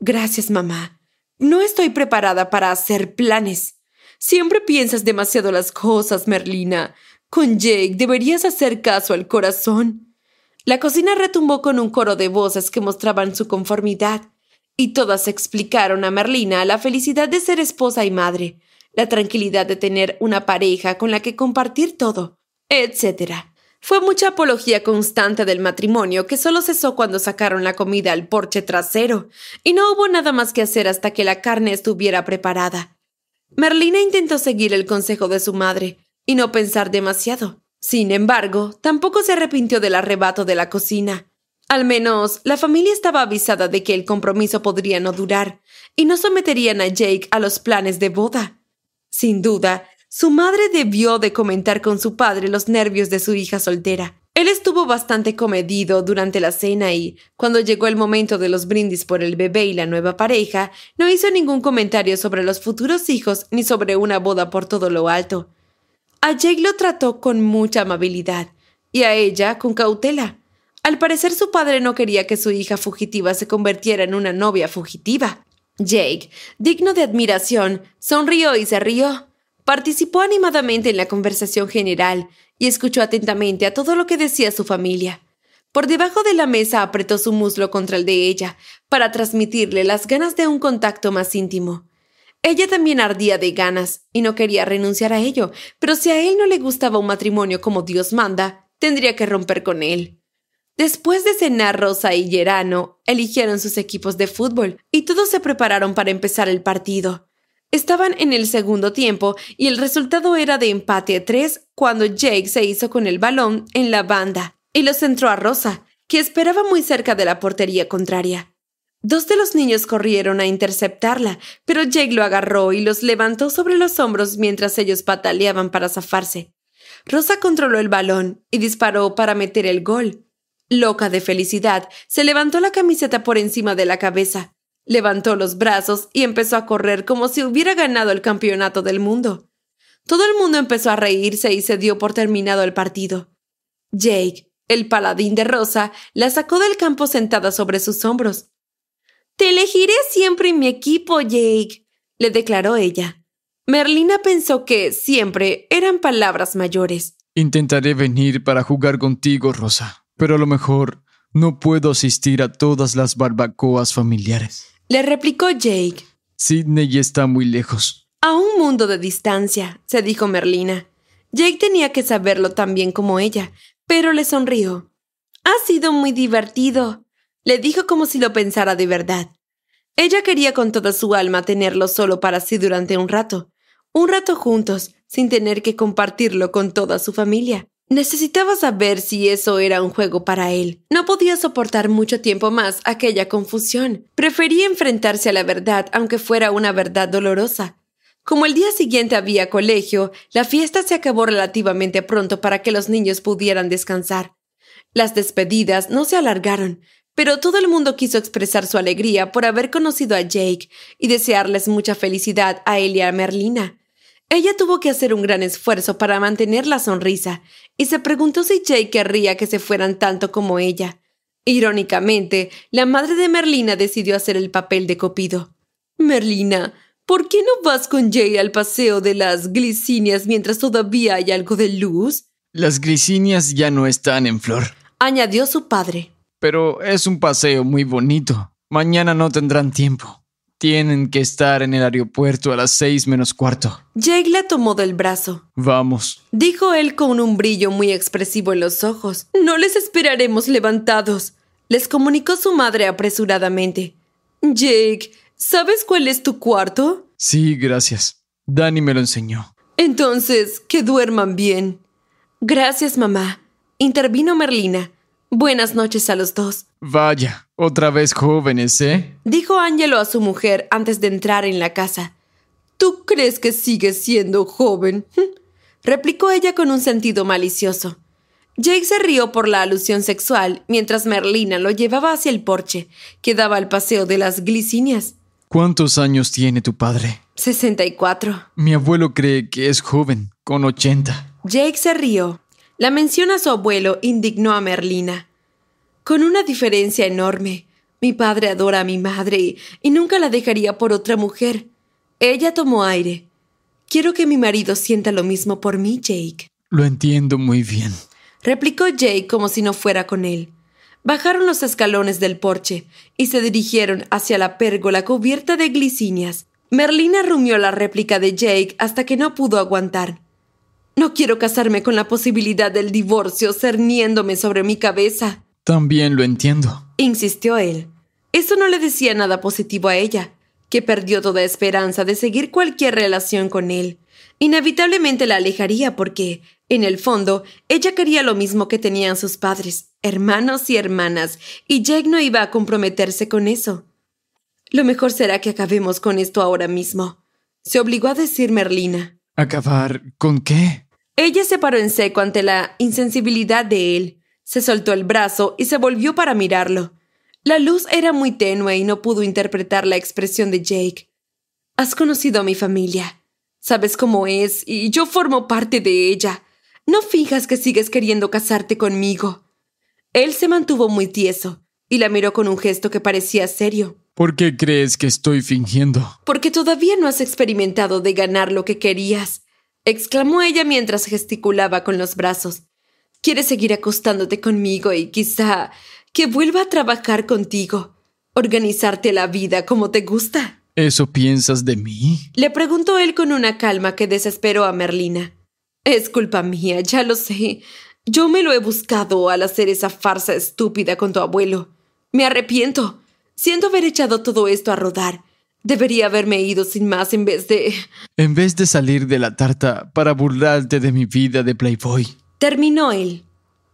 Gracias, mamá. No estoy preparada para hacer planes. Siempre piensas demasiado las cosas, Merlina. Con Jake deberías hacer caso al corazón. La cocina retumbó con un coro de voces que mostraban su conformidad, y todas explicaron a Merlina la felicidad de ser esposa y madre, la tranquilidad de tener una pareja con la que compartir todo, etcétera. Fue mucha apología constante del matrimonio que solo cesó cuando sacaron la comida al porche trasero, y no hubo nada más que hacer hasta que la carne estuviera preparada. Merlina intentó seguir el consejo de su madre y no pensar demasiado. Sin embargo, tampoco se arrepintió del arrebato de la cocina. Al menos, la familia estaba avisada de que el compromiso podría no durar, y no someterían a Jake a los planes de boda. Sin duda, su madre debió de comentar con su padre los nervios de su hija soltera. Él estuvo bastante comedido durante la cena y, cuando llegó el momento de los brindis por el bebé y la nueva pareja, no hizo ningún comentario sobre los futuros hijos ni sobre una boda por todo lo alto. A Jake lo trató con mucha amabilidad y a ella con cautela. Al parecer su padre no quería que su hija fugitiva se convirtiera en una novia fugitiva. Jake, digno de admiración, sonrió y se rió. Participó animadamente en la conversación general y escuchó atentamente a todo lo que decía su familia. Por debajo de la mesa apretó su muslo contra el de ella para transmitirle las ganas de un contacto más íntimo. Ella también ardía de ganas y no quería renunciar a ello, pero si a él no le gustaba un matrimonio como Dios manda, tendría que romper con él. Después de cenar, Rosa y Gerano eligieron sus equipos de fútbol y todos se prepararon para empezar el partido. Estaban en el segundo tiempo y el resultado era de empate a tres cuando Jake se hizo con el balón en la banda y los centró a Rosa, que esperaba muy cerca de la portería contraria. Dos de los niños corrieron a interceptarla, pero Jake lo agarró y los levantó sobre los hombros mientras ellos pataleaban para zafarse. Rosa controló el balón y disparó para meter el gol. Loca de felicidad, se levantó la camiseta por encima de la cabeza Levantó los brazos y empezó a correr como si hubiera ganado el campeonato del mundo. Todo el mundo empezó a reírse y se dio por terminado el partido. Jake, el paladín de Rosa, la sacó del campo sentada sobre sus hombros. Te elegiré siempre en mi equipo, Jake, le declaró ella. Merlina pensó que siempre eran palabras mayores. Intentaré venir para jugar contigo, Rosa, pero a lo mejor no puedo asistir a todas las barbacoas familiares. Le replicó Jake. Sidney ya está muy lejos. A un mundo de distancia, se dijo Merlina. Jake tenía que saberlo tan bien como ella, pero le sonrió. Ha sido muy divertido, le dijo como si lo pensara de verdad. Ella quería con toda su alma tenerlo solo para sí durante un rato, un rato juntos, sin tener que compartirlo con toda su familia. Necesitaba saber si eso era un juego para él. No podía soportar mucho tiempo más aquella confusión. Prefería enfrentarse a la verdad, aunque fuera una verdad dolorosa. Como el día siguiente había colegio, la fiesta se acabó relativamente pronto para que los niños pudieran descansar. Las despedidas no se alargaron, pero todo el mundo quiso expresar su alegría por haber conocido a Jake y desearles mucha felicidad a él y a Merlina. Ella tuvo que hacer un gran esfuerzo para mantener la sonrisa y se preguntó si Jay querría que se fueran tanto como ella. Irónicamente, la madre de Merlina decidió hacer el papel de Copido. Merlina, ¿por qué no vas con Jay al paseo de las glicinias mientras todavía hay algo de luz? Las glicinias ya no están en flor, añadió su padre. Pero es un paseo muy bonito. Mañana no tendrán tiempo. Tienen que estar en el aeropuerto a las seis menos cuarto. Jake la tomó del brazo. Vamos, dijo él con un brillo muy expresivo en los ojos. No les esperaremos levantados, les comunicó su madre apresuradamente. Jake, ¿sabes cuál es tu cuarto? Sí, gracias. Danny me lo enseñó. Entonces, que duerman bien. Gracias, mamá, intervino Merlina. Buenas noches a los dos. Vaya, otra vez jóvenes, ¿eh? Dijo Angelo a su mujer antes de entrar en la casa. ¿Tú crees que sigues siendo joven? [LAUGHS] replicó ella con un sentido malicioso. Jake se rió por la alusión sexual mientras Merlina lo llevaba hacia el porche, que daba al paseo de las glicinias. ¿Cuántos años tiene tu padre? 64. Mi abuelo cree que es joven, con 80. Jake se rió. La mención a su abuelo indignó a Merlina. Con una diferencia enorme. Mi padre adora a mi madre y nunca la dejaría por otra mujer. Ella tomó aire. Quiero que mi marido sienta lo mismo por mí, Jake. Lo entiendo muy bien. Replicó Jake como si no fuera con él. Bajaron los escalones del porche y se dirigieron hacia la pérgola cubierta de glicinias. Merlina rumió la réplica de Jake hasta que no pudo aguantar. No quiero casarme con la posibilidad del divorcio cerniéndome sobre mi cabeza. También lo entiendo, insistió él. Eso no le decía nada positivo a ella, que perdió toda esperanza de seguir cualquier relación con él. Inevitablemente la alejaría porque, en el fondo, ella quería lo mismo que tenían sus padres, hermanos y hermanas, y Jake no iba a comprometerse con eso. Lo mejor será que acabemos con esto ahora mismo, se obligó a decir Merlina. ¿Acabar con qué? Ella se paró en seco ante la insensibilidad de él, se soltó el brazo y se volvió para mirarlo. La luz era muy tenue y no pudo interpretar la expresión de Jake. Has conocido a mi familia. Sabes cómo es y yo formo parte de ella. No fijas que sigues queriendo casarte conmigo. Él se mantuvo muy tieso y la miró con un gesto que parecía serio. ¿Por qué crees que estoy fingiendo? Porque todavía no has experimentado de ganar lo que querías exclamó ella mientras gesticulaba con los brazos. Quieres seguir acostándote conmigo y quizá que vuelva a trabajar contigo, organizarte la vida como te gusta. ¿Eso piensas de mí? Le preguntó él con una calma que desesperó a Merlina. Es culpa mía, ya lo sé. Yo me lo he buscado al hacer esa farsa estúpida con tu abuelo. Me arrepiento. Siento haber echado todo esto a rodar. Debería haberme ido sin más en vez de... En vez de salir de la tarta para burlarte de mi vida de Playboy. Terminó él.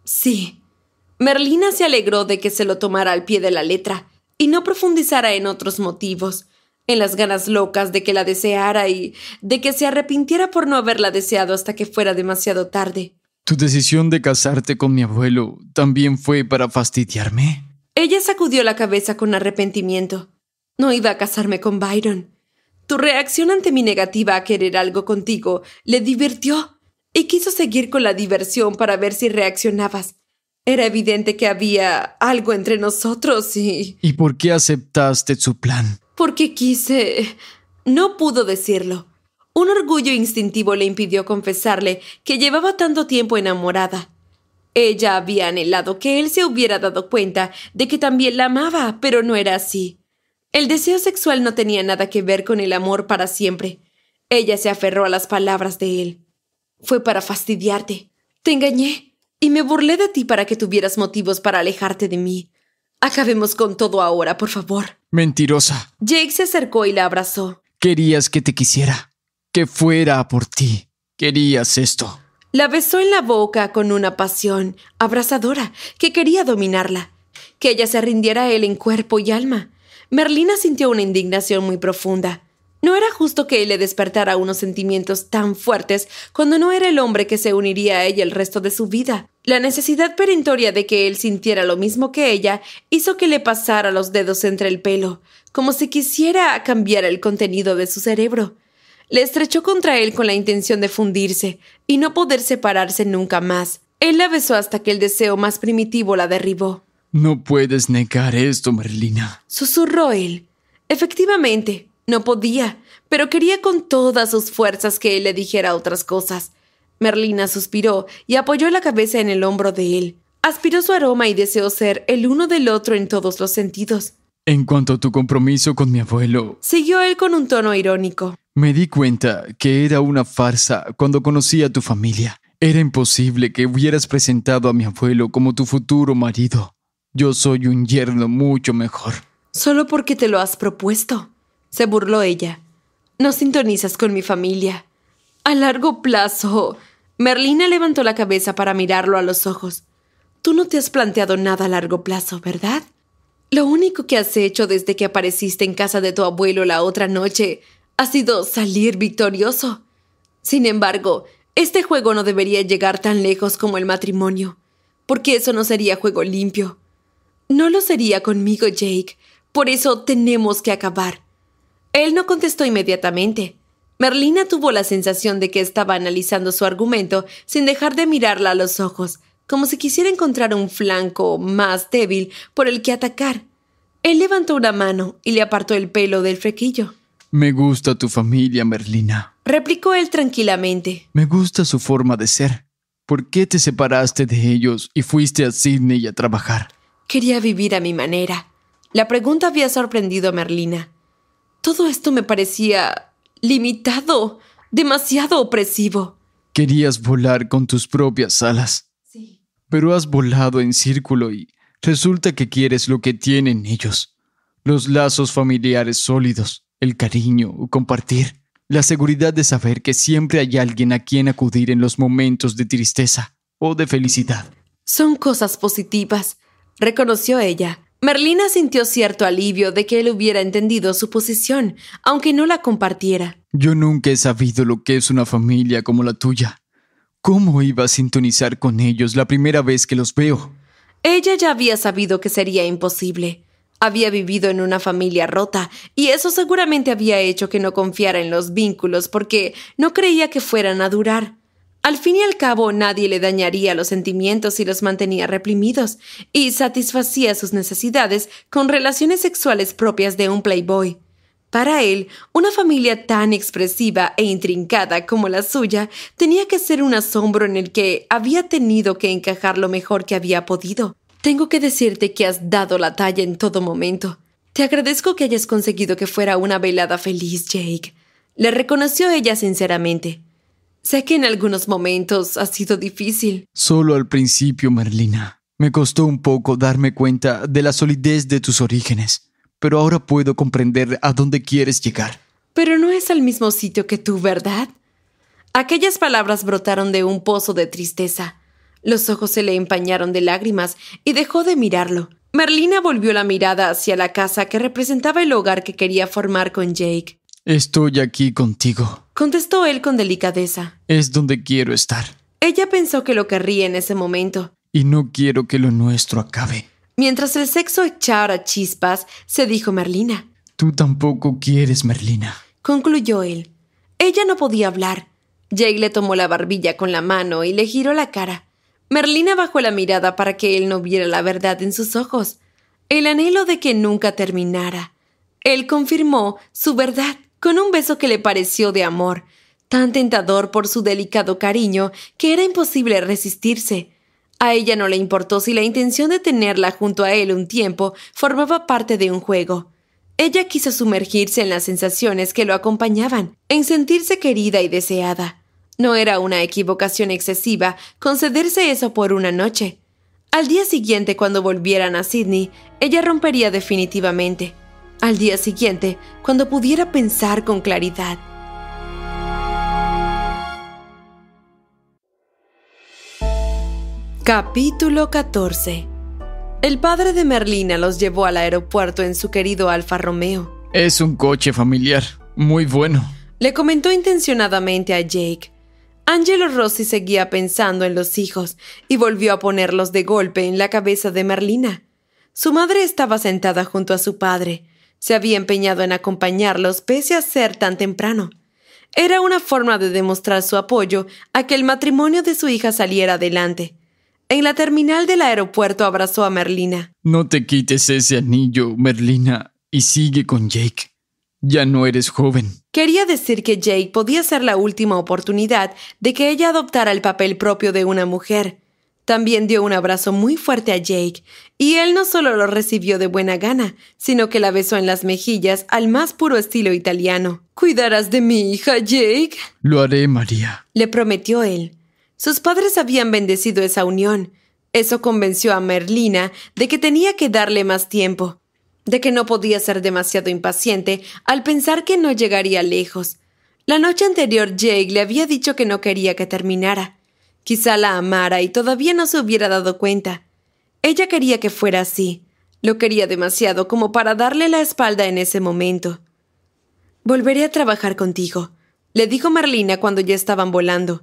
Sí. Merlina se alegró de que se lo tomara al pie de la letra y no profundizara en otros motivos, en las ganas locas de que la deseara y de que se arrepintiera por no haberla deseado hasta que fuera demasiado tarde. ¿Tu decisión de casarte con mi abuelo también fue para fastidiarme? Ella sacudió la cabeza con arrepentimiento. No iba a casarme con Byron. Tu reacción ante mi negativa a querer algo contigo le divirtió y quiso seguir con la diversión para ver si reaccionabas. Era evidente que había algo entre nosotros y... ¿Y por qué aceptaste su plan? Porque quise... No pudo decirlo. Un orgullo instintivo le impidió confesarle que llevaba tanto tiempo enamorada. Ella había anhelado que él se hubiera dado cuenta de que también la amaba, pero no era así. El deseo sexual no tenía nada que ver con el amor para siempre. Ella se aferró a las palabras de él. Fue para fastidiarte. Te engañé y me burlé de ti para que tuvieras motivos para alejarte de mí. Acabemos con todo ahora, por favor. Mentirosa. Jake se acercó y la abrazó. Querías que te quisiera, que fuera por ti. Querías esto. La besó en la boca con una pasión abrazadora que quería dominarla, que ella se rindiera a él en cuerpo y alma. Merlina sintió una indignación muy profunda. No era justo que él le despertara unos sentimientos tan fuertes cuando no era el hombre que se uniría a ella el resto de su vida. La necesidad perentoria de que él sintiera lo mismo que ella hizo que le pasara los dedos entre el pelo, como si quisiera cambiar el contenido de su cerebro. Le estrechó contra él con la intención de fundirse y no poder separarse nunca más. Él la besó hasta que el deseo más primitivo la derribó. No puedes negar esto, Merlina. Susurró él. Efectivamente, no podía, pero quería con todas sus fuerzas que él le dijera otras cosas. Merlina suspiró y apoyó la cabeza en el hombro de él. Aspiró su aroma y deseó ser el uno del otro en todos los sentidos. En cuanto a tu compromiso con mi abuelo, siguió él con un tono irónico. Me di cuenta que era una farsa cuando conocí a tu familia. Era imposible que hubieras presentado a mi abuelo como tu futuro marido. Yo soy un yerno mucho mejor. Solo porque te lo has propuesto, se burló ella. No sintonizas con mi familia. A largo plazo. Merlina levantó la cabeza para mirarlo a los ojos. Tú no te has planteado nada a largo plazo, ¿verdad? Lo único que has hecho desde que apareciste en casa de tu abuelo la otra noche ha sido salir victorioso. Sin embargo, este juego no debería llegar tan lejos como el matrimonio, porque eso no sería juego limpio. No lo sería conmigo, Jake. Por eso tenemos que acabar. Él no contestó inmediatamente. Merlina tuvo la sensación de que estaba analizando su argumento sin dejar de mirarla a los ojos, como si quisiera encontrar un flanco más débil por el que atacar. Él levantó una mano y le apartó el pelo del frequillo. Me gusta tu familia, Merlina. Replicó él tranquilamente. Me gusta su forma de ser. ¿Por qué te separaste de ellos y fuiste a Sydney a trabajar? Quería vivir a mi manera. La pregunta había sorprendido a Merlina. Todo esto me parecía limitado, demasiado opresivo. Querías volar con tus propias alas. Sí. Pero has volado en círculo y resulta que quieres lo que tienen ellos. Los lazos familiares sólidos, el cariño, compartir, la seguridad de saber que siempre hay alguien a quien acudir en los momentos de tristeza o de felicidad. Son cosas positivas, reconoció ella. Merlina sintió cierto alivio de que él hubiera entendido su posición, aunque no la compartiera. Yo nunca he sabido lo que es una familia como la tuya. ¿Cómo iba a sintonizar con ellos la primera vez que los veo? Ella ya había sabido que sería imposible. Había vivido en una familia rota y eso seguramente había hecho que no confiara en los vínculos porque no creía que fueran a durar. Al fin y al cabo, nadie le dañaría los sentimientos si los mantenía reprimidos y satisfacía sus necesidades con relaciones sexuales propias de un playboy. Para él, una familia tan expresiva e intrincada como la suya tenía que ser un asombro en el que había tenido que encajar lo mejor que había podido. Tengo que decirte que has dado la talla en todo momento. Te agradezco que hayas conseguido que fuera una velada feliz, Jake. Le reconoció ella sinceramente. Sé que en algunos momentos ha sido difícil. Solo al principio, Merlina. Me costó un poco darme cuenta de la solidez de tus orígenes, pero ahora puedo comprender a dónde quieres llegar. Pero no es al mismo sitio que tú, ¿verdad? Aquellas palabras brotaron de un pozo de tristeza. Los ojos se le empañaron de lágrimas y dejó de mirarlo. Merlina volvió la mirada hacia la casa que representaba el hogar que quería formar con Jake. Estoy aquí contigo, contestó él con delicadeza. Es donde quiero estar. Ella pensó que lo querría en ese momento. Y no quiero que lo nuestro acabe. Mientras el sexo echara chispas, se dijo Merlina. Tú tampoco quieres, Merlina. Concluyó él. Ella no podía hablar. Jake le tomó la barbilla con la mano y le giró la cara. Merlina bajó la mirada para que él no viera la verdad en sus ojos. El anhelo de que nunca terminara. Él confirmó su verdad con un beso que le pareció de amor, tan tentador por su delicado cariño que era imposible resistirse. A ella no le importó si la intención de tenerla junto a él un tiempo formaba parte de un juego. Ella quiso sumergirse en las sensaciones que lo acompañaban, en sentirse querida y deseada. No era una equivocación excesiva concederse eso por una noche. Al día siguiente, cuando volvieran a Sydney, ella rompería definitivamente al día siguiente, cuando pudiera pensar con claridad. Capítulo 14 El padre de Merlina los llevó al aeropuerto en su querido Alfa Romeo. Es un coche familiar, muy bueno. Le comentó intencionadamente a Jake. Angelo Rossi seguía pensando en los hijos y volvió a ponerlos de golpe en la cabeza de Merlina. Su madre estaba sentada junto a su padre, se había empeñado en acompañarlos pese a ser tan temprano. Era una forma de demostrar su apoyo a que el matrimonio de su hija saliera adelante. En la terminal del aeropuerto abrazó a Merlina. No te quites ese anillo, Merlina, y sigue con Jake. Ya no eres joven. Quería decir que Jake podía ser la última oportunidad de que ella adoptara el papel propio de una mujer. También dio un abrazo muy fuerte a Jake, y él no solo lo recibió de buena gana, sino que la besó en las mejillas al más puro estilo italiano. ¿Cuidarás de mi hija, Jake? Lo haré, María. Le prometió él. Sus padres habían bendecido esa unión. Eso convenció a Merlina de que tenía que darle más tiempo, de que no podía ser demasiado impaciente al pensar que no llegaría lejos. La noche anterior Jake le había dicho que no quería que terminara, Quizá la amara y todavía no se hubiera dado cuenta. Ella quería que fuera así. Lo quería demasiado como para darle la espalda en ese momento. Volveré a trabajar contigo, le dijo Marlina cuando ya estaban volando.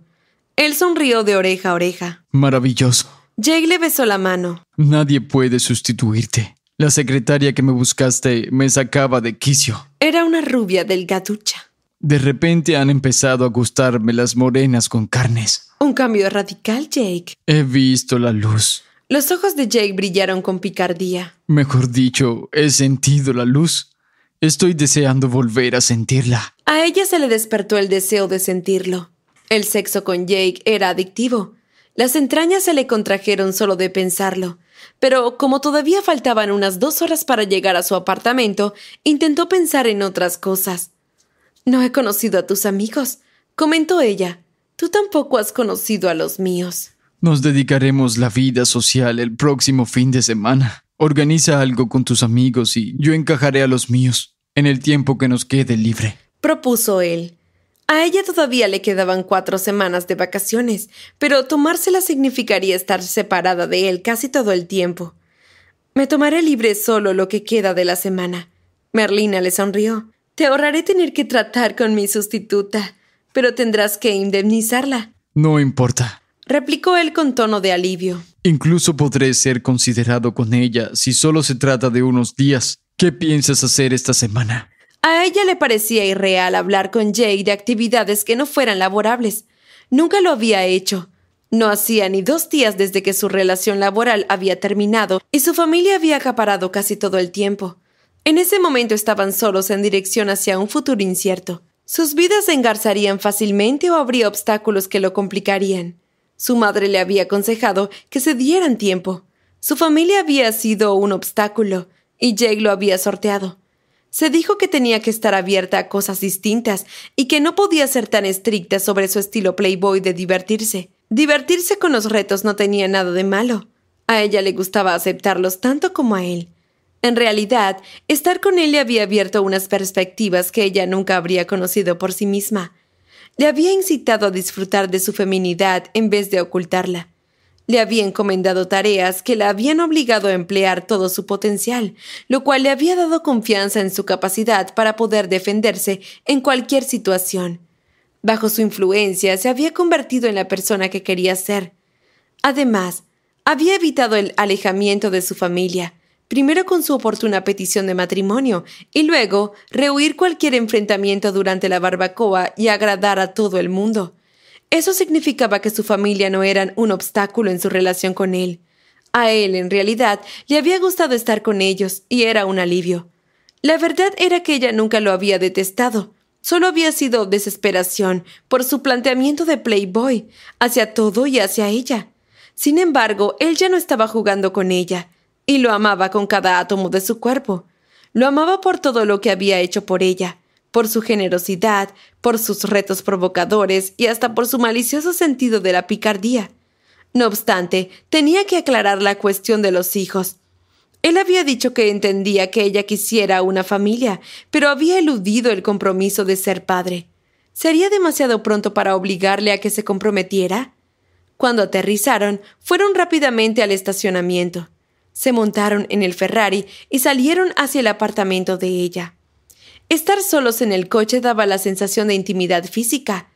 Él sonrió de oreja a oreja. Maravilloso. Jake le besó la mano. Nadie puede sustituirte. La secretaria que me buscaste me sacaba de quicio. Era una rubia delgaducha. De repente han empezado a gustarme las morenas con carnes. Un cambio radical, Jake. He visto la luz. Los ojos de Jake brillaron con picardía. Mejor dicho, he sentido la luz. Estoy deseando volver a sentirla. A ella se le despertó el deseo de sentirlo. El sexo con Jake era adictivo. Las entrañas se le contrajeron solo de pensarlo, pero como todavía faltaban unas dos horas para llegar a su apartamento, intentó pensar en otras cosas. No he conocido a tus amigos, comentó ella. Tú tampoco has conocido a los míos. Nos dedicaremos la vida social el próximo fin de semana. Organiza algo con tus amigos y yo encajaré a los míos en el tiempo que nos quede libre, propuso él. A ella todavía le quedaban cuatro semanas de vacaciones, pero tomársela significaría estar separada de él casi todo el tiempo. Me tomaré libre solo lo que queda de la semana. Merlina le sonrió. Te ahorraré tener que tratar con mi sustituta, pero tendrás que indemnizarla. No importa, replicó él con tono de alivio. Incluso podré ser considerado con ella si solo se trata de unos días. ¿Qué piensas hacer esta semana? A ella le parecía irreal hablar con Jay de actividades que no fueran laborables. Nunca lo había hecho. No hacía ni dos días desde que su relación laboral había terminado y su familia había acaparado casi todo el tiempo. En ese momento estaban solos en dirección hacia un futuro incierto. Sus vidas se engarzarían fácilmente o habría obstáculos que lo complicarían. Su madre le había aconsejado que se dieran tiempo. Su familia había sido un obstáculo, y Jake lo había sorteado. Se dijo que tenía que estar abierta a cosas distintas y que no podía ser tan estricta sobre su estilo playboy de divertirse. Divertirse con los retos no tenía nada de malo. A ella le gustaba aceptarlos tanto como a él. En realidad, estar con él le había abierto unas perspectivas que ella nunca habría conocido por sí misma. Le había incitado a disfrutar de su feminidad en vez de ocultarla. Le había encomendado tareas que la habían obligado a emplear todo su potencial, lo cual le había dado confianza en su capacidad para poder defenderse en cualquier situación. Bajo su influencia se había convertido en la persona que quería ser. Además, había evitado el alejamiento de su familia, primero con su oportuna petición de matrimonio, y luego rehuir cualquier enfrentamiento durante la barbacoa y agradar a todo el mundo. Eso significaba que su familia no eran un obstáculo en su relación con él. A él, en realidad, le había gustado estar con ellos, y era un alivio. La verdad era que ella nunca lo había detestado. Solo había sido desesperación por su planteamiento de Playboy, hacia todo y hacia ella. Sin embargo, él ya no estaba jugando con ella. Y lo amaba con cada átomo de su cuerpo. Lo amaba por todo lo que había hecho por ella, por su generosidad, por sus retos provocadores y hasta por su malicioso sentido de la picardía. No obstante, tenía que aclarar la cuestión de los hijos. Él había dicho que entendía que ella quisiera una familia, pero había eludido el compromiso de ser padre. ¿Sería demasiado pronto para obligarle a que se comprometiera? Cuando aterrizaron, fueron rápidamente al estacionamiento. Se montaron en el Ferrari y salieron hacia el apartamento de ella. Estar solos en el coche daba la sensación de intimidad física.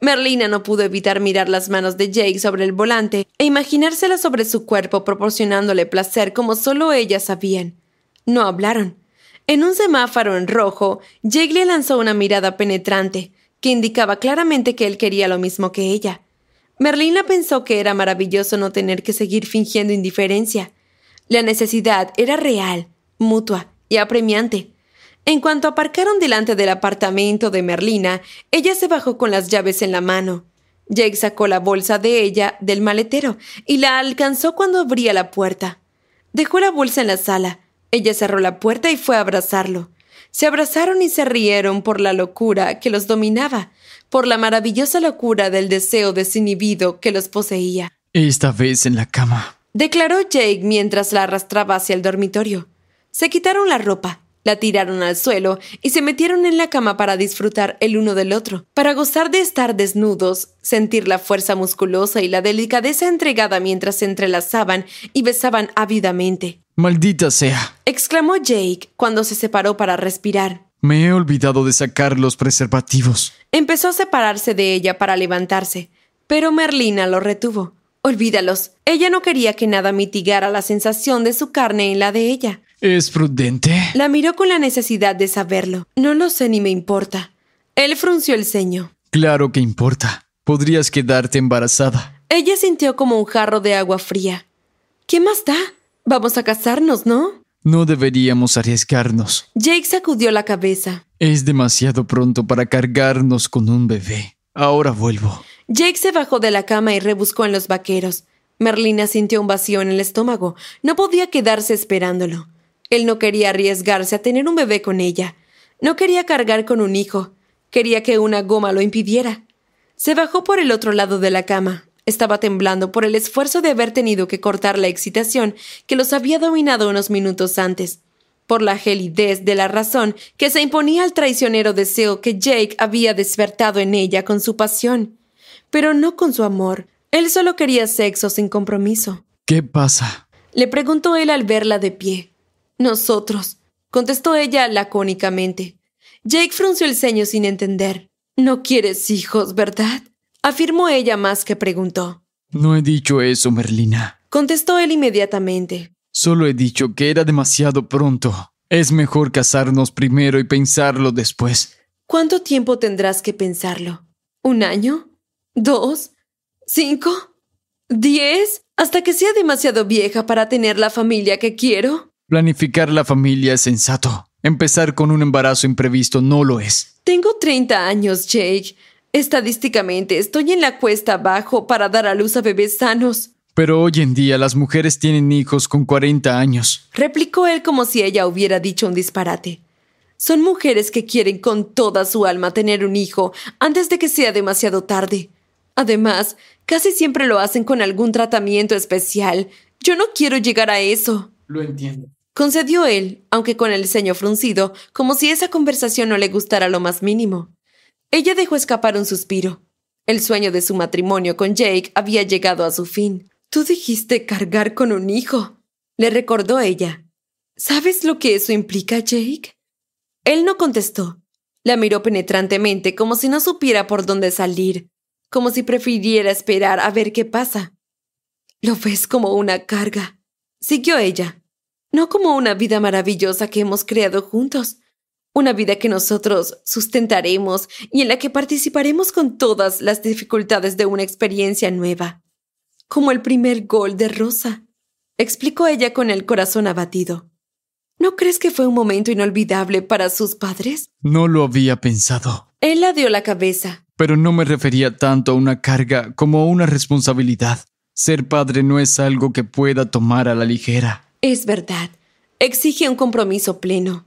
Merlina no pudo evitar mirar las manos de Jake sobre el volante e imaginárselas sobre su cuerpo proporcionándole placer como solo ellas sabían. No hablaron. En un semáforo en rojo, Jake le lanzó una mirada penetrante, que indicaba claramente que él quería lo mismo que ella. Merlina pensó que era maravilloso no tener que seguir fingiendo indiferencia. La necesidad era real, mutua y apremiante. En cuanto aparcaron delante del apartamento de Merlina, ella se bajó con las llaves en la mano. Jake sacó la bolsa de ella del maletero y la alcanzó cuando abría la puerta. Dejó la bolsa en la sala. Ella cerró la puerta y fue a abrazarlo. Se abrazaron y se rieron por la locura que los dominaba, por la maravillosa locura del deseo desinhibido que los poseía. Esta vez en la cama, declaró Jake mientras la arrastraba hacia el dormitorio. Se quitaron la ropa, la tiraron al suelo y se metieron en la cama para disfrutar el uno del otro, para gozar de estar desnudos, sentir la fuerza musculosa y la delicadeza entregada mientras se entrelazaban y besaban ávidamente. Maldita sea, exclamó Jake cuando se separó para respirar. Me he olvidado de sacar los preservativos. Empezó a separarse de ella para levantarse, pero Merlina lo retuvo. Olvídalos. Ella no quería que nada mitigara la sensación de su carne en la de ella. ¿Es prudente? La miró con la necesidad de saberlo. No lo sé ni me importa. Él frunció el ceño. Claro que importa. Podrías quedarte embarazada. Ella sintió como un jarro de agua fría. ¿Qué más da? Vamos a casarnos, ¿no? No deberíamos arriesgarnos. Jake sacudió la cabeza. Es demasiado pronto para cargarnos con un bebé. Ahora vuelvo. Jake se bajó de la cama y rebuscó en los vaqueros. Merlina sintió un vacío en el estómago. No podía quedarse esperándolo. Él no quería arriesgarse a tener un bebé con ella. No quería cargar con un hijo. Quería que una goma lo impidiera. Se bajó por el otro lado de la cama. Estaba temblando por el esfuerzo de haber tenido que cortar la excitación que los había dominado unos minutos antes, por la gelidez de la razón que se imponía al traicionero deseo que Jake había despertado en ella con su pasión pero no con su amor. Él solo quería sexo sin compromiso. ¿Qué pasa? Le preguntó él al verla de pie. Nosotros, contestó ella lacónicamente. Jake frunció el ceño sin entender. No quieres hijos, ¿verdad? afirmó ella más que preguntó. No he dicho eso, Merlina. Contestó él inmediatamente. Solo he dicho que era demasiado pronto. Es mejor casarnos primero y pensarlo después. ¿Cuánto tiempo tendrás que pensarlo? ¿Un año? dos, cinco, diez, hasta que sea demasiado vieja para tener la familia que quiero. Planificar la familia es sensato. Empezar con un embarazo imprevisto no lo es. Tengo 30 años, Jake. Estadísticamente estoy en la cuesta abajo para dar a luz a bebés sanos. Pero hoy en día las mujeres tienen hijos con 40 años. Replicó él como si ella hubiera dicho un disparate. Son mujeres que quieren con toda su alma tener un hijo antes de que sea demasiado tarde. Además, casi siempre lo hacen con algún tratamiento especial. Yo no quiero llegar a eso. Lo entiendo. Concedió él, aunque con el ceño fruncido, como si esa conversación no le gustara lo más mínimo. Ella dejó escapar un suspiro. El sueño de su matrimonio con Jake había llegado a su fin. Tú dijiste cargar con un hijo, le recordó ella. ¿Sabes lo que eso implica, Jake? Él no contestó. La miró penetrantemente como si no supiera por dónde salir como si prefiriera esperar a ver qué pasa. Lo ves como una carga, siguió ella, no como una vida maravillosa que hemos creado juntos, una vida que nosotros sustentaremos y en la que participaremos con todas las dificultades de una experiencia nueva, como el primer gol de Rosa, explicó ella con el corazón abatido. ¿No crees que fue un momento inolvidable para sus padres? No lo había pensado. Él la dio la cabeza, pero no me refería tanto a una carga como a una responsabilidad. Ser padre no es algo que pueda tomar a la ligera. Es verdad. Exige un compromiso pleno.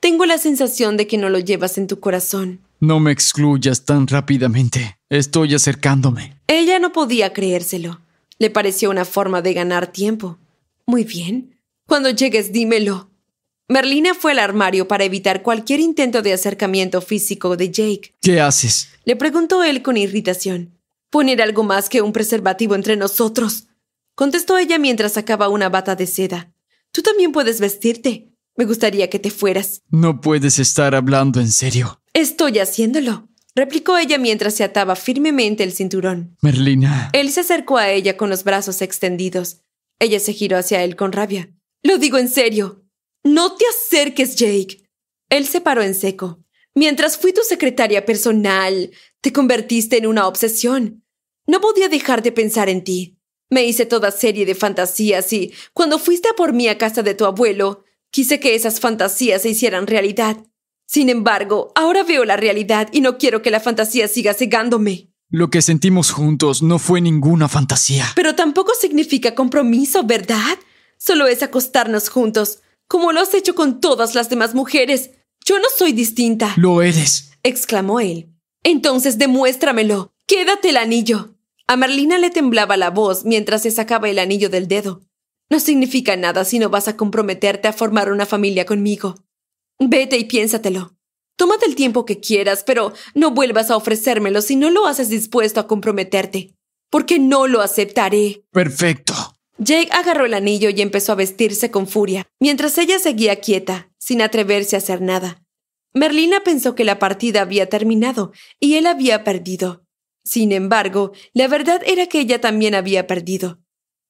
Tengo la sensación de que no lo llevas en tu corazón. No me excluyas tan rápidamente. Estoy acercándome. Ella no podía creérselo. Le pareció una forma de ganar tiempo. Muy bien. Cuando llegues, dímelo. Merlina fue al armario para evitar cualquier intento de acercamiento físico de Jake. ¿Qué haces? Le preguntó él con irritación. Poner algo más que un preservativo entre nosotros. Contestó ella mientras sacaba una bata de seda. Tú también puedes vestirte. Me gustaría que te fueras. No puedes estar hablando en serio. Estoy haciéndolo, replicó ella mientras se ataba firmemente el cinturón. Merlina. Él se acercó a ella con los brazos extendidos. Ella se giró hacia él con rabia. Lo digo en serio, no te acerques, Jake. Él se paró en seco. Mientras fui tu secretaria personal, te convertiste en una obsesión. No podía dejar de pensar en ti. Me hice toda serie de fantasías y, cuando fuiste a por mí a casa de tu abuelo, quise que esas fantasías se hicieran realidad. Sin embargo, ahora veo la realidad y no quiero que la fantasía siga cegándome. Lo que sentimos juntos no fue ninguna fantasía. Pero tampoco significa compromiso, ¿verdad? Solo es acostarnos juntos, como lo has hecho con todas las demás mujeres. Yo no soy distinta. Lo eres, exclamó él. Entonces demuéstramelo. Quédate el anillo. A Marlina le temblaba la voz mientras se sacaba el anillo del dedo. No significa nada si no vas a comprometerte a formar una familia conmigo. Vete y piénsatelo. Tómate el tiempo que quieras, pero no vuelvas a ofrecérmelo si no lo haces dispuesto a comprometerte, porque no lo aceptaré. Perfecto. Jake agarró el anillo y empezó a vestirse con furia, mientras ella seguía quieta, sin atreverse a hacer nada. Merlina pensó que la partida había terminado y él había perdido. Sin embargo, la verdad era que ella también había perdido.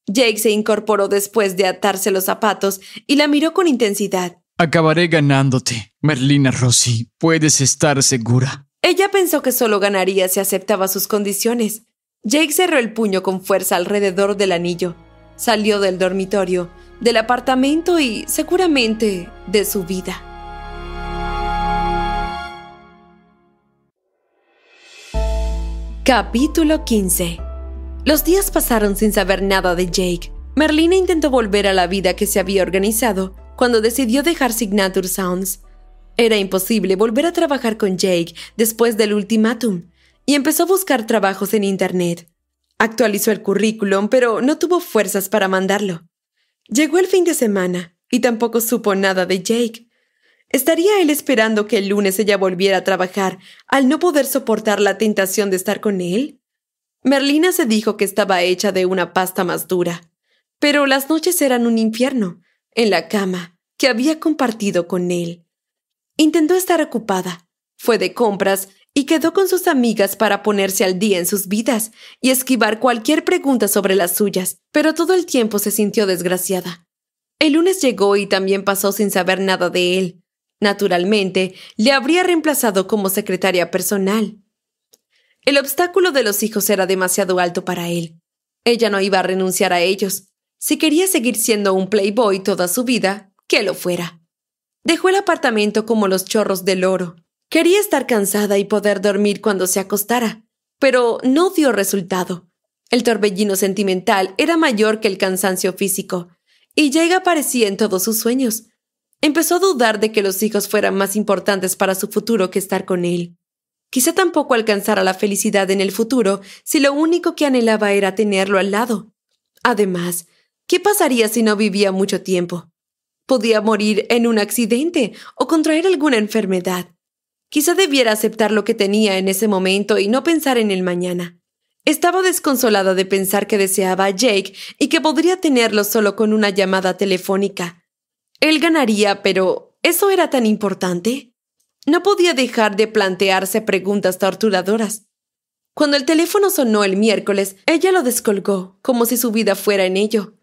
Jake se incorporó después de atarse los zapatos y la miró con intensidad. Acabaré ganándote, Merlina Rossi. Puedes estar segura. Ella pensó que solo ganaría si aceptaba sus condiciones. Jake cerró el puño con fuerza alrededor del anillo Salió del dormitorio, del apartamento y seguramente de su vida. Capítulo 15 Los días pasaron sin saber nada de Jake. Merlina intentó volver a la vida que se había organizado cuando decidió dejar Signature Sounds. Era imposible volver a trabajar con Jake después del ultimátum y empezó a buscar trabajos en Internet. Actualizó el currículum, pero no tuvo fuerzas para mandarlo. Llegó el fin de semana y tampoco supo nada de Jake. Estaría él esperando que el lunes ella volviera a trabajar al no poder soportar la tentación de estar con él. Merlina se dijo que estaba hecha de una pasta más dura, pero las noches eran un infierno, en la cama, que había compartido con él. Intentó estar ocupada, fue de compras y quedó con sus amigas para ponerse al día en sus vidas y esquivar cualquier pregunta sobre las suyas, pero todo el tiempo se sintió desgraciada. El lunes llegó y también pasó sin saber nada de él. Naturalmente, le habría reemplazado como secretaria personal. El obstáculo de los hijos era demasiado alto para él. Ella no iba a renunciar a ellos. Si quería seguir siendo un playboy toda su vida, que lo fuera. Dejó el apartamento como los chorros del oro, Quería estar cansada y poder dormir cuando se acostara, pero no dio resultado. El torbellino sentimental era mayor que el cansancio físico, y Jake aparecía en todos sus sueños. Empezó a dudar de que los hijos fueran más importantes para su futuro que estar con él. Quizá tampoco alcanzara la felicidad en el futuro si lo único que anhelaba era tenerlo al lado. Además, ¿qué pasaría si no vivía mucho tiempo? Podía morir en un accidente o contraer alguna enfermedad. Quizá debiera aceptar lo que tenía en ese momento y no pensar en el mañana. Estaba desconsolada de pensar que deseaba a Jake y que podría tenerlo solo con una llamada telefónica. Él ganaría, pero ¿eso era tan importante? No podía dejar de plantearse preguntas torturadoras. Cuando el teléfono sonó el miércoles, ella lo descolgó, como si su vida fuera en ello.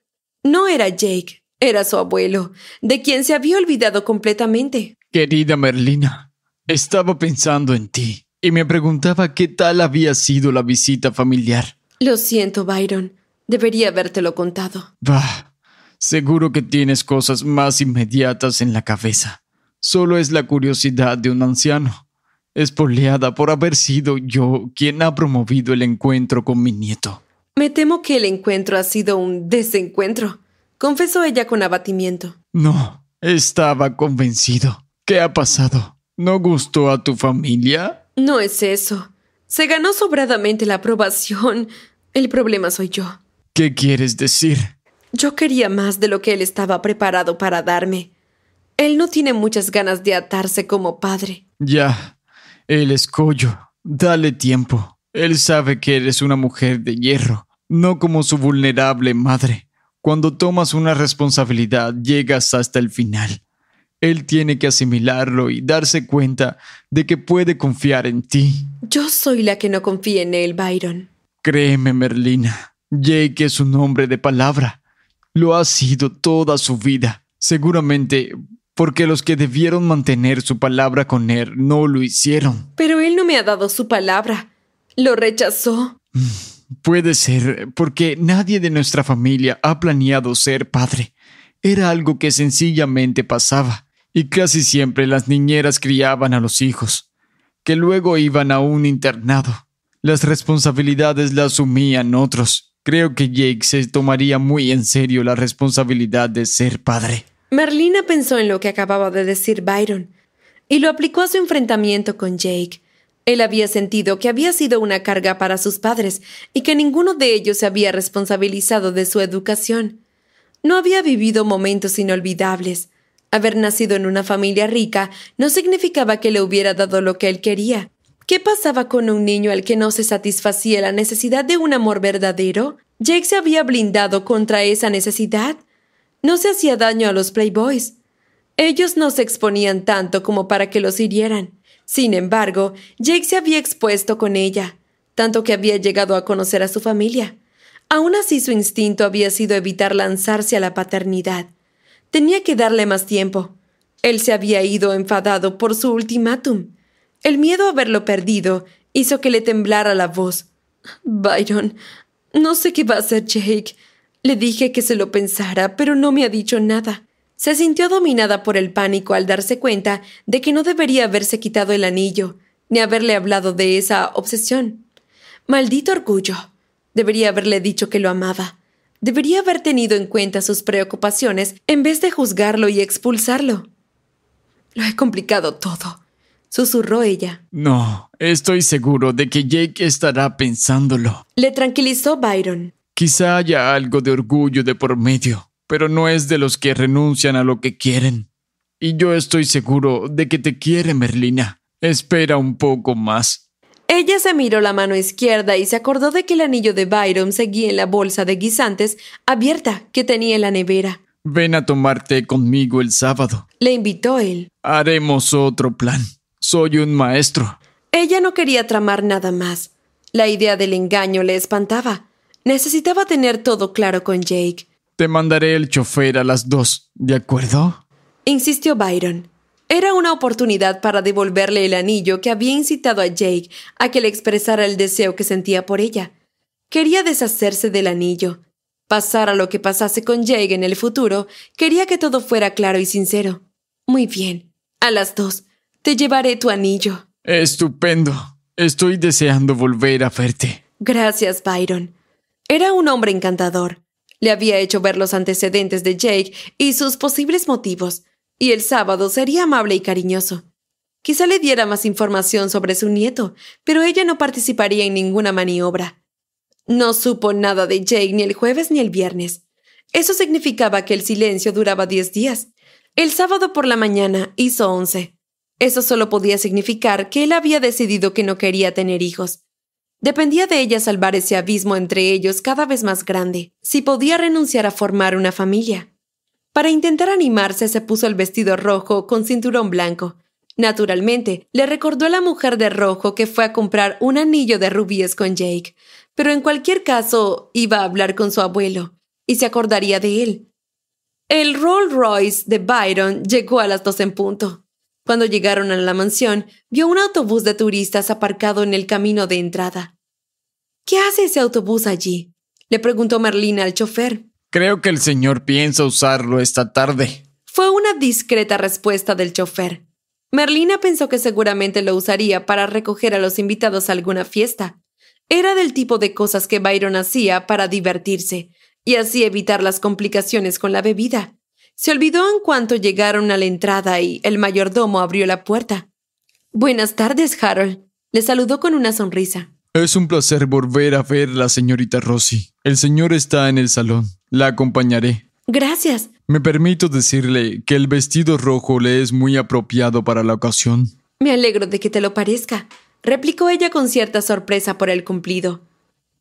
No era Jake, era su abuelo, de quien se había olvidado completamente. Querida Merlina, estaba pensando en ti y me preguntaba qué tal había sido la visita familiar. Lo siento, Byron. Debería habértelo contado. Bah, seguro que tienes cosas más inmediatas en la cabeza. Solo es la curiosidad de un anciano, espoleada por haber sido yo quien ha promovido el encuentro con mi nieto. Me temo que el encuentro ha sido un desencuentro, confesó ella con abatimiento. No, estaba convencido. ¿Qué ha pasado? ¿No gustó a tu familia? No es eso. Se ganó sobradamente la aprobación. El problema soy yo. ¿Qué quieres decir? Yo quería más de lo que él estaba preparado para darme. Él no tiene muchas ganas de atarse como padre. Ya, él es collo. Dale tiempo. Él sabe que eres una mujer de hierro, no como su vulnerable madre. Cuando tomas una responsabilidad, llegas hasta el final. Él tiene que asimilarlo y darse cuenta de que puede confiar en ti. Yo soy la que no confía en él, Byron. Créeme, Merlina. Jake es un hombre de palabra. Lo ha sido toda su vida. Seguramente porque los que debieron mantener su palabra con él no lo hicieron. Pero él no me ha dado su palabra. Lo rechazó. Mm, puede ser, porque nadie de nuestra familia ha planeado ser padre. Era algo que sencillamente pasaba y casi siempre las niñeras criaban a los hijos, que luego iban a un internado. Las responsabilidades las asumían otros. Creo que Jake se tomaría muy en serio la responsabilidad de ser padre. Merlina pensó en lo que acababa de decir Byron y lo aplicó a su enfrentamiento con Jake. Él había sentido que había sido una carga para sus padres y que ninguno de ellos se había responsabilizado de su educación. No había vivido momentos inolvidables, Haber nacido en una familia rica no significaba que le hubiera dado lo que él quería. ¿Qué pasaba con un niño al que no se satisfacía la necesidad de un amor verdadero? Jake se había blindado contra esa necesidad. No se hacía daño a los Playboys. Ellos no se exponían tanto como para que los hirieran. Sin embargo, Jake se había expuesto con ella, tanto que había llegado a conocer a su familia. Aún así su instinto había sido evitar lanzarse a la paternidad. Tenía que darle más tiempo. Él se había ido enfadado por su ultimátum. El miedo a haberlo perdido hizo que le temblara la voz. Byron, no sé qué va a hacer Jake. Le dije que se lo pensara, pero no me ha dicho nada. Se sintió dominada por el pánico al darse cuenta de que no debería haberse quitado el anillo, ni haberle hablado de esa obsesión. Maldito orgullo. Debería haberle dicho que lo amaba debería haber tenido en cuenta sus preocupaciones en vez de juzgarlo y expulsarlo. Lo he complicado todo, susurró ella. No, estoy seguro de que Jake estará pensándolo. Le tranquilizó Byron. Quizá haya algo de orgullo de por medio, pero no es de los que renuncian a lo que quieren. Y yo estoy seguro de que te quiere, Merlina. Espera un poco más. Ella se miró la mano izquierda y se acordó de que el anillo de Byron seguía en la bolsa de guisantes abierta que tenía en la nevera. Ven a tomarte conmigo el sábado. Le invitó él. Haremos otro plan. Soy un maestro. Ella no quería tramar nada más. La idea del engaño le espantaba. Necesitaba tener todo claro con Jake. Te mandaré el chofer a las dos, ¿de acuerdo? Insistió Byron. Era una oportunidad para devolverle el anillo que había incitado a Jake a que le expresara el deseo que sentía por ella. Quería deshacerse del anillo. Pasara lo que pasase con Jake en el futuro, quería que todo fuera claro y sincero. Muy bien. A las dos. Te llevaré tu anillo. Estupendo. Estoy deseando volver a verte. Gracias, Byron. Era un hombre encantador. Le había hecho ver los antecedentes de Jake y sus posibles motivos y el sábado sería amable y cariñoso. Quizá le diera más información sobre su nieto, pero ella no participaría en ninguna maniobra. No supo nada de Jake ni el jueves ni el viernes. Eso significaba que el silencio duraba diez días. El sábado por la mañana hizo once. Eso solo podía significar que él había decidido que no quería tener hijos. Dependía de ella salvar ese abismo entre ellos cada vez más grande, si podía renunciar a formar una familia. Para intentar animarse se puso el vestido rojo con cinturón blanco. Naturalmente, le recordó a la mujer de rojo que fue a comprar un anillo de rubíes con Jake, pero en cualquier caso iba a hablar con su abuelo, y se acordaría de él. El Roll Royce de Byron llegó a las dos en punto. Cuando llegaron a la mansión, vio un autobús de turistas aparcado en el camino de entrada. ¿Qué hace ese autobús allí? le preguntó Merlina al chofer. Creo que el señor piensa usarlo esta tarde. Fue una discreta respuesta del chofer. Merlina pensó que seguramente lo usaría para recoger a los invitados a alguna fiesta. Era del tipo de cosas que Byron hacía para divertirse y así evitar las complicaciones con la bebida. Se olvidó en cuanto llegaron a la entrada y el mayordomo abrió la puerta. Buenas tardes, Harold. Le saludó con una sonrisa. Es un placer volver a ver la señorita Rossi. El señor está en el salón. La acompañaré. Gracias. Me permito decirle que el vestido rojo le es muy apropiado para la ocasión. Me alegro de que te lo parezca, replicó ella con cierta sorpresa por el cumplido.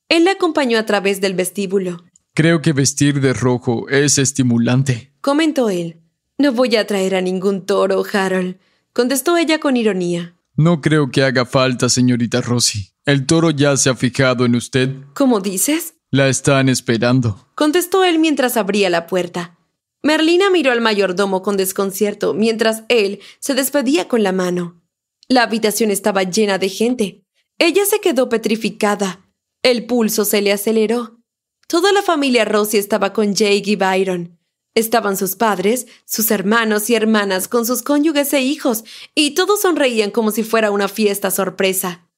Él la acompañó a través del vestíbulo. Creo que vestir de rojo es estimulante, comentó él. No voy a traer a ningún toro, Harold, contestó ella con ironía. No creo que haga falta, señorita Rossi. El toro ya se ha fijado en usted. ¿Cómo dices? La están esperando. Contestó él mientras abría la puerta. Merlina miró al mayordomo con desconcierto mientras él se despedía con la mano. La habitación estaba llena de gente. Ella se quedó petrificada. El pulso se le aceleró. Toda la familia Rossi estaba con Jake y Byron. Estaban sus padres, sus hermanos y hermanas con sus cónyuges e hijos, y todos sonreían como si fuera una fiesta sorpresa.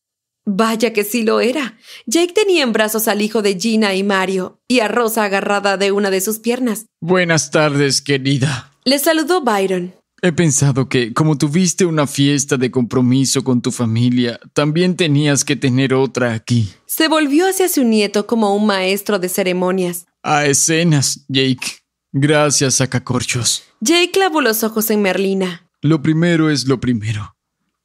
Vaya que sí lo era. Jake tenía en brazos al hijo de Gina y Mario, y a Rosa agarrada de una de sus piernas. Buenas tardes, querida. Le saludó Byron. He pensado que, como tuviste una fiesta de compromiso con tu familia, también tenías que tener otra aquí. Se volvió hacia su nieto como un maestro de ceremonias. A escenas, Jake. Gracias, sacacorchos. Jake clavó los ojos en Merlina. Lo primero es lo primero.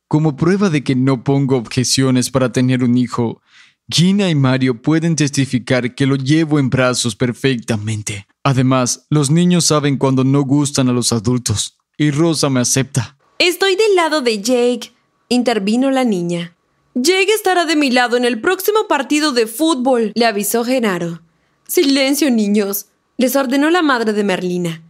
Como prueba de que no pongo objeciones para tener un hijo, Gina y Mario pueden testificar que lo llevo en brazos perfectamente. Además, los niños saben cuando no gustan a los adultos. Y Rosa me acepta. Estoy del lado de Jake, intervino la niña. Jake estará de mi lado en el próximo partido de fútbol, le avisó Genaro. Silencio, niños, les ordenó la madre de Merlina.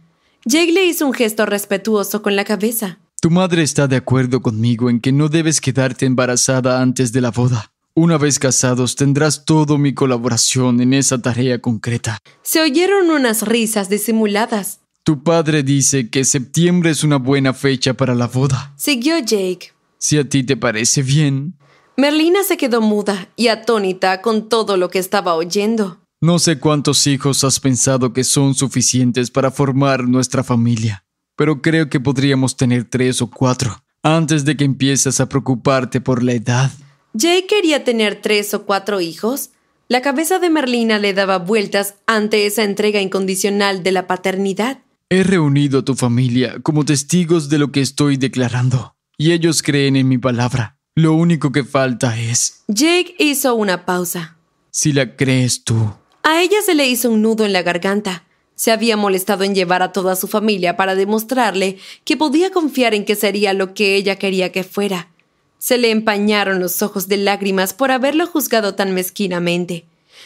Jake le hizo un gesto respetuoso con la cabeza. Tu madre está de acuerdo conmigo en que no debes quedarte embarazada antes de la boda. Una vez casados tendrás toda mi colaboración en esa tarea concreta. Se oyeron unas risas disimuladas. Tu padre dice que septiembre es una buena fecha para la boda. Siguió Jake. Si a ti te parece bien. Merlina se quedó muda y atónita con todo lo que estaba oyendo. No sé cuántos hijos has pensado que son suficientes para formar nuestra familia pero creo que podríamos tener tres o cuatro antes de que empiezas a preocuparte por la edad. Jake quería tener tres o cuatro hijos. La cabeza de Merlina le daba vueltas ante esa entrega incondicional de la paternidad. He reunido a tu familia como testigos de lo que estoy declarando, y ellos creen en mi palabra. Lo único que falta es... Jake hizo una pausa. Si la crees tú. A ella se le hizo un nudo en la garganta. Se había molestado en llevar a toda su familia para demostrarle que podía confiar en que sería lo que ella quería que fuera. Se le empañaron los ojos de lágrimas por haberlo juzgado tan mezquinamente.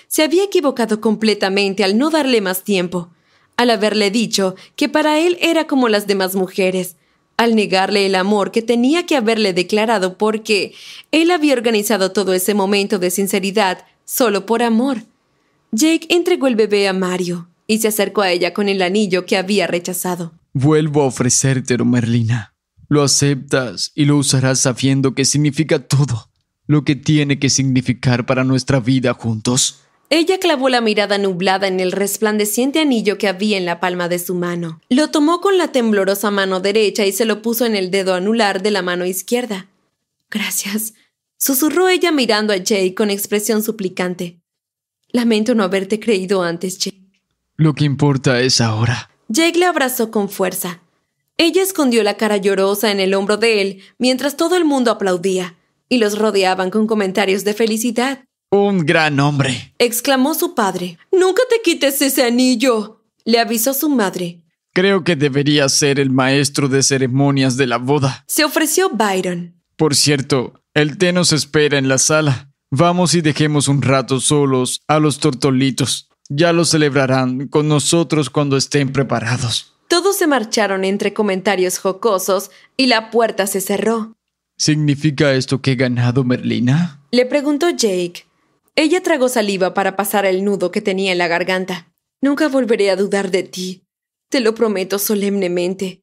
Se había equivocado completamente al no darle más tiempo, al haberle dicho que para él era como las demás mujeres, al negarle el amor que tenía que haberle declarado porque él había organizado todo ese momento de sinceridad solo por amor. Jake entregó el bebé a Mario, y se acercó a ella con el anillo que había rechazado. Vuelvo a ofrecértelo, Merlina. Lo aceptas y lo usarás sabiendo que significa todo lo que tiene que significar para nuestra vida juntos. Ella clavó la mirada nublada en el resplandeciente anillo que había en la palma de su mano. Lo tomó con la temblorosa mano derecha y se lo puso en el dedo anular de la mano izquierda. Gracias, susurró ella mirando a Jay con expresión suplicante. Lamento no haberte creído antes, Jay. Lo que importa es ahora. Jake le abrazó con fuerza. Ella escondió la cara llorosa en el hombro de él mientras todo el mundo aplaudía y los rodeaban con comentarios de felicidad. Un gran hombre, exclamó su padre. Nunca te quites ese anillo, le avisó su madre. Creo que debería ser el maestro de ceremonias de la boda. Se ofreció Byron. Por cierto, el té nos espera en la sala. Vamos y dejemos un rato solos a los tortolitos. Ya lo celebrarán con nosotros cuando estén preparados. Todos se marcharon entre comentarios jocosos y la puerta se cerró. ¿Significa esto que he ganado, Merlina? Le preguntó Jake. Ella tragó saliva para pasar el nudo que tenía en la garganta. Nunca volveré a dudar de ti. Te lo prometo solemnemente.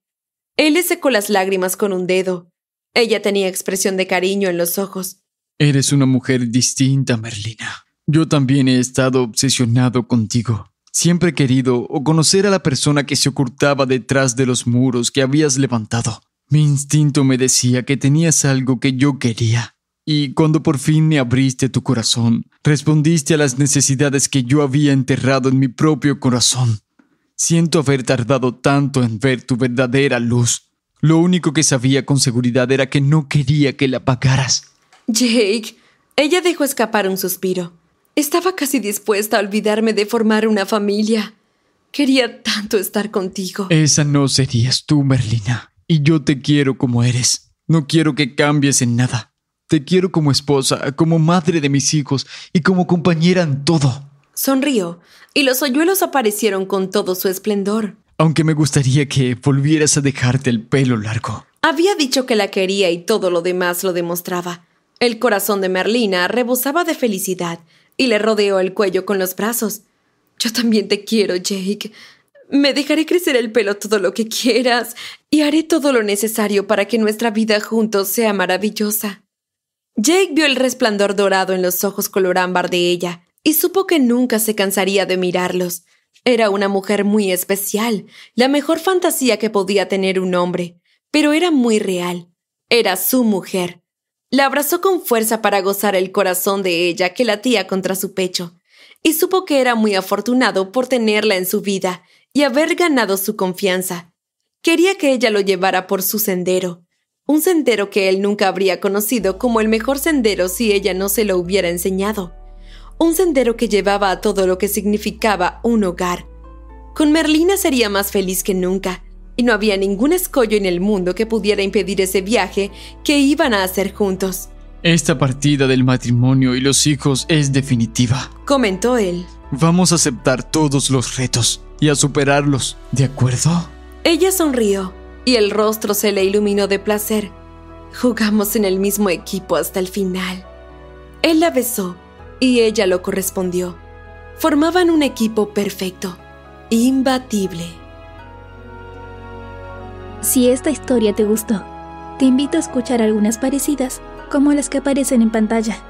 Él le secó las lágrimas con un dedo. Ella tenía expresión de cariño en los ojos. Eres una mujer distinta, Merlina. Yo también he estado obsesionado contigo. Siempre he querido o conocer a la persona que se ocultaba detrás de los muros que habías levantado. Mi instinto me decía que tenías algo que yo quería. Y cuando por fin me abriste tu corazón, respondiste a las necesidades que yo había enterrado en mi propio corazón. Siento haber tardado tanto en ver tu verdadera luz. Lo único que sabía con seguridad era que no quería que la apagaras. Jake, ella dejó escapar un suspiro. Estaba casi dispuesta a olvidarme de formar una familia. Quería tanto estar contigo. Esa no serías tú, Merlina. Y yo te quiero como eres. No quiero que cambies en nada. Te quiero como esposa, como madre de mis hijos y como compañera en todo. Sonrió, y los hoyuelos aparecieron con todo su esplendor. Aunque me gustaría que volvieras a dejarte el pelo largo. Había dicho que la quería y todo lo demás lo demostraba. El corazón de Merlina rebosaba de felicidad y le rodeó el cuello con los brazos. Yo también te quiero, Jake. Me dejaré crecer el pelo todo lo que quieras y haré todo lo necesario para que nuestra vida juntos sea maravillosa. Jake vio el resplandor dorado en los ojos color ámbar de ella y supo que nunca se cansaría de mirarlos. Era una mujer muy especial, la mejor fantasía que podía tener un hombre, pero era muy real. Era su mujer, la abrazó con fuerza para gozar el corazón de ella que latía contra su pecho, y supo que era muy afortunado por tenerla en su vida y haber ganado su confianza. Quería que ella lo llevara por su sendero, un sendero que él nunca habría conocido como el mejor sendero si ella no se lo hubiera enseñado, un sendero que llevaba a todo lo que significaba un hogar. Con Merlina sería más feliz que nunca, y no había ningún escollo en el mundo que pudiera impedir ese viaje que iban a hacer juntos. Esta partida del matrimonio y los hijos es definitiva, comentó él. Vamos a aceptar todos los retos y a superarlos, ¿de acuerdo? Ella sonrió y el rostro se le iluminó de placer. Jugamos en el mismo equipo hasta el final. Él la besó y ella lo correspondió. Formaban un equipo perfecto, imbatible. Si esta historia te gustó, te invito a escuchar algunas parecidas como las que aparecen en pantalla.